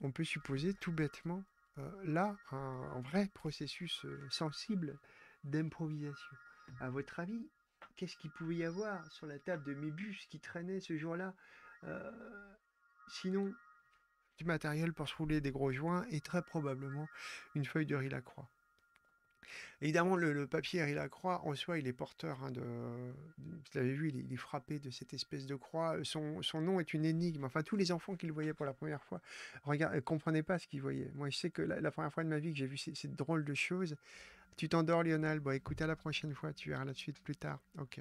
On peut supposer tout bêtement euh, là un, vrai processus sensible d'improvisation. À votre avis, qu'est-ce qu'il pouvait y avoir sur la table de mes bus qui traînait ce jour-là euh, Sinon, du matériel pour se rouler des gros joints et très probablement une feuille de riz croix Évidemment, le, papier rilacroix, croix en soi, il est porteur hein, de. Vous l'avez vu, il est, frappé de cette espèce de croix. Euh, son, nom est une énigme. Enfin, tous les enfants qui le voyaient pour la première fois ne euh, comprenaient pas ce qu'ils voyaient. Moi, je sais que la, première fois de ma vie que j'ai vu cette, drôle de chose, tu t'endors, Lionel. Bon, écoute, à la prochaine fois, tu verras la suite plus tard. Ok.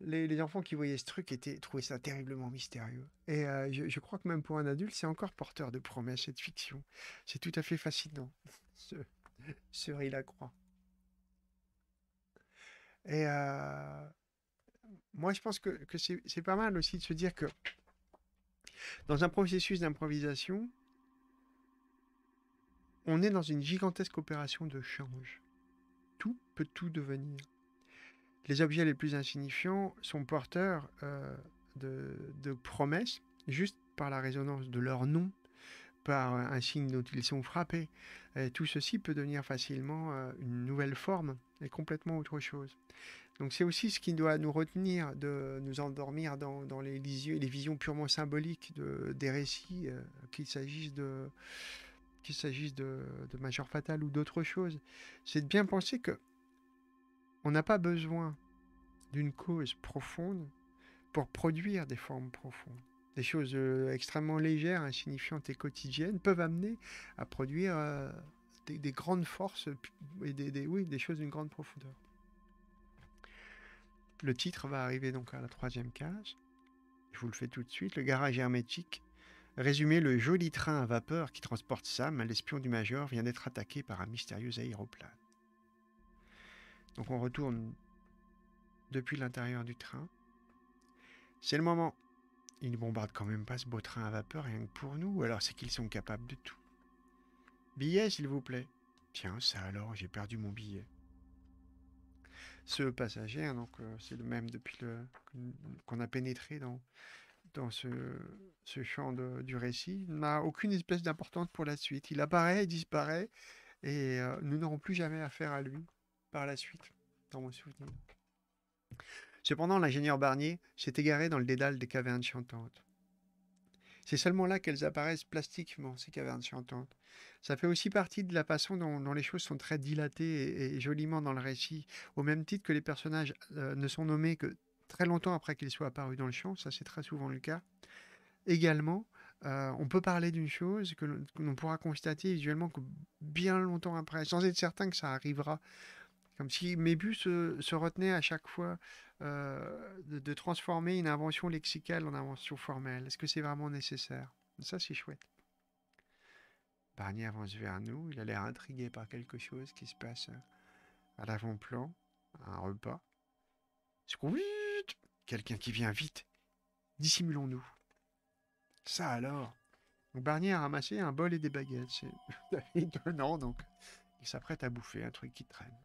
Les, enfants qui voyaient ce truc étaient, trouvaient ça terriblement mystérieux. Et euh, je, crois que même pour un adulte, c'est encore porteur de promesses et de fiction. C'est tout à fait fascinant, [LAUGHS] ce, ce la croix. Et euh, moi, je pense que c'est pas mal aussi de se dire que dans un processus d'improvisation, on est dans une gigantesque opération de change. Tout peut tout devenir. Les objets les plus insignifiants sont porteurs euh, de, promesses juste par la résonance de leur nom, par un signe dont ils sont frappés. tout ceci peut devenir facilement euh, une nouvelle forme et complètement autre chose. Donc c'est aussi ce qui doit nous retenir de nous endormir dans, les, visions purement symboliques des récits, euh, qu'il s'agisse de, qu'il s'agisse de, de majeur Fatal ou d'autre chose, c'est de bien penser que on n'a pas besoin d'une cause profonde pour produire des formes profondes. Des choses euh, extrêmement légères, insignifiantes et quotidiennes peuvent amener à produire euh, des, grandes forces et des, oui, des choses d'une grande profondeur. Le titre va arriver donc à la troisième case. Je vous le fais tout de suite. Le garage hermétique Résumé, le joli train à vapeur qui transporte Sam, l'espion du Major, vient d'être attaqué par un mystérieux aéroplane. Donc on retourne depuis l'intérieur du train. C'est le moment. Ils bombardent quand même pas ce beau train à vapeur rien que pour nous, alors c'est qu'ils sont capables de tout. Billet, s'il vous plaît. Tiens, ça alors, j'ai perdu mon billet. Ce passager, hein, donc euh, c'est le même depuis le qu'on a pénétré dans dans ce, champ du récit n'a aucune espèce d'importance pour la suite. Il apparaît et disparaît, et euh, nous n'aurons plus jamais affaire à lui par la suite, dans mon souvenir. Cependant, l'ingénieur Barnier s'est égaré dans le dédale des cavernes chantantes. C'est seulement là qu'elles apparaissent plastiquement, ces cavernes chantantes. Ça fait aussi partie de la façon dont, les choses sont très dilatées et, joliment dans le récit, au même titre que les personnages euh, ne sont nommés que très longtemps après qu'il soit apparu dans le champ, ça c'est très souvent le cas. Également, euh, on peut parler d'une chose que l'on pourra constater visuellement que bien longtemps après, sans être certain que ça arrivera, comme si mes buts se retenaient à chaque fois euh, de, transformer une invention lexicale en invention formelle. Est-ce que c'est vraiment nécessaire Ça, c'est chouette. Barnier avance vers nous, il a l'air intrigué par quelque chose qui se passe euh, à l'avant-plan, un repas. Oui Quelqu'un qui vient vite. Dissimulons-nous. Ça alors. Barnier a ramassé un bol et des baguettes. [LAUGHS] C'est étonnant donc il s'apprête à bouffer un truc qui traîne.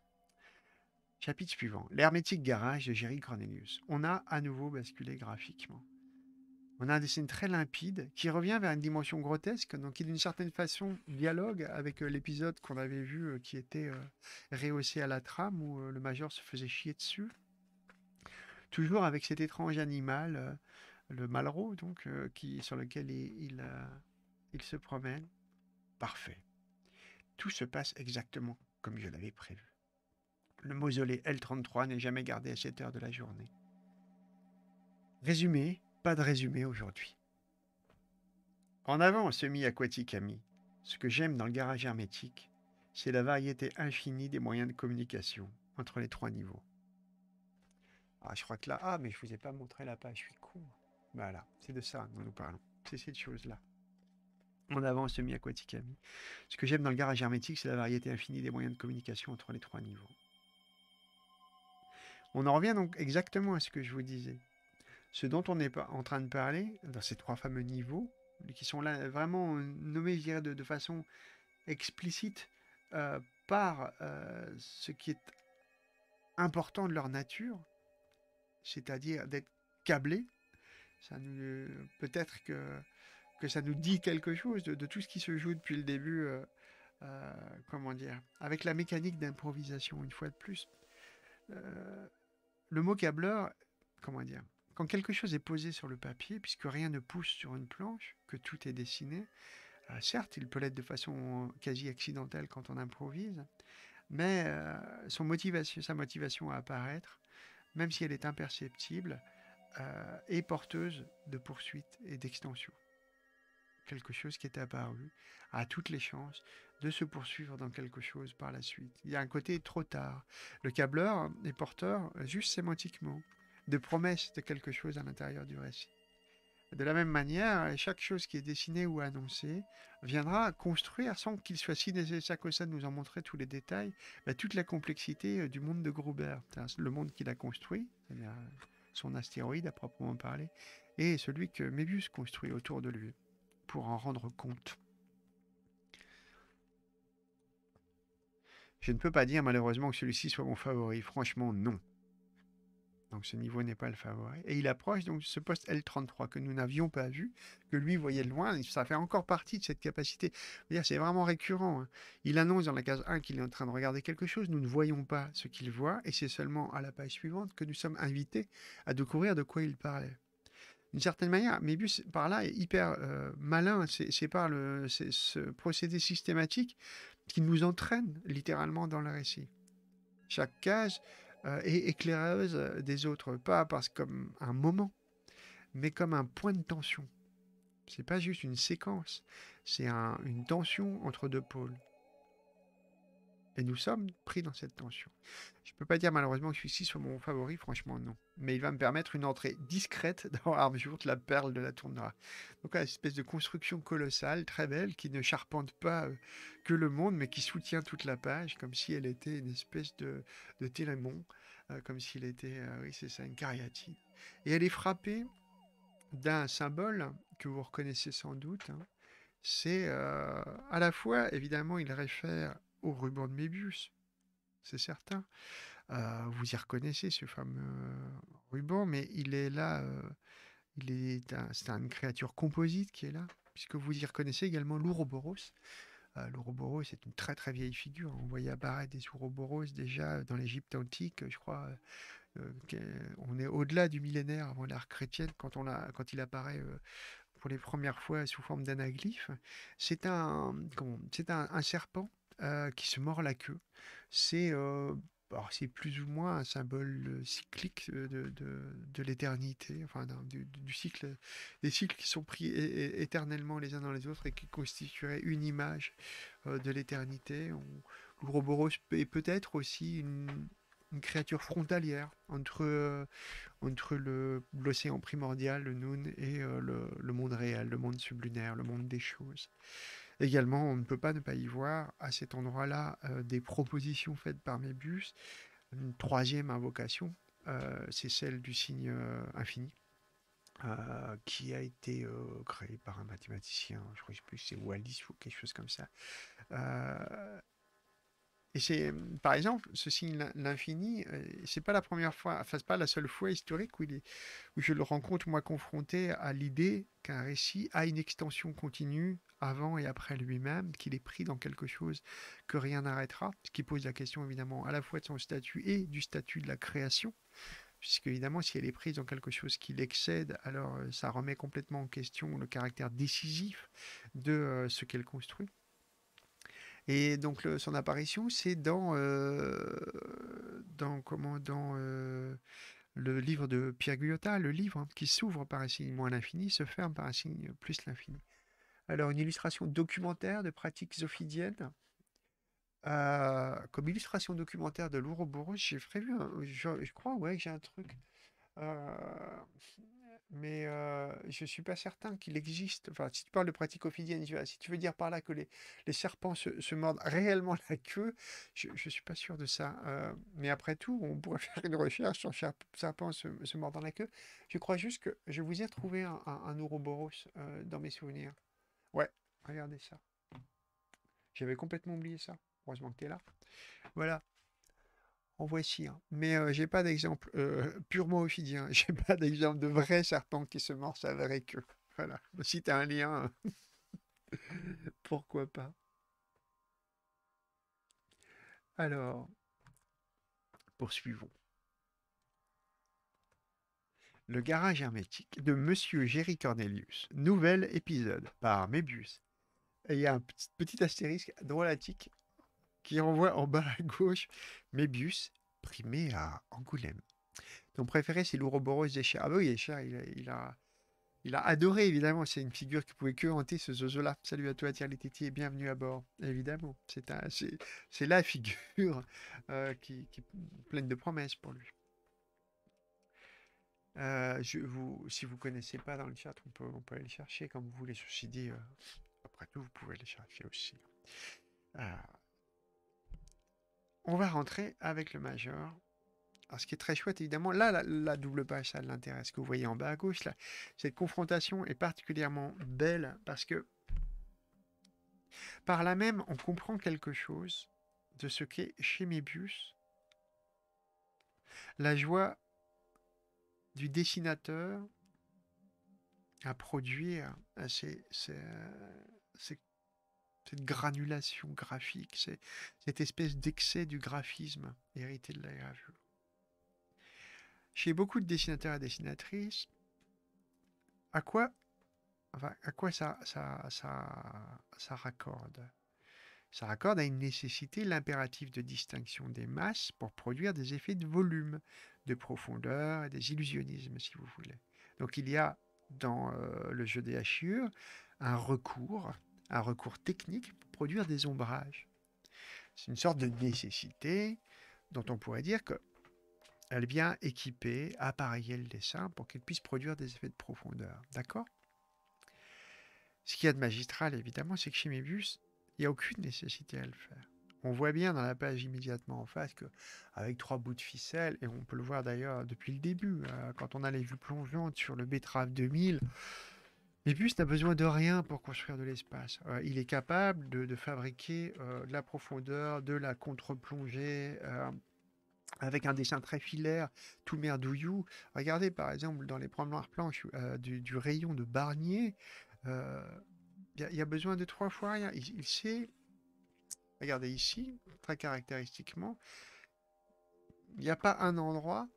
Chapitre suivant. L'hermétique garage de Jerry Cornelius. On a à nouveau basculé graphiquement. On a un dessin très limpide qui revient vers une dimension grotesque, donc qui d'une certaine façon dialogue avec euh, l'épisode qu'on avait vu euh, qui était euh, rehaussé à la trame où le major se faisait chier dessus toujours avec cet étrange animal, euh, le malraux, donc, euh, qui, sur lequel il, euh, il se promène. Parfait. Tout se passe exactement comme je l'avais prévu. Le mausolée L33 n'est jamais gardé à cette heure de la journée. Résumé, pas de résumé aujourd'hui. En avant, semi-aquatique ami, ce que j'aime dans le garage hermétique, c'est la variété infinie des moyens de communication entre les trois niveaux. Ah, je crois que là... Ah, mais je vous ai pas montré la page, je suis con. Voilà, c'est de ça dont nous parlons. C'est cette chose-là. On avance semi-aquatique ami. Ce que j'aime dans le garage hermétique, c'est la variété infinie des moyens de communication entre les trois niveaux. On en revient donc exactement à ce que je vous disais. Ce dont on est en train de parler, dans ces trois fameux niveaux, qui sont là vraiment nommés, je dirais, de, façon explicite euh, par euh, ce qui est important de leur nature, c'est-à-dire d'être câblé, ça peut-être que, que ça nous dit quelque chose de, tout ce qui se joue depuis le début, euh, euh, comment dire, avec la mécanique d'improvisation une fois de plus. Euh, le mot câbleur, comment dire, quand quelque chose est posé sur le papier, puisque rien ne pousse sur une planche, que tout est dessiné, certes, il peut l'être de façon quasi accidentelle quand on improvise, mais son motivation, sa motivation à apparaître, même si elle est imperceptible, euh, est porteuse de poursuites et d'extensions. Quelque chose qui est apparu a toutes les chances de se poursuivre dans quelque chose par la suite. Il y a un côté trop tard. Le câbleur est porteur, juste sémantiquement, de promesses de quelque chose à l'intérieur du récit. De la même manière, chaque chose qui est dessinée ou annoncée viendra construire, sans qu'il soit si nécessaire que ça de nous en montrer tous les détails, bah, toute la complexité euh, du monde de Gruber. Le monde qu'il a construit, euh, son astéroïde à proprement parler, et celui que Mébius construit autour de lui, pour en rendre compte. Je ne peux pas dire malheureusement que celui-ci soit mon favori, franchement non. Donc ce niveau n'est pas le favori, Et il approche donc ce poste L33 que nous n'avions pas vu, que lui voyait de loin. Ça fait encore partie de cette capacité. C'est vraiment récurrent. Hein. Il annonce dans la case 1 qu'il est en train de regarder quelque chose. Nous ne voyons pas ce qu'il voit. Et c'est seulement à la page suivante que nous sommes invités à découvrir de quoi il parlait d'une certaine manière, Mébus, par là, est hyper euh, malin. C'est par le, ce procédé systématique qui nous entraîne littéralement dans le récit. Chaque case euh, et éclaireuse euh, des autres, pas parce comme un moment, mais comme un point de tension. C'est pas juste une séquence, c'est un, une tension entre deux pôles. Et nous sommes pris dans cette tension. Je ne peux pas dire malheureusement que celui-ci soit mon favori, franchement non. Mais il va me permettre une entrée discrète [LAUGHS] dans de la perle de la tournoi. Donc une espèce de construction colossale, très belle, qui ne charpente pas euh, que le monde, mais qui soutient toute la page, comme si elle était une espèce de, de télémon, euh, comme s'il était, euh, oui c'est ça, une cariatide. Et elle est frappée d'un symbole que vous reconnaissez sans doute. Hein. C'est à la fois, évidemment, il réfère au ruban de Mébius, c'est certain. Euh, vous y reconnaissez ce fameux ruban, mais il est là, euh, il est c'est une créature composite qui est là, puisque vous y reconnaissez également l'ouroboros. Euh, l'ouroboros est une très très vieille figure. On voyait apparaître des ouroboros déjà dans l'Égypte antique, je crois. on est au-delà du millénaire avant l'art chrétienne quand, on quand il apparaît pour les premières fois sous forme d'anaglyphe. C'est un, c'est un, un serpent euh, qui se mord la queue. C'est euh, c'est plus ou moins un symbole euh, cyclique de, l'éternité, enfin du, cycle, des cycles qui sont pris éternellement les uns dans les autres et qui constitueraient une image de l'éternité. Ouroboros est peut-être aussi une, créature frontalière entre, entre l'océan primordial, le Noun, et le, monde réel, le monde sublunaire, le monde des choses. Également, on ne peut pas ne pas y voir à cet endroit-là euh, des propositions faites par mes Une troisième invocation, euh, c'est celle du signe euh, infini. qui a été euh, créé par un mathématicien, je ne sais plus, c'est Wallis ou quelque chose comme ça, et c'est, euh, par exemple, ce signe l'infini, euh, c'est pas la première fois, enfin c'est pas la seule fois historique où, où je le rencontre moi confronté à l'idée qu'un récit a une extension continue avant et après lui-même, qu'il est pris dans quelque chose que rien n'arrêtera, ce qui pose la question évidemment à la fois de son statut et du statut de la création, puisque évidemment si elle est prise dans quelque chose qui l'excède, alors euh, ça remet complètement en question le caractère décisif de ce qu'elle construit. Et donc son apparition, c'est dans, euh, dans, comment, euh, le livre de Pierre Guyotat, le livre hein, qui s'ouvre par un signe moins l'infini, se ferme par un signe plus l'infini. Alors une illustration documentaire de pratiques ophidiennes. Euh, comme illustration documentaire de l'Ouroboros, j'ai prévu, je, crois, ouais, j'ai un truc mais je ne suis pas certain qu'il existe. Enfin, si tu parles de pratique ophidienne, si tu veux dire par là que les, les serpents se, mordent [LAUGHS] réellement la queue, je ne suis pas sûr de ça. mais après tout, on pourrait [LAUGHS] faire une recherche sur serpents se, se mordant la queue. Je crois juste que je vous ai trouvé un, un, Ouroboros dans mes souvenirs. Ouais, regardez ça. J'avais complètement oublié ça. Heureusement que tu es là. Voilà en voici Mais j'ai pas d'exemple [LAUGHS] purement ophidien. Hein. J'ai pas d'exemple de vrai serpent qui se mord la vraie queue. Voilà. Si tu as un lien, hein. [LAUGHS] pourquoi pas. Alors, poursuivons. Le garage hermétique de Monsieur Jerry Cornelius. Nouvel épisode par Mébius. Et il y a un petit astérisque drôlatique qui envoie en bas à gauche Mebius primé à Angoulême. Ton préféré, c'est l'Ouroboros chats. Ah bah oui, il a, il a, il a adoré, évidemment. C'est une figure qui pouvait que hanter ce zozo-là. Salut à toi, Thierry les et bienvenue à bord. Évidemment, c'est, c'est, la figure euh, qui, est pleine de promesses pour lui. Euh, je, vous, si vous ne connaissez pas dans le chat, on peut, on peut aller le chercher comme vous voulez. Ceci dit, euh, après tout, vous pouvez aller chercher aussi. Ah. On va rentrer avec le majeur ce qui est très chouette, évidemment, là, la, double page, ça l'intéresse, que vous voyez en bas à gauche, là, cette confrontation est particulièrement belle parce que par là même, on comprend quelque chose de ce qu'est chez Mébius la joie du dessinateur à produire assez cette granulation graphique, cette espèce d'excès du graphisme hérité de la gravure. Chez beaucoup de dessinateurs et dessinatrices, à quoi, à quoi ça, ça, ça, ça raccorde ça raccorde à une nécessité l'impératif de distinction des masses pour produire des effets de volume, de profondeur et des illusionnismes, si vous voulez. Donc il y a dans euh, le jeu des hachures un recours un recours technique pour produire des ombrages. C'est une sorte de nécessité dont on pourrait dire qu'elle vient équiper, appareiller le dessin pour qu'elle puisse produire des effets de profondeur. D'accord Ce qu'il y a de magistral, évidemment, c'est que chez Mébus, il n'y a aucune nécessité à le faire. On voit bien dans la page immédiatement en face que avec trois bouts de ficelle, et on peut le voir d'ailleurs depuis le début, hein, quand on a les vues plongeantes sur le Betrave 2000, mais bus n'a besoin de rien pour construire de l'espace. Hein. il est capable de, fabriquer de euh, la profondeur, de la contre-plongée, euh, avec un dessin très filaire, tout merdouillou. Regardez par exemple dans les premières planches euh, du, rayon de Barnier, il y, a besoin de trois fois rien. Il, il sait, regardez ici, très caractéristiquement, il n'y a pas un endroit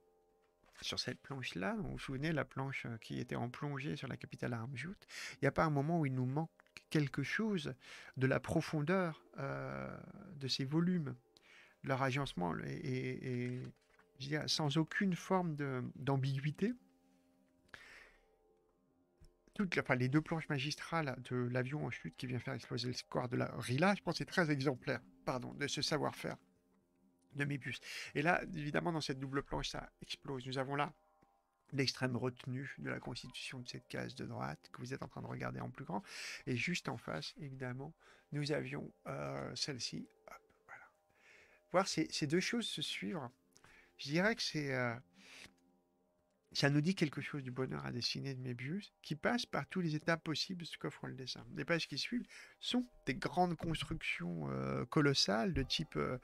sur cette planche-là, vous vous souvenez, la planche euh, qui était en plongée sur la capitale Armjout, il n'y a pas un moment où il nous manque quelque chose de la profondeur euh, de ces volumes, de leur agencement, et, sans aucune forme d'ambiguïté. Toutes, les deux planches magistrales de l'avion en chute qui vient faire exploser le square de la Rila, je pense c'est très exemplaire pardon, de ce savoir-faire de mes bus. Et là, évidemment, dans cette double planche, ça explose. Nous avons là l'extrême retenue de la constitution de cette case de droite que vous êtes en train de regarder en plus grand. Et juste en face, évidemment, nous avions euh, celle-ci. Voir ces, deux choses se suivre, je dirais que c'est... Euh, ça nous dit quelque chose du bonheur à dessiner de Mébius, qui passe par tous les étapes possibles ce qu'offre le dessin. Les pages qui suivent sont des grandes constructions euh, colossales de type euh,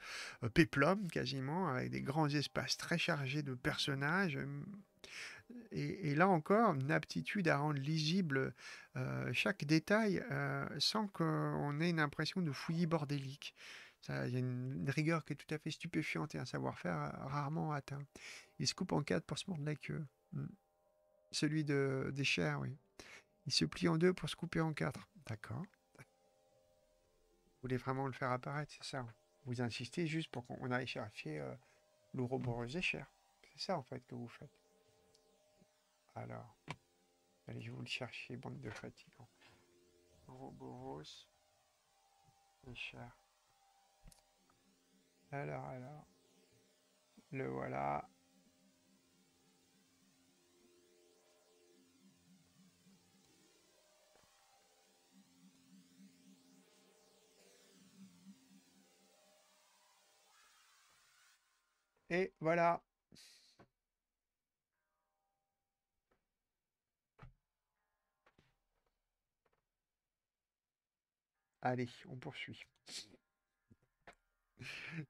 euh, péplum quasiment, avec des grands espaces très chargés de personnages. Euh, et, là encore, une aptitude à rendre lisible chaque détail sans qu'on ait une impression de fouillis bordélique. Il y a une, une, rigueur qui est tout à fait stupéfiante et un savoir-faire rarement atteint. Il se coupe en quatre pour se mordre la queue. Celui de, des chairs, oui. Il se plie en deux pour se couper en quatre. D'accord. Vous voulez vraiment le faire apparaître, c'est ça Vous insistez juste pour qu'on aille chercher le l'ouroboros des C'est ça, en fait, que vous faites. Alors, allez, je vous le chercher, bande de fatigants. Ouroboros des Alors, alors. Le voilà. Et voilà. Allez, on poursuit.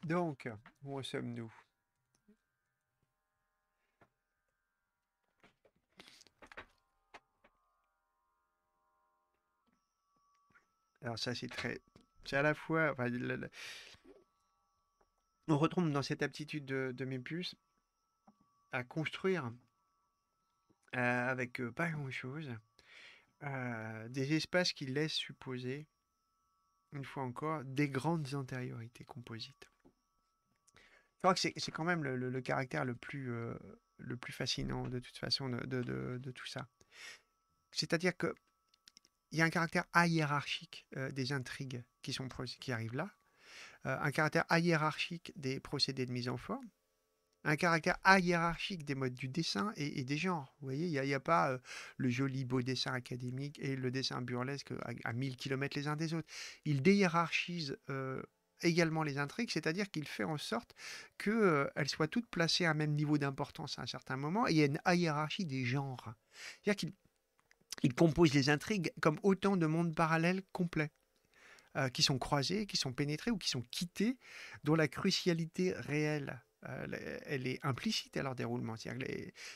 Donc, où sommes-nous Alors ça, c'est très... C'est à la fois on retrouve dans cette aptitude de, de à construire euh, avec pas grand-chose euh, des espaces qui laissent supposer, une fois encore, des grandes antériorités composites. Je crois que c'est quand même le, caractère euh, le plus, fascinant de toute façon de, tout ça. C'est-à-dire qu'il y a un caractère hiérarchique des intrigues qui, sont, qui arrivent là, euh, un caractère hiérarchique des procédés de mise en forme, un caractère hiérarchique des modes du dessin et, des genres. Vous voyez, il n'y a, pas euh, le joli beau dessin académique et le dessin burlesque euh, à, 1000 km les uns des autres. Il déhiérarchise également les intrigues, c'est-à-dire qu'il fait en sorte qu'elles soient toutes placées à un même niveau d'importance à un certain moment et il y a une hiérarchie des genres. C'est-à-dire qu'il il compose les intrigues comme autant de mondes parallèles complets. Euh, qui sont croisés, qui sont pénétrés ou qui sont quittés, dont la crucialité réelle euh, elle est implicite à leur déroulement. cest à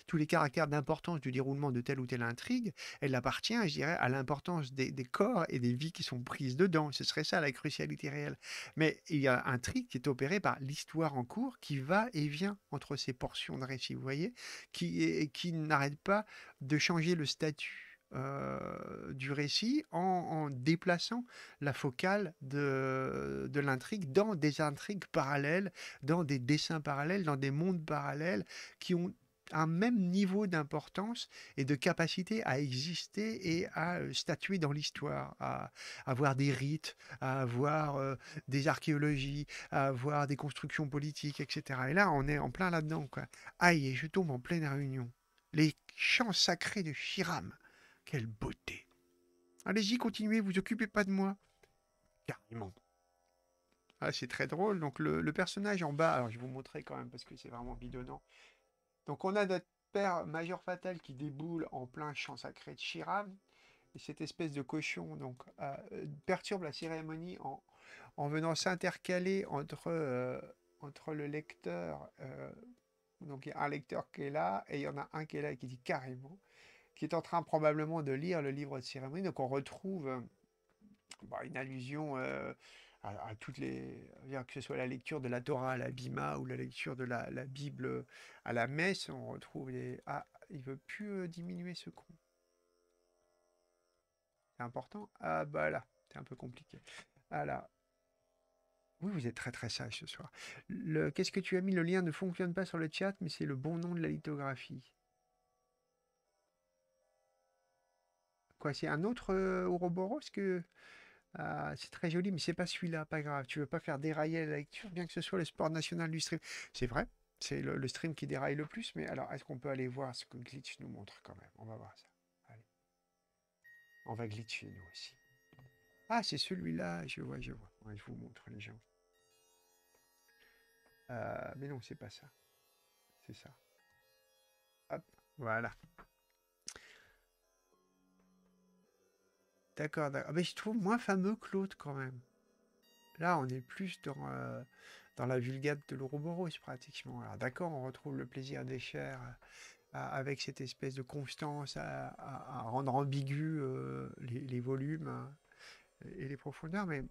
tous les caractères d'importance du déroulement de telle ou telle intrigue, elle appartient, je dirais, à l'importance des, corps et des vies qui sont prises dedans. Ce serait ça la crucialité réelle. Mais il y a un tri qui est opéré par l'histoire en cours qui va et vient entre ces portions de récit, vous voyez, qui, qui n'arrête pas de changer le statut euh, du récit en, déplaçant la focale de, de l'intrigue dans des intrigues parallèles, dans des dessins parallèles, dans des mondes parallèles qui ont un même niveau d'importance et de capacité à exister et à euh, statuer dans l'histoire, à avoir des rites, à avoir euh, des archéologies, à avoir des constructions politiques, etc. Et là, on est en plein là-dedans. Aïe, je tombe en pleine réunion. Les champs sacrés de Chiram. Quelle beauté Allez-y, continuez, vous occupez pas de moi. Carrément. Ah, c'est très drôle. Donc, le, personnage en bas, alors je vais vous montrer quand même parce que c'est vraiment bidonnant. Donc, on a notre père Major Fatal qui déboule en plein champ sacré de Shiram. Et cette espèce de cochon donc, euh, perturbe la cérémonie en, en venant s'intercaler entre, euh, entre le lecteur. Euh, donc, il y a un lecteur qui est là et il y en a un qui est là et qui dit carrément qui est en train probablement de lire le livre de cérémonie. Donc on retrouve euh, bah, une allusion euh, à, toutes les. que ce soit la lecture de la Torah à la Bima ou la lecture de la, Bible à la messe, on retrouve les. Ah, il veut plus euh, diminuer ce con. C'est important Ah bah là, c'est un peu compliqué. Ah là. Oui, vous êtes très très sage ce soir. Le... Qu'est-ce que tu as mis Le lien ne fonctionne pas sur le chat, mais c'est le bon nom de la lithographie. Quoi, c'est un autre Ouroboros que. Ah, c'est très joli, mais c'est pas celui-là, pas grave. Tu veux pas faire dérailler la lecture, bien que ce soit le sport national du stream. C'est vrai, c'est le, stream qui déraille le plus, mais alors est-ce qu'on peut aller voir ce que Glitch nous montre quand même On va voir ça. Allez. On va glitcher nous aussi. Ah, c'est celui-là, je vois, je vois. je vous montre les gens. Euh, mais non, c'est pas ça. C'est ça. Hop, voilà. D'accord, ah, Mais je trouve moins fameux que l'autre quand même. Là, on est plus dans, euh, dans la vulgate de l'Ouroboros pratiquement. Alors d'accord, on retrouve le plaisir des euh, avec cette espèce de constance euh, à, rendre ambigu les, volumes hein, et les profondeurs, mais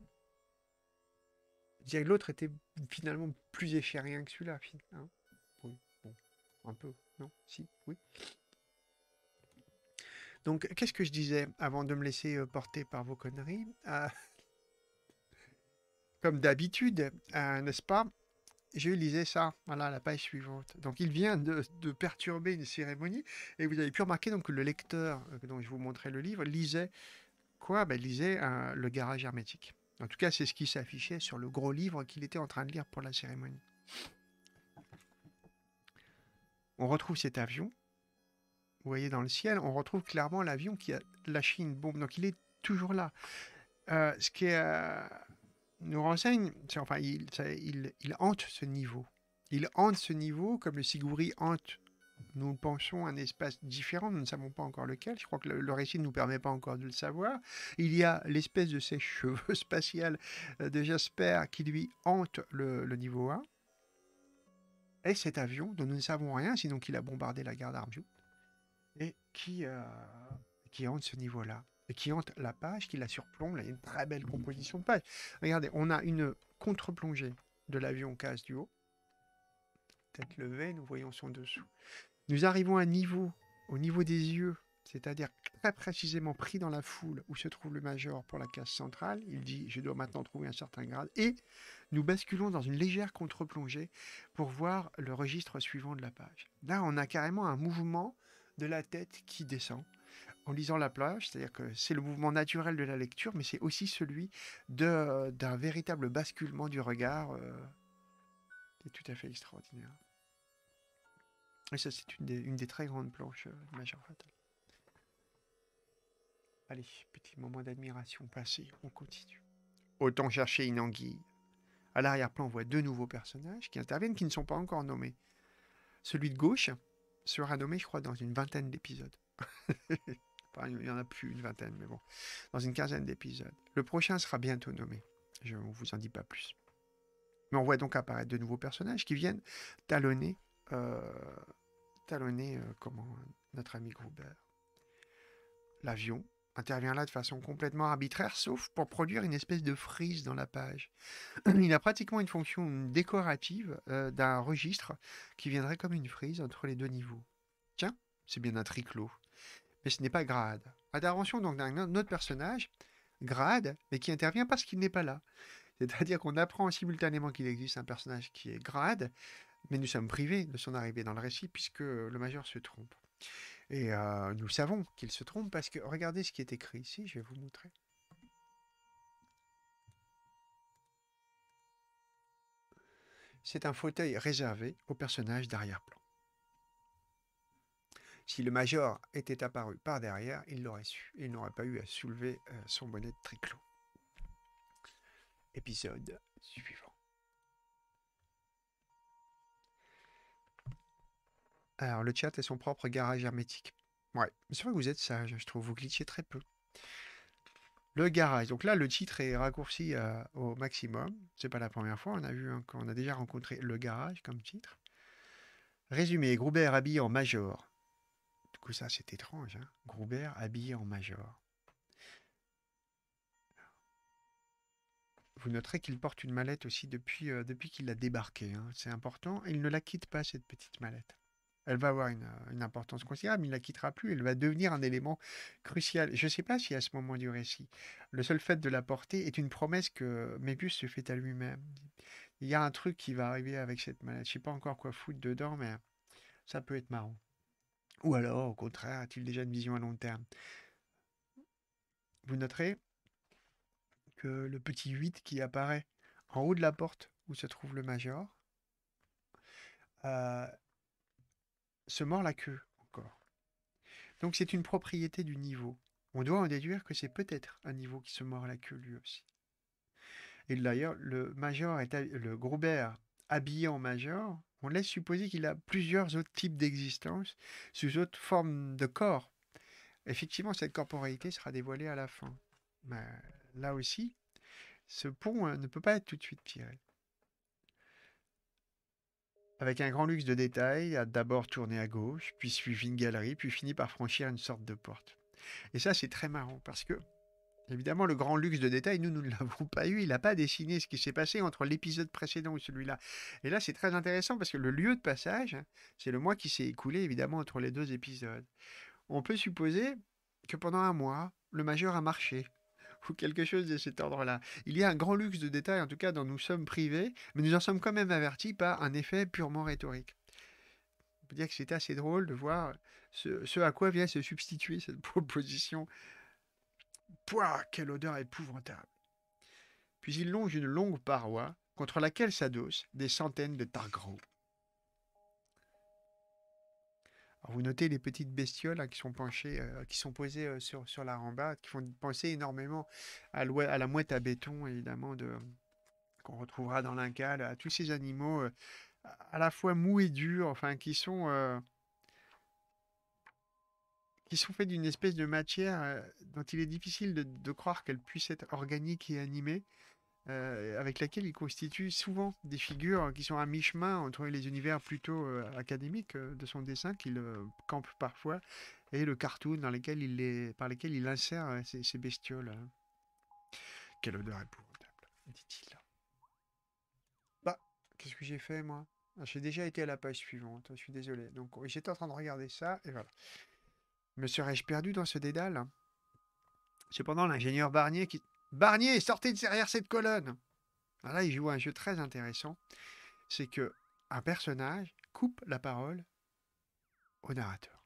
je que l'autre était finalement plus échérien que celui-là. Hein. un peu, non Si, oui. Donc, qu'est-ce que je disais avant de me laisser porter par vos conneries ah, [LAUGHS] Comme d'habitude, hein, n'est-ce pas je lisais ça, voilà la page suivante. Donc il vient de, perturber une cérémonie et vous avez pu remarquer donc que le lecteur dont je vous montrais le livre lisait quoi Il ben, lisait hein, le garage hermétique. En tout cas, c'est ce qui s'affichait sur le gros livre qu'il était en train de lire pour la cérémonie. On retrouve cet avion vous voyez dans le ciel, on retrouve clairement l'avion qui a lâché une bombe. Donc il est toujours là. Euh, ce qui euh, nous renseigne, c'est enfin, il, il, hante ce niveau. Il hante ce niveau comme le Siguri hante, nous pensons, un espace différent, nous ne savons pas encore lequel, je crois que le, récit ne nous permet pas encore de le savoir. Il y a l'espèce de ses [LAUGHS] cheveux spatial euh, de Jasper qui lui hante le, niveau 1. Et cet avion dont nous ne savons rien, sinon qu'il a bombardé la gare d'Arview et euh, qui, hante ce niveau-là. Et qui hante la page, qui la surplombe. Là, il y a une très belle composition de page. Regardez, on a une contre-plongée de l'avion casse du haut. Tête levée, nous voyons son dessous. Nous arrivons à un niveau, au niveau des yeux, c'est-à-dire très précisément pris dans la foule où se trouve le major pour la case centrale. Il dit Je dois maintenant trouver un certain grade. Et nous basculons dans une légère contre-plongée pour voir le registre suivant de la page. Là, on a carrément un mouvement de la tête qui descend en lisant la plage, c'est-à-dire que c'est le mouvement naturel de la lecture, mais c'est aussi celui d'un véritable basculement du regard euh, qui est tout à fait extraordinaire. Et ça, c'est une, une des, très grandes planches euh, de Major Allez, petit moment d'admiration passé, on continue. Autant chercher une anguille. À l'arrière-plan, on voit deux nouveaux personnages qui interviennent, qui ne sont pas encore nommés. Celui de gauche, sera nommé je crois, dans une vingtaine d'épisodes. [LAUGHS] il n'y en a plus une vingtaine, mais bon. Dans une quinzaine d'épisodes. Le prochain sera bientôt nommé. Je ne vous en dis pas plus. Mais on voit donc apparaître de nouveaux personnages qui viennent talonner, euh, talonner euh, comment, notre ami Gruber. L'avion, intervient là de façon complètement arbitraire, sauf pour produire une espèce de frise dans la page. [CLEARS THROAT] Il a pratiquement une fonction décorative euh, d'un registre qui viendrait comme une frise entre les deux niveaux. Tiens, c'est bien un triclos. Mais ce n'est pas Grade. Intervention donc d'un autre personnage, Grade, mais qui intervient parce qu'il n'est pas là. C'est-à-dire qu'on apprend simultanément qu'il existe un personnage qui est Grade, mais nous sommes privés de son arrivée dans le récit puisque le majeur se trompe. Et euh, nous savons qu'il se trompe parce que regardez ce qui est écrit ici, je vais vous montrer. C'est un fauteuil réservé au personnage d'arrière-plan. Si le major était apparu par derrière, il l'aurait su. Il n'aurait pas eu à soulever euh, son bonnet de triclot. Épisode suivant. Alors, le chat est son propre garage hermétique. Ouais, c'est vrai que vous êtes sage, je trouve, vous glitchez très peu. Le garage. Donc là, le titre est raccourci euh, au maximum. C'est pas la première fois, on a vu hein, a déjà rencontré le garage comme titre. Résumé, Groubert habillé en major. Du coup, ça, c'est étrange. Hein. Groubert habillé en major. Vous noterez qu'il porte une mallette aussi depuis, euh, depuis qu'il a débarqué. Hein. C'est important. Il ne la quitte pas, cette petite mallette elle va avoir une, euh, importance considérable, il ne la quittera plus, elle va devenir un élément crucial. Je ne sais pas si à ce moment du récit, le seul fait de la porter est une promesse que Mébus se fait à lui-même. Il y a un truc qui va arriver avec cette maladie, je ne sais pas encore quoi foutre dedans, mais ça peut être marrant. Ou alors, au contraire, a-t-il déjà une vision à long terme Vous noterez que le petit 8 qui apparaît en haut de la porte où se trouve le major, euh, se mord la queue encore. Donc c'est une propriété du niveau. On doit en déduire que c'est peut-être un niveau qui se mord la queue lui aussi. Et d'ailleurs, le major est le Gruber habillé en major, on laisse supposer qu'il a plusieurs autres types d'existence sous autres formes de corps. Effectivement, cette corporalité sera dévoilée à la fin. Mais là aussi, ce pont hein, ne peut pas être tout de suite tiré. Avec un grand luxe de détails, a d'abord tourné à gauche, puis suivi une galerie, puis fini par franchir une sorte de porte. Et ça, c'est très marrant parce que, évidemment, le grand luxe de détails, nous, nous ne [LAUGHS] l'avons pas eu. Il n'a pas dessiné ce qui s'est passé entre l'épisode précédent et celui-là. Et là, c'est très intéressant parce que le lieu de passage, hein, c'est le mois qui s'est écoulé, évidemment, entre les deux épisodes. On peut supposer que pendant un mois, le majeur a marché quelque chose de cet ordre-là. Il y a un grand luxe de détails, en tout cas, dont nous sommes privés, mais nous en sommes quand même avertis par un effet purement rhétorique. On peut dire que c'est assez drôle de voir ce, à quoi vient se substituer cette [LAUGHS] proposition. Pouah, quelle odeur épouvantable Puis il longe une longue paroi contre laquelle s'adossent des centaines de targros. vous notez les petites bestioles hein, qui sont penchées, euh, qui sont posées euh, sur, sur la rambarde, qui font penser énormément à, la mouette à béton, évidemment, qu'on retrouvera dans l'incal, à tous ces animaux euh, à la fois mous et durs, enfin, qui sont, qui sont faits d'une espèce de matière dont il est difficile de croire qu'elle puisse être organique et animée, euh, avec laquelle il constitue souvent des figures qui sont à mi-chemin entre les univers plutôt euh, académiques euh, de son dessin, qu'il campe parfois, et le cartoon dans il est, par lequel il insère ces, bestioles. Hein. Quelle odeur épouvantable, dit-il. Bah, qu'est-ce que j'ai fait, moi ah, J'ai déjà été à la page suivante, je suis désolé. Donc, j'étais en train de regarder ça, et voilà. Me serais-je perdu dans ce dédale Cependant, l'ingénieur Barnier, qui Barnier, sortez de derrière cette colonne. Ah, là, il joue un jeu très intéressant. C'est que un personnage coupe la parole au narrateur.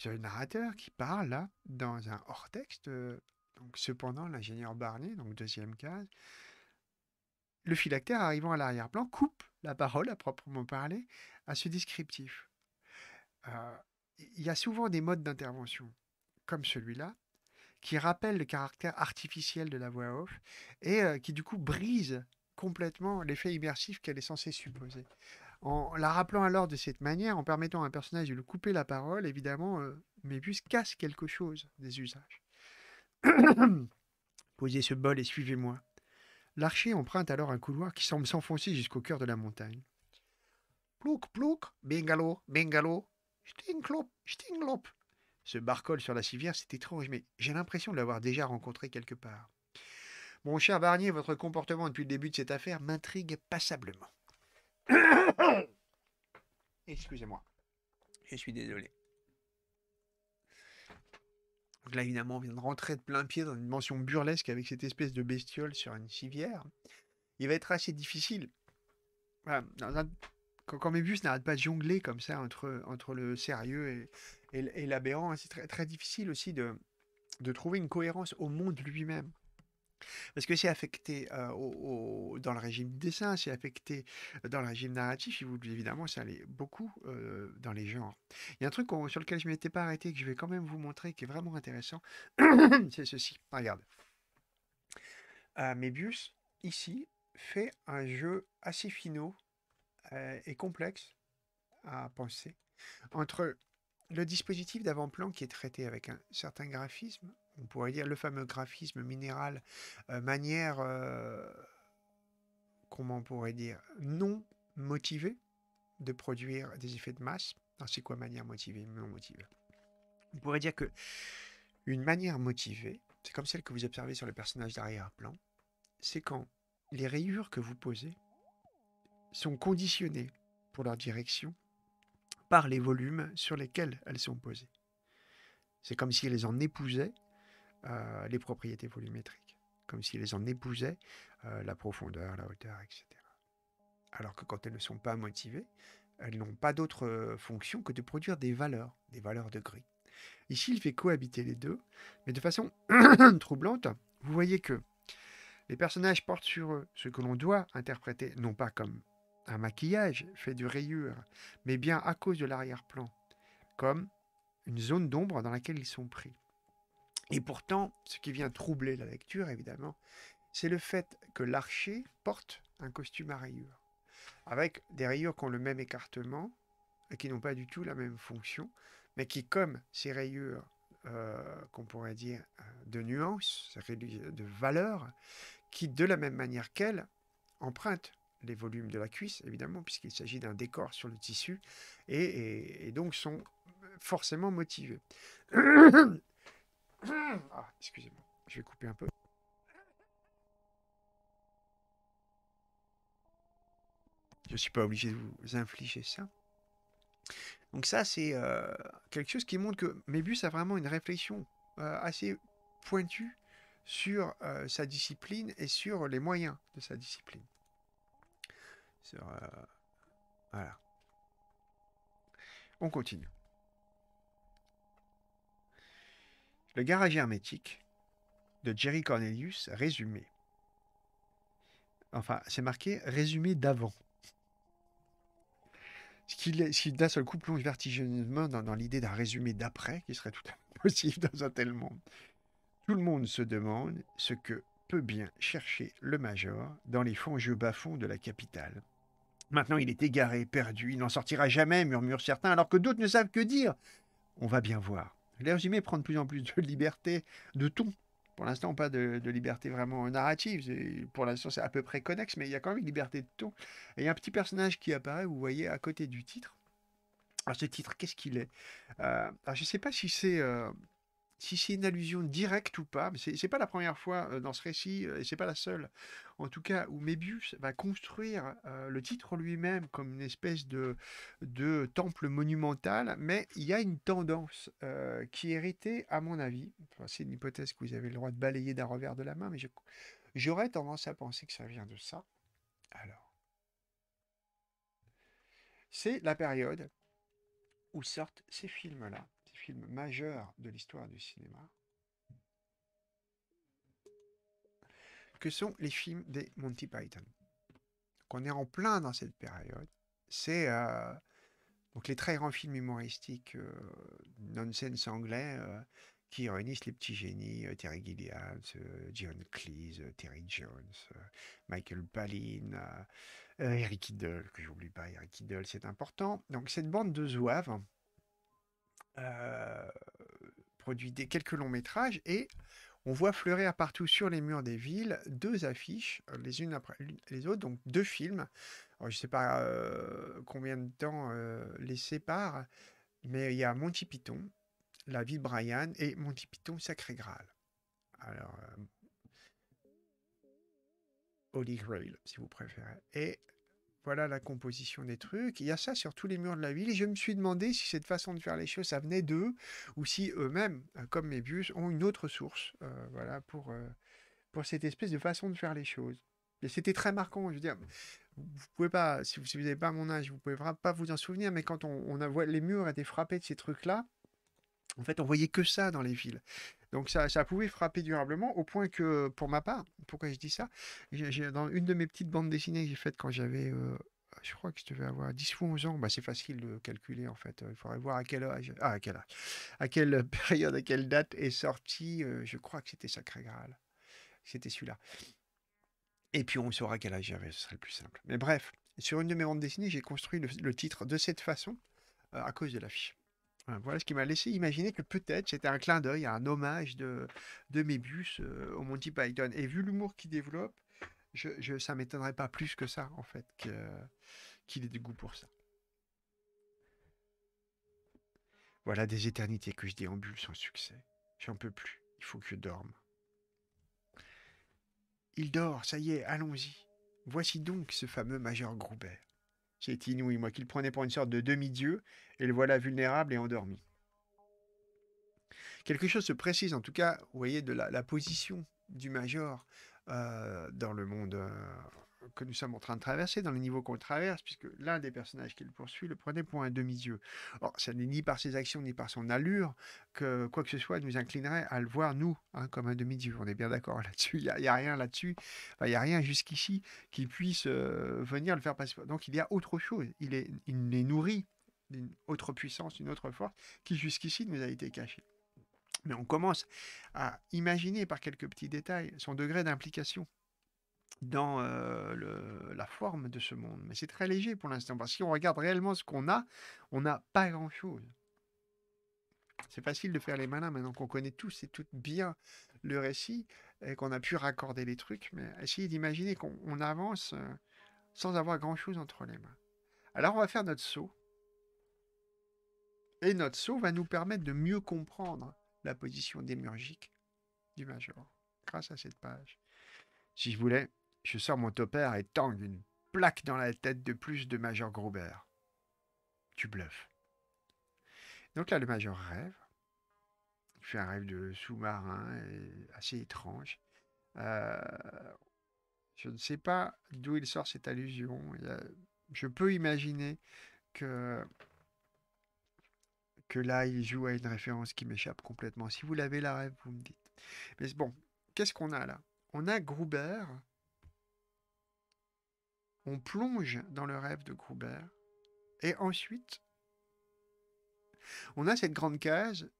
Vous avez le narrateur qui parle là dans un hors-texte. Euh, donc, cependant, l'ingénieur Barnier, donc deuxième case, le phylactère arrivant à l'arrière-plan coupe la parole à proprement parler à ce descriptif. Euh, il y a souvent des modes d'intervention comme celui-là qui rappelle le caractère artificiel de la voix off et euh, qui du coup brise complètement l'effet immersif qu'elle est censée supposer. En la rappelant alors de cette manière, en permettant à un personnage de lui couper la parole, évidemment, mais euh, Mébus casse quelque chose des usages. [COUGHS] Posez ce bol et suivez-moi. L'archer emprunte alors un couloir qui semble s'enfoncer jusqu'au cœur de la montagne. Plouk, plouk, bingalo, bingalo, stinglop, stinglop ce Barcol sur la civière, c'est étrange, mais j'ai l'impression de l'avoir déjà rencontré quelque part. Mon cher Barnier, votre comportement depuis le début de cette affaire m'intrigue passablement. [COUGHS] Excusez-moi. Je suis désolé. Donc là, évidemment, on vient de rentrer de plein pied dans une mention burlesque avec cette espèce de bestiole sur une civière. Il va être assez difficile. quand, mes bus n'arrêtent pas de jongler comme ça entre, entre le sérieux et, et, l'aberrant. Hein, c'est très, très difficile aussi de, de trouver une cohérence au monde lui-même. Parce que c'est affecté euh, au, dans le régime dessin, c'est affecté euh, dans le régime narratif, et vous, évidemment, ça allait beaucoup euh, dans les genres. Il y a un truc sur lequel je ne m'étais pas arrêté, que je vais quand même vous montrer, qui est vraiment intéressant, [COUGHS] c'est ceci. Regarde. Euh, Mébius, ici, fait un jeu assez finot et complexe à penser entre le dispositif d'avant-plan qui est traité avec un certain graphisme, on pourrait dire le fameux graphisme minéral, euh, manière, euh, comment on pourrait dire, non motivée de produire des effets de masse. C'est quoi manière motivée, non motivée On pourrait dire que une manière motivée, c'est comme celle que vous observez sur le personnage d'arrière-plan, c'est quand les rayures que vous posez sont conditionnées pour leur direction par les volumes sur lesquels elles sont posées. C'est comme si elles en épousaient euh, les propriétés volumétriques, comme si elles en épousaient euh, la profondeur, la hauteur, etc. Alors que quand elles ne sont pas motivées, elles n'ont pas d'autre euh, fonction que de produire des valeurs, des valeurs de gris. Ici, il fait cohabiter les deux, mais de façon [COUGHS] troublante. Vous voyez que les personnages portent sur eux ce que l'on doit interpréter, non pas comme un maquillage fait de rayures, mais bien à cause de l'arrière-plan, comme une zone d'ombre dans laquelle ils sont pris. Et pourtant, ce qui vient troubler la lecture, évidemment, c'est le fait que l'archer porte un costume à rayures, avec des rayures qui ont le même écartement et qui n'ont pas du tout la même fonction, mais qui, comme ces rayures euh, qu'on pourrait dire euh, de nuances, de valeur, qui, de la même manière qu'elles, empruntent les volumes de la cuisse, évidemment, puisqu'il s'agit d'un décor sur le tissu, et, donc sont forcément motivés. [COUGHS] Ah, excusez-moi, je vais couper un peu. Je ne suis pas obligé de vous infliger ça. Donc ça, c'est euh, quelque chose qui montre que Mébus a vraiment une réflexion euh, assez pointue sur euh, sa discipline et sur les moyens de sa discipline. Sur, euh, voilà. On continue. Le garage hermétique de Jerry Cornelius, résumé. Enfin, c'est marqué résumé d'avant. Ce qui, qui d'un seul coup plonge vertigineusement dans, dans l'idée d'un résumé d'après qui serait tout à fait [LAUGHS] possible dans un tel monde. Tout le monde se demande ce que peut bien chercher le major dans les fonds bas-fonds de la capitale. Maintenant, il est égaré, perdu, il n'en sortira jamais, murmurent certains, alors que d'autres ne savent que dire. On va bien voir. Les résumés prend de plus en plus de liberté, de ton. Pour l'instant, pas de, liberté vraiment narrative. Pour l'instant, c'est à peu près connexe, mais il y a quand même une liberté de ton. Et il y a un petit personnage qui apparaît, vous voyez, à côté du titre. Alors, ce titre, qu'est-ce qu'il est, euh, Je ne sais pas si c'est. Euh, si c'est une allusion directe ou pas, mais c'est pas la première fois dans ce récit, et c'est pas la seule, en tout cas, où Mébius va construire le titre lui-même comme une espèce de, temple monumental, mais il y a une tendance qui est héritée, à mon avis, c'est une hypothèse que vous avez le droit de balayer d'un revers de la main, mais j'aurais tendance à penser que ça vient de ça. Alors, c'est la période où sortent ces films-là film majeur de l'histoire du cinéma, que sont les films des Monty Python. Qu'on est en plein dans cette période. C'est euh, donc les très grands films humoristiques non euh, nonsense anglais euh, qui réunissent les petits génies Terry Gilliam, John Cleese, Terry Jones, Michael Palin, Eric Idle, que j'oublie pas, Eric Idle, c'est important. Donc cette bande de zouaves euh, produit des quelques longs métrages et on voit fleurir partout sur les murs des villes deux affiches, euh, les unes après les autres, donc deux films. je ne sais pas euh, combien de temps les séparent, mais il y a Monty Python, La vie de Brian et Monty Python Sacré Graal. Alors, Holy Grail, si vous préférez. Et voilà la composition des trucs. Il y a ça sur tous les murs de la ville. Et je me suis demandé si cette façon de faire les choses, ça venait d'eux, ou si eux-mêmes, euh, comme mes bus, ont une autre source euh, voilà, pour, euh, pour cette espèce de façon de faire les choses. Et c'était très marquant, je veux dire. Vous pouvez pas, si vous n'avez pas mon âge, vous pouvez pas vous en souvenir, mais quand on, on les murs étaient frappés de ces trucs-là, en fait, on voyait que ça dans les villes. Donc ça, pouvait frapper durablement, au point que, euh, pour ma part, pourquoi je dis ça Dans une de mes petites bandes dessinées que j'ai faites quand j'avais, euh, je crois que je devais avoir 10 ou 11 ans, bah c'est facile de calculer en fait. Euh, il faudrait voir à quel âge, ah, à à quelle [LAUGHS] période, à quelle date est sorti, je crois que c'était Sacré Graal. C'était celui-là. Et puis on saura quel âge j'avais, ce serait le plus simple. Mais bref, sur une de mes bandes dessinées, j'ai construit le, titre de cette façon à cause de l'affiche. Voilà ce qui m'a laissé imaginer que peut-être c'était un clin d'œil, un hommage de, de Mébus euh, au Monty Python. Et vu l'humour qu'il développe, je, ne ça m'étonnerait pas plus que ça, en fait, qu'il ait du goût pour ça. Voilà des éternités que je déambule sans succès. J'en peux plus. Il faut que je dorme. Il dort, ça y est, allons-y. Voici donc ce fameux Major Groubert. C'est inouï, moi, qu'il prenait pour une sorte de demi-dieu, et le voilà vulnérable et endormi. Quelque chose se précise, en tout cas, vous voyez, de la, position du major euh, dans le monde euh, que nous sommes en train de traverser, dans les niveaux qu'on traverse, puisque l'un des personnages qui le poursuit le prenait pour un demi-dieu. Or, ce n'est ni par ses actions ni par son allure que quoi que ce soit nous inclinerait à le voir, nous, hein, comme un demi-dieu. On est bien d'accord là-dessus. Il n'y a, rien là-dessus. Il n'y a rien jusqu'ici qui puisse euh, venir le faire passer. Donc, il y a autre chose. Il est, il est nourri d'une autre puissance, d'une autre force qui jusqu'ici nous a été cachée. Mais on commence à imaginer par quelques petits détails son degré d'implication dans la forme de ce monde. Mais c'est très léger pour l'instant, parce que si on regarde réellement ce qu'on a, on n'a pas grand-chose. C'est facile de faire les malins maintenant qu'on connaît tous et toutes bien le récit et qu'on a pu raccorder les trucs, mais essayez d'imaginer qu'on avance sans avoir grand-chose entre les mains. Alors on va faire notre saut. Et notre saut va nous permettre de mieux comprendre la position démurgique du Major grâce à cette page. Si je voulais, je sors mon topper et tangue une plaque dans la tête de plus de Major Gruber. Tu bluffes. Donc là, le Major rêve. Il fait un rêve de sous-marin assez étrange. Euh, je ne sais pas d'où il sort cette allusion. je peux imaginer que, que là, il joue à une référence qui m'échappe complètement. Si vous l'avez la rêve, vous me dites. Mais bon, qu'est-ce qu'on a là On a Gruber on plonge dans le rêve de Gruber, et ensuite, on a cette grande case,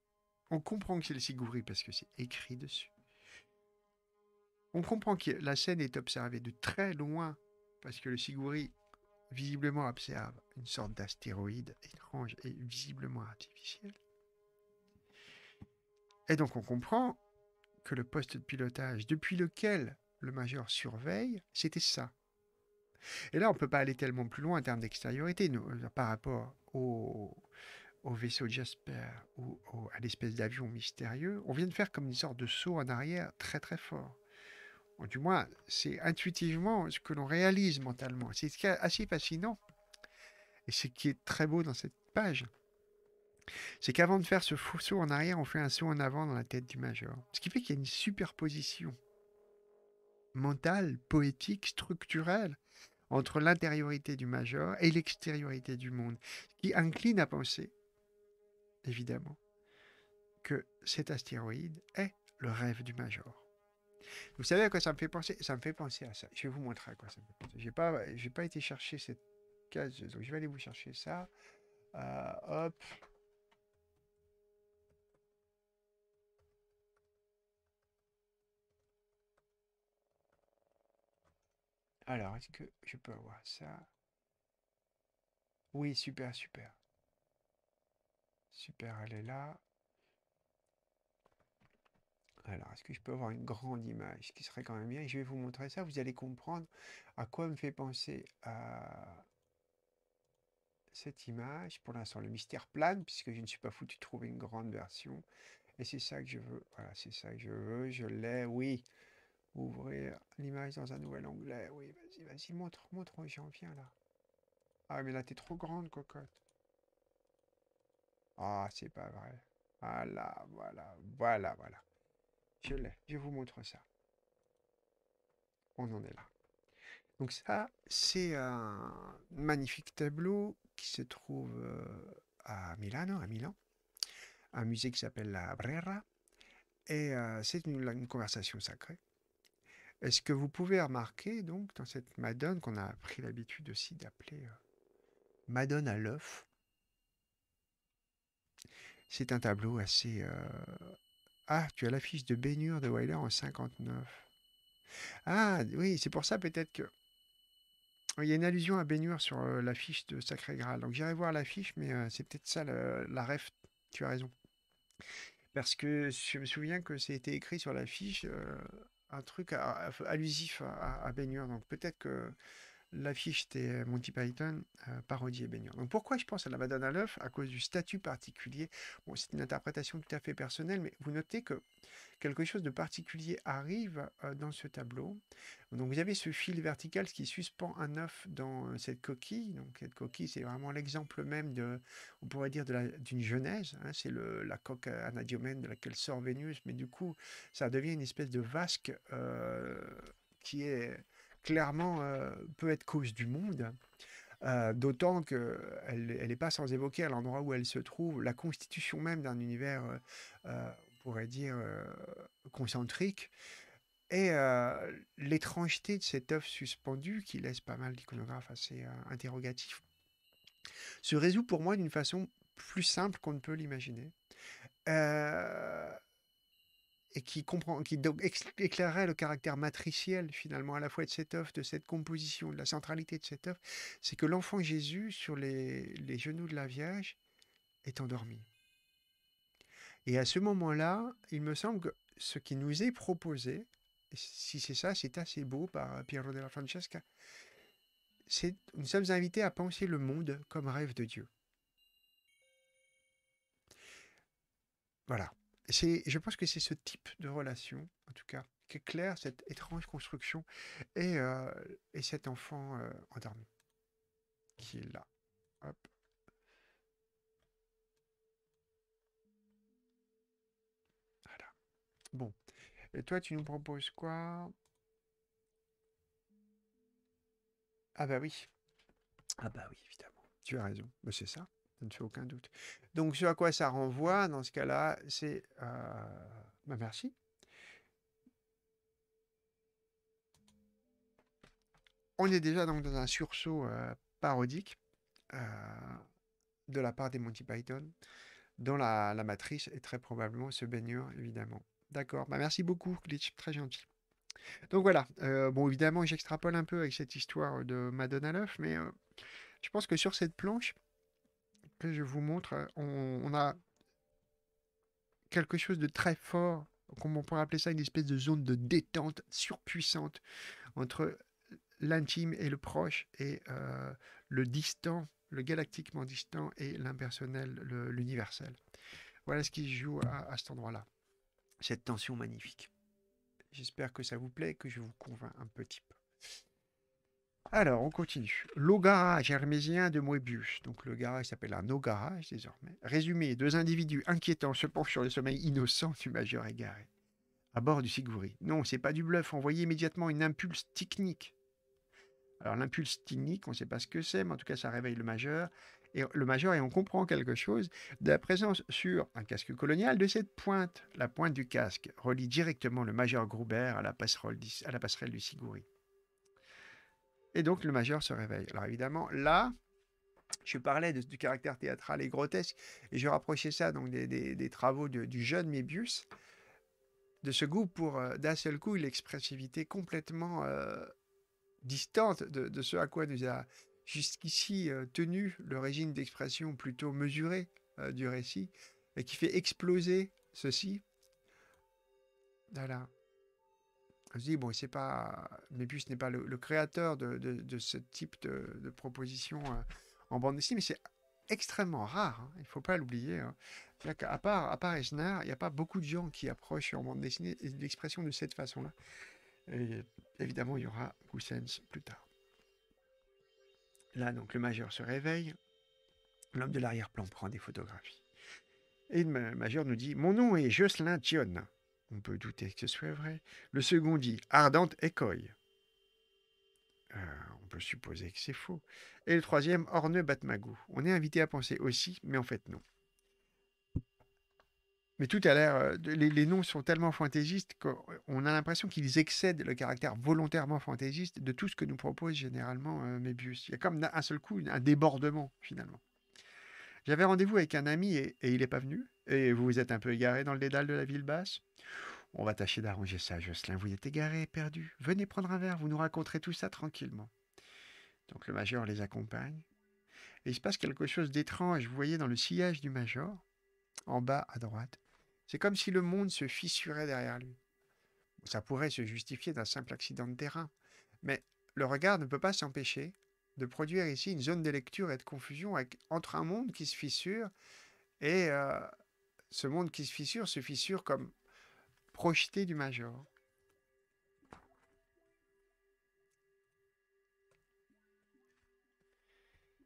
on comprend que c'est le Sigouri parce que c'est écrit dessus. On comprend que la scène est observée de très loin, parce que le Sigouri visiblement observe une sorte d'astéroïde étrange et visiblement artificiel. Et donc on comprend que le poste de pilotage depuis lequel le major surveille, c'était ça, et là, on ne peut pas aller tellement plus loin en termes d'extériorité euh, par rapport au, vaisseau Jasper ou à l'espèce d'avion mystérieux. On vient de faire comme une sorte de saut en arrière très très fort. du moins, c'est intuitivement ce que l'on réalise mentalement. C'est ce qui est assez fascinant et ce qui est très beau dans cette page. C'est qu'avant de faire ce saut en arrière, on fait un saut en avant dans la tête du major. Ce qui fait qu'il y a une superposition mentale, poétique, structurelle entre l'intériorité du major et l'extériorité du monde, ce qui incline à penser, évidemment, que cet astéroïde est le rêve du major. Vous savez à quoi ça me fait penser Ça me fait penser à ça. Je vais vous montrer à quoi ça me fait penser. Je n'ai pas, été chercher cette case, donc je vais aller vous chercher ça. Euh, hop. Alors, est-ce que je peux avoir ça Oui, super, super. Super, elle est là. Alors, est-ce que je peux avoir une grande image Ce qui serait quand même bien. je vais vous montrer ça. Vous allez comprendre à quoi me fait penser euh, cette image. Pour l'instant, le mystère plane, puisque je ne suis pas foutu de trouver une grande version. Et c'est ça que je veux. Voilà, c'est ça que je veux. Je l'ai, oui. Ouvrir l'image dans un nouvel onglet. Oui, vas-y, vas-y, montre, montre, j'en viens là. Ah, mais là, t'es trop grande, cocotte. Ah, c'est pas vrai. Voilà, voilà, voilà, voilà. Je l'ai, je vous montre ça. On en est là. Donc ça, c'est un magnifique tableau qui se trouve euh, à Milan, à Milan, un musée qui s'appelle la Brera. Et euh, c'est une, conversation sacrée est ce que vous pouvez remarquer, donc, dans cette madone qu'on a pris l'habitude aussi d'appeler euh, madone à l'œuf, c'est un tableau assez... Euh, ah, tu as l'affiche de baignure de Weiler en 59. Ah, oui, c'est pour ça peut-être que... Il y a une allusion à baignure sur euh, l'affiche de Sacré Graal. Donc j'irai voir l'affiche, mais c'est peut-être ça la, la ref. Tu as raison. Parce que je me souviens que c'était écrit sur l'affiche un truc allusif à, à, baigneur. Donc peut-être que L'affiche fiche des euh, Monty Python euh, parodie et baignant. Donc pourquoi je pense à la Madonna à l'œuf À cause du statut particulier. c'est une interprétation tout à fait personnelle, mais vous notez que quelque chose de particulier arrive euh, dans ce tableau. Donc vous avez ce fil vertical qui suspend un œuf dans cette coquille. Donc cette coquille, c'est vraiment l'exemple même de, on pourrait dire, d'une genèse. Hein. c'est la coque anadiomène de laquelle sort Vénus, mais du coup, ça devient une espèce de vasque qui est clairement euh, peut être cause du monde. Euh, d'autant qu'elle n'est elle pas sans évoquer à l'endroit où elle se trouve la constitution même d'un univers, euh, on pourrait dire, concentrique, et l'étrangeté de cette œuvre suspendue qui laisse pas mal d'iconographes assez interrogatifs se résout pour moi d'une façon plus simple qu'on ne peut l'imaginer et qui, comprend, qui éclairait le caractère matriciel finalement à la fois de cette œuvre, de cette composition, de la centralité de cette œuvre, c'est que l'enfant Jésus sur les, les genoux de la Vierge est endormi. Et à ce moment-là, il me semble que ce qui nous est proposé, si c'est ça, c'est assez beau par Piero della Francesca, c'est nous sommes invités à penser le monde comme rêve de Dieu. Voilà je pense que c'est ce type de relation, en tout cas, qui est clair cette étrange construction et, euh, cet enfant euh, endormi qui est là. Voilà. Bon. Et toi, tu nous proposes quoi Ah bah oui. Ah bah oui, évidemment. Tu as raison. Mais bah, c'est ça. Ça ne fait aucun doute. Donc, ce à quoi ça renvoie dans ce cas-là, c'est. Euh... Bah, merci. On est déjà dans un sursaut euh, parodique euh, de la part des Monty Python, dont la, matrice est très probablement ce baigneur, évidemment. D'accord. Bah, merci beaucoup, Glitch. Très gentil. Donc voilà. Euh, bon, évidemment, j'extrapole un peu avec cette histoire de Madonna Love, mais je pense que sur cette planche, que je vous montre, euh, on, a quelque chose de très fort, comment on pourrait appeler ça, une espèce de zone de détente surpuissante entre l'intime et le proche et euh, le distant, le galactiquement distant et l'impersonnel, l'universel. Voilà ce qui joue à cet endroit-là, cette tension magnifique. J'espère que ça vous plaît, que je vous convainc un petit peu. Alors, on continue. L'eau garage hermésien de Moebius, donc le garage s'appelle un eau garage désormais. Résumé, deux individus inquiétants se penchent sur le sommeil innocent du major égaré, à bord du Sigoury. Non, c'est pas du bluff, voyait immédiatement une impulse technique. Alors l'impulse technique, on ne sait pas ce que c'est, mais en tout cas ça réveille le majeur. Et le major, et on comprend quelque chose de la présence sur un casque colonial de cette pointe. La pointe du casque relie directement le major Gruber à la passerelle, à la passerelle du Sigoury. Et donc le majeur se réveille. Alors évidemment, là, je parlais du caractère théâtral et grotesque, et je rapprochais ça donc des, travaux du jeune Mébius, de ce goût pour euh, d'un seul coup l'expressivité complètement euh, distante de, ce à quoi nous a jusqu'ici euh, tenu le régime d'expression plutôt mesuré du récit, et qui fait exploser ceci. Voilà. Je bon, c'est pas. ce n'est pas le, créateur de, ce type de, de proposition euh, en bande dessinée, mais c'est extrêmement rare. Hein, il faut pas l'oublier. Hein. à part, à part il n'y a pas beaucoup de gens qui approchent en bande dessinée l'expression de cette façon-là. évidemment, il y aura Goussens plus tard. Là, donc, le majeur se réveille. L'homme de l'arrière-plan prend des photographies. Et le majeur nous dit Mon nom est Jocelyn Tion. On peut douter que ce soit vrai. Le second dit ardente écoille. Euh, on peut supposer que c'est faux. Et le troisième, orneux batmagou. On est invité à penser aussi, mais en fait non. Mais tout à l'heure, euh, les, noms sont tellement fantaisistes qu'on a l'impression qu'ils excèdent le caractère volontairement fantaisiste de tout ce que nous propose généralement euh, Mébius. Il y a comme un seul coup un débordement, finalement. J'avais rendez-vous avec un ami et, il n'est pas venu. Et vous vous êtes un peu égaré dans le dédale de la ville basse. On va tâcher d'arranger ça, Jocelyn. Vous êtes égaré, perdu. Venez prendre un verre, vous nous raconterez tout ça tranquillement. Donc le major les accompagne. Et il se passe quelque chose d'étrange, vous voyez, dans le sillage du major, en bas à droite. C'est comme si le monde se fissurait derrière lui. Ça pourrait se justifier d'un simple accident de terrain, mais le regard ne peut pas s'empêcher de produire ici une zone de lecture et de confusion entre un monde qui se fissure et euh, ce monde qui se fissure se fissure comme projeté du major.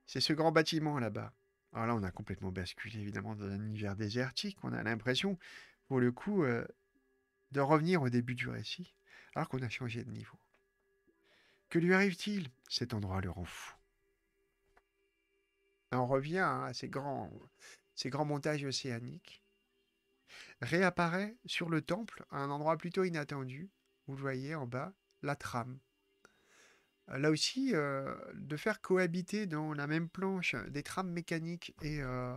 C'est ce grand bâtiment là-bas. Alors ah, là, on a complètement basculé évidemment dans un univers désertique. On a l'impression, pour le coup, euh, de revenir au début du récit, alors qu'on a changé de niveau. Que lui arrive-t-il Cet endroit le rend fou. On revient à ces grands, ces grands montages océaniques. Réapparaît sur le temple, à un endroit plutôt inattendu, vous le voyez en bas, la trame. Là aussi, euh, de faire cohabiter dans la même planche des trames mécaniques et, euh,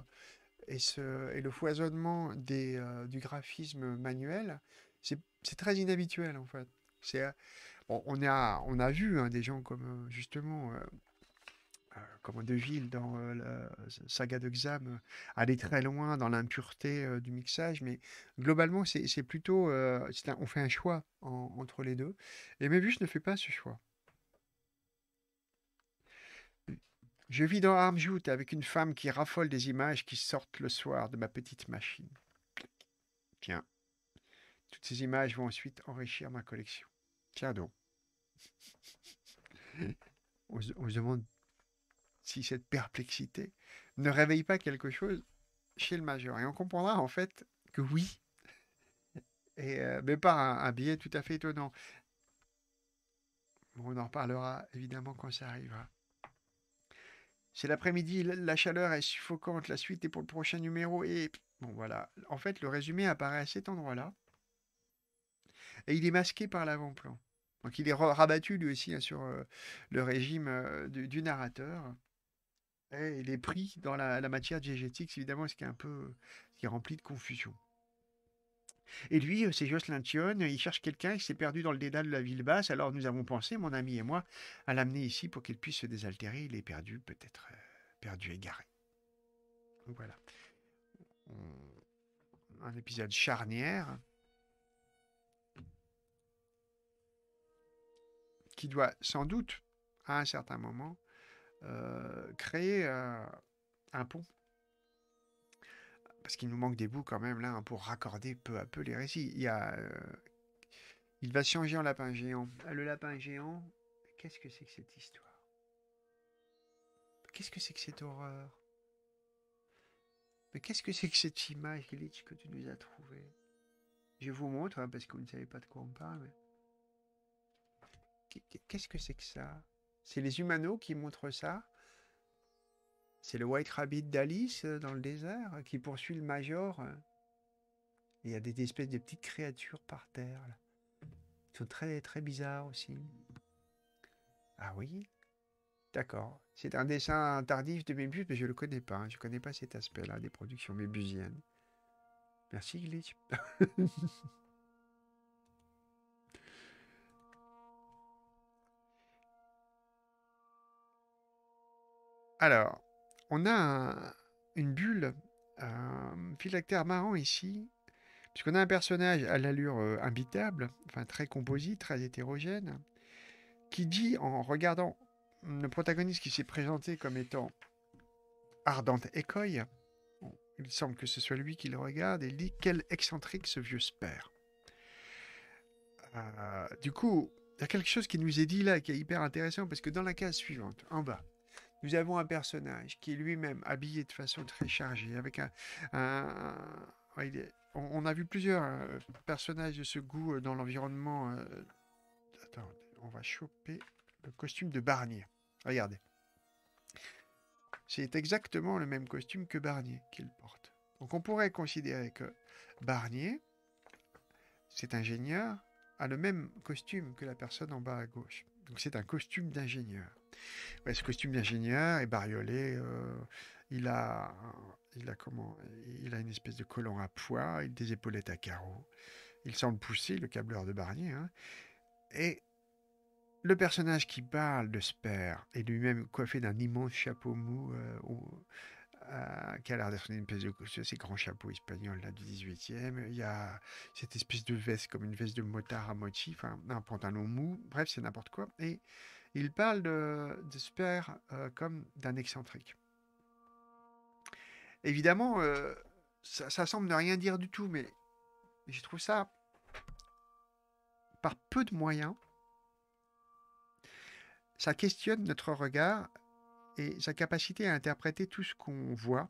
le foisonnement euh, du graphisme manuel, c'est très inhabituel en fait. C'est on, a, on a vu hein, des gens comme euh, justement euh, euh, comme Deville dans la saga de Xam, aller très loin dans l'impureté du mixage, mais globalement, c'est plutôt. on fait un choix entre les deux. Et Mebus ne fait pas ce choix. Je vis dans Armjout avec une femme qui raffole des images qui sortent le soir de ma petite machine. Tiens. Toutes ces images vont ensuite enrichir ma collection. Tiens donc, on se demande si cette perplexité ne réveille pas quelque chose chez le majeur. Et on comprendra en fait que oui, euh, mais par un, billet biais tout à fait étonnant. on en reparlera évidemment quand ça arrivera. C'est l'après-midi, la chaleur est suffocante, la suite est pour le prochain numéro. Et bon, voilà. En fait, le résumé apparaît à cet endroit-là et il est masqué par l'avant-plan. Donc il est rabattu lui aussi hein, sur euh, le régime euh, du, narrateur. Et il est pris dans la, matière diégétique, évidemment, ce qui est un peu qui est rempli de confusion. Et lui, euh, c'est Jocelyn Thion, il cherche quelqu'un, il s'est perdu dans le dédale de la ville basse, alors nous avons pensé, mon ami et moi, à l'amener ici pour qu'il puisse se désaltérer, il est perdu, peut-être perdu, égaré. voilà. Un épisode charnière. doit sans doute, à un certain moment, euh, créer euh, un pont. Parce qu'il nous manque des bouts quand même là hein, pour raccorder peu à peu les récits. Il, euh, il va changer en lapin géant. Ah, le lapin géant, qu'est-ce que c'est que cette histoire Qu'est-ce que c'est que cette horreur Mais qu'est-ce que c'est que cette image glitch que tu nous as trouvé Je vous montre hein, parce que vous ne savez pas de quoi on parle. Qu'est-ce que c'est que ça C'est les humanos qui montrent ça C'est le White Rabbit d'Alice euh, dans le désert euh, qui poursuit le Major euh Il y a des espèces de petites créatures par terre. Ils sont très, très bizarres aussi. Ah oui D'accord. C'est un dessin tardif de Mébus, mais je ne le connais pas. Hein. Je ne connais pas cet aspect-là des productions mébusiennes. Merci Glitch. [LAUGHS] Alors, on a une bulle, un euh, phylactère marrant ici, puisqu'on a un personnage à l'allure euh, imbitable, enfin très composite, très hétérogène, qui dit en regardant le protagoniste qui s'est présenté comme étant ardente écoille, il semble que ce soit lui qui le regarde et dit quel excentrique ce vieux spère. Euh, du coup, il y a quelque chose qui nous est dit là qui est hyper intéressant parce que dans la case suivante, en bas, nous avons un personnage qui est lui-même habillé de façon très chargée, avec un, un on, a vu plusieurs euh, personnages de ce goût euh, dans l'environnement. Euh, attends, on va choper le costume de Barnier. Regardez. C'est exactement le même costume que Barnier qu'il porte. Donc on pourrait considérer que Barnier, cet ingénieur, a le même costume que la personne en bas à gauche. Donc c'est un costume d'ingénieur ce costume d'ingénieur est bariolé. Euh, il a, il a comment Il a une espèce de collant à poids, des épaulettes à carreaux. Il semble pousser le câbleur de Barnier. Hein. Et le personnage qui parle de Sper est lui-même coiffé d'un immense chapeau mou. Euh, qui a l'air d'être une espèce de ces grands chapeaux espagnols là, du 18e. Il y a cette espèce de veste, comme une veste de motard à motif, un pantalon mou. Bref, c'est n'importe quoi. Et il parle de, de Super euh, comme d'un excentrique. Évidemment, euh, ça, semble ne rien dire du tout, mais je trouve ça, par peu de moyens, ça questionne notre regard et sa capacité à interpréter tout ce qu'on voit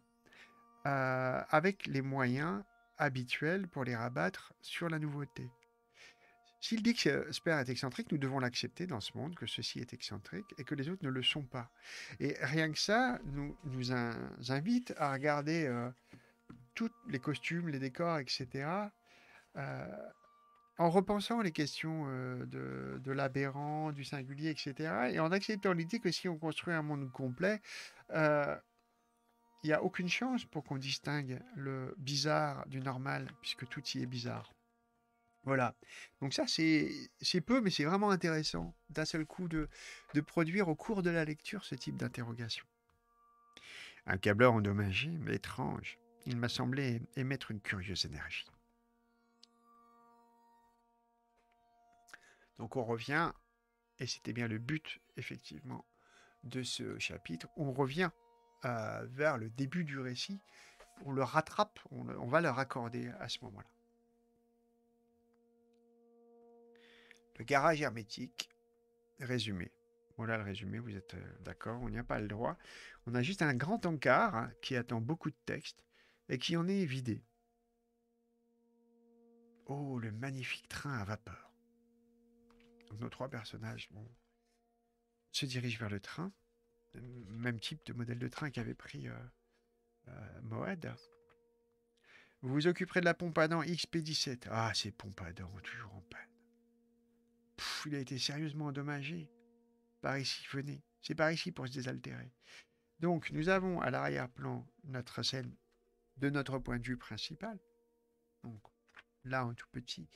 euh, avec les moyens habituels pour les rabattre sur la nouveauté. S'il dit que Sper est excentrique, nous devons l'accepter dans ce monde, que ceci est excentrique et que les autres ne le sont pas. Et rien que ça nous, nous invite à regarder euh, tous les costumes, les décors, etc. Euh, en repensant les questions euh, de, de l'aberrant, du singulier, etc. Et en acceptant l'idée que si on construit un monde complet, il n'y a aucune chance pour qu'on distingue le bizarre du normal, puisque tout y est bizarre. Voilà. Donc ça, c'est peu, mais c'est vraiment intéressant d'un seul coup de, produire au cours de la lecture ce type d'interrogation. Un câbleur endommagé, mais étrange, il m'a semblé émettre une curieuse énergie. Donc on revient, et c'était bien le but, effectivement, de ce chapitre, on revient euh, vers le début du récit, on le rattrape, on, on va le raccorder à ce moment-là. Le garage hermétique, résumé. Voilà le résumé, vous êtes euh, d'accord, on n'y a pas le droit. On a juste un grand encart hein, qui attend beaucoup de texte et qui en est vidé. Oh, le magnifique train à vapeur. Nos trois personnages se dirigent vers le train. Même type de modèle de train qu'avait pris euh, euh Vous vous occuperez de la pompe à dents XP17. Ah, ces pompes à dents, toujours en panne il a été sérieusement endommagé par ici, venez. C'est par ici pour se désaltérer. Donc, nous avons à l'arrière-plan notre scène de notre point de vue principal. Donc, là, en tout petit,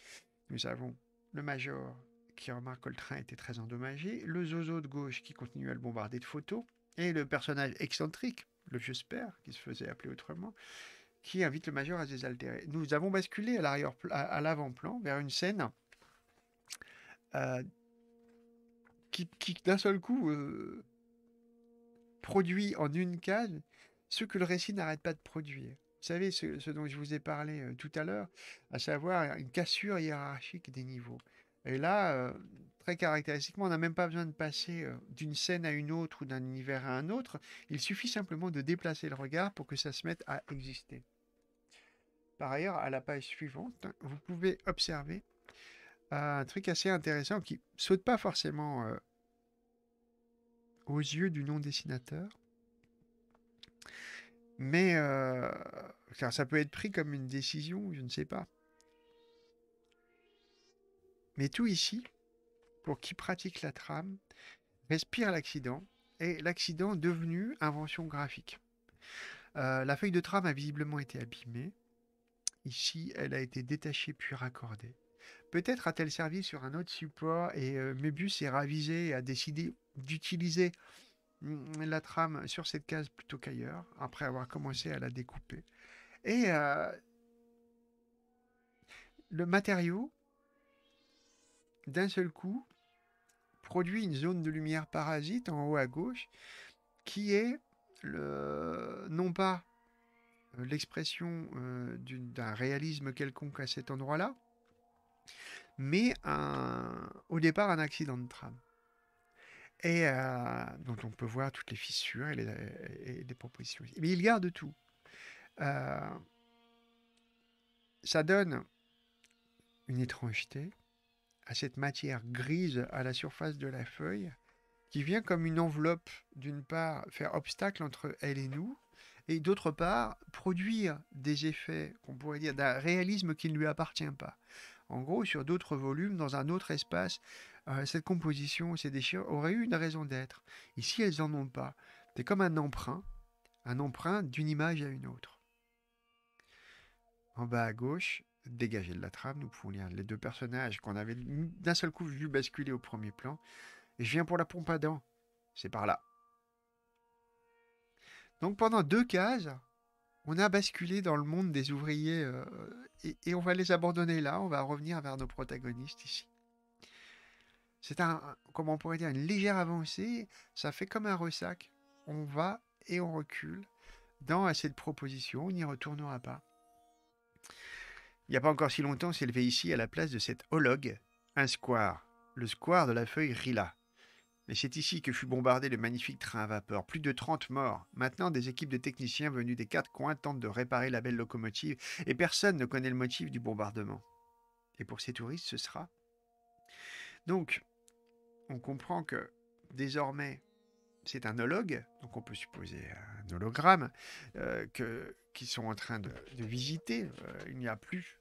nous avons le major qui remarque que le train était très endommagé, le zozo de gauche qui continue à le bombarder de photos, et le personnage excentrique, le vieux qui se faisait appeler autrement, qui invite le major à se désaltérer. Nous avons basculé à l'avant-plan vers une scène qui, d'un seul coup euh, produit en une case ce que le récit n'arrête pas de produire. Vous savez ce, dont je vous ai parlé euh, tout à l'heure, à savoir une cassure hiérarchique des niveaux. Et là, euh, très caractéristiquement, on n'a même pas besoin de passer d'une scène à une autre ou d'un univers à un autre. Il suffit simplement de déplacer le regard pour que ça se mette à exister. Par ailleurs, à la page suivante, vous pouvez observer un truc assez intéressant qui saute pas forcément euh, aux yeux du non-dessinateur. Mais euh, ça peut être pris comme une décision, je ne sais pas. Mais tout ici, pour qui pratique la trame, respire l'accident et l'accident devenu invention graphique. Euh, la feuille de trame a visiblement été abîmée. Ici, elle a été détachée puis raccordée. Peut-être a-t-elle servi sur un autre support et euh, Mebus est ravisé et a décidé d'utiliser mm, la trame sur cette case plutôt qu'ailleurs, après avoir commencé à la découper. Et euh, le matériau, d'un seul coup, produit une zone de lumière parasite en haut à gauche, qui est non pas euh, l'expression euh, d'un réalisme quelconque à cet endroit-là, mais au départ un accident de tram. Et euh, dont on peut voir toutes les fissures et les, et propositions. Mais il garde tout. Euh, ça donne une étrangeté à cette matière grise à la surface de la feuille qui vient comme une enveloppe, d'une part, faire obstacle entre elle et nous, et d'autre part, produire des effets qu'on pourrait dire d'un réalisme qui ne lui appartient pas en gros, sur d'autres volumes, dans un autre espace, euh, cette composition, ces déchirures auraient eu une raison d'être. Ici, elles n'en ont pas. C'est comme un emprunt, un emprunt d'une image à une autre. En bas à gauche, dégagé de la trame, nous pouvons lire les deux personnages qu'on avait d'un seul coup vu basculer au premier plan. Et je viens pour la pompe à dents. C'est par là. Donc pendant deux cases, on a basculé dans le monde des ouvriers euh, et, on va les abandonner là, on va revenir vers nos protagonistes ici. C'est un, comment on pourrait dire, une légère avancée, ça fait comme un ressac. On va et on recule dans cette proposition, on n'y retournera pas. Il n'y a pas encore si longtemps levé ici à la place de cet hologue un square, le square de la feuille Rila. Mais c'est ici que fut bombardé le magnifique train à vapeur. Plus de 30 morts. Maintenant, des équipes de techniciens venus des quatre coins tentent de réparer la belle locomotive et personne ne connaît le motif du bombardement. Et pour ces touristes, ce sera. Donc, on comprend que désormais, c'est un hologue, donc on peut supposer un hologramme, euh, que, qu'ils sont en train de, visiter. Euh, il n'y a plus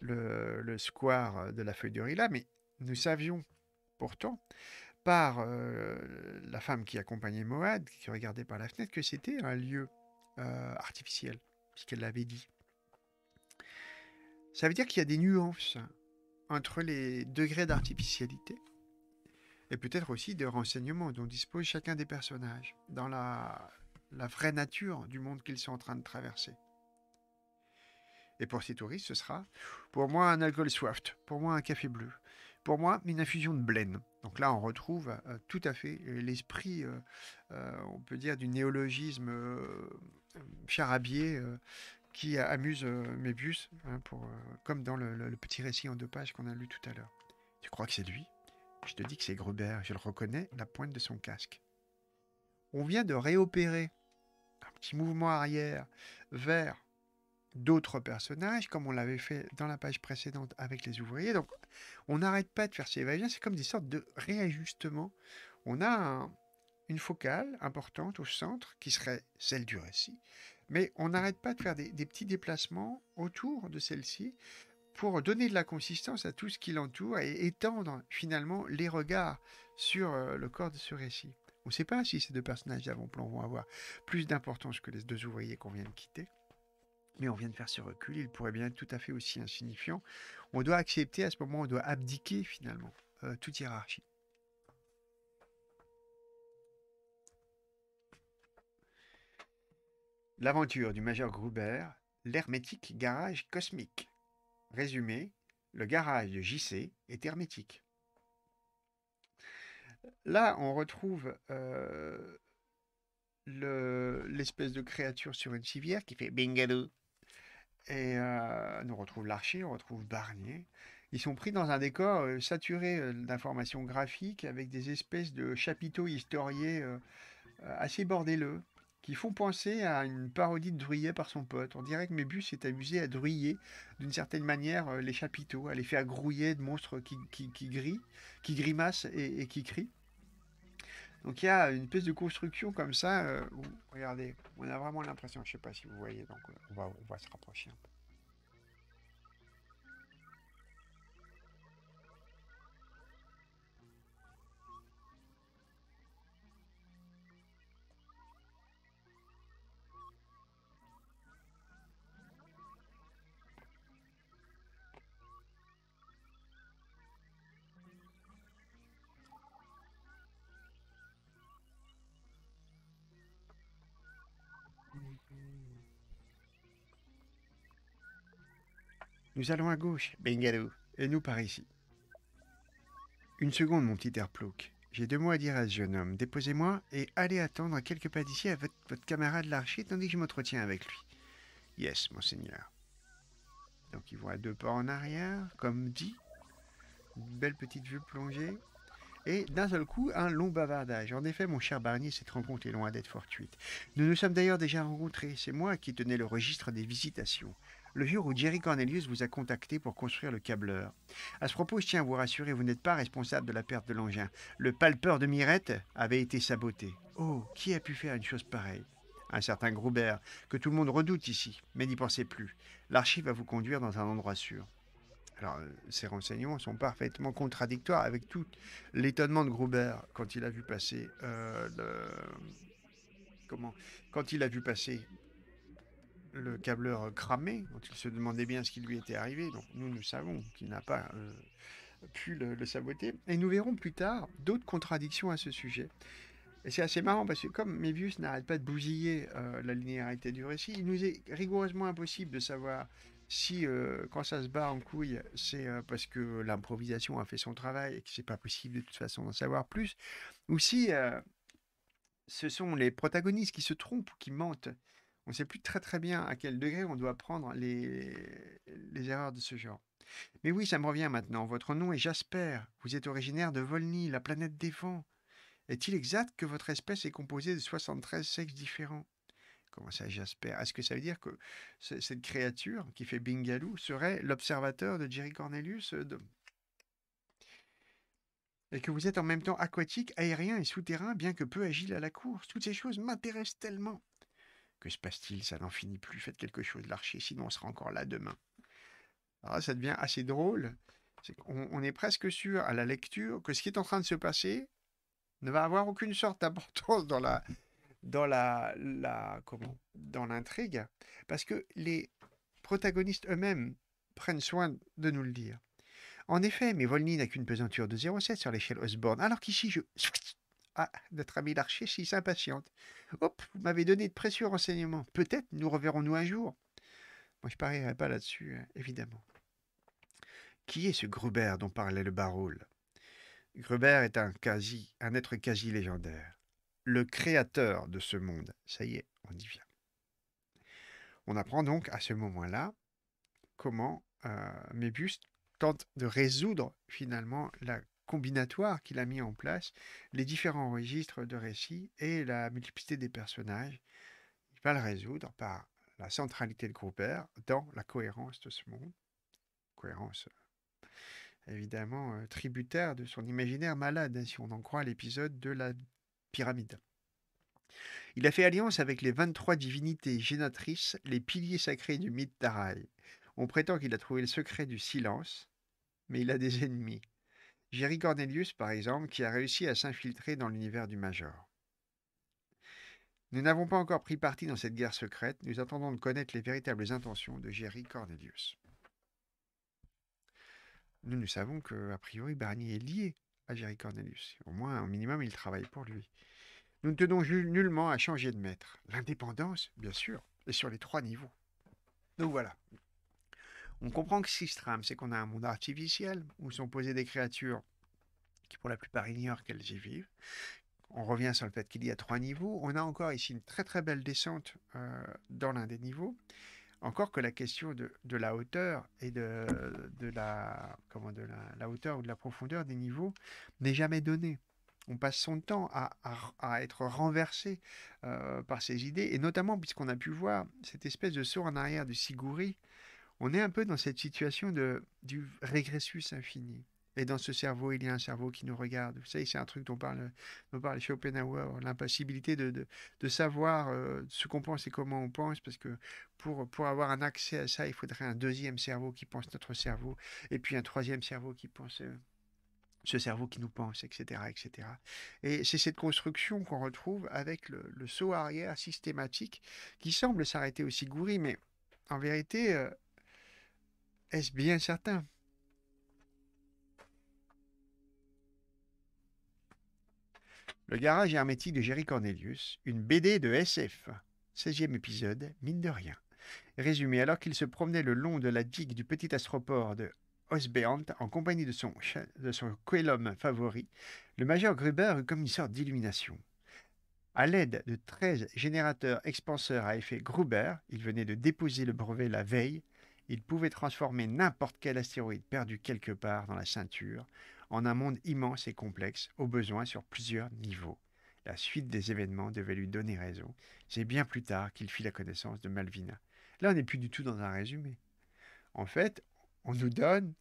le, square de la feuille de là, mais nous savions pourtant par la femme qui accompagnait Moad, qui regardait par la fenêtre, que c'était un lieu artificiel, puisqu'elle l'avait dit. Ça veut dire qu'il y a des nuances entre les degrés d'artificialité et peut-être aussi des renseignements dont dispose chacun des personnages dans la, la vraie nature du monde qu'ils sont en train de traverser. Et pour ces touristes, ce sera pour moi un alcool soft, pour moi un café bleu, pour moi une infusion de blaine. Donc là, on retrouve euh, tout à fait euh, l'esprit, euh, on peut dire, du néologisme charabier qui amuse Mébius, hein, comme dans le, petit récit en deux pages qu'on a lu tout à l'heure. Tu crois que c'est lui Je te dis que c'est Gruber, je le reconnais, la pointe de son casque. On vient de réopérer un petit mouvement arrière vers d'autres personnages, comme on l'avait fait dans la page précédente avec les ouvriers. Donc, on n'arrête pas de faire ces va c'est comme des sortes de réajustements. On a une focale importante au centre, qui serait celle du récit, mais on n'arrête pas de faire des, des, petits déplacements autour de celle-ci pour donner de la consistance à tout ce qui l'entoure et étendre finalement les regards sur euh, le corps de ce récit. On ne sait pas si ces deux personnages d'avant-plan vont avoir plus d'importance que les deux ouvriers qu'on vient de quitter mais on vient de faire ce recul, il pourrait bien être tout à fait aussi insignifiant. On doit accepter à ce moment, on doit abdiquer finalement euh, toute hiérarchie. L'aventure du major Gruber, l'hermétique garage cosmique. Résumé, le garage de JC est hermétique. Là, on retrouve euh, l'espèce de créature sur une civière qui fait bingadou, et on retrouve Larcher, on retrouve Barnier. Ils sont pris dans un décor saturé d'informations graphiques avec des espèces de chapiteaux historiés assez bordéleux qui font penser à une parodie de Druillet par son pote. On dirait que Mébus s'est amusé à druiller d'une certaine manière euh, les chapiteaux, à les faire grouiller de monstres qui, qui, qui, grimacent et qui crient. Donc il y a une pièce de construction comme ça. Euh, où, regardez, on a vraiment l'impression, je ne sais pas si vous voyez, donc euh, on va se rapprocher un peu. Nous allons à gauche, Bengalo, et nous par ici. Une seconde, mon petit airplouk. J'ai deux mots à dire à ce jeune homme. Déposez-moi et allez attendre quelques pas d'ici à votre camarade l'archer tandis que je m'entretiens avec lui. Yes, monseigneur. Donc vont à deux pas en arrière, comme dit. Une belle petite vue plongée. Et d'un seul coup, un long bavardage. En effet, mon cher Barnier, cette rencontre est loin d'être fortuite. Nous nous sommes d'ailleurs déjà rencontrés. C'est moi qui tenais le registre des visitations le jour où Jerry Cornelius vous a contacté pour construire le câbleur. À ce propos, je tiens à vous rassurer, vous n'êtes pas responsable de la perte de l'engin. Le palpeur de Mirette avait été saboté. Oh, qui a pu faire une chose pareille un certain Gruber, que tout le monde redoute ici, mais n'y pensez plus. L'archive va vous conduire dans un endroit sûr. Alors, euh, ces renseignements sont parfaitement contradictoires avec tout l'étonnement de Gruber quand il a vu passer euh, le... comment quand il a vu passer le câbleur cramé, dont il se demandait bien ce qui lui était arrivé. Donc nous, nous savons qu'il n'a pas euh, pu le, saboter. Et nous verrons plus tard d'autres contradictions à ce sujet. Et c'est assez marrant parce que comme Mévius n'arrête pas de bousiller euh, la linéarité du récit, il nous est rigoureusement impossible de savoir si euh, quand ça se bat en couille, c'est parce que l'improvisation a fait son travail et que c'est pas possible de toute façon d'en savoir plus, ou si ce sont les protagonistes qui se trompent ou qui mentent on ne sait plus très très bien à quel degré on doit prendre les, erreurs de ce genre. Mais oui, ça me revient maintenant. Votre nom est Jasper. Vous êtes originaire de Volny, la planète des vents. Est-il exact que votre espèce est composée de 73 sexes différents Comment ça, Jasper Est-ce que ça veut dire que cette créature qui fait bingalou serait l'observateur de Jerry Cornelius euh, de... Et que vous êtes en même temps aquatique, aérien et souterrain, bien que peu agile à la course. Toutes ces choses m'intéressent tellement. Que se passe-t-il Ça n'en finit plus. Faites quelque chose, l'archer, sinon on sera encore là demain. Alors ah, ça devient assez drôle. on, est presque sûr à la lecture que ce qui est en train de se passer ne va avoir aucune sorte d'importance dans la dans la, la comment dans l'intrigue parce que les protagonistes eux-mêmes prennent soin de nous le dire. En effet, mais Volny n'a qu'une pesanture de 0,7 sur l'échelle Osborne, alors qu'ici je ah, notre ami l'archer s'y s'impatiente. Hop, vous m'avez donné de précieux renseignements. Peut-être nous reverrons-nous un jour. Moi, je parierais pas là-dessus, hein, évidemment. Qui est ce Gruber dont parlait le Baroul Gruber est un, quasi, un être quasi légendaire, le créateur de ce monde. Ça y est, on y vient. On apprend donc à ce moment-là comment euh, Mébus tente de résoudre finalement la combinatoire qu'il a mis en place, les différents registres de récits et la multiplicité des personnages. Il va le résoudre par la centralité de Grouper dans la cohérence de ce monde. Cohérence euh, évidemment euh, tributaire de son imaginaire malade, hein, si on en croit l'épisode de la pyramide. Il a fait alliance avec les 23 divinités génatrices, les piliers sacrés du mythe d'Araï. On prétend qu'il a trouvé le secret du silence, mais il a des ennemis. Jerry Cornelius, par exemple, qui a réussi à s'infiltrer dans l'univers du Major. Nous n'avons pas encore pris parti dans cette guerre secrète, nous attendons de connaître les véritables intentions de Jerry Cornelius. Nous, nous savons que, priori, Barnier est lié à Jerry Cornelius. Au moins, au minimum, il travaille pour lui. Nous ne tenons nullement à changer de maître. L'indépendance, bien sûr, est sur les trois niveaux. Donc voilà, on comprend que Sistram, c'est qu'on a un monde artificiel où sont posées des créatures qui pour la plupart ignorent qu'elles y vivent. On revient sur le fait qu'il y a trois niveaux. On a encore ici une très très belle descente euh, dans l'un des niveaux. Encore que la question de, la hauteur et de, la, comment, de la, hauteur ou de la profondeur des niveaux n'est jamais donnée. On passe son temps à, être renversé euh, par ces idées, et notamment puisqu'on a pu voir cette espèce de saut en arrière de Siguri, on est un peu dans cette situation de, du régressus infini. Et dans ce cerveau, il y a un cerveau qui nous regarde. Vous savez, c'est un truc dont parle, dont parle Schopenhauer, l'impossibilité de, de, de, savoir euh, ce qu'on pense et comment on pense, parce que pour, pour avoir un accès à ça, il faudrait un deuxième cerveau qui pense notre cerveau, et puis un troisième cerveau qui pense euh, ce cerveau qui nous pense, etc. etc. Et c'est cette construction qu'on retrouve avec le, saut arrière systématique qui semble s'arrêter aussi gourri, mais en vérité, euh, est-ce bien certain Le garage hermétique de Jerry Cornelius, une BD de SF. 16e épisode, mine de rien. Résumé, alors qu'il se promenait le long de la digue du petit astroport de Osbeant en compagnie de son, de favori, le major Gruber eut comme une sorte d'illumination. À l'aide de 13 générateurs expanseurs à effet Gruber, il venait de déposer le brevet la veille, il pouvait transformer n'importe quel astéroïde perdu quelque part dans la ceinture en un monde immense et complexe, au besoin sur plusieurs niveaux. La suite des événements devait lui donner raison. C'est bien plus tard qu'il fit la connaissance de Malvina. Là, on n'est plus du tout dans un résumé. En fait, on nous donne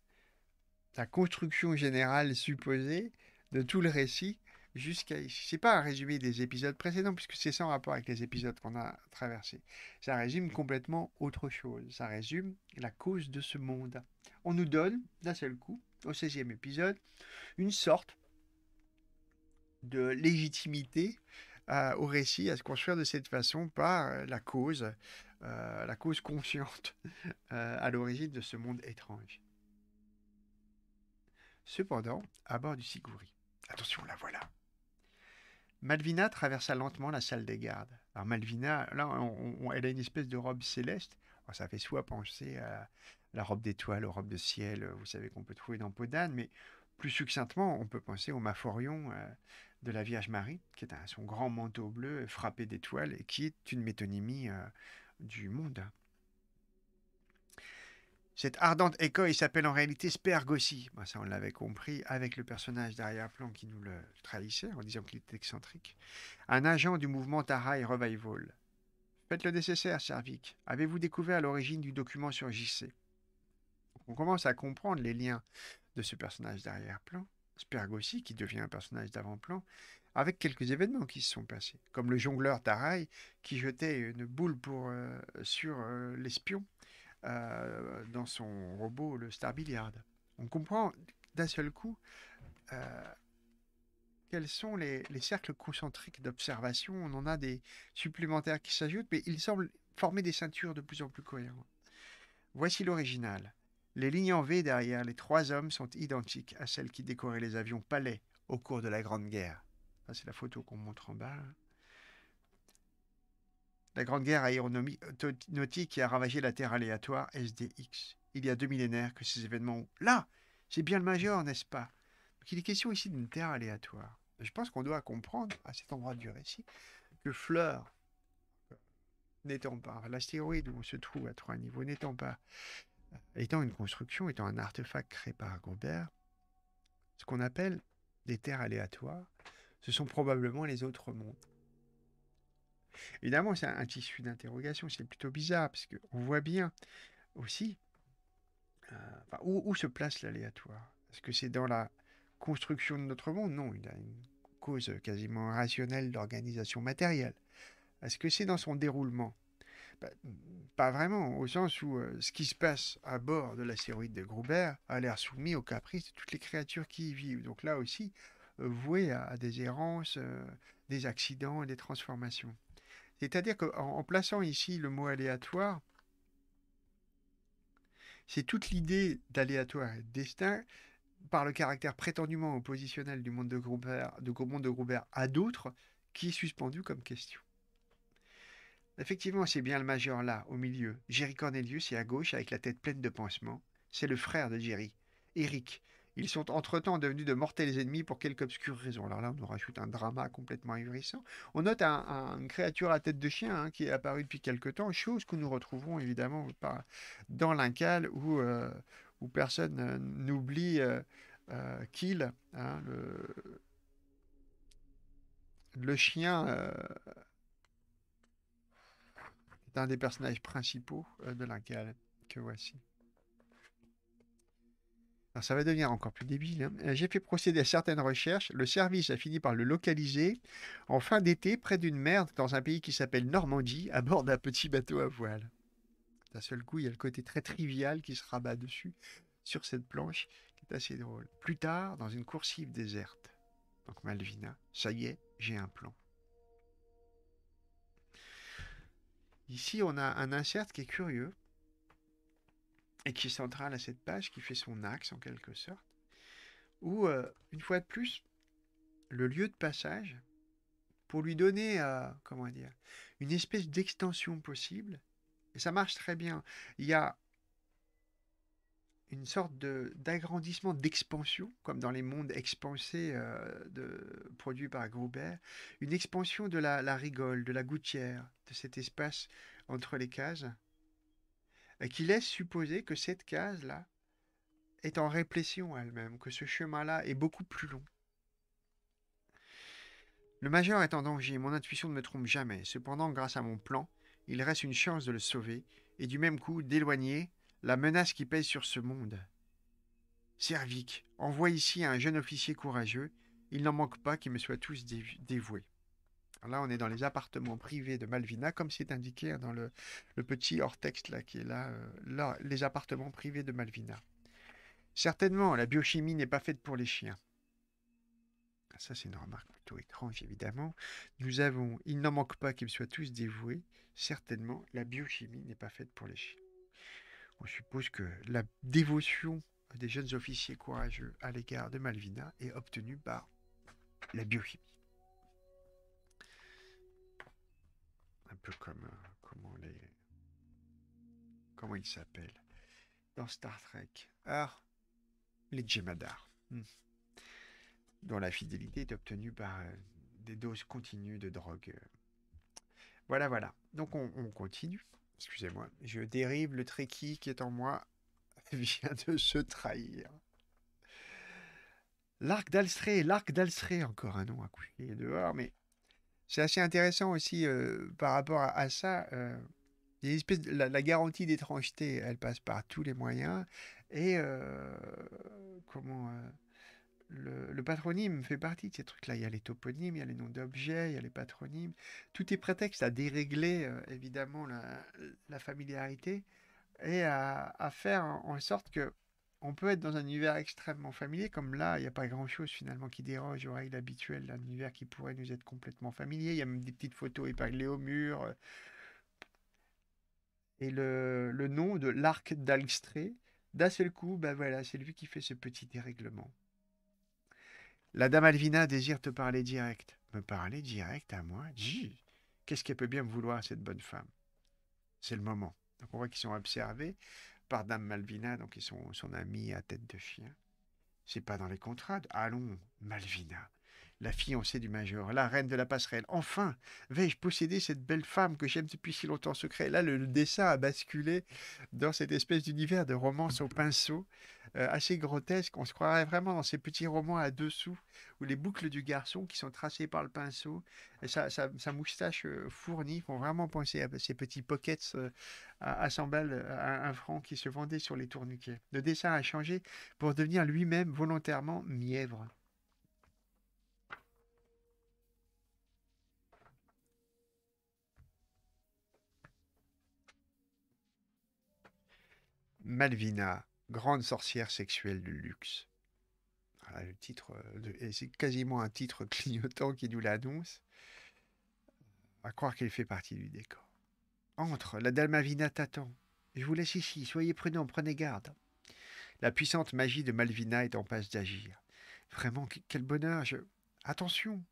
la construction générale supposée de tout le récit jusqu'à, c'est pas, un résumé des épisodes précédents, puisque c'est ça en rapport avec les épisodes qu'on a traversés. Ça résume complètement autre chose. Ça résume la cause de ce monde. On nous donne, d'un seul coup, au 16e épisode, une sorte de légitimité euh, au récit à se construire de cette façon par euh, la cause, euh, la cause consciente [LAUGHS] à l'origine de ce monde étrange. Cependant, à bord du Sigoury. Attention, la voilà. Malvina traversa lentement la salle des gardes. Alors Malvina, là, elle a une espèce de robe céleste. ça fait soit penser à la robe d'étoile, aux robes de ciel, euh, vous savez qu'on peut trouver dans Podane, mais plus succinctement, on peut penser au maphorion euh, de la Vierge Marie, qui est son grand manteau bleu frappé d'étoiles et qui est une métonymie euh, du monde. Cette ardente école, s'appelle en réalité Spergossi. ça, on l'avait compris avec le personnage d'arrière-plan qui nous le trahissait en disant qu'il était excentrique. Un agent du mouvement Taraï Revival. Faites le nécessaire, Servic. Avez-vous découvert l'origine du document sur JC On commence à comprendre les liens de ce personnage d'arrière-plan, Spergossi, qui devient un personnage d'avant-plan, avec quelques événements qui se sont passés, comme le jongleur Taraï qui jetait une boule pour, euh, sur euh, l'espion euh, dans son robot, le Star Billiard. On comprend d'un seul coup euh, quels sont les, les cercles concentriques d'observation. On en a des supplémentaires qui s'ajoutent, mais ils semblent former des ceintures de plus en plus cohérentes. Voici l'original. Les lignes en V derrière les trois hommes sont identiques à celles qui décoraient les avions palais au cours de la Grande Guerre. C'est la photo qu'on montre en bas la grande guerre aéronautique euh, qui a ravagé la Terre aléatoire SDX. Il y a deux millénaires que ces événements ont. Là, c'est bien le Major, n'est-ce pas il est question ici d'une Terre aléatoire. Je pense qu'on doit comprendre, à cet endroit du récit, que Fleur, n'étant pas l'astéroïde où on se trouve à trois niveaux, n'étant pas, euh, étant une construction, étant un artefact créé par Gobert, ce qu'on appelle des terres aléatoires, ce sont probablement les autres mondes. Évidemment, c'est un, tissu d'interrogation, c'est plutôt bizarre, parce qu'on voit bien aussi euh, où, se place l'aléatoire. Est-ce que c'est dans la construction de notre monde Non, il a une cause quasiment rationnelle d'organisation matérielle. Est-ce que c'est dans son déroulement ben, Pas vraiment, au sens où euh, ce qui se passe à bord de l'astéroïde de Gruber a l'air soumis aux caprices de toutes les créatures qui y vivent. Donc là aussi, euh, voué à, des errances, des accidents et des transformations. C'est-à-dire qu'en plaçant ici le mot aléatoire, c'est toute l'idée d'aléatoire et de destin par le caractère prétendument oppositionnel du monde de Groubert de, de à d'autres qui est suspendu comme question. Effectivement, c'est bien le major là, au milieu. Jerry Cornelius est à gauche avec la tête pleine de pansements. C'est le frère de Jerry, Eric, ils sont entre-temps devenus de mortels ennemis pour quelque obscure raison. Alors là, on nous rajoute un drama complètement ahurissant. On note un, une créature à tête de chien hein, qui est apparue depuis quelque temps, chose que nous retrouvons évidemment dans l'incal où, euh, personne euh, n'oublie qu'il, euh, hein, le, le chien est un des personnages principaux de l'incal que voici. Alors, ça va devenir encore plus débile. Hein. Euh, j'ai fait procéder à certaines recherches. Le service a fini par le localiser en fin d'été près d'une mer dans un pays qui s'appelle Normandie, à bord d'un petit bateau à voile. D'un seul coup, il y a le côté très trivial qui se rabat dessus, sur cette planche, qui est assez drôle. Plus tard, dans une coursive déserte, donc Malvina, ça y est, j'ai un plan. Ici, on a un insert qui est curieux et qui est centrale à cette page, qui fait son axe en quelque sorte, où, euh, une fois de plus, le lieu de passage, pour lui donner, euh, comment dire, une espèce d'extension possible, et ça marche très bien. Il y a une sorte d'agrandissement, d'expansion, comme dans les mondes expansés euh, produits par Groubert, une expansion de la rigole, de la gouttière, de cet espace entre les cases, qui laisse supposer que cette case-là est en réplétion elle-même, que ce chemin-là est beaucoup plus long. Le major est en danger, mon intuition ne me trompe jamais. Cependant, grâce à mon plan, il reste une chance de le sauver, et du même coup d'éloigner la menace qui pèse sur ce monde. Servic, envoie ici un jeune officier courageux, il n'en manque pas qu'ils me soient tous dévoués. Là, on est dans les appartements privés de Malvina, comme c'est indiqué hein, dans le, petit hors-texte là, qui est là, euh, là, les appartements privés de Malvina. Certainement, la biochimie n'est pas faite pour les chiens. Ça, c'est une remarque plutôt étrange, évidemment. Nous avons, il n'en manque pas qu'ils soient tous dévoués. Certainement, la biochimie n'est pas faite pour les chiens. On suppose que la dévotion des jeunes officiers courageux à l'égard de Malvina est obtenue par la biochimie. un peu comme euh, comment les comment ils s'appellent dans Star Trek. Or, ah, les Jemadar, hmm. dont la fidélité est obtenue par euh, des doses continues de drogue. Voilà, voilà. Donc on, continue. Excusez-moi, je dérive le tréquis qui est en moi [LAUGHS] vient de se trahir. L'arc d'Alstré l'arc d'Alstrey. encore un nom à coucher dehors, mais c'est assez intéressant aussi par rapport à, ça. la, garantie d'étrangeté, elle passe par tous les moyens. Et comment le, patronyme fait partie de ces trucs-là. Il y a les toponymes, il y a les noms d'objets, il y a les patronymes. Tout est prétexte à dérégler évidemment la, familiarité et à faire en sorte que on peut être dans un univers extrêmement familier, comme là, il n'y a pas grand-chose finalement qui déroge aux règles habituelles d'un univers qui pourrait nous être complètement familier. Il y a même des petites photos épinglées au mur. Euh. Et le, nom de l'arc d'Alxtré, d'un seul coup, ben voilà, c'est lui qui fait ce petit dérèglement. La dame Alvina désire te parler direct. Me parler direct à moi Qu'est-ce qu'elle peut bien me vouloir, cette bonne femme C'est le moment. Donc on voit qu'ils sont observés par Dame Malvina, donc ils sont son ami à tête de chien. C'est pas dans les contrats. Allons, Malvina, la fiancée du major, la reine de la passerelle. Enfin, vais-je posséder cette belle femme que j'aime depuis si longtemps secret Là, le, dessin a basculé dans cette espèce d'univers de romance au pinceau, euh, assez grotesque. On se croirait vraiment dans ces petits romans à deux sous, où les boucles du garçon qui sont tracées par le pinceau, et sa, moustache euh, fournie, font vraiment penser à ces petits pockets euh, à, à 100 balles, à un franc qui se vendaient sur les tourniquets. Le dessin a changé pour devenir lui-même volontairement mièvre. Malvina, grande sorcière sexuelle du luxe. le titre, euh, c'est quasiment un titre [LAUGHS] clignotant qui nous l'annonce. À croire qu'elle fait partie du décor. Entre, la Dalmavina t'attend. Je vous laisse ici, soyez prudents, prenez garde. La puissante magie de Malvina est en passe d'agir. Vraiment, quel bonheur, Attention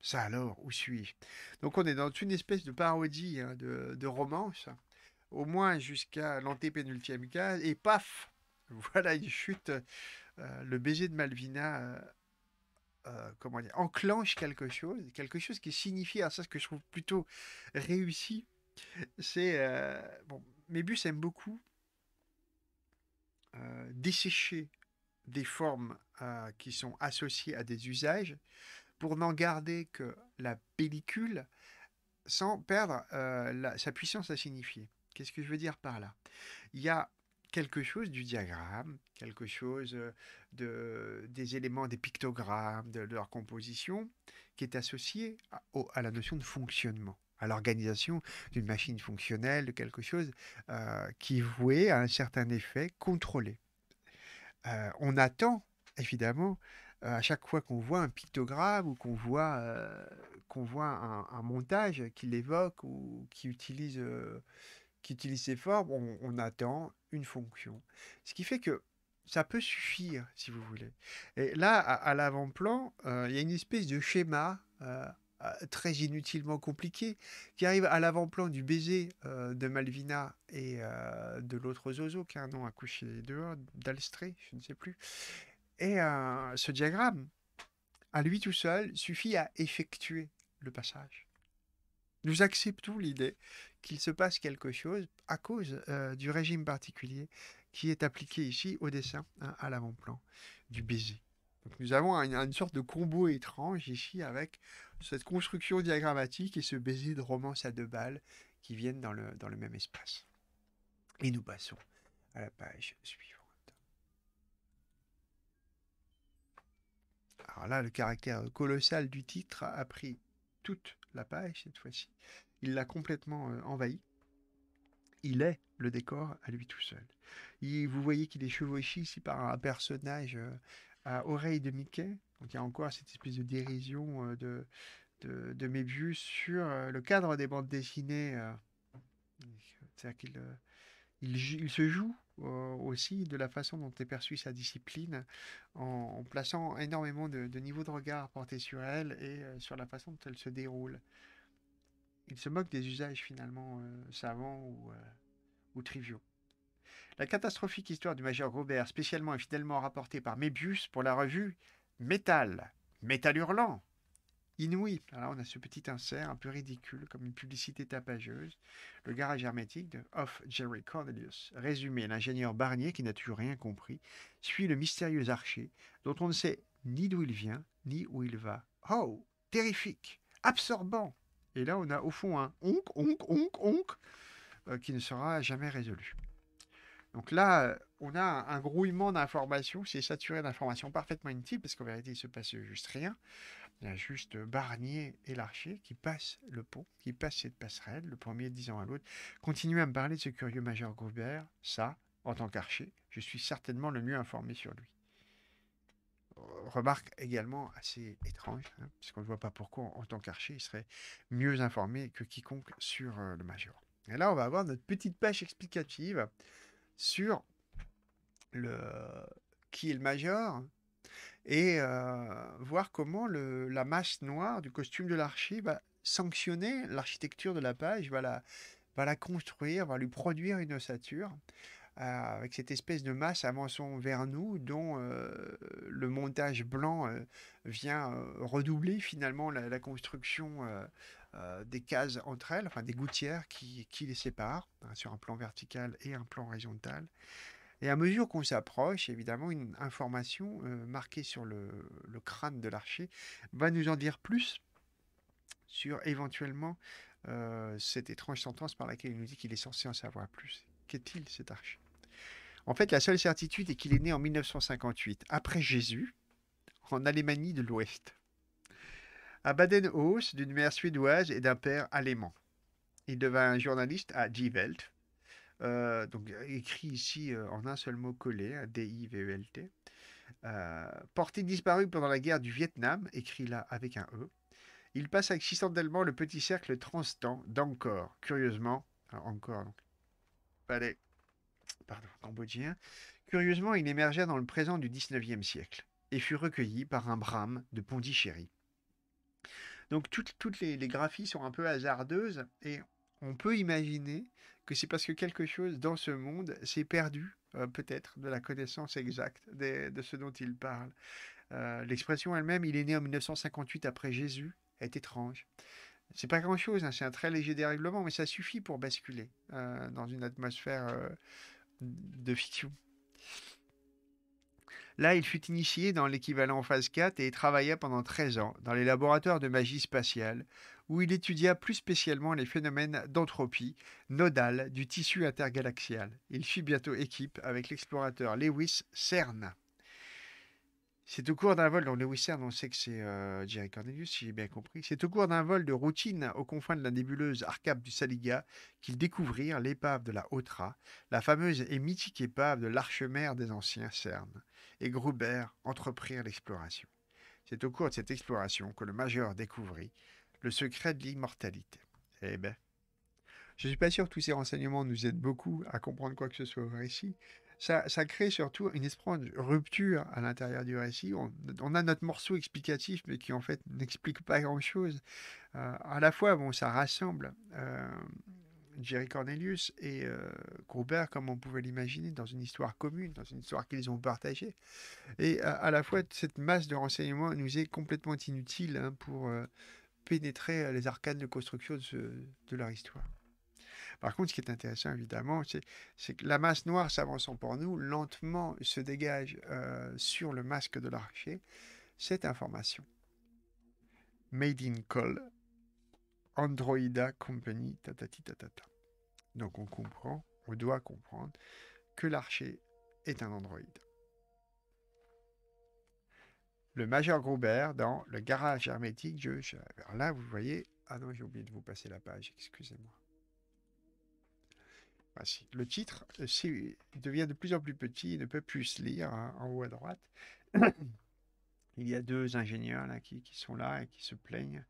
Ça alors, où suis-je Donc on est dans une espèce de parodie hein, de romance au moins jusqu'à l'antépénultième case, et paf, [LAUGHS] voilà une chute. Euh, le baiser de Malvina euh, euh, comment enclenche quelque chose, quelque chose qui signifie, alors ça ce que je trouve plutôt réussi, c'est, bon, Mébus aime beaucoup dessécher des formes qui sont associées à des usages pour n'en garder que la pellicule sans perdre sa puissance à signifier. Qu'est-ce que je veux dire par là Il y a quelque chose du diagramme, quelque chose euh, de, des éléments des pictogrammes, de, leur composition, qui est associé à, la notion de fonctionnement, à l'organisation d'une machine fonctionnelle, de quelque chose euh, qui est voué à un certain effet contrôlé. Euh, on attend, évidemment, à chaque fois qu'on voit un pictogramme ou qu'on voit, qu'on voit un, montage qui l'évoque ou qui utilise qui utilise ces formes, on, attend une fonction. Ce qui fait que ça peut suffire, si vous voulez. Et là, à, l'avant-plan, euh, il y a une espèce de schéma euh, euh, très inutilement compliqué qui arrive à l'avant-plan du baiser de Malvina et de l'autre Zozo, qui a un nom accouché dehors, d'Alstré, je ne sais plus. Et ce diagramme, à lui tout seul, suffit à effectuer le passage. Nous acceptons l'idée qu'il se passe quelque chose à cause euh, du régime particulier qui est appliqué ici au dessin, hein, à l'avant-plan du baiser. nous avons une, sorte de combo étrange ici avec cette construction diagrammatique et ce baiser de romance à deux balles qui viennent dans le, dans le même espace. Et nous passons à la page suivante. Alors là, le caractère colossal du titre a pris toute la page cette fois-ci. Il l'a complètement euh, envahi. Il est le décor à lui tout seul. Il, vous voyez qu'il est chevauché ici par un personnage euh, à oreilles de Mickey. Donc il y a encore cette espèce de dérision euh, de, de, vues Mébius sur le cadre des bandes dessinées. C'est-à-dire qu'il il, se joue aussi de la façon dont est perçue sa discipline, en, plaçant énormément de, niveaux de regard portés sur elle et sur la façon dont elle se déroule. Il se moque des usages finalement savants ou, triviaux. La catastrophique histoire du major Robert, spécialement et fidèlement rapportée par Mébius pour la revue Metal, Metal hurlant, inouïe. Alors ah on a ce petit insert un peu ridicule, comme une publicité tapageuse. Le garage hermétique de Off Jerry Cornelius. Résumé, l'ingénieur Barnier, qui n'a toujours rien compris, suit le mystérieux archer, dont on ne sait ni d'où il vient, ni où il va. Oh Terrifique Absorbant Et là on a au fond un onk, onk, onk, onk, euh, qui ne sera jamais résolu. Donc là, on a un grouillement d'informations, c'est saturé d'informations parfaitement inutiles, parce qu'en vérité, il se passe juste rien. Il y a juste Barnier et Larcher qui passent le pont, qui passent cette passerelle, le premier disant à l'autre Continuez à me parler de ce curieux major Goubert, ça, en tant qu'archer, je suis certainement le mieux informé sur lui. Remarque également assez étrange, hein, puisqu'on ne voit pas pourquoi, en tant qu'archer, il serait mieux informé que quiconque sur euh, le major. Et là, on va avoir notre petite pêche explicative sur le qui est le major, et voir comment le, la masse noire du costume de l'archi va sanctionner l'architecture de la page, va la, va la construire, va lui produire une ossature avec cette espèce de masse avançant vers nous dont le montage blanc vient redoubler finalement la, construction des cases entre elles, enfin des gouttières qui, qui les séparent hein, sur un plan vertical et un plan horizontal. Et à mesure qu'on s'approche, évidemment, une information euh, marquée sur le, crâne de l'archer va nous en dire plus sur éventuellement euh, cette étrange sentence par laquelle il nous dit qu'il est censé en savoir plus. Qu'est-il cet archer En fait, la seule certitude est qu'il est né en 1958, après Jésus, en Allemagne de l'Ouest, à Baden-Haus, d'une mère suédoise et d'un père allemand. Il devint journaliste à Die Welt, euh, donc euh, écrit ici euh, en un seul mot collé, hein, d i v l t porté disparu pendant la guerre du Vietnam, écrit là avec un E. Il passe accidentellement le petit cercle transtant d'Angkor, curieusement. encore. Palais, pardon, cambodgien. Curieusement, il émergea dans le présent du 19e siècle et fut recueilli par un brahme de Pondichéry. Donc toutes, les, les, graphies sont un peu hasardeuses et on peut imaginer que c'est parce que quelque chose dans ce monde s'est perdu, euh, peut-être, de la connaissance exacte de ce dont il parle. Euh, l'expression elle-même, il est né en 1958 après Jésus, est étrange. C'est pas grand-chose, hein, c'est un très léger dérèglement, mais ça suffit pour basculer euh, dans une atmosphère de fiction. Là, il fut initié dans l'équivalent phase 4 et travailla pendant 13 ans dans les laboratoires de magie spatiale où il étudia plus spécialement les phénomènes d'entropie nodale du tissu intergalaxial. Il fit bientôt équipe avec l'explorateur Lewis Cern. C'est au cours d'un vol, dont Lewis Cern, on sait que c'est euh, Jerry Cornelius, si j'ai bien compris. C'est au cours d'un vol de routine aux confins de la nébuleuse Arcap du Saliga qu'ils découvrirent l'épave de la Otra, la fameuse et mythique épave de l'archemère des anciens Cern, et Gruber entreprirent l'exploration. C'est au cours de cette exploration que le major découvrit le secret de l'immortalité. Eh bien, je ne suis pas sûr que tous ces renseignements nous aident beaucoup à comprendre quoi que ce soit au récit. Ça, crée surtout une espèce de rupture à l'intérieur du récit. On, a notre morceau explicatif, mais qui en fait n'explique pas grand-chose. Euh, à la fois, bon, ça rassemble euh, Jerry Cornelius et euh, comme on pouvait l'imaginer, dans une histoire commune, dans une histoire qu'ils ont partagée. Et à, la fois, cette masse de renseignements nous est complètement inutile hein, pour euh, pénétrer euh, les arcanes de construction de, leur histoire. Par contre, ce qui est intéressant, évidemment, c'est que la masse noire s'avançant pour nous, lentement se dégage euh, sur le masque de l'archer cette information. Made in Call, Androida Company, tatati tatata. Donc on comprend, on doit comprendre que l'archer est un androïde le Major Groubert dans Le garage hermétique Alors là, vous voyez. Ah non, j'ai oublié de vous passer la page, excusez-moi. Voici. Le titre devient de plus en plus petit, il ne peut plus se lire hein, en haut à droite. [COUGHS] il y a deux ingénieurs qui, sont là et qui se plaignent.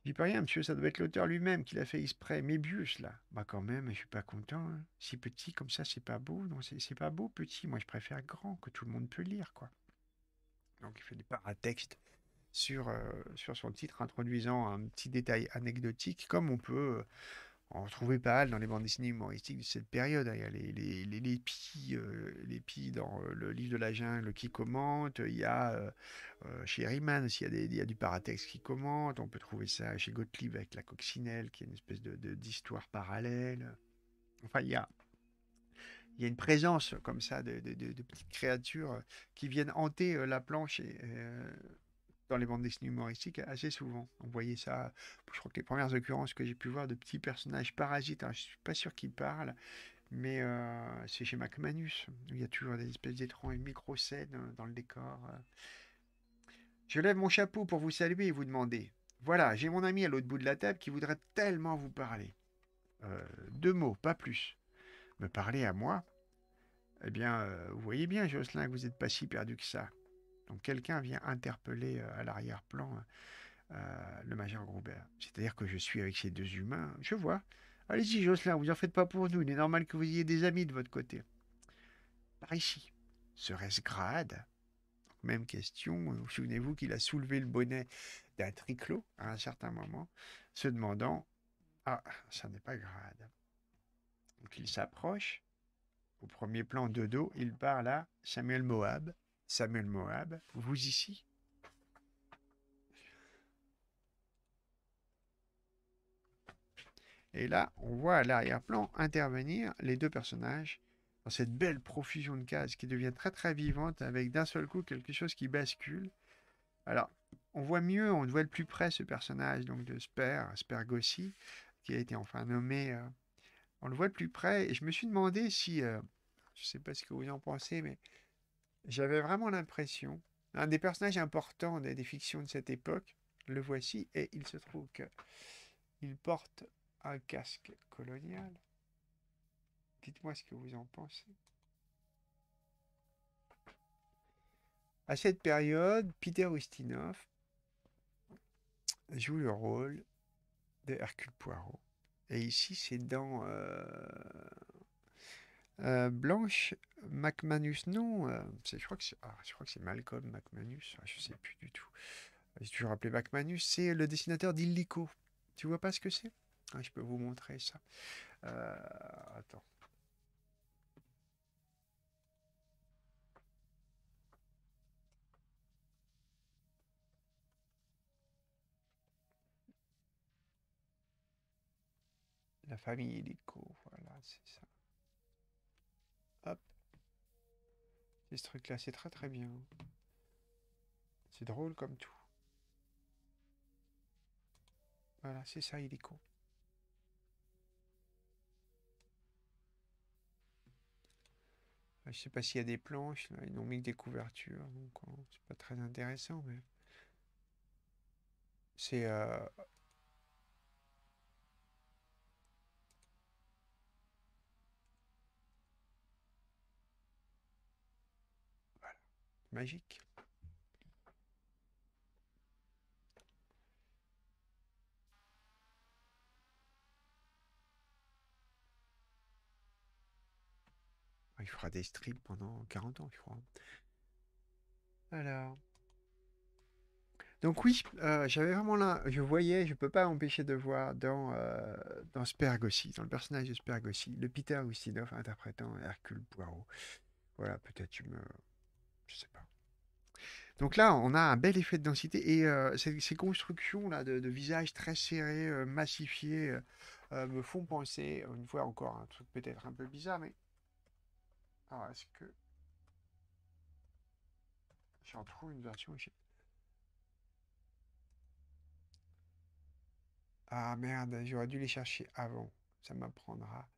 Je dis pas rien, monsieur, ça doit être l'auteur lui-même qui l'a fait exprès. Mébius, là. Bah, quand même, je suis pas content. Hein. Si petit comme ça, c'est pas beau. Non, c'est pas beau, petit. Moi, je préfère grand, que tout le monde peut lire, quoi donc il fait des paratextes sur, euh, sur son titre, introduisant un petit détail anecdotique, comme on peut euh, en trouver pas mal dans les bandes dessinées humoristiques de cette période. Il y a les, les, les, euh, pies, dans le livre de la jungle qui commente, il y a chez Riemann aussi, il y, a des, il y, a du paratexte qui commente, on peut trouver ça chez Gottlieb avec la coccinelle, qui est une espèce de, d'histoire parallèle. Enfin, il y a il y a une présence euh, comme ça de, petites créatures euh, qui viennent hanter euh, la planche dans les bandes dessinées humoristiques assez souvent. Vous voyez ça, je crois que les premières occurrences que j'ai pu voir de petits personnages parasites, hein, je ne suis pas sûr qu'ils parlent, mais c'est chez MacManus, Manus. il y a toujours des espèces d'étranges micro-scènes dans le décor. Je lève mon chapeau pour vous saluer et vous demander. Voilà, j'ai mon ami à l'autre bout de la table qui voudrait tellement vous parler. deux mots, pas plus me parler à moi, eh bien, euh, vous voyez bien, Jocelyn, que vous n'êtes pas si perdu que ça. Donc quelqu'un vient interpeller euh, à l'arrière-plan euh, le major Groubert. C'est-à-dire que je suis avec ces deux humains, je vois. Allez-y, Jocelyn, vous en faites pas pour nous, il est normal que vous ayez des amis de votre côté. Par ici, serait-ce grade Même question, souvenez-vous qu'il a soulevé le bonnet d'un triclos à un certain moment, se demandant Ah, ça n'est pas grade. Donc il s'approche au premier plan de dos, il parle à Samuel Moab. Samuel Moab, vous ici Et là, on voit à l'arrière-plan intervenir les deux personnages dans cette belle profusion de cases qui devient très très vivante avec d'un seul coup quelque chose qui bascule. Alors, on voit mieux, on voit le plus près ce personnage donc de Sper, Spergossi, qui a été enfin nommé euh, on le voit de plus près. Et je me suis demandé si, euh, je ne sais pas ce que vous en pensez, mais j'avais vraiment l'impression, un des personnages importants des, des, fictions de cette époque, le voici, et il se trouve qu'il porte un casque colonial. Dites-moi ce que vous en pensez. À cette période, Peter Ustinov joue le rôle de Hercule Poirot. Et ici, c'est dans euh, euh, Blanche McManus. Non, euh, ah, je crois que c'est Malcolm McManus. je ah, je sais plus du tout. J'ai toujours appelé McManus. C'est le dessinateur d'Illico. Tu vois pas ce que c'est ah, Je peux vous montrer ça. attends. la famille hélico, voilà, c'est ça. Hop. C'est ce truc-là, c'est très très bien. C'est drôle comme tout. Voilà, c'est ça, hélico. Je sais pas s'il y a des planches, là, ils n'ont mis que des couvertures, donc hein, c'est pas très intéressant, mais c'est euh, magique. Il fera des strips pendant 40 ans, je crois. Alors. Donc oui, euh, j'avais vraiment là, je voyais, je peux pas empêcher de voir dans, euh, dans Spergossi, dans le personnage de Spergossi, le Peter Ustinov interprétant Hercule Poirot. Voilà, peut-être tu me je sais pas. Donc là, on a un bel effet de densité et euh, ces, constructions là de, visages très serrés, euh, massifiés, euh, me font penser, une fois encore, un truc peut-être un peu bizarre, mais. Alors, est-ce que. J'en trouve une version ici. Ah merde, j'aurais dû les chercher avant. Ça m'apprendra.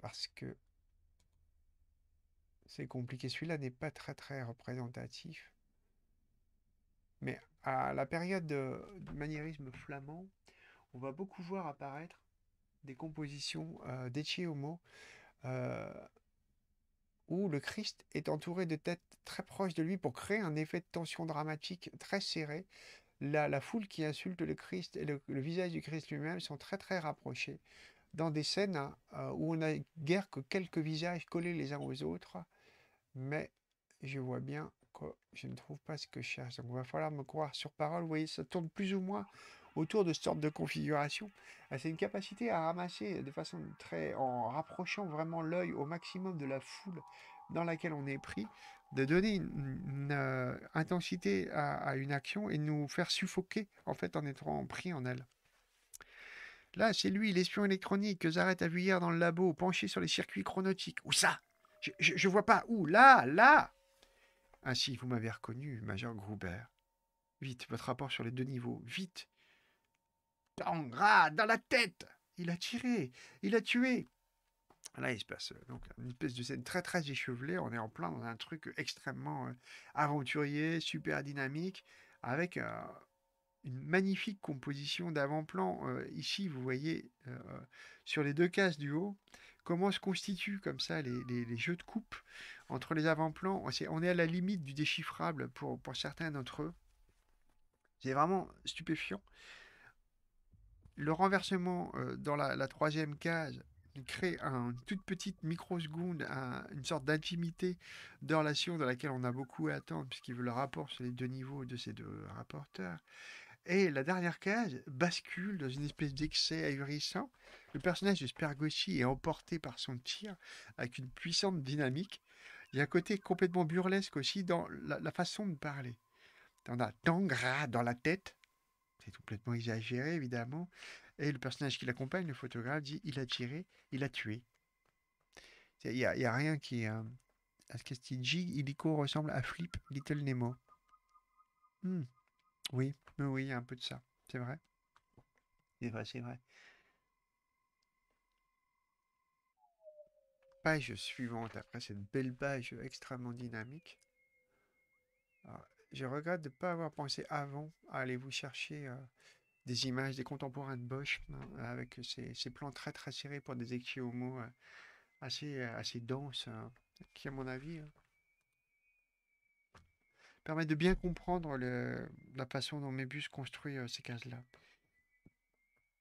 parce que c'est compliqué. Celui-là n'est pas très très représentatif. Mais à la période de, maniérisme flamand, on va beaucoup voir apparaître des compositions euh, Homo euh, où le Christ est entouré de têtes très proches de lui pour créer un effet de tension dramatique très serré. La, foule qui insulte le Christ et le, visage du Christ lui-même sont très très rapprochés dans des scènes hein, euh, où on n'a guère que quelques visages collés les uns aux autres mais je vois bien que je ne trouve pas ce que je cherche. Donc, il va falloir me croire sur parole. Vous voyez, ça tourne plus ou moins autour de cette sorte de configuration. Ah, c'est une capacité à ramasser de façon très, en rapprochant vraiment l'œil au maximum de la foule dans laquelle on est pris, de donner une, euh, intensité à, une action et nous faire suffoquer en fait en étant pris en elle. Là, c'est lui, l'espion électronique que Zaret a vu hier dans le labo, penché sur les circuits chronotiques. Où ça je ne vois pas où. Là, là. Ainsi, vous m'avez reconnu, Major Gruber. Vite, votre rapport sur les deux niveaux. Vite. Tangra, dans la tête. Il a tiré. Il a tué. Là, il se passe euh, donc une espèce de scène très très échevelée. On est en plein dans un truc extrêmement euh, aventurier, super dynamique, avec euh, une magnifique composition d'avant-plan. ici, vous voyez sur les deux cases du haut, comment se constituent comme ça les, jeux de coupe entre les avant-plans. On est à la limite du déchiffrable pour, certains d'entre eux. C'est vraiment stupéfiant. Le renversement euh, dans la, troisième case crée une toute petite microseconde, une sorte d'intimité de relation dans laquelle on a beaucoup à attendre, puisqu'il veut le rapport sur les deux niveaux de ces deux rapporteurs. Et la dernière case bascule dans une espèce d'excès ahurissant. Le personnage de Spergossi est emporté par son tir avec une puissante dynamique. Il y a un côté complètement burlesque aussi dans la, façon de parler. On a gras dans la tête. C'est complètement exagéré, évidemment. Et le personnage qui l'accompagne, le photographe, dit il a tiré, il a tué. Il n'y a, rien qui est. Euh, à ce que il Illico ressemble à Flip Little Nemo. Hmm. Oui oui, un peu de ça, c'est vrai. C'est vrai, c'est vrai. Page suivante, après cette belle page extrêmement dynamique. Ah, je regrette de ne pas avoir pensé avant à aller vous chercher euh, des images des contemporains de Bosch, hein, avec ces, plans très très serrés pour des au euh, assez, euh, assez denses, hein, qui à mon avis hein, permet de bien comprendre la façon dont Mébus construit euh, ces cases-là.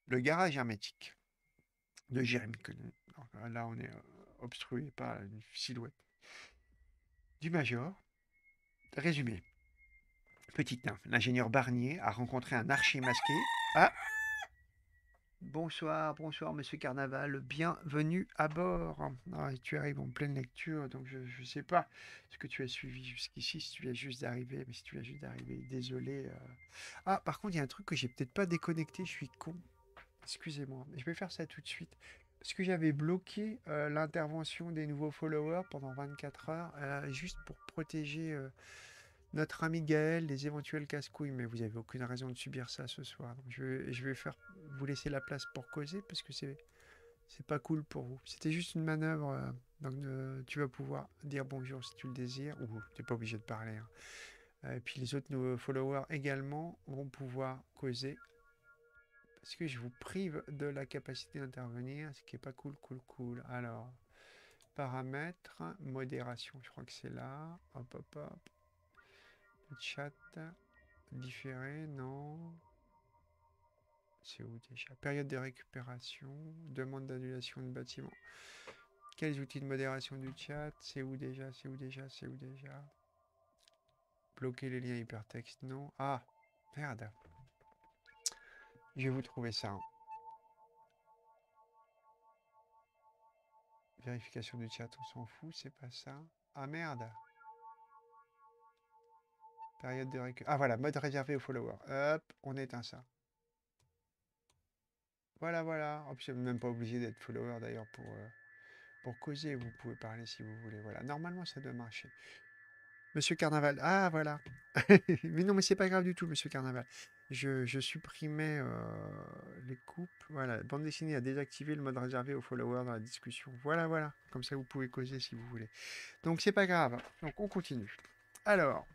Le garage hermétique de Jérémy Conan. Euh, là, on est euh, obstrué par une silhouette du Major. Résumé. Petit 1. L'ingénieur Barnier a rencontré un archer masqué. Ah Bonsoir, bonsoir Monsieur Carnaval, bienvenue à bord. Ah, tu arrives en pleine lecture, donc je ne sais pas ce que tu as suivi jusqu'ici, si tu viens juste d'arriver, mais si tu viens juste d'arriver, désolé. Euh. Ah, par contre, il y a un truc que j'ai peut-être pas déconnecté, je suis con. Excusez-moi, je vais faire ça tout de suite. Parce que j'avais bloqué euh, l'intervention des nouveaux followers pendant 24 heures, euh, juste pour protéger notre ami Gaël des éventuels casse-couilles, mais vous n'avez aucune raison de subir ça ce soir. je, vais, faire vous laisser la place pour causer parce que c'est c'est pas cool pour vous. C'était juste une manœuvre. Euh, donc tu vas pouvoir dire bonjour si tu le désires. Ou tu n'es pas obligé de parler. Hein. Euh, et puis les autres nouveaux followers également vont pouvoir causer. Parce que je vous prive de la capacité d'intervenir, ce qui n'est pas cool, cool, cool. Alors, paramètres, modération, je crois que c'est là. Hop, hop, hop. Chat différé, non. C'est où déjà Période de récupération, demande d'annulation de bâtiment. Quels outils de modération du chat C'est où déjà C'est où déjà C'est où déjà Bloquer les liens hypertexte non. Ah, merde. Je vais vous trouver ça. Hein. Vérification du chat, on s'en fout, c'est pas ça. Ah merde Période de récup. Ah voilà, mode réservé aux followers. Hop, on éteint ça. Voilà, voilà. En plus, même pas obligé d'être follower d'ailleurs pour, euh, pour causer. Vous pouvez parler si vous voulez. Voilà, normalement ça doit marcher. Monsieur Carnaval. Ah voilà. [LAUGHS] mais non, mais c'est pas grave du tout, Monsieur Carnaval. Je, je supprimais euh, les coupes. Voilà, bande dessinée a désactivé le mode réservé aux followers dans la discussion. Voilà, voilà. Comme ça, vous pouvez causer si vous voulez. Donc c'est pas grave. Donc on continue. Alors.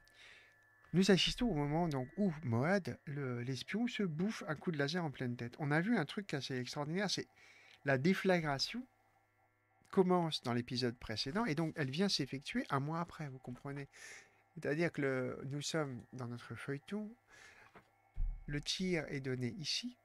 Nous assistons au moment donc, où Moad, l'espion, se bouffe un coup de laser en pleine tête. On a vu un truc assez extraordinaire, c'est la déflagration commence dans l'épisode précédent et donc elle vient s'effectuer un mois après, vous comprenez C'est-à-dire que nous sommes dans notre feuilleton, le tir est donné ici.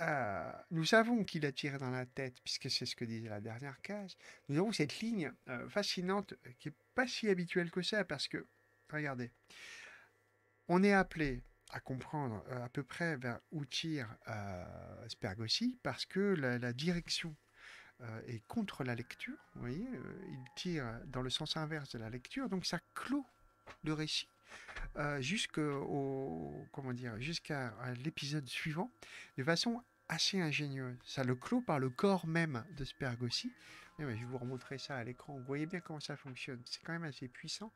Euh, nous savons qu'il a tiré dans la tête, puisque c'est ce que disait la dernière case. Nous avons cette ligne euh, fascinante qui n'est pas si habituelle que ça, parce que Regardez. On est appelé à comprendre euh, à peu près vers où tire euh, Spergossi parce que la, direction euh, est contre la lecture. Vous voyez, il tire dans le sens inverse de la lecture, donc ça clôt le récit jusqu'au comment dire jusqu'à l'épisode suivant de façon assez ingénieuse. Ça le clôt par le corps même de Spergossi. Eh je vais vous remontrer ça à l'écran. Vous voyez bien comment ça fonctionne. C'est quand même assez puissant.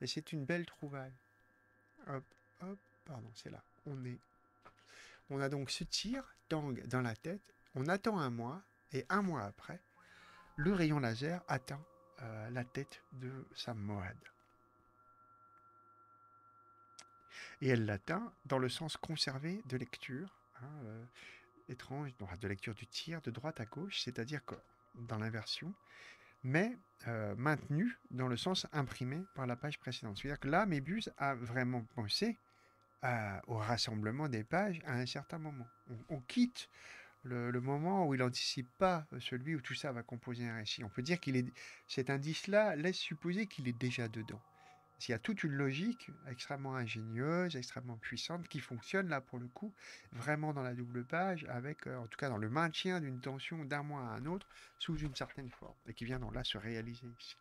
Et c'est une belle trouvaille. Hop, hop, pardon, c'est là. On est. On a donc ce tir, tang dans la tête. On attend un mois et un mois après, le rayon laser atteint euh, la tête de sa Mohad. Et elle l'atteint dans le sens conservé de lecture, hein, euh, étrange, de lecture du tir de droite à gauche, c'est-à-dire que dans l'inversion, mais euh, maintenu dans le sens imprimé par la page précédente. C'est-à-dire que là, Mébuse a vraiment pensé euh, au rassemblement des pages à un certain moment. On, quitte le, moment où il n'anticipe pas celui où tout ça va composer un récit. On peut dire qu'il est cet indice-là laisse supposer qu'il est déjà dedans. Il y a toute une logique extrêmement ingénieuse, extrêmement puissante, qui fonctionne là pour le coup, vraiment dans la double page, avec euh, en tout cas dans le maintien d'une tension d'un mois à un autre sous une certaine forme, et qui vient donc là se réaliser ici.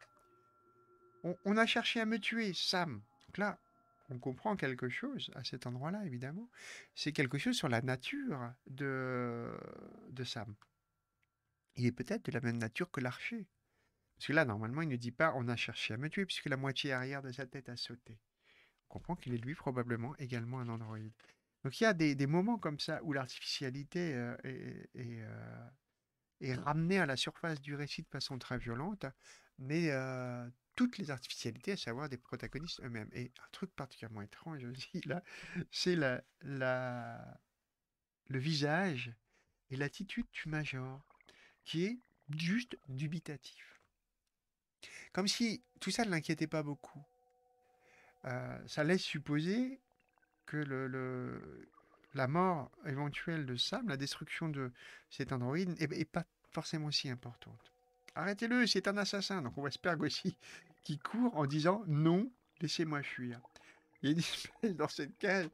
On, a cherché à me tuer, Sam. Donc là, on comprend quelque chose à cet endroit-là, évidemment. C'est quelque chose sur la nature de, de Sam. Il est peut-être de la même nature que l'archer. Parce que là, normalement, il ne dit pas on a cherché à me tuer, puisque la moitié arrière de sa tête a sauté. On comprend qu'il est lui probablement également un androïde. Donc il y a des, moments comme ça où l'artificialité euh, euh, est, ramenée à la surface du récit de façon très violente, mais euh, toutes les artificialités, à savoir des protagonistes eux-mêmes. Et un truc particulièrement étrange [LAUGHS] aussi, là, c'est le visage et l'attitude du major, qui est juste dubitatif. Comme si tout ça ne l'inquiétait pas beaucoup. Euh, ça laisse supposer que le, la mort éventuelle de Sam, la destruction de cet androïde, n'est pas forcément si importante. Arrêtez-le, c'est un assassin. Donc on voit aussi qui court en disant non, laissez-moi fuir. Il y a dans cette cage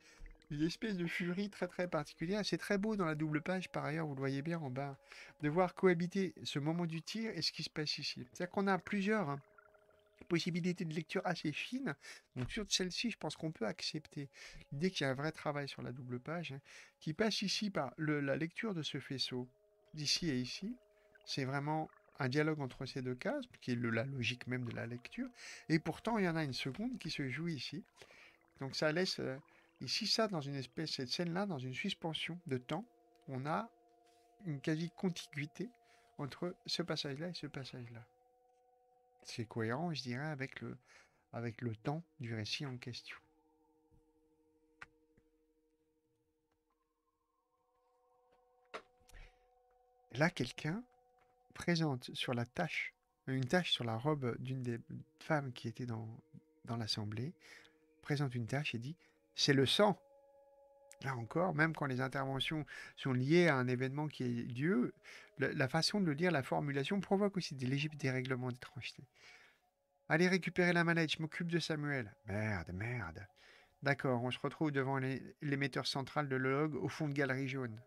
une espèce de furie très très particulière. C'est très beau dans la double page, par ailleurs, vous le voyez bien en bas, de voir cohabiter ce moment du tir et ce qui se passe ici. C'est-à-dire qu'on a plusieurs hein, possibilités de lecture assez fines. Donc sur celle-ci, je pense qu'on peut accepter dès qu'il y a un vrai travail sur la double page, hein, qui passe ici par la lecture de ce faisceau d'ici et ici. C'est vraiment un dialogue entre ces deux cases, qui est la logique même de la lecture. Et pourtant, il y en a une seconde qui se joue ici. Donc ça laisse... Euh, et ça, dans une espèce, cette scène-là, dans une suspension de temps, on a une quasi-contiguïté entre ce passage-là et ce passage-là. C'est cohérent, je dirais, avec le, avec le temps du récit en question. Là, quelqu'un présente sur la tâche, une tâche sur la robe d'une des femmes qui était dans, dans l'assemblée, présente une tâche et dit c'est le sang. Là encore, même quand les interventions sont liées à un événement qui est Dieu, la façon de le dire, la formulation provoque aussi des légitimes dérèglements d'étrangeté. Allez récupérer la manette, je m'occupe de Samuel. Merde, merde. D'accord, on se retrouve devant l'émetteur central de log au fond de galerie jaune.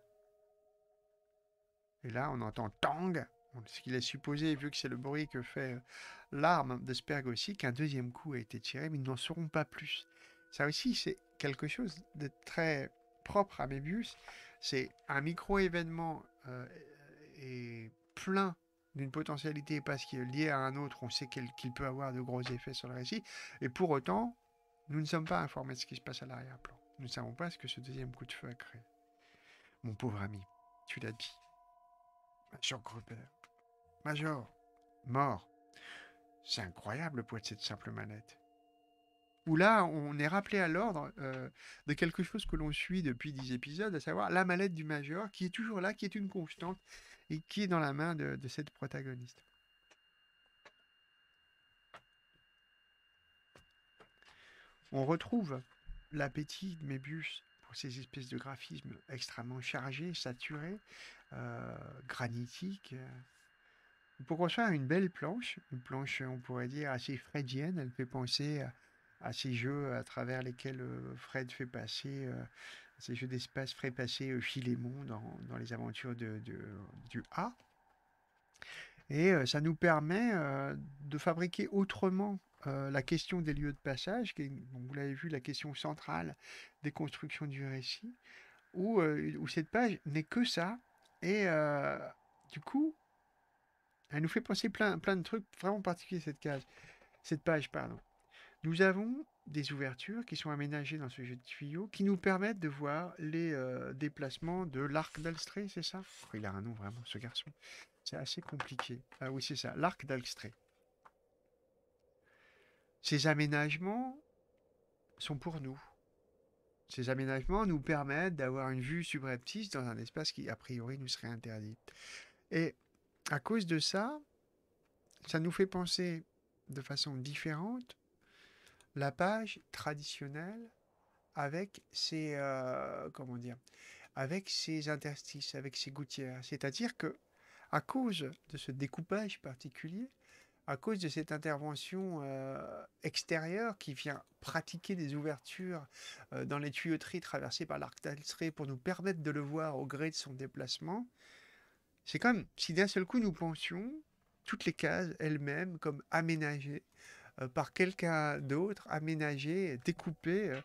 Et là, on entend tang, ce qu'il est supposé, vu que c'est le bruit que fait euh, l'arme de aussi, qu'un deuxième coup a été tiré, mais ils n'en sauront pas plus. Ça aussi, c'est quelque chose de très propre à Mébius, c'est un micro-événement euh, plein d'une potentialité parce qu'il est lié à un autre, on sait qu'il peut avoir de gros effets sur le récit, et pour autant, nous ne sommes pas informés de ce qui se passe à l'arrière-plan. Nous ne savons pas ce que ce deuxième coup de feu a créé. Mon pauvre ami, tu l'as dit. Major Gruber. Major, mort. C'est incroyable le poids de cette simple manette où là, on est rappelé à l'ordre euh, de quelque chose que l'on suit depuis dix épisodes, à savoir la mallette du Major, qui est toujours là, qui est une constante, et qui est dans la main de, cette protagoniste. On retrouve l'appétit de Mébius pour ces espèces de graphismes extrêmement chargés, saturés, euh, granitiques. Euh, pour construire une belle planche, une planche, on pourrait dire, assez freudienne, elle fait penser à à ces jeux à travers lesquels Fred fait passer, ces jeux d'espace fait passer Philémon dans, dans, les aventures de, du A. Et ça nous permet de fabriquer autrement la question des lieux de passage, qui est, vous l'avez vu, la question centrale des constructions du récit, où, où cette page n'est que ça. Et du coup, elle nous fait penser plein, plein de trucs vraiment particuliers, cette case, cette page, pardon. Nous avons des ouvertures qui sont aménagées dans ce jeu de tuyaux qui nous permettent de voir les euh, déplacements de l'arc d'Alstrée, c'est ça oh, Il a un nom vraiment, ce garçon. C'est assez compliqué. Ah oui, c'est ça, l'arc d'Alstrée. Ces aménagements sont pour nous. Ces aménagements nous permettent d'avoir une vue subreptice dans un espace qui, a priori, nous serait interdit. Et à cause de ça, ça nous fait penser de façon différente la page traditionnelle avec ses, euh, comment dire, avec ses interstices, avec ses gouttières. C'est-à-dire que, à cause de ce découpage particulier, à cause de cette intervention euh, extérieure qui vient pratiquer des ouvertures euh, dans les tuyauteries traversées par l'arc pour nous permettre de le voir au gré de son déplacement, c'est comme si d'un seul coup nous pensions toutes les cases elles-mêmes comme aménagées euh, par quelqu'un d'autre, aménagé, découpé, euh,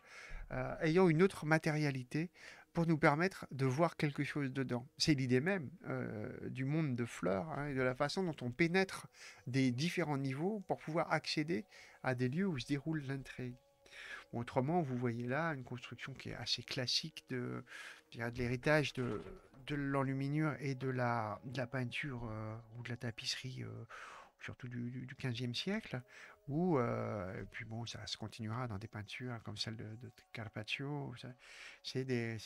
euh, ayant une autre matérialité pour nous permettre de voir quelque chose dedans. C'est l'idée même du monde de fleurs hein, et de la façon dont on pénètre des différents niveaux pour pouvoir accéder à des lieux où se déroule l'entrée. autrement, vous voyez là une construction qui est assez classique de, de l'héritage de, l'enluminure et de la, peinture ou de la tapisserie. surtout du, XVe siècle, euh, et puis bon, ça se continuera dans des peintures comme celle de, Carpaccio. C'est des.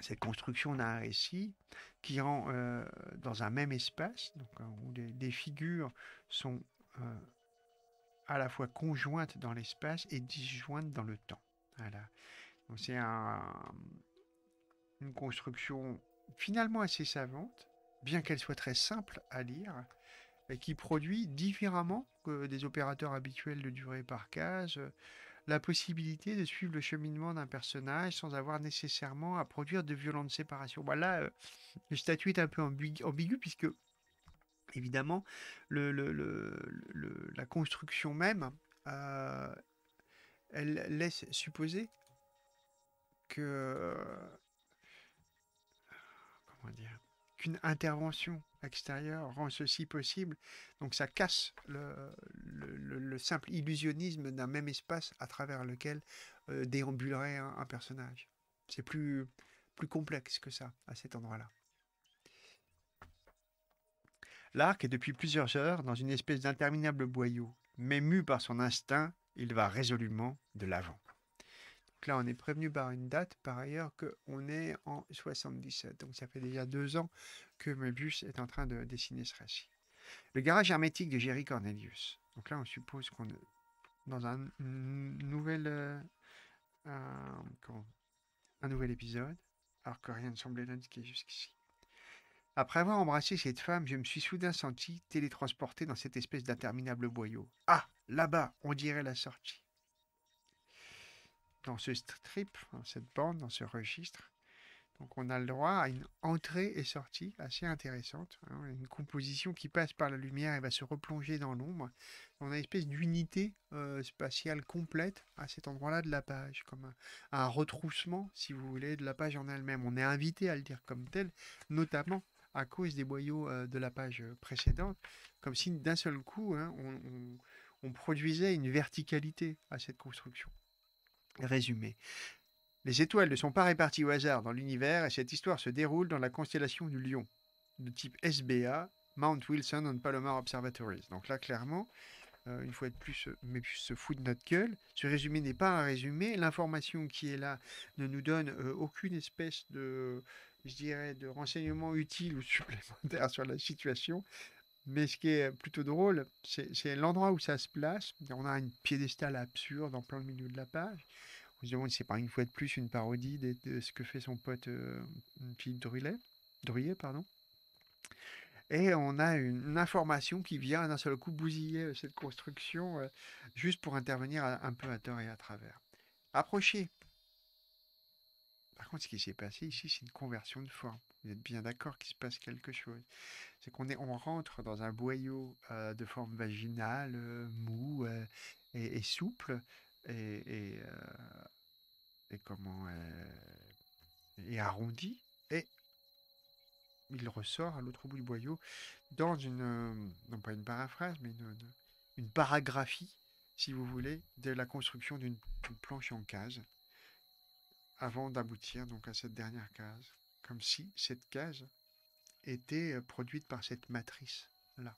Cette construction d'un récit qui rend euh, dans un même espace, donc, euh, où des, figures sont à la fois conjointes dans l'espace et disjointes dans le temps. Voilà. Donc c'est un, une construction finalement assez savante, bien qu'elle soit très simple à lire, qui produit différemment que des opérateurs habituels de durée par case, euh, la possibilité de suivre le cheminement d'un personnage sans avoir nécessairement à produire de violentes séparations. Voilà, bah euh, le statut est un peu ambigu, puisque évidemment la construction même euh, elle laisse supposer que comment dire une intervention extérieure rend ceci possible. Donc ça casse le, simple illusionnisme d'un même espace à travers lequel euh, déambulerait un, personnage. C'est plus, plus complexe que ça à cet endroit-là. L'arc est depuis plusieurs heures dans une espèce d'interminable boyau, mais mu par son instinct, il va résolument de l'avant là, on est prévenu par une date, par ailleurs, qu'on est en 77. Donc ça fait déjà deux ans que Möbius est en train de dessiner ce récit. Le garage hermétique de Jerry Cornelius. Donc là, on suppose qu'on est dans un nouvel, euh, un, nouvel épisode, alors que rien ne semblait l'indiquer jusqu'ici. Après avoir embrassé cette femme, je me suis soudain senti télétransporté dans cette espèce d'interminable boyau. Ah, là-bas, on dirait la sortie dans ce strip, dans cette bande, dans ce registre. Donc on a le droit à une entrée et sortie assez intéressante, hein. une composition qui passe par la lumière et va se replonger dans l'ombre. On a une espèce d'unité euh, spatiale complète à cet endroit-là de la page, comme un, retroussement, si vous voulez, de la page en elle-même. On est invité à le dire comme tel, notamment à cause des boyaux euh, de la page précédente, comme si d'un seul coup, hein, on produisait une verticalité à cette construction. Résumé. Les étoiles ne sont pas réparties au hasard dans l'univers et cette histoire se déroule dans la constellation du Lion, de type SBA, Mount Wilson and Palomar Observatories. Donc là, clairement, il faut être plus, euh, mais se fout de notre gueule. Ce résumé n'est pas un résumé. L'information qui est là ne nous donne euh, aucune espèce de, je dirais, de renseignement utile ou supplémentaire [LAUGHS] sur la situation. Mais ce qui est plutôt drôle, c'est l'endroit où ça se place. On a une piédestal absurde en plein milieu de la page. On se demande si c'est pas une fois de plus une parodie de, ce que fait son pote euh, Philippe Drouillet. pardon. Et on a une, information qui vient d'un seul coup bousiller euh, cette construction, euh, juste pour intervenir un peu à tort et à travers. Approchez. Par contre, ce qui s'est passé ici, c'est une conversion de forme. Vous êtes bien d'accord qu'il se passe quelque chose. C'est qu'on est, on rentre dans un boyau euh, de forme vaginale, euh, mou euh, et, souple, et, et, comment et arrondi, et il ressort à l'autre bout du boyau dans une, non pas une paraphrase, mais une, une, une paragraphie, si vous voulez, de la construction d'une planche en case, avant d'aboutir donc à cette dernière case comme si cette case était euh, produite par cette matrice-là.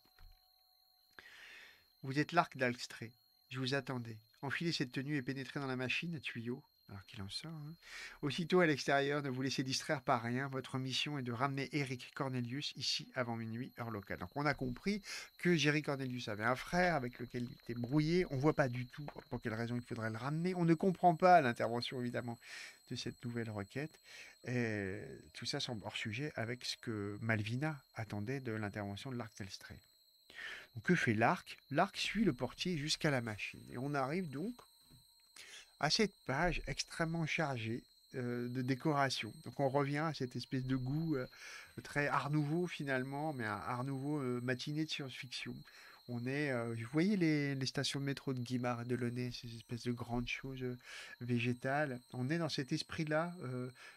Vous êtes l'arc d'Alstrée. Je vous attendais. Enfilez cette tenue et pénétrez dans la machine à tuyaux alors qu'il en sort. Hein. Aussitôt à l'extérieur, ne vous laissez distraire par rien. Votre mission est de ramener Eric Cornelius ici avant minuit, heure locale. Donc on a compris que Jerry Cornelius avait un frère avec lequel il était brouillé. On ne voit pas du tout pour quelle raison il faudrait le ramener. On ne comprend pas l'intervention, évidemment, de cette nouvelle requête. Et tout ça semble hors sujet avec ce que Malvina attendait de l'intervention de l'Arc Donc que fait l'arc L'arc suit le portier jusqu'à la machine. Et on arrive donc à cette page extrêmement chargée de décoration. Donc on revient à cette espèce de goût très art nouveau finalement, mais un art nouveau matinée de science-fiction. On est, vous voyez les, stations de métro de Guimard et de Launay, ces espèces de grandes choses végétales. On est dans cet esprit-là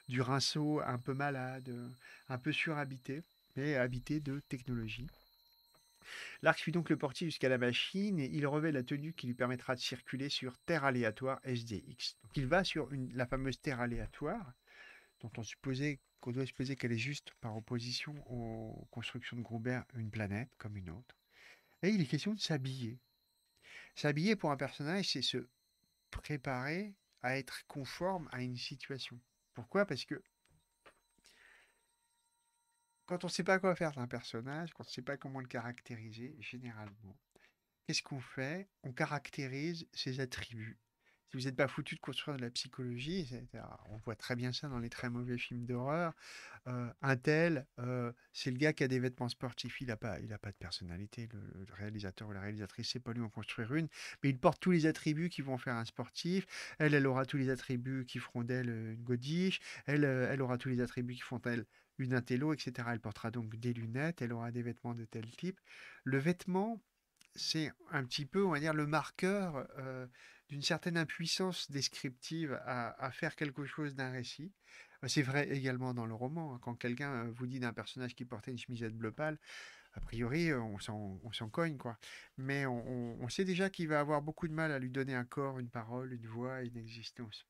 du rinceau un peu malade, un peu surhabité, mais habité de technologie. L'arc suit donc le portier jusqu'à la machine et il revêt la tenue qui lui permettra de circuler sur terre aléatoire SDX. il va sur la fameuse terre aléatoire dont on supposait qu'on doit supposer qu'elle est juste par opposition aux constructions de Groubert, une planète comme une autre. Et il est question de s'habiller. S'habiller pour un personnage, c'est se préparer à être conforme à une situation. Pourquoi Parce que quand on ne sait pas quoi faire d'un personnage, quand on ne sait pas comment le caractériser, généralement, qu'est-ce qu'on fait On caractérise ses attributs si vous n'êtes pas foutu de construire de la psychologie, on voit très bien ça dans les très mauvais films d'horreur, euh, un tel, euh, c'est le gars qui a des vêtements sportifs, il n'a pas, il pas de personnalité, le, réalisateur ou la réalisatrice sait pas lui en construire une, mais il porte tous les attributs qui vont faire un sportif, elle, elle aura tous les attributs qui feront d'elle euh, une godiche, elle, elle aura tous les attributs qui font d'elle une intello, etc. Elle portera donc des lunettes, elle aura des vêtements de tel type. Le vêtement, c'est un petit peu, on va dire, le marqueur d'une certaine impuissance descriptive à, faire quelque chose d'un récit. Euh, c'est vrai également dans le roman. Hein. quand quelqu'un euh, vous dit d'un personnage qui portait une chemisette bleu pâle, a priori, euh, on s'en cogne, quoi. Mais on sait déjà qu'il va avoir beaucoup de mal à lui donner un corps, une parole, une voix, une existence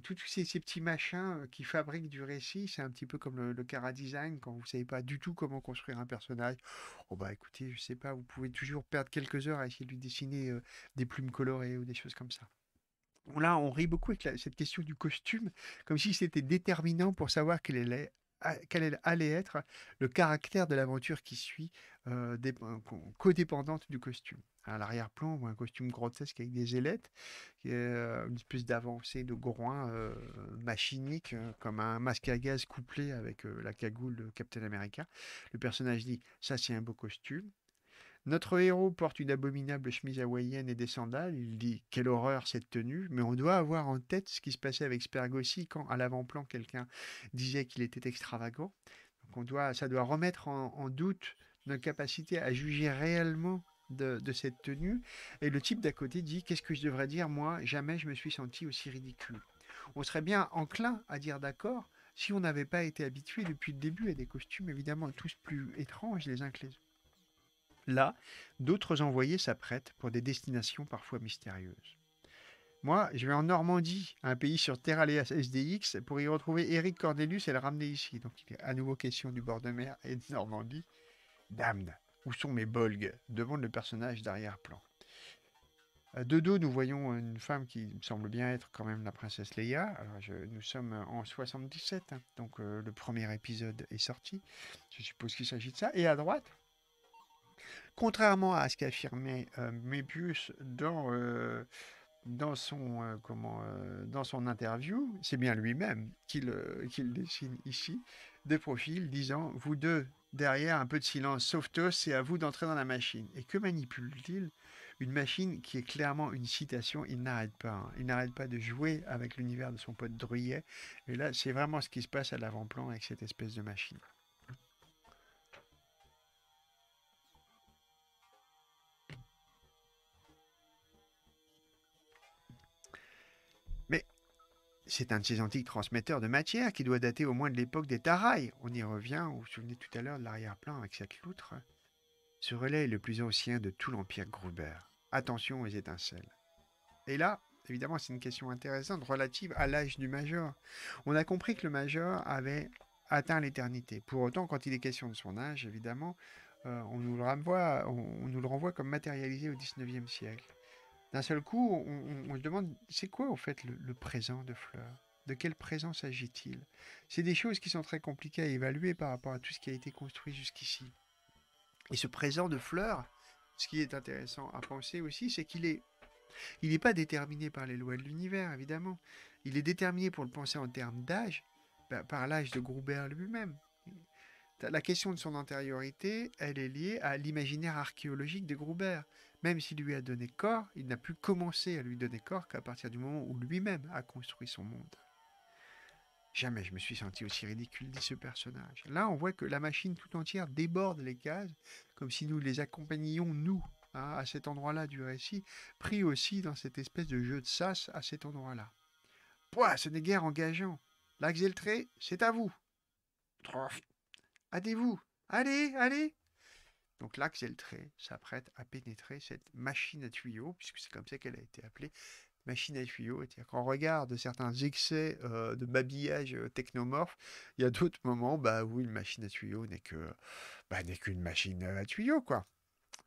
tous ces, petits machins qui fabriquent du récit, c'est un petit peu comme le, le design quand vous savez pas du tout comment construire un personnage. Oh bah écoutez, je sais pas, vous pouvez toujours perdre quelques heures à essayer de lui dessiner des plumes colorées ou des choses comme ça. Là, on rit beaucoup avec cette question du costume, comme si c'était déterminant pour savoir est est quel allait être le caractère de l'aventure qui suit, euh, euh, codépendante du costume. À l'arrière-plan, on voit un costume grotesque avec des ailettes, qui euh, une espèce d'avancée de groin machinique, comme un masque à gaz couplé avec la cagoule de Captain America. Le personnage dit Ça, c'est un beau costume. Notre héros porte une abominable chemise hawaïenne et des sandales. Il dit Quelle horreur cette tenue Mais on doit avoir en tête ce qui se passait avec Spergossi quand, à l'avant-plan, quelqu'un disait qu'il était extravagant. Donc on doit, ça doit remettre en, doute notre capacité à juger réellement de, de, cette tenue. Et le type d'à côté dit Qu'est-ce que je devrais dire Moi, jamais je me suis senti aussi ridicule. On serait bien enclin à dire d'accord si on n'avait pas été habitué depuis le début à des costumes évidemment tous plus étranges les uns que les autres. Là, d'autres envoyés s'apprêtent pour des destinations parfois mystérieuses. Moi, je vais en Normandie, un pays sur Terre SDX, pour y retrouver Eric Cornelius et le ramener ici. Donc il est à nouveau question du bord de mer et de Normandie. Damn, où sont mes bolgues demande le personnage d'arrière-plan. Euh, de dos, nous voyons une femme qui semble bien être quand même la princesse Leia. Alors, nous sommes en 77, hein, donc euh, le premier épisode est sorti. Je suppose qu'il s'agit de ça. Et à droite, Contrairement à ce qu'affirmait euh, euh, euh, euh, dans, son, interview, c'est bien lui-même qu'il dessine ici des profils disant Vous deux, derrière un peu de silence, tous, c'est à vous d'entrer dans la machine. Et que manipule-t-il Une machine qui est clairement une citation, il n'arrête pas. Hein. Il n'arrête pas de jouer avec l'univers de son pote Druillet. Et là, c'est vraiment ce qui se passe à l'avant-plan avec cette espèce de machine. C'est un de ces antiques transmetteurs de matière qui doit dater au moins de l'époque des Tarailles. On y revient, vous vous souvenez tout à l'heure de l'arrière-plan avec cette loutre. Ce relais est le plus ancien de tout l'Empire Gruber. Attention aux étincelles. Et là, évidemment, c'est une question intéressante relative à l'âge du Major. On a compris que le Major avait atteint l'éternité. Pour autant, quand il est question de son âge, évidemment, euh, on, nous on nous le renvoie comme matérialisé au XIXe siècle d'un seul coup, on, se demande, c'est quoi au fait le, présent de fleurs De quel présent s'agit-il C'est des choses qui sont très compliquées à évaluer par rapport à tout ce qui a été construit jusqu'ici. Et ce présent de fleurs ce qui est intéressant à penser aussi, c'est qu'il est... Il n'est pas déterminé par les lois de l'univers, évidemment. Il est déterminé pour le penser en termes d'âge, bah, par l'âge de Gruber lui-même la question de son antériorité, elle est liée à l'imaginaire archéologique de Gruber. Même s'il lui a donné corps, il n'a pu commencer à lui donner corps qu'à partir du moment où lui-même a construit son monde. Jamais je me suis senti aussi ridicule, dit ce personnage. Là, on voit que la machine tout entière déborde les cases, comme si nous les accompagnions, nous, hein, à cet endroit-là du récit, pris aussi dans cette espèce de jeu de sas à cet endroit-là. Pouah, ce n'est guère engageant. L'Axeltré, c'est à vous hâtez-vous, allez, allez. Donc le trait s'apprête à pénétrer cette machine à tuyaux, puisque c'est comme ça qu'elle a été appelée, machine à tuyaux. C'est-à-dire qu'en regard de certains excès euh, de babillage euh, technomorphe, il y a d'autres moments bah où une machine à tuyaux n'est que bah, qu'une machine à tuyaux, quoi.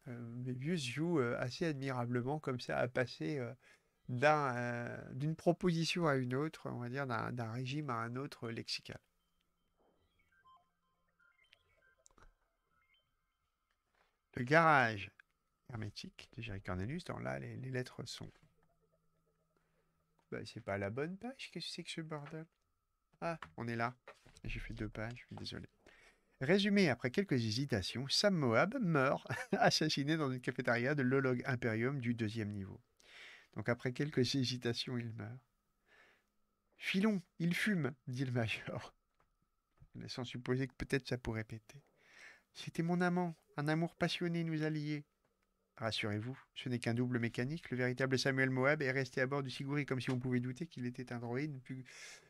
Mais Mébius joue assez admirablement comme ça à passer euh, d'une proposition à une autre, on va dire d'un régime à un autre lexical. garage hermétique de Jerry Cornelius. Dans là, les, lettres sont. Bah, c'est pas la bonne page. Qu'est-ce que c'est que ce bordel Ah, on est là. J'ai fait deux pages, je suis désolé. Résumé après quelques hésitations, Sam Moab meurt, [LAUGHS] assassiné dans une cafétéria de l'Olog Imperium du deuxième niveau. Donc après quelques hésitations, il meurt. Filon, il fume, dit le major, Sans supposer que peut-être ça pourrait péter. C'était mon amant, un amour passionné nous a liés. Rassurez-vous, ce n'est qu'un double mécanique. Le véritable Samuel Moab est resté à bord du Siguri comme si on pouvait douter qu'il était un droïde,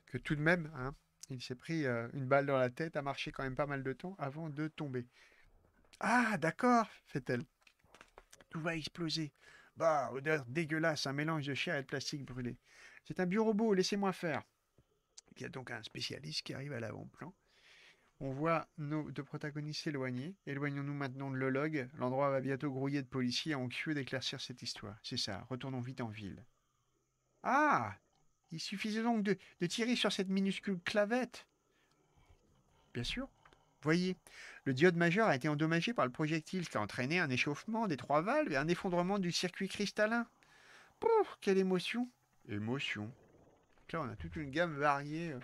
que tout de même, hein. il s'est pris euh, une balle dans la tête, a marché quand même pas mal de temps avant de tomber. Ah, d'accord, fait-elle. Tout va exploser. Bah, odeur dégueulasse, un mélange de chair et de plastique brûlé. C'est un bureau beau, laissez-moi faire. Il y a donc un spécialiste qui arrive à l'avant-plan on voit nos deux protagonistes s'éloigner. Éloignons-nous maintenant de l'ologue. L'endroit va bientôt grouiller de policiers anxieux d'éclaircir cette histoire. C'est ça, retournons vite en ville. Ah Il suffisait donc de, tirer sur cette minuscule clavette Bien sûr. Voyez, le diode majeur a été endommagé par le projectile qui a entraîné un échauffement des trois valves et un effondrement du circuit cristallin. Pouf, quelle émotion Émotion. Là, on a toute une gamme variée euh,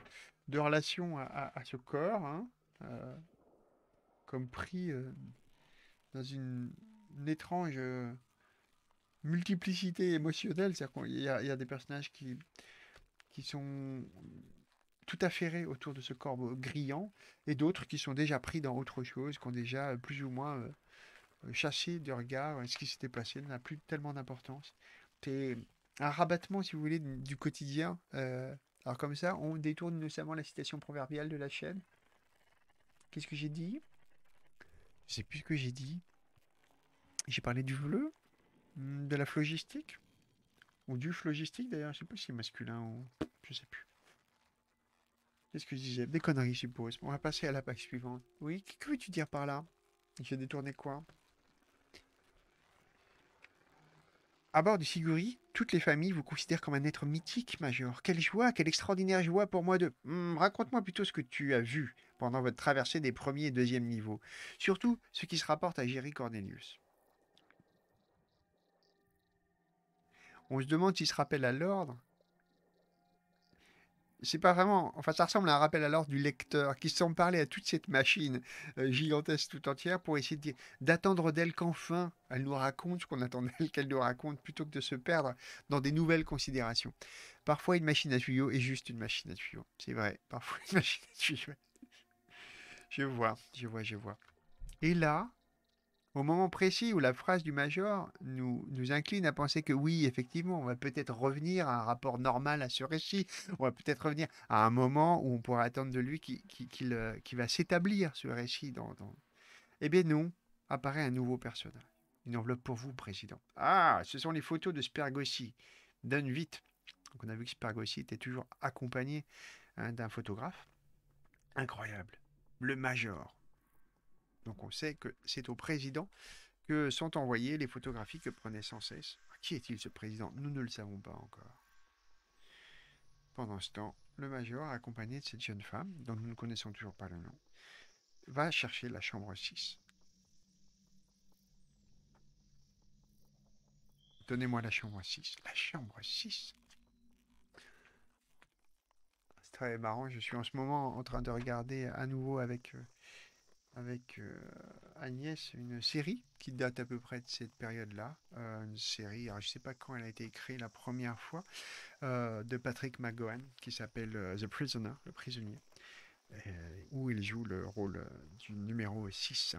de relations à, ce corps. Hein. Euh, comme pris euh, dans une, étrange euh, multiplicité émotionnelle. C'est-à-dire qu'il y, a des personnages qui, qui sont tout affairés autour de ce corbeau grillant et d'autres qui sont déjà pris dans autre chose, qui ont déjà plus ou moins chassé du regard hein, ce qui s'était passé n'a plus tellement d'importance. C'est un rabattement, si vous voulez, du quotidien. alors comme ça, on détourne notamment la citation proverbiale de la chaîne Qu'est-ce que j'ai dit Je sais plus ce que j'ai dit. J'ai parlé du bleu, hmm, de la flogistique, ou du flogistique d'ailleurs, je sais pas si c'est masculin ou. Je sais plus. Qu'est-ce que je disais Des conneries, je suppose. On va passer à la page suivante. Oui, que veux-tu dire par là J'ai détourné quoi À bord du Siguri, toutes les familles vous considèrent comme un être mythique, Major. Quelle joie, quelle extraordinaire joie pour moi de... Hmm, raconte-moi plutôt ce que tu as vu pendant votre traversée des premiers et deuxièmes niveaux. Surtout ce qui se rapporte à Jerry Cornelius. On se demande s'il se rappelle à l'ordre c'est pas vraiment. Enfin, ça ressemble à un rappel à l'ordre du lecteur qui semble parler à toute cette machine euh, gigantesque tout entière pour essayer d'attendre d'elle qu'enfin elle nous raconte ce qu'on attendait [LAUGHS] qu'elle nous raconte plutôt que de se perdre dans des nouvelles considérations. Parfois, une machine à tuyaux est juste une machine à tuyaux. C'est vrai. Parfois, [LAUGHS] une machine à tuyaux. je vois, je vois, je vois. Et là, au moment précis où la phrase du major nous, nous incline à penser que oui, effectivement, on va peut-être revenir à un rapport normal à ce récit, on va peut-être revenir à un moment où on pourrait attendre de lui qu'il euh, qui, va s'établir ce récit. Dans, Eh bien non, apparaît un nouveau personnage. Une enveloppe pour vous, Président. Ah, ce sont les photos de Spergossi. Donne vite. on a vu que Spergossi était toujours accompagné hein, d'un photographe. Incroyable. Le Major donc on sait que c'est au président que sont envoyées les photographies que prenait sans cesse. Ah, qui est-il ce président Nous ne le savons pas encore. Pendant ce temps, le major, accompagné de cette jeune femme, dont nous ne connaissons toujours pas le nom, va chercher la chambre 6. Donnez-moi la chambre 6. La chambre 6 C'est très marrant, je suis en ce moment en train de regarder à nouveau avec... Euh, avec euh, Agnès une série qui date à peu près de cette période-là. Euh, une série, je ne sais pas quand elle a été créée la première fois, euh, de Patrick McGowan qui s'appelle The Prisoner, le prisonnier, où il joue le rôle du numéro 6.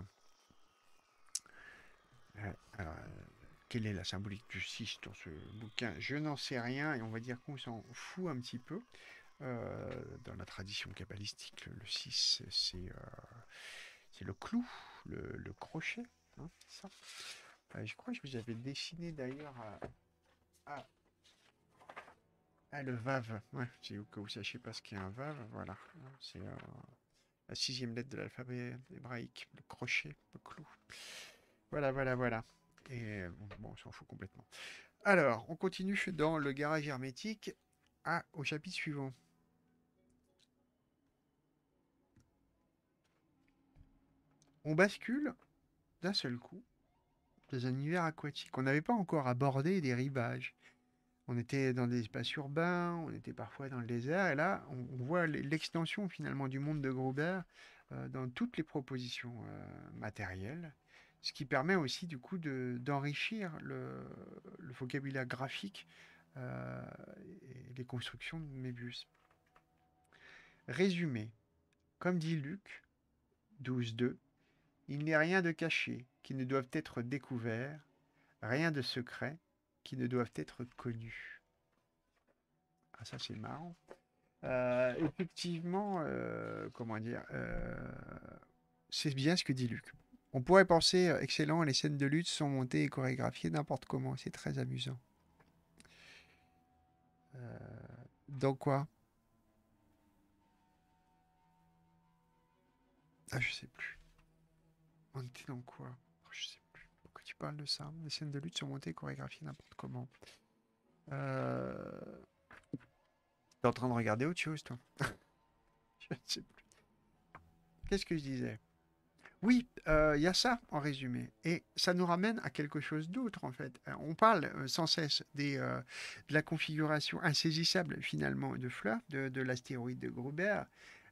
quelle est la symbolique du 6 dans ce bouquin Je n'en sais rien et on va dire qu'on s'en fout un petit peu. dans la tradition kabbalistique, le 6, c'est c'est le clou, le, crochet. Hein, ça. Euh, je crois que je vous avais dessiné d'ailleurs à, le vave. C'est vous que vous sachiez pas ce qu'est un vave. Voilà, c'est euh, la sixième lettre de l'alphabet hébraïque, le crochet, le clou. Voilà, voilà, voilà. Et bon, on s'en fout complètement. Alors, on continue dans le garage hermétique à, au chapitre suivant. on bascule d'un seul coup dans un univers aquatique. On n'avait pas encore abordé des rivages. On était dans des espaces urbains, on était parfois dans le désert, et là, on, voit l'extension finalement du monde de Gruber euh, dans toutes les propositions euh, matérielles, ce qui permet aussi du coup d'enrichir le, vocabulaire graphique euh, et les constructions de Mébius. Résumé, comme dit Luc 12-2, il n'y a rien de caché qui ne doive être découvert, rien de secret qui ne doivent être connus. Ah ça c'est marrant. Euh, effectivement, euh, comment dire, euh, c'est bien ce que dit Luc. On pourrait penser, excellent, les scènes de lutte sont montées et chorégraphiées n'importe comment, c'est très amusant. dans quoi Ah, je sais plus. On était dans quoi Je oh, Je sais plus. Pourquoi tu parles de ça Les scènes de lutte sont montées et chorégraphiées n'importe comment. Euh... T'es en train de regarder autre chose, toi [LAUGHS] Je ne sais plus. Qu'est-ce que je disais oui, il euh, y a ça en résumé. Et ça nous ramène à quelque chose d'autre en fait. Euh, on parle euh, sans cesse des, de la configuration insaisissable finalement de Fleur, de, de l'astéroïde de Gruber.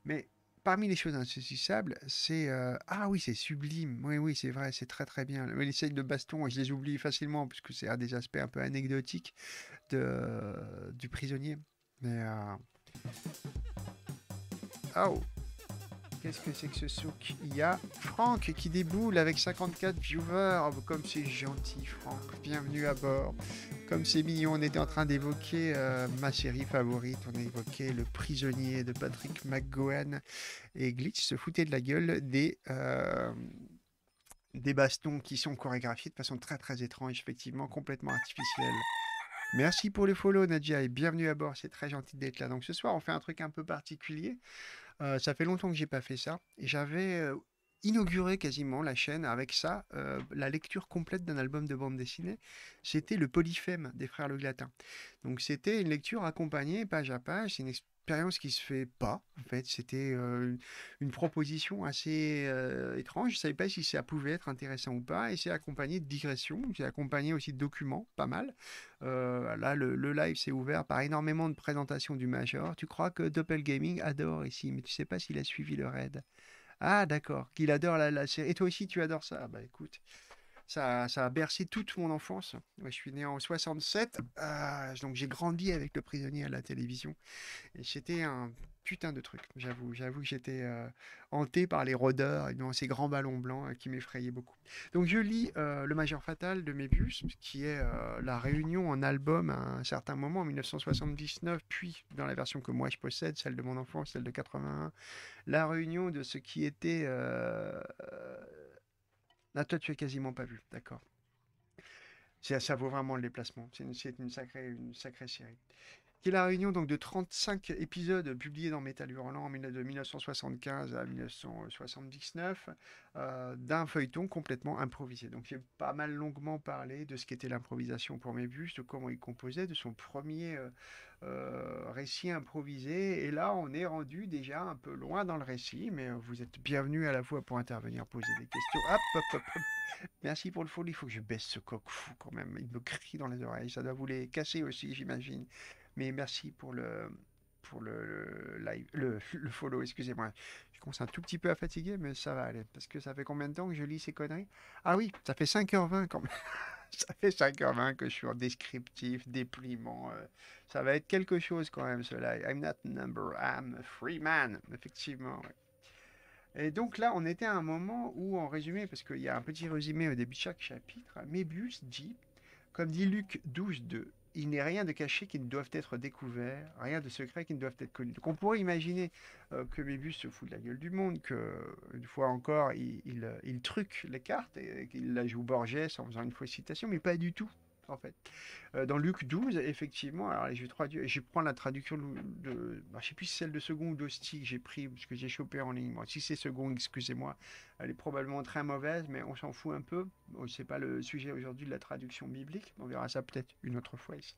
Mais parmi les choses insaisissables, c'est euh, ah oui, c'est sublime. Oui, oui, c'est vrai, c'est très très bien. Mais les scènes de baston, je les oublie facilement puisque c'est un des aspects un peu anecdotiques de euh, du prisonnier. Mais ah oh. Qu'est-ce que c'est que ce souk Il y a Franck qui déboule avec 54 viewers. Oh, comme c'est gentil, Franck. Bienvenue à bord. Comme c'est mignon, on était en train d'évoquer euh, ma série favorite. On a évoqué Le Prisonnier de Patrick McGowan. Et Glitch se foutait de la gueule des. Euh, des bastons qui sont chorégraphiés de façon très très étrange, effectivement, complètement artificielle. Merci pour le follow Nadia et bienvenue à bord, c'est très gentil d'être là. Donc ce soir on fait un truc un peu particulier. Euh, ça fait longtemps que j'ai pas fait ça. Et j'avais euh, Inaugurer quasiment la chaîne avec ça, euh, la lecture complète d'un album de bande dessinée. C'était le Polyphème des Frères Le Glatin. Donc c'était une lecture accompagnée page à page. C'est une expérience qui se fait pas en fait. C'était euh, une proposition assez euh, étrange. Je savais pas si ça pouvait être intéressant ou pas. Et c'est accompagné de digressions. C'est accompagné aussi de documents, pas mal. là, le, live s'est ouvert par énormément de présentations du Major. Tu crois que Doppel Gaming adore ici, mais tu sais pas s'il a suivi le raid. Ah, d'accord, qu'il adore la, la, série. Et toi aussi, tu adores ça ah, Bah écoute, ça, ça a bercé toute mon enfance. moi je suis né en 67, ah, donc j'ai grandi avec Le Prisonnier à la télévision. Et c'était un putain de trucs, J'avoue, j'avoue que j'étais euh, hanté par les rôdeurs ces grands ballons blancs euh, qui m'effrayaient beaucoup. Donc je lis euh, Le Major Fatal de Mébius, qui est la réunion en album à un certain moment, en 1979, puis dans la version que moi je possède, celle de mon enfance, celle de 81, la réunion de ce qui était... Là, ah, toi, tu as quasiment pas vu, d'accord. Ça, vaut vraiment le déplacement. C'est une, sacrée, une sacrée série qui est la réunion donc, de 35 épisodes publiés dans Metal Hurlant de 1975 à 1979 euh, d'un feuilleton complètement improvisé. Donc j'ai pas mal longuement parlé de ce qu'était l'improvisation pour Mébus, de comment il composait, de son premier euh, euh, récit improvisé. Et là, on est rendu déjà un peu loin dans le récit, mais vous êtes bienvenus à la fois pour intervenir, poser des questions. Hop, hop, hop, Merci pour le follow, Il faut que je baisse ce coq fou quand même. Il me crie dans les oreilles. Ça doit vous les casser aussi, j'imagine. Mais merci pour le, pour le, live, le, follow, excusez-moi. Je commence un tout petit peu à fatiguer, mais ça va aller. Parce que ça fait combien de temps que je lis ces conneries Ah oui, ça fait 5h20 quand même. [LAUGHS] ça fait 5h20 que je suis en descriptif, déprimant. Euh. ça va être quelque chose quand même, ce live. I'm not number, I'm a free man. Effectivement, Et donc là, on était à un moment où, en résumé, parce qu'il y a un petit résumé au début de chaque chapitre, Mébius dit, comme dit Luc 2, il n'est rien de caché qui ne doivent être découvert, rien de secret qui ne doivent être connu. Donc on pourrait imaginer euh, que Mébus se fout de la gueule du monde, que une fois encore il, il, euh, truque les cartes et qu'il la joue Borges en faisant une fois citation, mais pas du tout en fait. Euh, dans Luc 12, effectivement, alors je, traduis, je prends la traduction de, de bah, je sais plus si celle de second ou d'hostie que j'ai pris, parce que j'ai chopé en ligne. si c'est second, excusez-moi, elle est probablement très mauvaise, mais on s'en fout un peu. c'est pas le sujet aujourd'hui de la traduction biblique, on verra ça peut-être une autre fois ici.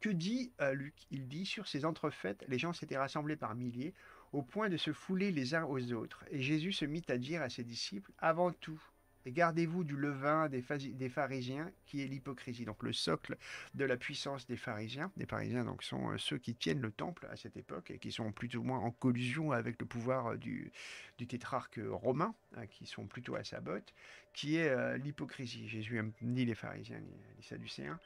Que dit euh, Luc Il dit sur ces entrefaites, les gens s'étaient rassemblés par milliers, au point de se fouler les uns aux autres. Et Jésus se mit à dire à ses disciples Avant tout, gardez-vous du levain des, pharisiens, qui est l'hypocrisie. Donc le socle de la puissance des pharisiens. Les pharisiens donc sont euh, ceux qui tiennent le temple à cette époque et qui sont plus ou moins en collusion avec le pouvoir euh, du, tétrarque romain, hein, qui sont plutôt à sa botte, qui est euh, l'hypocrisie. Jésus aime ni les pharisiens ni les sadducéens.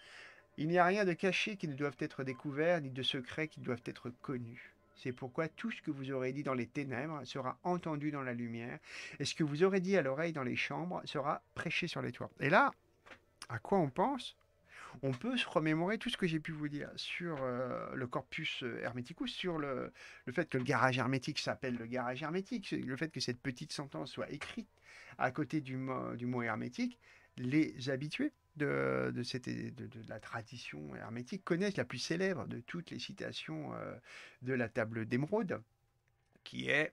Il n'y a rien de caché qui ne doive être découvert, ni de secret qui doivent être connu. C'est pourquoi tout ce que vous aurez dit dans les ténèbres sera entendu dans la lumière, et ce que vous aurez dit à l'oreille dans les chambres sera prêché sur les toits. Et là, à quoi on pense on peut se remémorer tout ce que j'ai pu vous dire sur euh, le corpus ou euh, sur le, fait que le garage hermétique s'appelle le garage hermétique, le fait que cette petite sentence soit écrite à côté du mot hermétique, les habitués de, de, cette, de, la tradition hermétique connaissent la plus célèbre de toutes les citations euh, de la table d'émeraude, qui est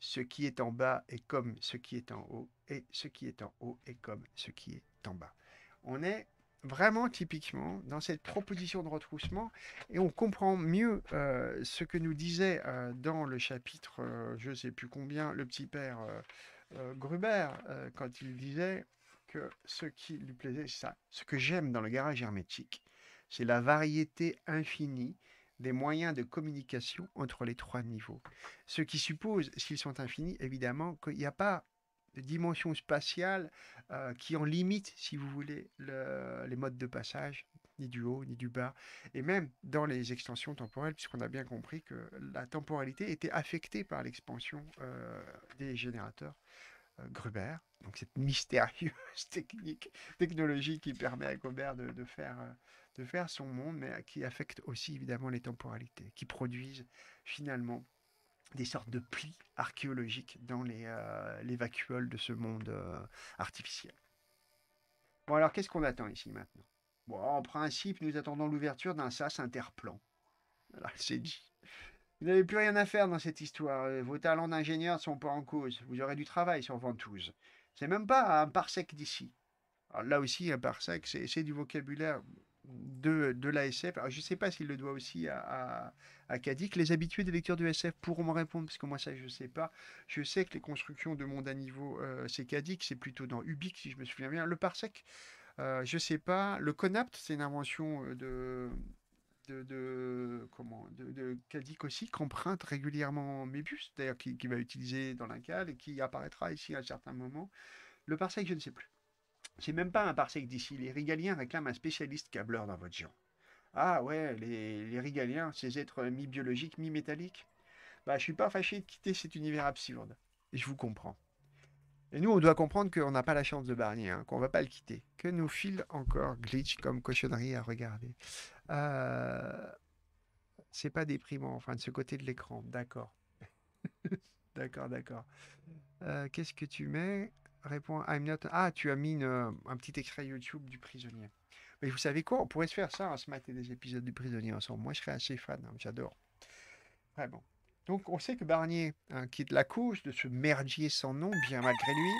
Ce qui est en bas est comme ce qui est en haut, et ce qui est en haut est comme ce qui est en bas. On est vraiment typiquement dans cette proposition de retroussement et on comprend mieux euh, ce que nous disait euh, dans le chapitre, je ne sais plus combien, le petit père Gruber, quand il disait ce qui lui plaisait, ça. Ce que j'aime dans le garage hermétique, c'est la variété infinie des moyens de communication entre les trois niveaux. Ce qui suppose, s'ils sont infinis, évidemment, qu'il n'y a pas de dimension spatiale euh, qui en limite, si vous voulez, les modes de passage, ni du haut, ni du bas, et même dans les extensions temporelles, puisqu'on a bien compris que la temporalité était affectée par l'expansion euh, des générateurs euh, Gruber donc cette mystérieuse [LAUGHS] technique, technologie qui permet à Gobert de, faire, euh, de faire son monde, mais euh, qui affecte aussi évidemment les temporalités, qui produisent finalement des sortes de plis archéologiques dans les, euh, vacuoles de ce monde artificiel. Bon alors qu'est-ce qu'on attend ici maintenant Bon, en principe, nous attendons l'ouverture d'un sas interplan. Voilà, [LAUGHS] c'est dit. Vous n'avez plus rien à faire dans cette histoire. Vos talents d'ingénieur sont pas en cause. Vous aurez du travail sur Ventouse. C'est même pas un parsec d'ici. Là aussi, un parsec, c'est du vocabulaire de, de l'ASF. je ne sais pas s'il le doit aussi à, à, Les habitués des lecteurs de SF pourront me répondre, parce que moi, ça, je ne sais pas. Je sais que les constructions de monde à niveau, euh, c'est Cadic, c'est plutôt dans Ubik, si je me souviens bien. Le parsec, euh, je ne sais pas. Le conapt, c'est une invention euh, de, de, de, comment, de, Kadik aussi, qu'emprunte régulièrement bus, d'ailleurs qui, va utiliser dans la cale et qui apparaîtra ici à un certain moment. Le parsec, je ne sais plus. C'est même pas un parsec d'ici. Les Régaliens réclament un spécialiste câbleur dans votre genre. Ah ouais, les, les Régaliens, ces êtres mi-biologiques, mi-métalliques. Bah, je suis pas fâché de quitter cet univers absurde. Et je vous comprends. Et nous, on doit comprendre qu'on n'a pas la chance de Barnier, qu'on hein, qu'on va pas le quitter. Que nous file encore Glitch comme cochonnerie à regarder. Euh, c'est pas déprimant, enfin, de ce côté de l'écran. D'accord. [LAUGHS] d'accord, d'accord. Euh, qu'est-ce que tu mets Réponds, I'm not... Ah, tu as mis euh, un petit extrait YouTube du prisonnier. Mais vous savez quoi On pourrait se faire ça, hein, ce matin, des épisodes du prisonnier ensemble. Moi, je serais assez fan, hein, j'adore. bon. Donc, on sait que Barnier hein, quitte la couche de ce merdier sans nom, bien malgré lui.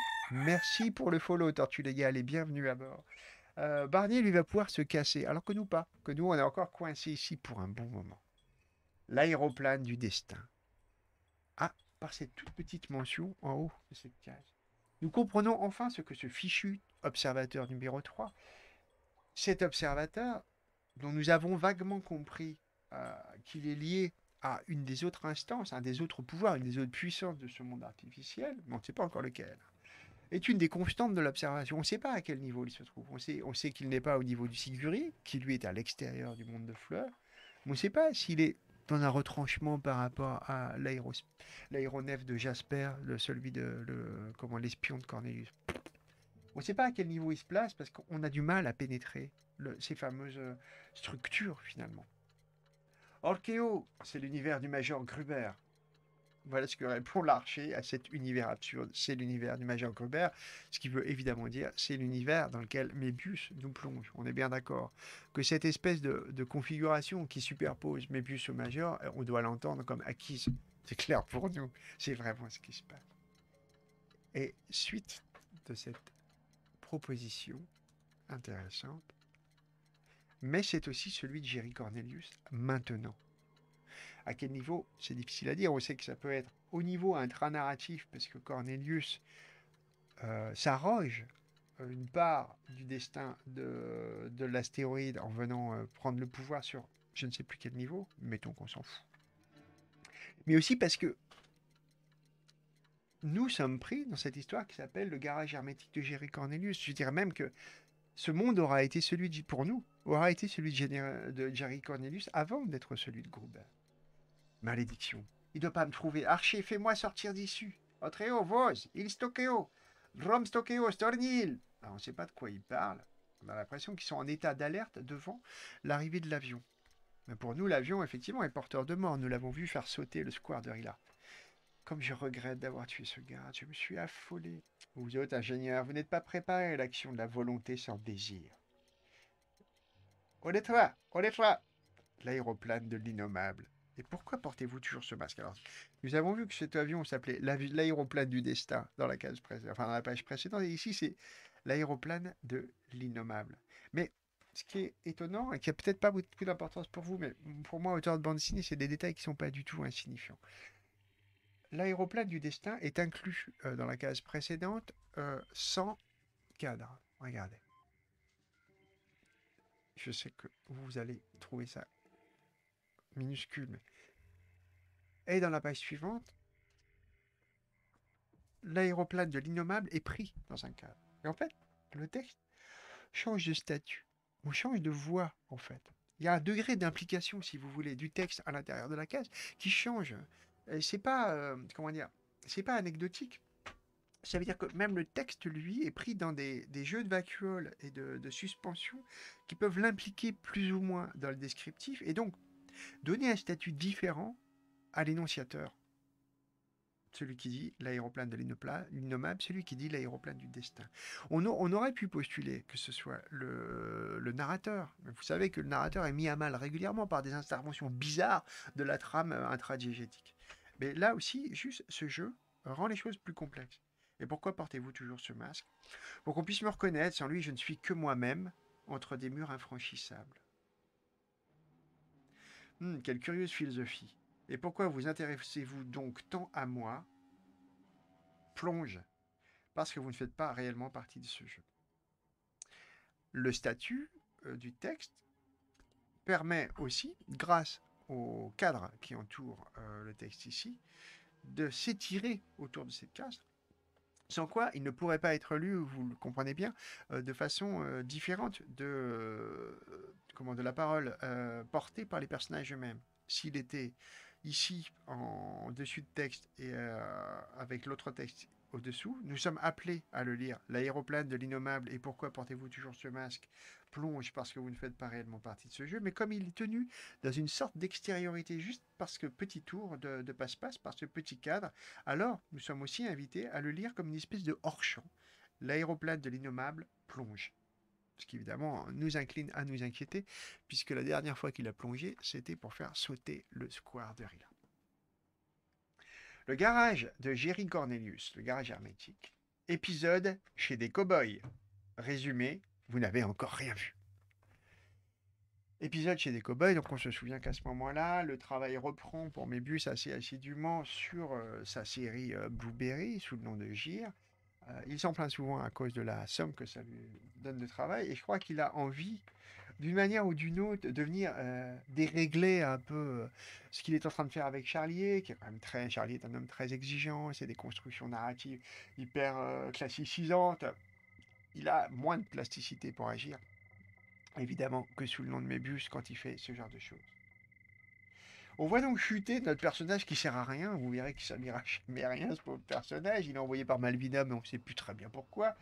Merci pour le follow, Tortue Légale, et bienvenue à bord. Euh, Barnier, lui, va pouvoir se casser, alors que nous pas, que nous, on est encore coincé ici pour un bon moment. L'aéroplane du destin. Ah, par cette toute petite mention en haut de cette case. Nous comprenons enfin ce que ce fichu observateur numéro 3, cet observateur dont nous avons vaguement compris euh, qu'il est lié à une des autres instances, un des autres pouvoirs, une des autres puissances de ce monde artificiel, mais on ne sait pas encore lequel est une des constantes de l'observation. On ne sait pas à quel niveau il se trouve. On sait, on sait qu'il n'est pas au niveau du Siguri, qui lui est à l'extérieur du monde de fleurs. on ne sait pas s'il est dans un retranchement par rapport à l'aéronef de Jasper, le, celui de l'espion de Cornelius. On ne sait pas à quel niveau il se place parce qu'on a du mal à pénétrer ces fameuses euh, structures finalement. Orkeo, c'est l'univers du Major Gruber, voilà ce que répond l'archer à cet univers absurde. C'est l'univers du Major Gruber, ce qui veut évidemment dire c'est l'univers dans lequel Mébius nous plonge. On est bien d'accord que cette espèce de, configuration qui superpose Mébius au Major, euh, on doit l'entendre comme acquise. C'est clair pour nous. C'est vraiment ce qui se passe. Et suite de cette proposition intéressante, mais c'est aussi celui de Jerry Cornelius maintenant. À quel niveau C'est difficile à dire. On sait que ça peut être au niveau intranarratif, parce que Cornelius euh, s'arroge euh, une part du destin de, l'astéroïde en venant euh, prendre le pouvoir sur je ne sais plus quel niveau, mettons qu'on s'en fout. Mais aussi parce que nous sommes pris dans cette histoire qui s'appelle le garage hermétique de Jerry Cornelius. Je dirais même que ce monde aura été celui de, pour nous, aura été celui de Jerry Cornelius avant d'être celui de Groupe. Malédiction. Il doit pas me trouver. Archer, fais-moi sortir d'ici. Otreo, vos, il stockeo. Drom stockeo, stornil. Alors, ah, on ne sait pas de quoi il parle. On a l'impression qu'ils sont en état d'alerte devant l'arrivée de l'avion. Mais pour nous, l'avion, effectivement, est porteur de mort. Nous l'avons vu faire sauter le square de Rila. Comme je regrette d'avoir tué ce gars, je me suis affolé. Vous autres ingénieurs, vous n'êtes pas préparés à l'action de la volonté sans désir. est là !»« L'aéroplane de l'innommable. Et pourquoi portez-vous toujours ce masque Alors, nous avons vu que cet avion s'appelait l'aéroplane du destin dans la, case enfin, dans la page précédente. Et ici, c'est l'aéroplane de l'innommable. Mais ce qui est étonnant et qui n'a peut-être pas beaucoup d'importance pour vous, mais pour moi, auteur de bande dessinée, c'est des détails qui ne sont pas du tout insignifiants. L'aéroplane du destin est inclus euh, dans la case précédente euh, sans cadre. Regardez. Je sais que vous allez trouver ça minuscule. Et dans la page suivante, l'aéroplane de l'innommable est pris dans un cadre. Et en fait, le texte change de statut. On change de voix, en fait. Il y a un degré d'implication, si vous voulez, du texte à l'intérieur de la case qui change. C'est pas, euh, comment dire, c'est pas anecdotique. Ça veut dire que même le texte, lui, est pris dans des, des jeux de vacuole et de suspension qui peuvent l'impliquer plus ou moins dans le descriptif. Et donc, Donner un statut différent à l'énonciateur. Celui qui dit l'aéroplane de l'innommable, celui qui dit l'aéroplane du destin. On, aurait pu postuler que ce soit le, narrateur. vous savez que le narrateur est mis à mal régulièrement par des interventions bizarres de la trame euh, intradiégétique. Mais là aussi, juste ce jeu rend les choses plus complexes. Et pourquoi portez-vous toujours ce masque Pour qu'on puisse me reconnaître, sans lui je ne suis que moi-même, entre des murs infranchissables. Hmm, quelle curieuse philosophie. Et pourquoi vous intéressez-vous donc tant à moi Plonge. Parce que vous ne faites pas réellement partie de ce jeu. Le statut euh, du texte permet aussi, grâce au cadre qui entoure euh, le texte ici, de s'étirer autour de cette case, sans quoi il ne pourrait pas être lu, vous le comprenez bien, euh, de façon différente de, comment, de la parole euh, portée par les personnages eux-mêmes. S'il était ici en, dessus de texte et euh, avec l'autre texte au-dessous, nous sommes appelés à le lire. L'aéroplane de l'innommable et pourquoi portez-vous toujours ce masque plonge parce que vous ne faites pas réellement partie de ce jeu, mais comme il est tenu dans une sorte d'extériorité, juste parce que petit tour de, de passe-passe, par ce petit cadre, alors nous sommes aussi invités à le lire comme une espèce de hors-champ. L'aéroplane de l'innommable plonge ce qui évidemment nous incline à nous inquiéter, puisque la dernière fois qu'il a plongé, c'était pour faire sauter le square de Rila. Le garage de Jerry Cornelius, le garage hermétique, épisode chez des cowboys. Résumé, vous n'avez encore rien vu. Épisode chez des cowboys. boys donc on se souvient qu'à ce moment-là, le travail reprend pour Mébus assez assidûment sur euh, sa série euh, Blueberry sous le nom de Gire. Euh, il s'en plaint souvent à cause de la somme que ça lui donne de travail. Et je crois qu'il a envie, d'une manière ou d'une autre, de venir euh, dérégler un peu euh, ce qu'il est en train de faire avec Charlier, qui est quand même très. Charlier est un homme très exigeant, c'est des constructions narratives hyper classicisantes. Il a moins de plasticité pour agir, évidemment, que sous le nom de Mébus quand il fait ce genre de choses. On voit donc chuter notre personnage qui sert à rien. Vous verrez qu'il servira jamais rien, ce pauvre personnage. Il est envoyé par Malvina, mais on ne sait plus très bien pourquoi.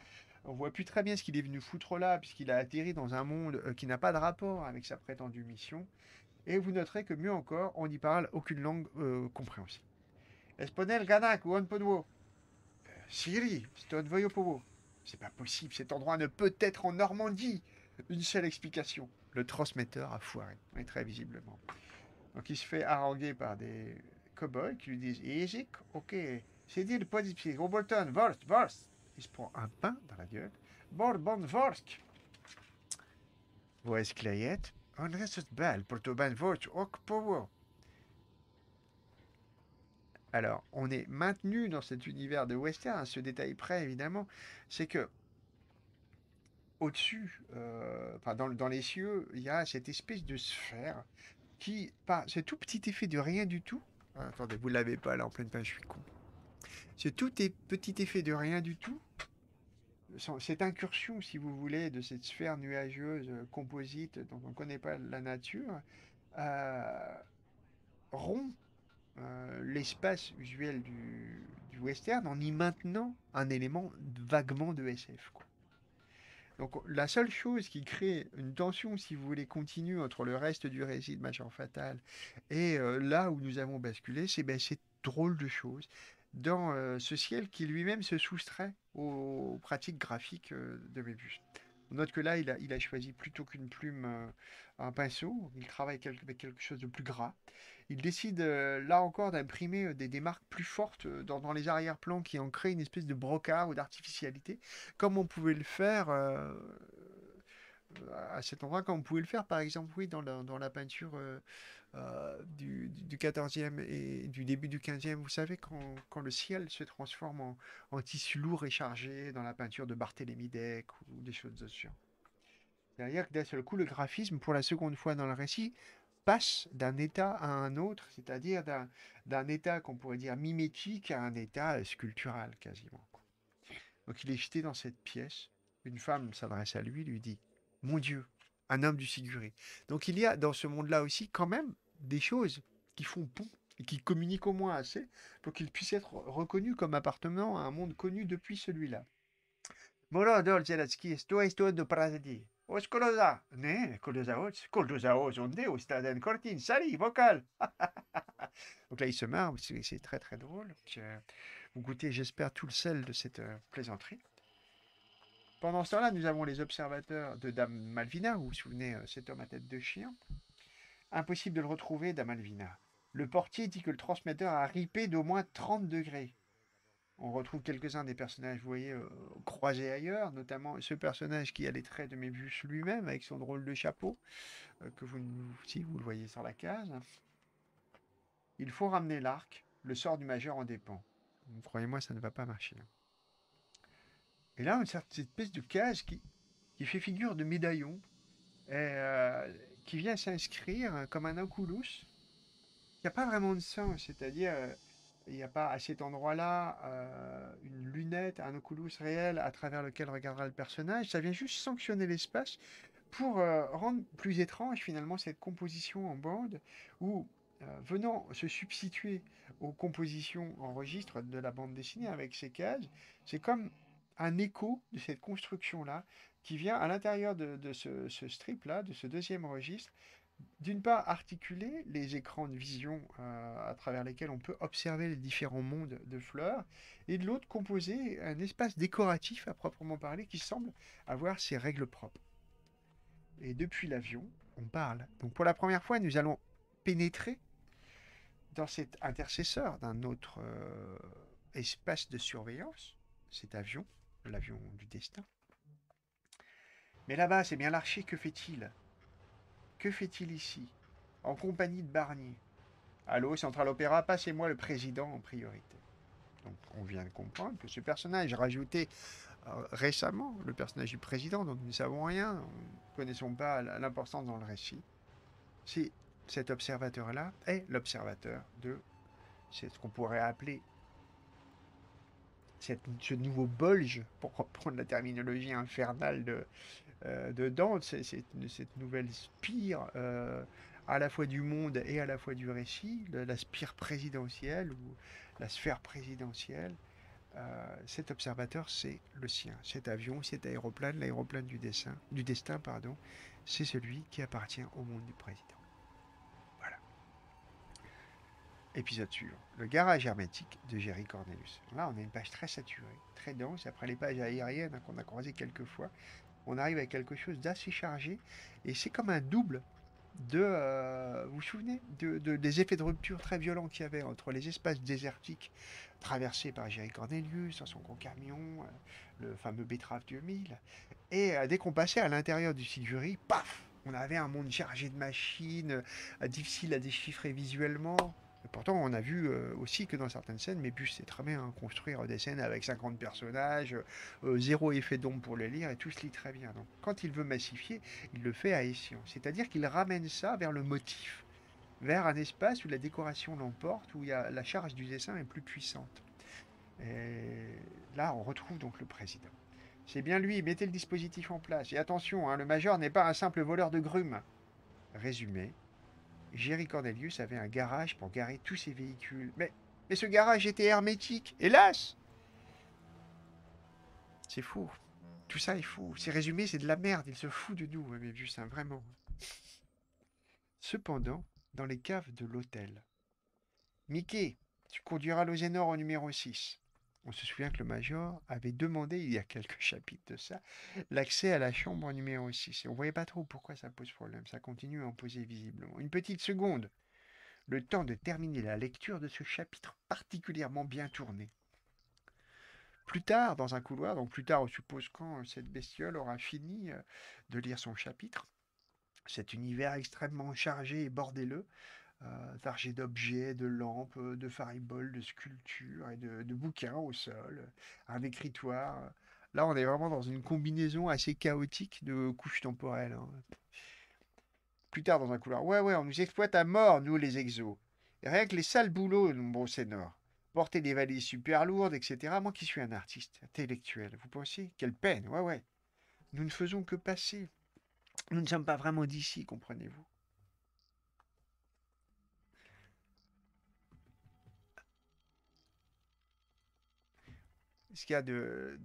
On voit plus très bien ce qu'il est venu foutre là, puisqu'il a atterri dans un monde euh, qui n'a pas de rapport avec sa prétendue mission. Et vous noterez que mieux encore, on n'y parle aucune langue euh, compréhensible. Esponel Ganak ou Siri, euh, Stonvoyopovo. C'est pas possible, cet endroit ne peut être en Normandie. Une seule explication. Le transmetteur a foiré, très visiblement. Donc il se fait haranguer par des cow-boys qui lui disent eh, Isaac, ok, c'est dit le policier, Roberton, Vorst, Vorst. Il se prend un pain dans la gueule. Borbon, Vorsk. Voice client, on reste balle pour tout ben Vorsk, ok, power. Alors, on est maintenu dans cet univers de western, hein, ce détail près évidemment, c'est que au-dessus, euh, enfin dans, les cieux, il y a cette espèce de sphère qui, par ce tout petit effet de rien du tout, hein, attendez, vous l'avez pas là en pleine page, je suis con. Ce tout petit effet de rien du tout, cette incursion, si vous voulez, de cette sphère nuageuse euh, composite dont on ne connaît pas la nature, euh, rompt euh, l'espace usuel du, du, western en y maintenant un élément vaguement de SF. Quoi. Donc la seule chose qui crée une tension, si vous voulez, continue entre le reste du récit de Machin Fatal et euh, là où nous avons basculé, c'est ben, ces drôles drôle de choses dans euh, ce ciel qui lui-même se soustrait aux, pratiques graphiques euh, de Mébus. On note que là, il a, choisi plutôt qu'une plume, euh, un pinceau. Il travaille avec quelque chose de plus gras. Il décide, euh, là encore, d'imprimer euh, des, démarques marques plus fortes dans, les arrière-plans qui ont créé une espèce de brocard ou d'artificialité, comme on pouvait le faire à cet endroit, comme on pouvait le faire, par exemple, oui, dans dans la peinture euh, du, 14e et du début du 15e. Vous savez, quand, quand le ciel se transforme en, tissu lourd et chargé dans la peinture de Barthélemy Deck ou des choses aussi. C'est-à-dire d'un seul coup, le graphisme, pour la seconde fois dans le récit, passe d'un état à un autre, c'est-à-dire d'un état qu'on pourrait dire mimétique à un état sculptural quasiment. Donc il est jeté dans cette pièce. Une femme s'adresse à lui, lui dit Mon Dieu, un homme du Siguré. Donc il y a dans ce monde-là aussi quand même des choses qui font pont et qui communiquent au moins assez pour qu'il puisse être reconnu comme appartenant à un monde connu depuis celui-là. vocal. Donc là, il se marre, c'est très très drôle. vous euh, goûtez, j'espère, tout le sel de cette euh, plaisanterie. Pendant ce temps-là, nous avons les observateurs de Dame Malvina, vous vous souvenez, euh, cet homme à tête de chien. Impossible de le retrouver, Dame Malvina. Le portier dit que le transmetteur a ripé d'au moins 30 degrés. On retrouve quelques-uns des personnages, vous voyez, euh, croisés ailleurs, notamment ce personnage qui a les traits de Mébus lui-même, avec son drôle de chapeau, euh, que vous, si vous le voyez sur la case. Il faut ramener l'arc, le sort du majeur en dépend. Croyez-moi, ça ne va pas marcher. Hein. Et là, une cette espèce de cage qui, fait figure de médaillon, euh, qui vient s'inscrire comme un oculus, Il n'y a pas vraiment de sens, c'est-à-dire euh, il n'y a pas à cet endroit-là euh, une lunette, un oculus réel à travers lequel regardera le personnage. Ça vient juste sanctionner l'espace pour rendre plus étrange finalement cette composition en bande où, venant se substituer aux compositions en registre de la bande dessinée avec ces cases, c'est comme un écho de cette construction-là qui vient à l'intérieur de, ce, strip-là, de ce deuxième registre, d'une part articuler les écrans de vision euh, à travers lesquels on peut observer les différents mondes de fleurs, et de l'autre composer un espace décoratif à proprement parler qui semble avoir ses règles propres. Et depuis l'avion, on parle. Donc pour la première fois, nous allons pénétrer dans cet intercesseur d'un autre euh, espace de surveillance, cet avion, l'avion du destin. Mais là-bas, c'est bien l'archer, que fait-il Que fait-il ici En compagnie de Barnier Allô, Central Opéra, passez-moi le président en priorité. Donc, on vient de comprendre que ce personnage rajouté euh, récemment, le personnage du président, dont nous ne savons rien, nous ne connaissons pas l'importance dans le récit, c'est cet observateur-là est l'observateur de c'est ce qu'on pourrait appeler cette, ce nouveau Bolge, pour reprendre la terminologie infernale de, euh, Dante, cette nouvelle spire euh, à la fois du monde et à la fois du récit, la, spire présidentielle ou la sphère présidentielle. Euh, cet observateur, c'est le sien. Cet avion, cet aéroplane, l'aéroplane du, du destin, pardon, c'est celui qui appartient au monde du président. Épisode suivant, le garage hermétique de Jerry Cornelius. Là, on a une page très saturée, très dense. Après les pages aériennes hein, qu'on a croisées quelques fois, on arrive à quelque chose d'assez chargé. Et c'est comme un double de, euh, vous vous souvenez, de, des effets de rupture très violents qu'il y avait entre les espaces désertiques traversés par Jerry Cornelius dans son gros camion, euh, le fameux betterave 2000, et euh, dès qu'on passait à l'intérieur du Siguri, paf, on avait un monde chargé de machines, difficile à déchiffrer visuellement, pourtant, on a vu euh, aussi que dans certaines scènes, mais Bus c'est très bien hein, construire des scènes avec 50 personnages, euh, zéro effet d'ombre pour les lire, et tout se lit très bien. Donc, quand il veut massifier, il le fait à Ession. C'est-à-dire qu'il ramène ça vers le motif, vers un espace où la décoration l'emporte, où il y a, la charge du dessin est plus puissante. Et là, on retrouve donc le président. C'est bien lui, mettez le dispositif en place. Et attention, hein, le major n'est pas un simple voleur de grumes. Résumé, Jerry Cornelius avait un garage pour garer tous ses véhicules. Mais, ce garage était hermétique, hélas C'est fou. Tout ça est fou. C'est résumé, c'est de la merde. Il se fout de nous, hein, mais vu vraiment. Cependant, dans les caves de l'hôtel, Mickey, tu conduiras l'Ozenor au numéro 6. On se souvient que le major avait demandé, il y a quelques [LAUGHS] chapitres de ça, l'accès à la chambre numéro 6. on ne voyait pas trop pourquoi ça pose problème. Ça continue à en poser visiblement. Une petite seconde. Le temps de terminer la lecture de ce chapitre particulièrement bien tourné. Plus tard, dans un couloir, donc plus tard, on suppose quand euh, cette bestiole aura fini euh, de lire son chapitre, cet univers extrêmement chargé et bordéleux, Targé euh, d'objets, de lampes, euh, de fariboles, de sculptures et de, bouquins au sol, euh, un écritoire. Là, on est vraiment dans une combinaison assez chaotique de couches temporelles. Hein. Plus tard, dans un couloir, ouais, ouais, on nous exploite à mort, nous, les exos. rien que les sales boulots, bon, c'est nord. Porter des valises super lourdes, etc. Moi qui suis un artiste intellectuel, vous pensez Quelle peine, ouais, ouais. Nous ne faisons que passer. Nous ne sommes pas vraiment d'ici, comprenez-vous. ce qu'il y a de,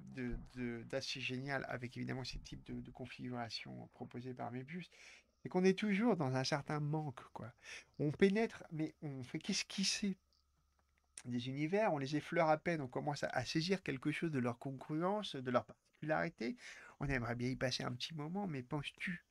d'assez génial avec évidemment ces types de, configurations proposées par Mebius, c'est qu'on est toujours dans un certain manque. Quoi. On pénètre, mais on fait qu'esquisser des univers, on les effleure à peine, on commence à, à saisir quelque chose de leur congruence, de leur particularité. On aimerait bien y passer un petit moment, mais penses-tu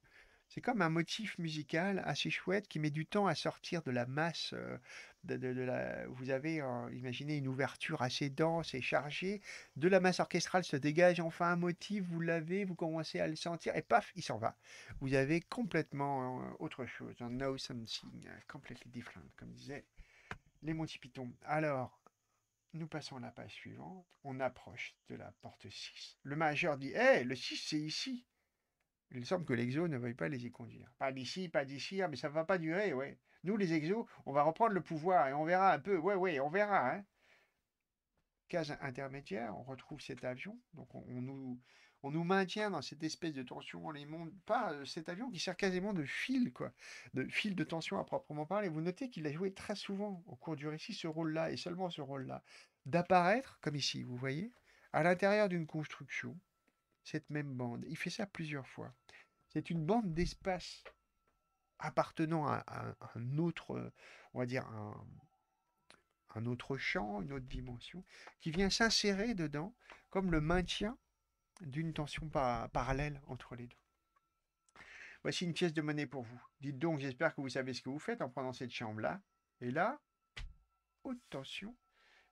c'est comme un motif musical assez chouette qui met du temps à sortir de la masse. Euh, vous avez, imaginé imaginez, une ouverture assez dense et chargée. De la masse orchestrale se dégage enfin un motif, vous l'avez, vous commencez à le sentir, et paf, il s'en va. Vous avez complètement euh, autre chose, un know something, euh, completely different, comme disaient les Monty Python. Alors, nous passons à la page suivante. On approche de la porte 6. Le majeur dit Hé, «Eh, le 6, c'est ici il semble que l'exo ne veuille pas les y conduire. Pas d'ici, pas d'ici, hein, mais ça ne va pas durer, ouais. Nous, les exos, on va reprendre le pouvoir et on verra un peu, ouais, ouais, on verra, hein. Case intermédiaire, on retrouve cet avion, donc on, nous, on nous maintient dans cette espèce de tension, on les monte pas, euh, cet avion qui sert quasiment de fil, quoi, de fil de tension à proprement parler. Vous notez qu'il a joué très souvent au cours du récit ce rôle-là, et seulement ce rôle-là, d'apparaître, comme ici, vous voyez, à l'intérieur d'une construction, cette même bande. Il fait ça plusieurs fois. C'est une bande d'espace appartenant à, un autre, on va dire, un, autre champ, une autre dimension, qui vient s'insérer dedans comme le maintien d'une tension parallèle entre les deux. Voici une pièce de monnaie pour vous. Dites donc, j'espère que vous savez ce que vous faites en prenant cette chambre-là. Et là, haute tension.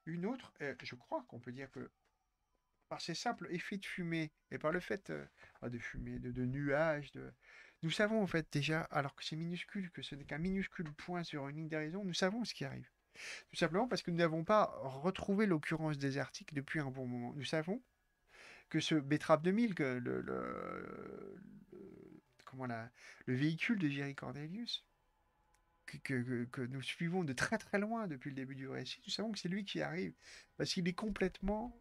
Une autre, euh, je crois qu'on peut dire que par ces simples effets de fumée et par le fait euh, bah, de fumée, de, nuages, de... nous savons en fait déjà, alors que c'est minuscule, que ce n'est qu'un minuscule point sur une ligne d'horizon, nous savons ce qui arrive. Tout simplement parce que nous n'avons pas retrouvé l'occurrence des articles depuis un bon moment. Nous savons que ce betterave 2000, que le, comment le véhicule de Jerry Cornelius, que, que, que, nous suivons de très très loin depuis le début du récit, nous savons que c'est lui qui arrive, parce qu'il est complètement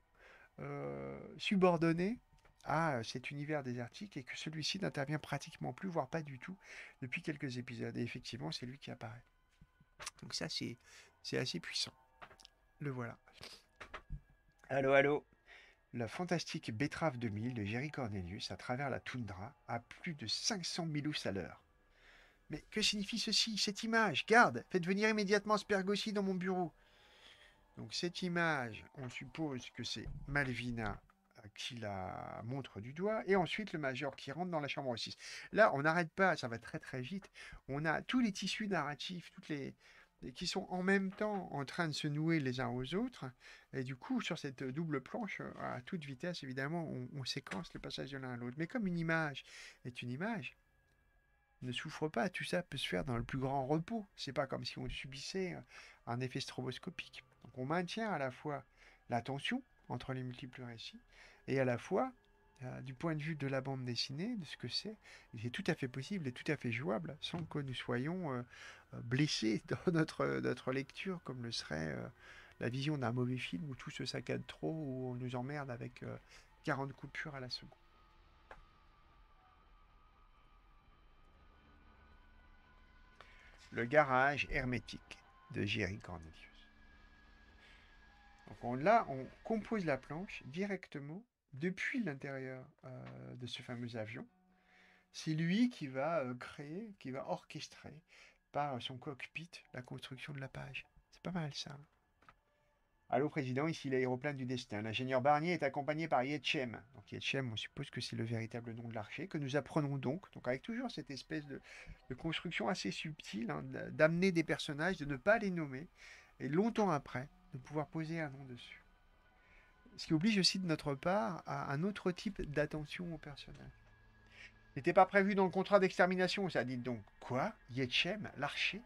euh, subordonné à euh, cet univers désertique et que celui-ci n'intervient pratiquement plus, voire pas du tout, depuis quelques épisodes. Et effectivement, c'est lui qui apparaît. Donc ça, c'est, assez puissant. Le voilà. Allô, allô La fantastique Betterave 2000 de Jerry Cornelius à travers la toundra à plus de 500 loups à l'heure. Mais que signifie ceci, cette image Garde Faites venir immédiatement Spergossi dans mon bureau. Donc cette image, on suppose que c'est Malvina euh, qui la montre du doigt, et ensuite le major qui rentre dans la chambre 6. Là, on n'arrête pas, ça va très très vite. On a tous les tissus narratifs, toutes les qui sont en même temps en train de se nouer les uns aux autres. Et du coup, sur cette double planche, euh, à toute vitesse, évidemment, on, on séquence le passage de l'un à l'autre. Mais comme une image est une image, ne souffre pas, tout ça peut se faire dans le plus grand repos. C'est pas comme si on subissait euh, un effet stroboscopique. Donc on maintient à la fois la tension entre les multiples récits et à la fois euh, du point de vue de la bande dessinée, de ce que c'est, c'est tout à fait possible et tout à fait jouable sans que nous soyons euh, euh, blessés [LAUGHS] dans notre, lecture, comme le serait la vision d'un mauvais film où tout se saccade trop, où on nous emmerde avec 40 coupures à la seconde. Le garage hermétique de Jerry Cornelius. Donc là, on compose la planche directement depuis l'intérieur euh, de ce fameux avion. C'est lui qui va euh, créer, qui va orchestrer par son cockpit la construction de la page. C'est pas mal ça. Hein. Allô Président, ici l'aéroplane du destin. L'ingénieur Barnier est accompagné par Yetchem. Donc Yetchem, on suppose que c'est le véritable nom de l'archer, que nous apprenons donc, donc avec toujours cette espèce de, construction assez subtile, hein, d'amener des personnages, de ne pas les nommer, et longtemps après, de pouvoir poser un nom dessus. Ce qui oblige aussi de notre part à un autre type d'attention au personnel. N'était pas prévu dans le contrat d'extermination, ça dit donc. Quoi Yetchem L'archer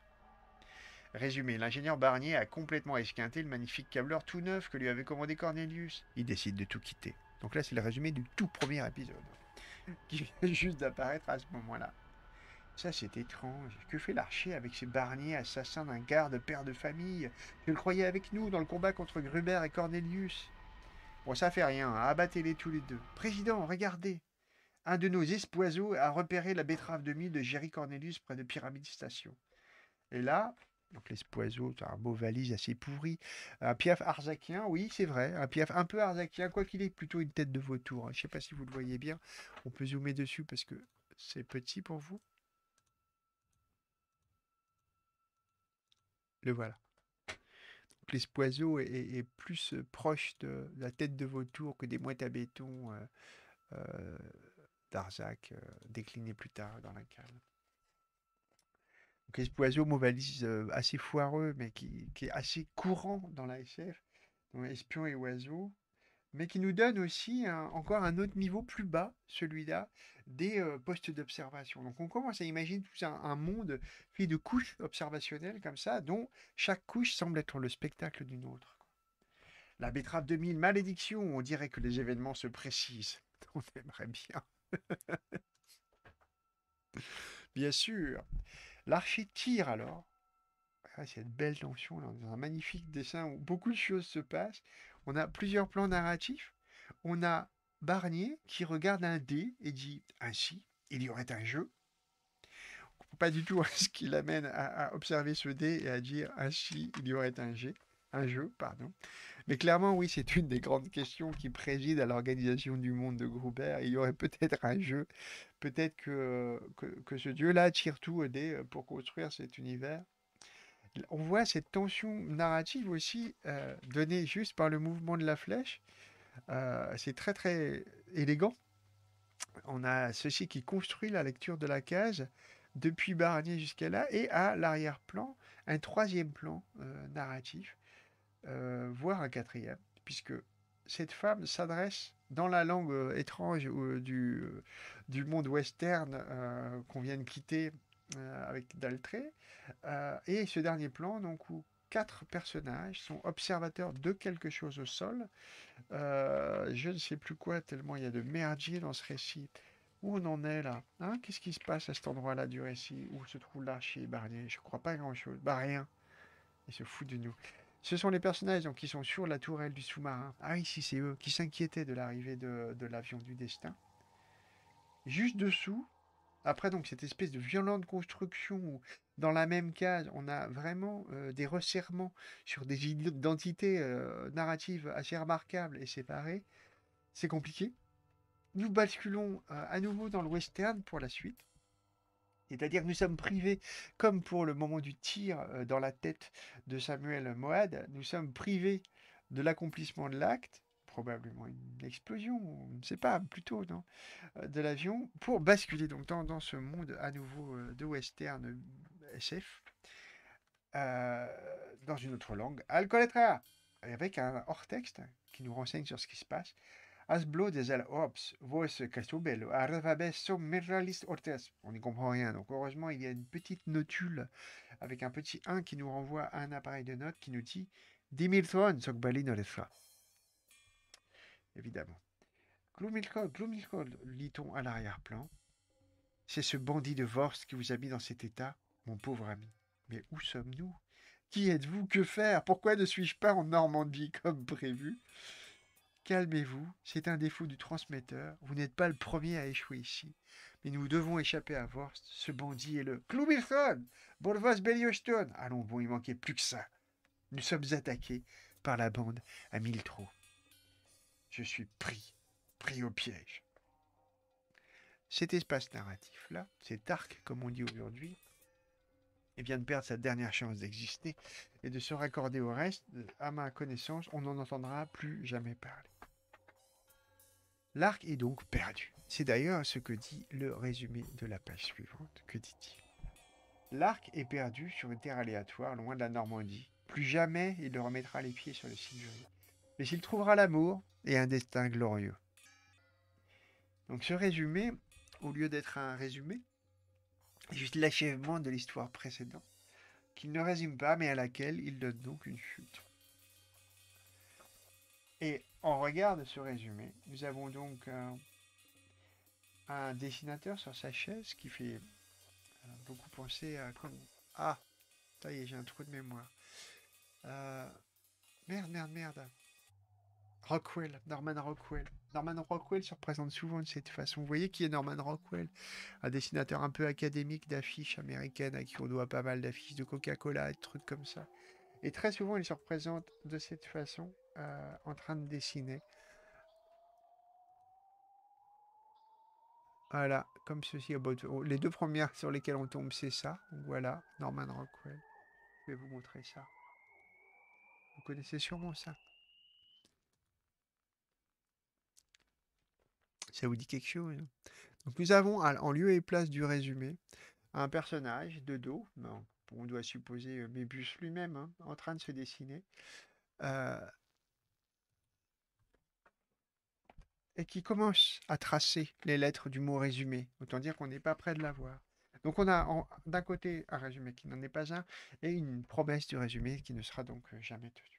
Résumé, l'ingénieur Barnier a complètement esquinté le magnifique câbleur tout neuf que lui avait commandé Cornelius. Il décide de tout quitter. Donc là, c'est le résumé du tout premier épisode qui vient [LAUGHS] juste d'apparaître à ce moment-là. Ça, c'est étrange. Que fait l'archer avec ces barniers, assassins d'un garde, père de famille Je le croyais avec nous dans le combat contre Gruber et Cornelius. Bon, ça fait rien, hein. abattez-les tous les deux. Président, regardez Un de nos espoiseaux a repéré la betterave de mie de Jerry Cornelius près de Pyramide Station. Et là, donc l'espoiseau, c'est un beau valise assez pourri. Un piaf arzakien, oui, c'est vrai. Un piaf un peu arzakien, quoi qu'il ait plutôt une tête de vautour. Hein. Je ne sais pas si vous le voyez bien. On peut zoomer dessus parce que c'est petit pour vous. Le voilà. l'espoiseau est, plus euh, proche de la tête de vautour que des moites à béton euh, euh, d'Arzac, déclinées plus tard dans la cale. Donc, l'espoiseau, mot valise assez foireux, mais qui, est assez courant dans la SF, espion et oiseau mais qui nous donne aussi encore un autre niveau plus bas, celui-là, des euh, postes d'observation. Donc on commence à imaginer tout un, monde fait de couches observationnelles comme ça, dont chaque couche semble être le spectacle d'une autre. La betterave 2000, malédiction, on dirait que les événements se précisent. [LAUGHS] On aimerait bien. [LAUGHS] bien sûr. L'archer alors. C'est ah, cette belle tension dans un magnifique dessin où beaucoup de choses se passent. On a plusieurs plans narratifs. On a Barnier qui regarde un dé et dit ainsi, il y aurait un jeu. pas du tout [LAUGHS] ce qui l'amène à, observer ce dé et à dire ainsi, il y aurait un jeu. Un jeu, pardon. Mais clairement, oui, c'est une des grandes questions qui préside à l'organisation du monde de Gruber. Il y aurait peut-être un jeu. Peut-être que, que, que ce dieu-là tire tout au dé pour construire cet univers on voit cette tension narrative aussi euh, donnée juste par le mouvement de la flèche. Euh, c'est très très élégant. On a ceci qui construit la lecture de la case depuis Barnier jusqu'à là, et à l'arrière-plan, un troisième plan euh, narratif, voire un quatrième, puisque cette femme s'adresse dans la langue étrange du, du monde western qu'on vient de quitter euh, avec Euh, et ce dernier plan, donc, où quatre personnages sont observateurs de quelque chose au sol. Euh, je ne sais plus quoi, tellement il y a de merdier dans ce récit. Où on en est là hein Qu'est-ce qui se passe à cet endroit-là du récit Où se trouve chez Barnier Je crois pas grand-chose. Bah rien. Il se fout de nous. Ce sont les personnages donc, qui sont sur la tourelle du sous-marin. Ah ici c'est eux qui s'inquiétaient de l'arrivée de l'avion du destin. Juste dessous, après, donc, cette espèce de violente construction où, dans la même case, on a vraiment euh, des resserrements sur des identités euh, narratives assez remarquables et séparées, c'est compliqué. Nous basculons euh, à nouveau dans le western pour la suite. C'est-à-dire que nous sommes privés, comme pour le moment du tir dans la tête de Samuel Moad, nous sommes privés de l'accomplissement de l'acte, probablement une explosion, on ne sait pas, plutôt, non, euh, de l'avion, pour basculer donc dans, ce monde à nouveau euh, de western SF, euh, dans une autre langue, al avec un hors-texte qui nous renseigne sur ce qui se passe. On n'y comprend rien, donc heureusement il y a une petite notule avec un petit 1 qui nous renvoie à un appareil de notes qui nous dit tonnes, Sokbalin évidemment. Glumilcol, lit-on à l'arrière-plan. C'est ce bandit de Vorst qui vous a mis dans cet état, mon pauvre ami. Mais où sommes-nous Qui êtes-vous Que faire Pourquoi ne suis-je pas en Normandie comme prévu Calmez-vous, c'est un défaut du transmetteur. Vous n'êtes pas le premier à échouer ici. Mais nous devons échapper à Vorst. Ce bandit est le Cloumilson Bolvas Belliostone Allons bon, il manquait plus que ça. Nous sommes attaqués par la bande à trous je suis pris, pris au piège. Cet espace narratif-là, cet arc, comme on dit aujourd'hui, vient eh de perdre sa dernière chance d'exister et de se raccorder au reste, à ma connaissance, on n'en entendra plus jamais parler. L'arc est donc perdu. C'est d'ailleurs ce que dit le résumé de la page suivante. Que dit-il L'arc est perdu sur une terre aléatoire, loin de la Normandie. Plus jamais il ne remettra les pieds sur le site Mais s'il trouvera l'amour, et un destin glorieux. Donc ce résumé, au lieu d'être un résumé, est juste l'achèvement de l'histoire précédente, qu'il ne résume pas, mais à laquelle il donne donc une chute. Et en regard de ce résumé, nous avons donc un, dessinateur sur sa chaise qui fait euh, beaucoup penser à... Ah, ça y est, j'ai un trou de mémoire. Euh, merde, merde, merde. Rockwell, Norman Rockwell. Norman Rockwell se représente souvent de cette façon. Vous voyez qui est Norman Rockwell Un dessinateur un peu académique d'affiches américaines à qui on doit pas mal d'affiches de Coca-Cola et trucs comme ça. Et très souvent, il se représente de cette façon euh, en train de dessiner. Voilà, comme ceci. Ah, bah, oh, les deux premières sur lesquelles on tombe, c'est ça. Voilà, Norman Rockwell. Je vais vous montrer ça. Vous connaissez sûrement ça. Ça vous dit quelque chose Donc nous avons en lieu et place du résumé un personnage de dos, on doit supposer euh, Mébus lui-même, hein, en train de se dessiner, euh, et qui commence à tracer les lettres du mot résumé. Autant dire qu'on n'est pas près de l'avoir. Donc on a d'un côté un résumé qui n'en est pas un, et une promesse du résumé qui ne sera donc euh, jamais toute.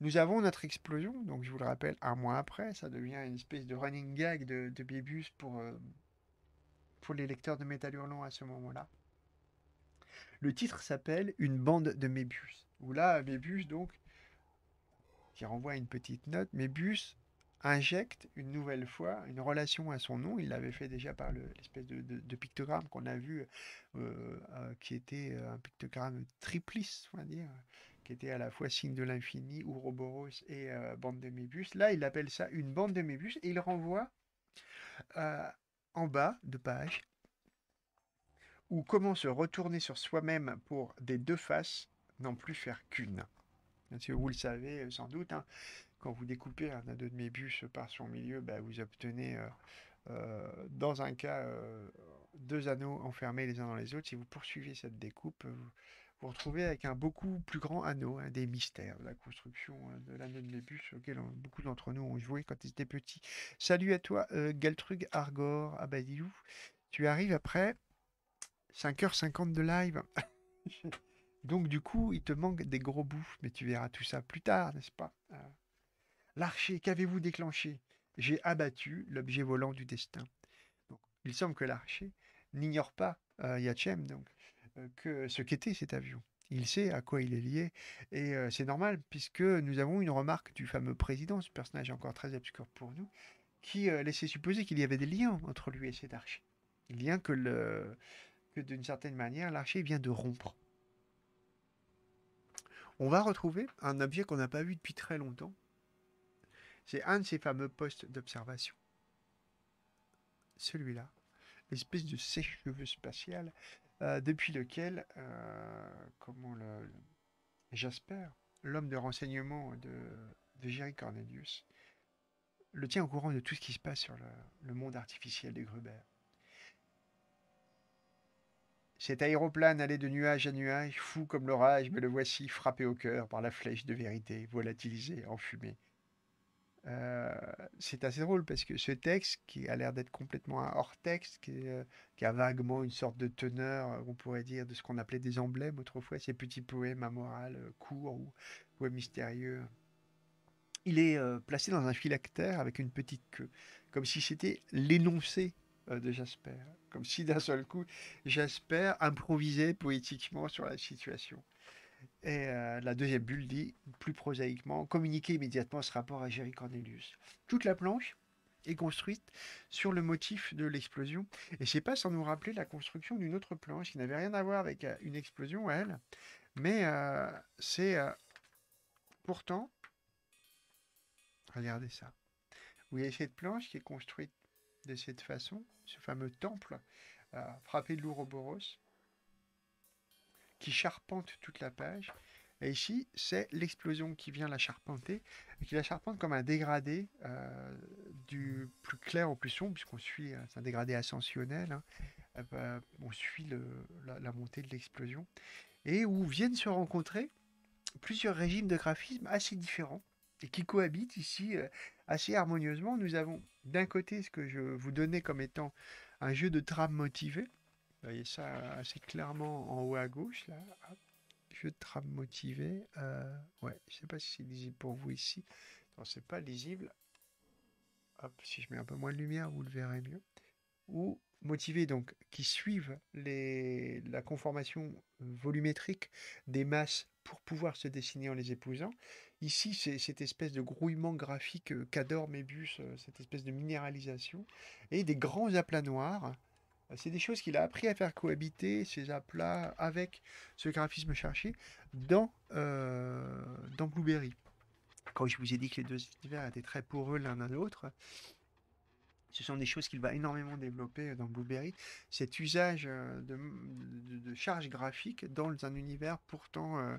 Nous avons notre explosion, donc je vous le rappelle, un mois après, ça devient une espèce de running gag de, de Bébus pour, euh, pour les lecteurs de Metal Hurlant à ce moment-là. Le titre s'appelle Une bande de Mébus, où là, Mébus, donc, qui renvoie à une petite note, Mébus injecte une nouvelle fois une relation à son nom. Il l'avait fait déjà par l'espèce de, pictogramme qu'on a vu, euh, euh, qui était un pictogramme triplice, on va dire, qui était à la fois Signe de l'infini, ou Ouroboros et euh, Bande de Mébus. Là, il appelle ça une bande de Mébus et il renvoie euh, en bas de page où comment se retourner sur soi-même pour des deux faces, n'en plus faire qu'une. vous le savez euh, sans doute, hein, quand vous découpez un anneau de mébus par son milieu, bah, vous obtenez dans un cas deux anneaux enfermés les uns dans les autres. Si vous poursuivez cette découpe, vous, vous retrouvez avec un beaucoup plus grand anneau, hein, des mystères de la construction hein, de l'anneau de Nébus, auquel beaucoup d'entre nous ont joué quand ils étaient petits. Salut à toi, euh, Galtrug Argor Abadilou. Tu arrives après 5h50 de live. [LAUGHS] Donc du coup, il te manque des gros bouts, mais tu verras tout ça plus tard, n'est-ce pas ah. L'archer, qu'avez-vous déclenché J'ai abattu l'objet volant du destin. il semble que l'archer n'ignore pas euh, Yachem, donc euh, que ce qu'était cet avion. Il sait à quoi il est lié et euh, c'est normal puisque nous avons une remarque du fameux président, ce personnage encore très obscur pour nous, qui euh, laissait supposer qu'il y avait des liens entre lui et cet archer. Liens que, que d'une certaine manière l'archer vient de rompre. On va retrouver un objet qu'on n'a pas vu depuis très longtemps. C'est un de ces fameux postes d'observation. Celui-là, l'espèce de sèche-cheveux spatial euh, depuis lequel, euh, comment le, Jasper, l'homme de renseignement de, de Cornelius, le tient au courant de tout ce qui se passe sur le, monde artificiel de Gruber. Cet aéroplane allait de nuage à nuage, fou comme l'orage, mais le voici frappé au cœur par la flèche de vérité, volatilisée en euh, c'est assez drôle parce que ce texte, qui a l'air d'être complètement hors-texte, euh, qui, a vaguement une sorte de teneur, euh, on pourrait dire, de ce qu'on appelait des emblèmes autrefois, ces petits poèmes à courts ou, mystérieux, il est placé dans un phylactère avec une petite queue, comme si c'était l'énoncé de Jasper, comme si d'un seul coup Jasper improvisait poétiquement sur la situation. Et euh, la deuxième bulle dit, plus prosaïquement, communiquer immédiatement ce rapport à Jerry Cornelius. Toute la planche est construite sur le motif de l'explosion. Et ce pas sans nous rappeler la construction d'une autre planche qui n'avait rien à voir avec euh, une explosion elle. Mais euh, c'est pourtant... Regardez ça. Vous voyez cette planche qui est construite de cette façon, ce fameux temple frappé de l'Ouroboros qui charpente toute la page. Et ici, c'est l'explosion qui vient la charpenter, et qui la charpente comme un dégradé euh, du plus clair au plus sombre, puisqu'on suit, euh, un dégradé ascensionnel, hein. euh, bah, on suit la, montée de l'explosion, et où viennent se rencontrer plusieurs régimes de graphisme assez différents, et qui cohabitent ici assez harmonieusement. Nous avons d'un côté ce que je vous donnais comme étant un jeu de trame motivé, vous voyez ça assez euh, clairement en haut à gauche, là. Hop. motivé. Euh, ouais, je sais pas si c'est lisible pour vous ici. Non, c'est pas lisible. Hop, si je mets un peu moins de lumière, vous le verrez mieux. Ou motivé donc qui suivent les, la conformation volumétrique des masses pour pouvoir se dessiner en les épousant. Ici, c'est cette espèce de grouillement graphique euh, qu'adore Mébus, euh, cette espèce de minéralisation, et des grands aplats noirs c'est des choses qu'il a appris à faire cohabiter, ces aplats avec ce graphisme cherché, dans, euh, dans Blueberry. Quand je vous ai dit que les deux univers étaient très poreux l'un à l'autre, ce sont des choses qu'il va énormément développer dans Blueberry. Cet usage euh, de, charges graphiques dans un univers pourtant euh,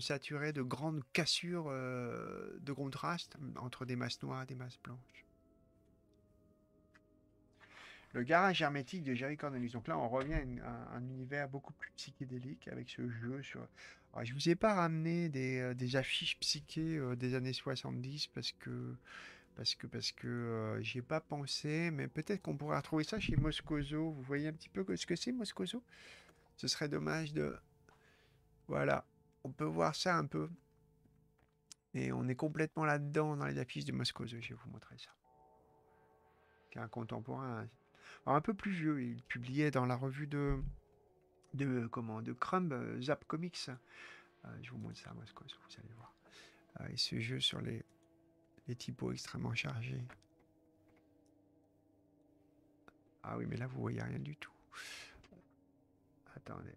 saturé de grandes cassures de contraste entre des masses noires et des masses blanches le garage hermétique de Jerry Cornelius. Donc là, on revient à, un univers beaucoup plus psychédélique avec ce jeu. Sur... je vous ai pas ramené des, euh, affiches psychées euh, des années 70 parce que parce que parce que euh, j'ai pas pensé, mais peut-être qu'on pourrait retrouver ça chez Moscoso. Vous voyez un petit peu ce que c'est Moscoso Ce serait dommage de. Voilà, on peut voir ça un peu. Et on est complètement là-dedans dans les affiches de Moscoso. Je vais vous montrer ça. C'est un contemporain. Hein un peu plus vieux. Il publiait dans la revue de, de, comment, de Crumb, euh, Zap Comics. Euh, je vous montre ça, moi, vous allez voir. Euh, et ce jeu sur les, les typos extrêmement chargés. Ah oui, mais là, vous voyez rien du tout. Attendez.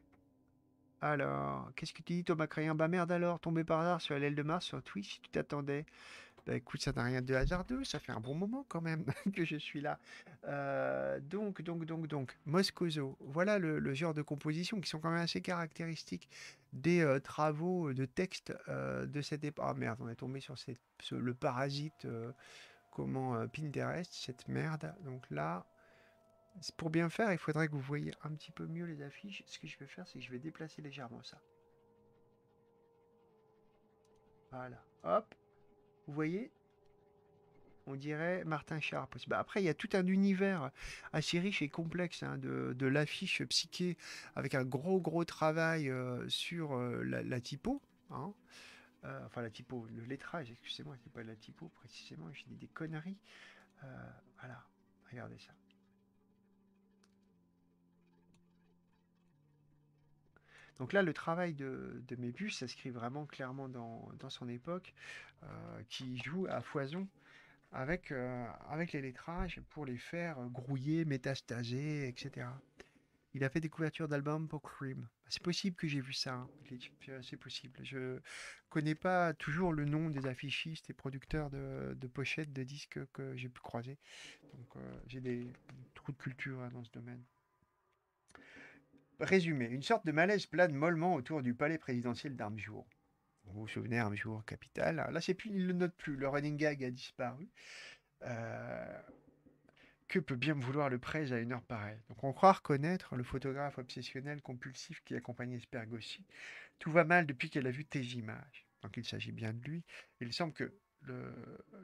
Alors, qu'est-ce que tu dis, Thomas Crayon Bah merde alors, tombé par hasard sur l'aile de Mars sur Twitch, si tu t'attendais bah écoute, ça n'a rien de hasardeux, ça fait un bon moment quand même [LAUGHS] que je suis là. Euh, donc, donc, donc, donc, Moscoso, voilà le, genre de composition qui sont quand même assez caractéristiques des euh, travaux de texte euh, de cette époque. Ah merde, on est tombé sur le parasite, comment, Pinterest, cette merde. Donc là, pour bien faire, il faudrait que vous voyez un petit peu mieux les affiches. Ce que je vais faire, c'est que je vais déplacer légèrement ça. Voilà, hop, vous voyez on dirait Martin Sharp. Bah, après, il y a tout un univers assez riche et complexe hein, de, l'affiche psyché avec un gros, gros travail euh, sur euh, la, typo. Hein. Euh, enfin, la typo, le lettrage, excusez-moi, c'est pas la typo précisément, j'ai dit des conneries. voilà, regardez ça. Donc là, le travail de, Mébus s'inscrit vraiment clairement dans son époque. Euh, qui joue à foison avec, euh, avec les lettrages pour les faire grouiller, métastaser, etc. Il a fait des couvertures d'albums pour Cream. C'est possible que j'ai vu ça. Hein. Euh, c'est possible. Je connais pas toujours le nom des affichistes et producteurs de, pochettes de disques que j'ai pu croiser. Donc j'ai des trous de culture hein, dans ce domaine. Résumé, une sorte de malaise plane mollement autour du palais présidentiel d'Armjour. Vous vous souvenez, un jour, Capital. Là, c'est plus, il ne le note plus. Le running gag a disparu. Euh, que peut bien vouloir le prés à une heure pareille Donc on croit reconnaître le photographe obsessionnel compulsif qui accompagnait Spergossi. Tout va mal depuis qu'elle a vu tes images. Donc il s'agit bien de lui. Il semble que le,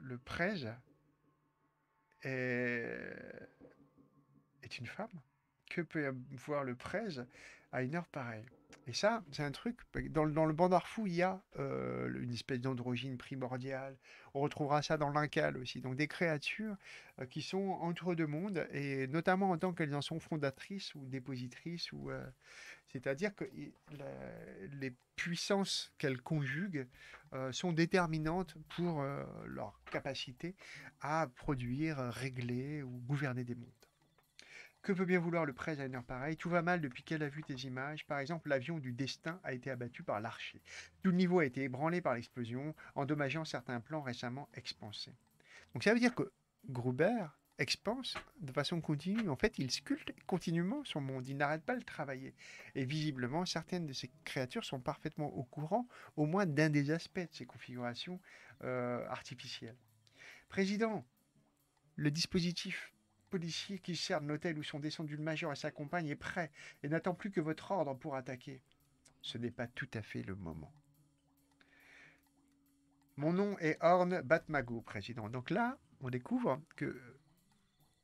le est, une femme. Que peut vouloir le prés à une heure pareille et ça, c'est un truc. Bah, dans, dans le bandar fou, il y a euh, une espèce d'androgyne primordiale. On retrouvera ça dans l'incal aussi. Donc des créatures euh, qui sont entre deux mondes, et notamment en tant qu'elles en sont fondatrices ou dépositrices. ou euh, C'est-à-dire que les puissances qu'elles conjuguent sont déterminantes pour leur capacité à produire, régler ou gouverner des mondes. Que peut bien vouloir le président pareil Tout va mal depuis qu'elle a vu tes images. Par exemple, l'avion du destin a été abattu par l'archer. Tout le niveau a été ébranlé par l'explosion, endommageant certains plans récemment expansés. Donc ça veut dire que Gruber expanse de façon continue. En fait, il sculpte continuellement son monde. Il n'arrête pas de travailler. Et visiblement, certaines de ces créatures sont parfaitement au courant, au moins d'un des aspects de ces configurations euh, artificielles. Président, le dispositif policier qui cerne l'hôtel où sont descendus le major et sa compagne est prêt et n'attend plus que votre ordre pour attaquer. Ce n'est pas tout à fait le moment. Mon nom est Horn Batmago, président. Donc là, on découvre que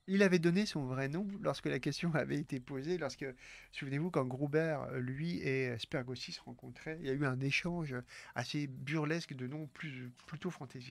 il avait donné son vrai nom lorsque la question avait été posée, lorsque, souvenez-vous, quand Gruber, lui et Spergossi se rencontraient, il y a eu un échange assez burlesque de noms plus, plutôt fantaisistes.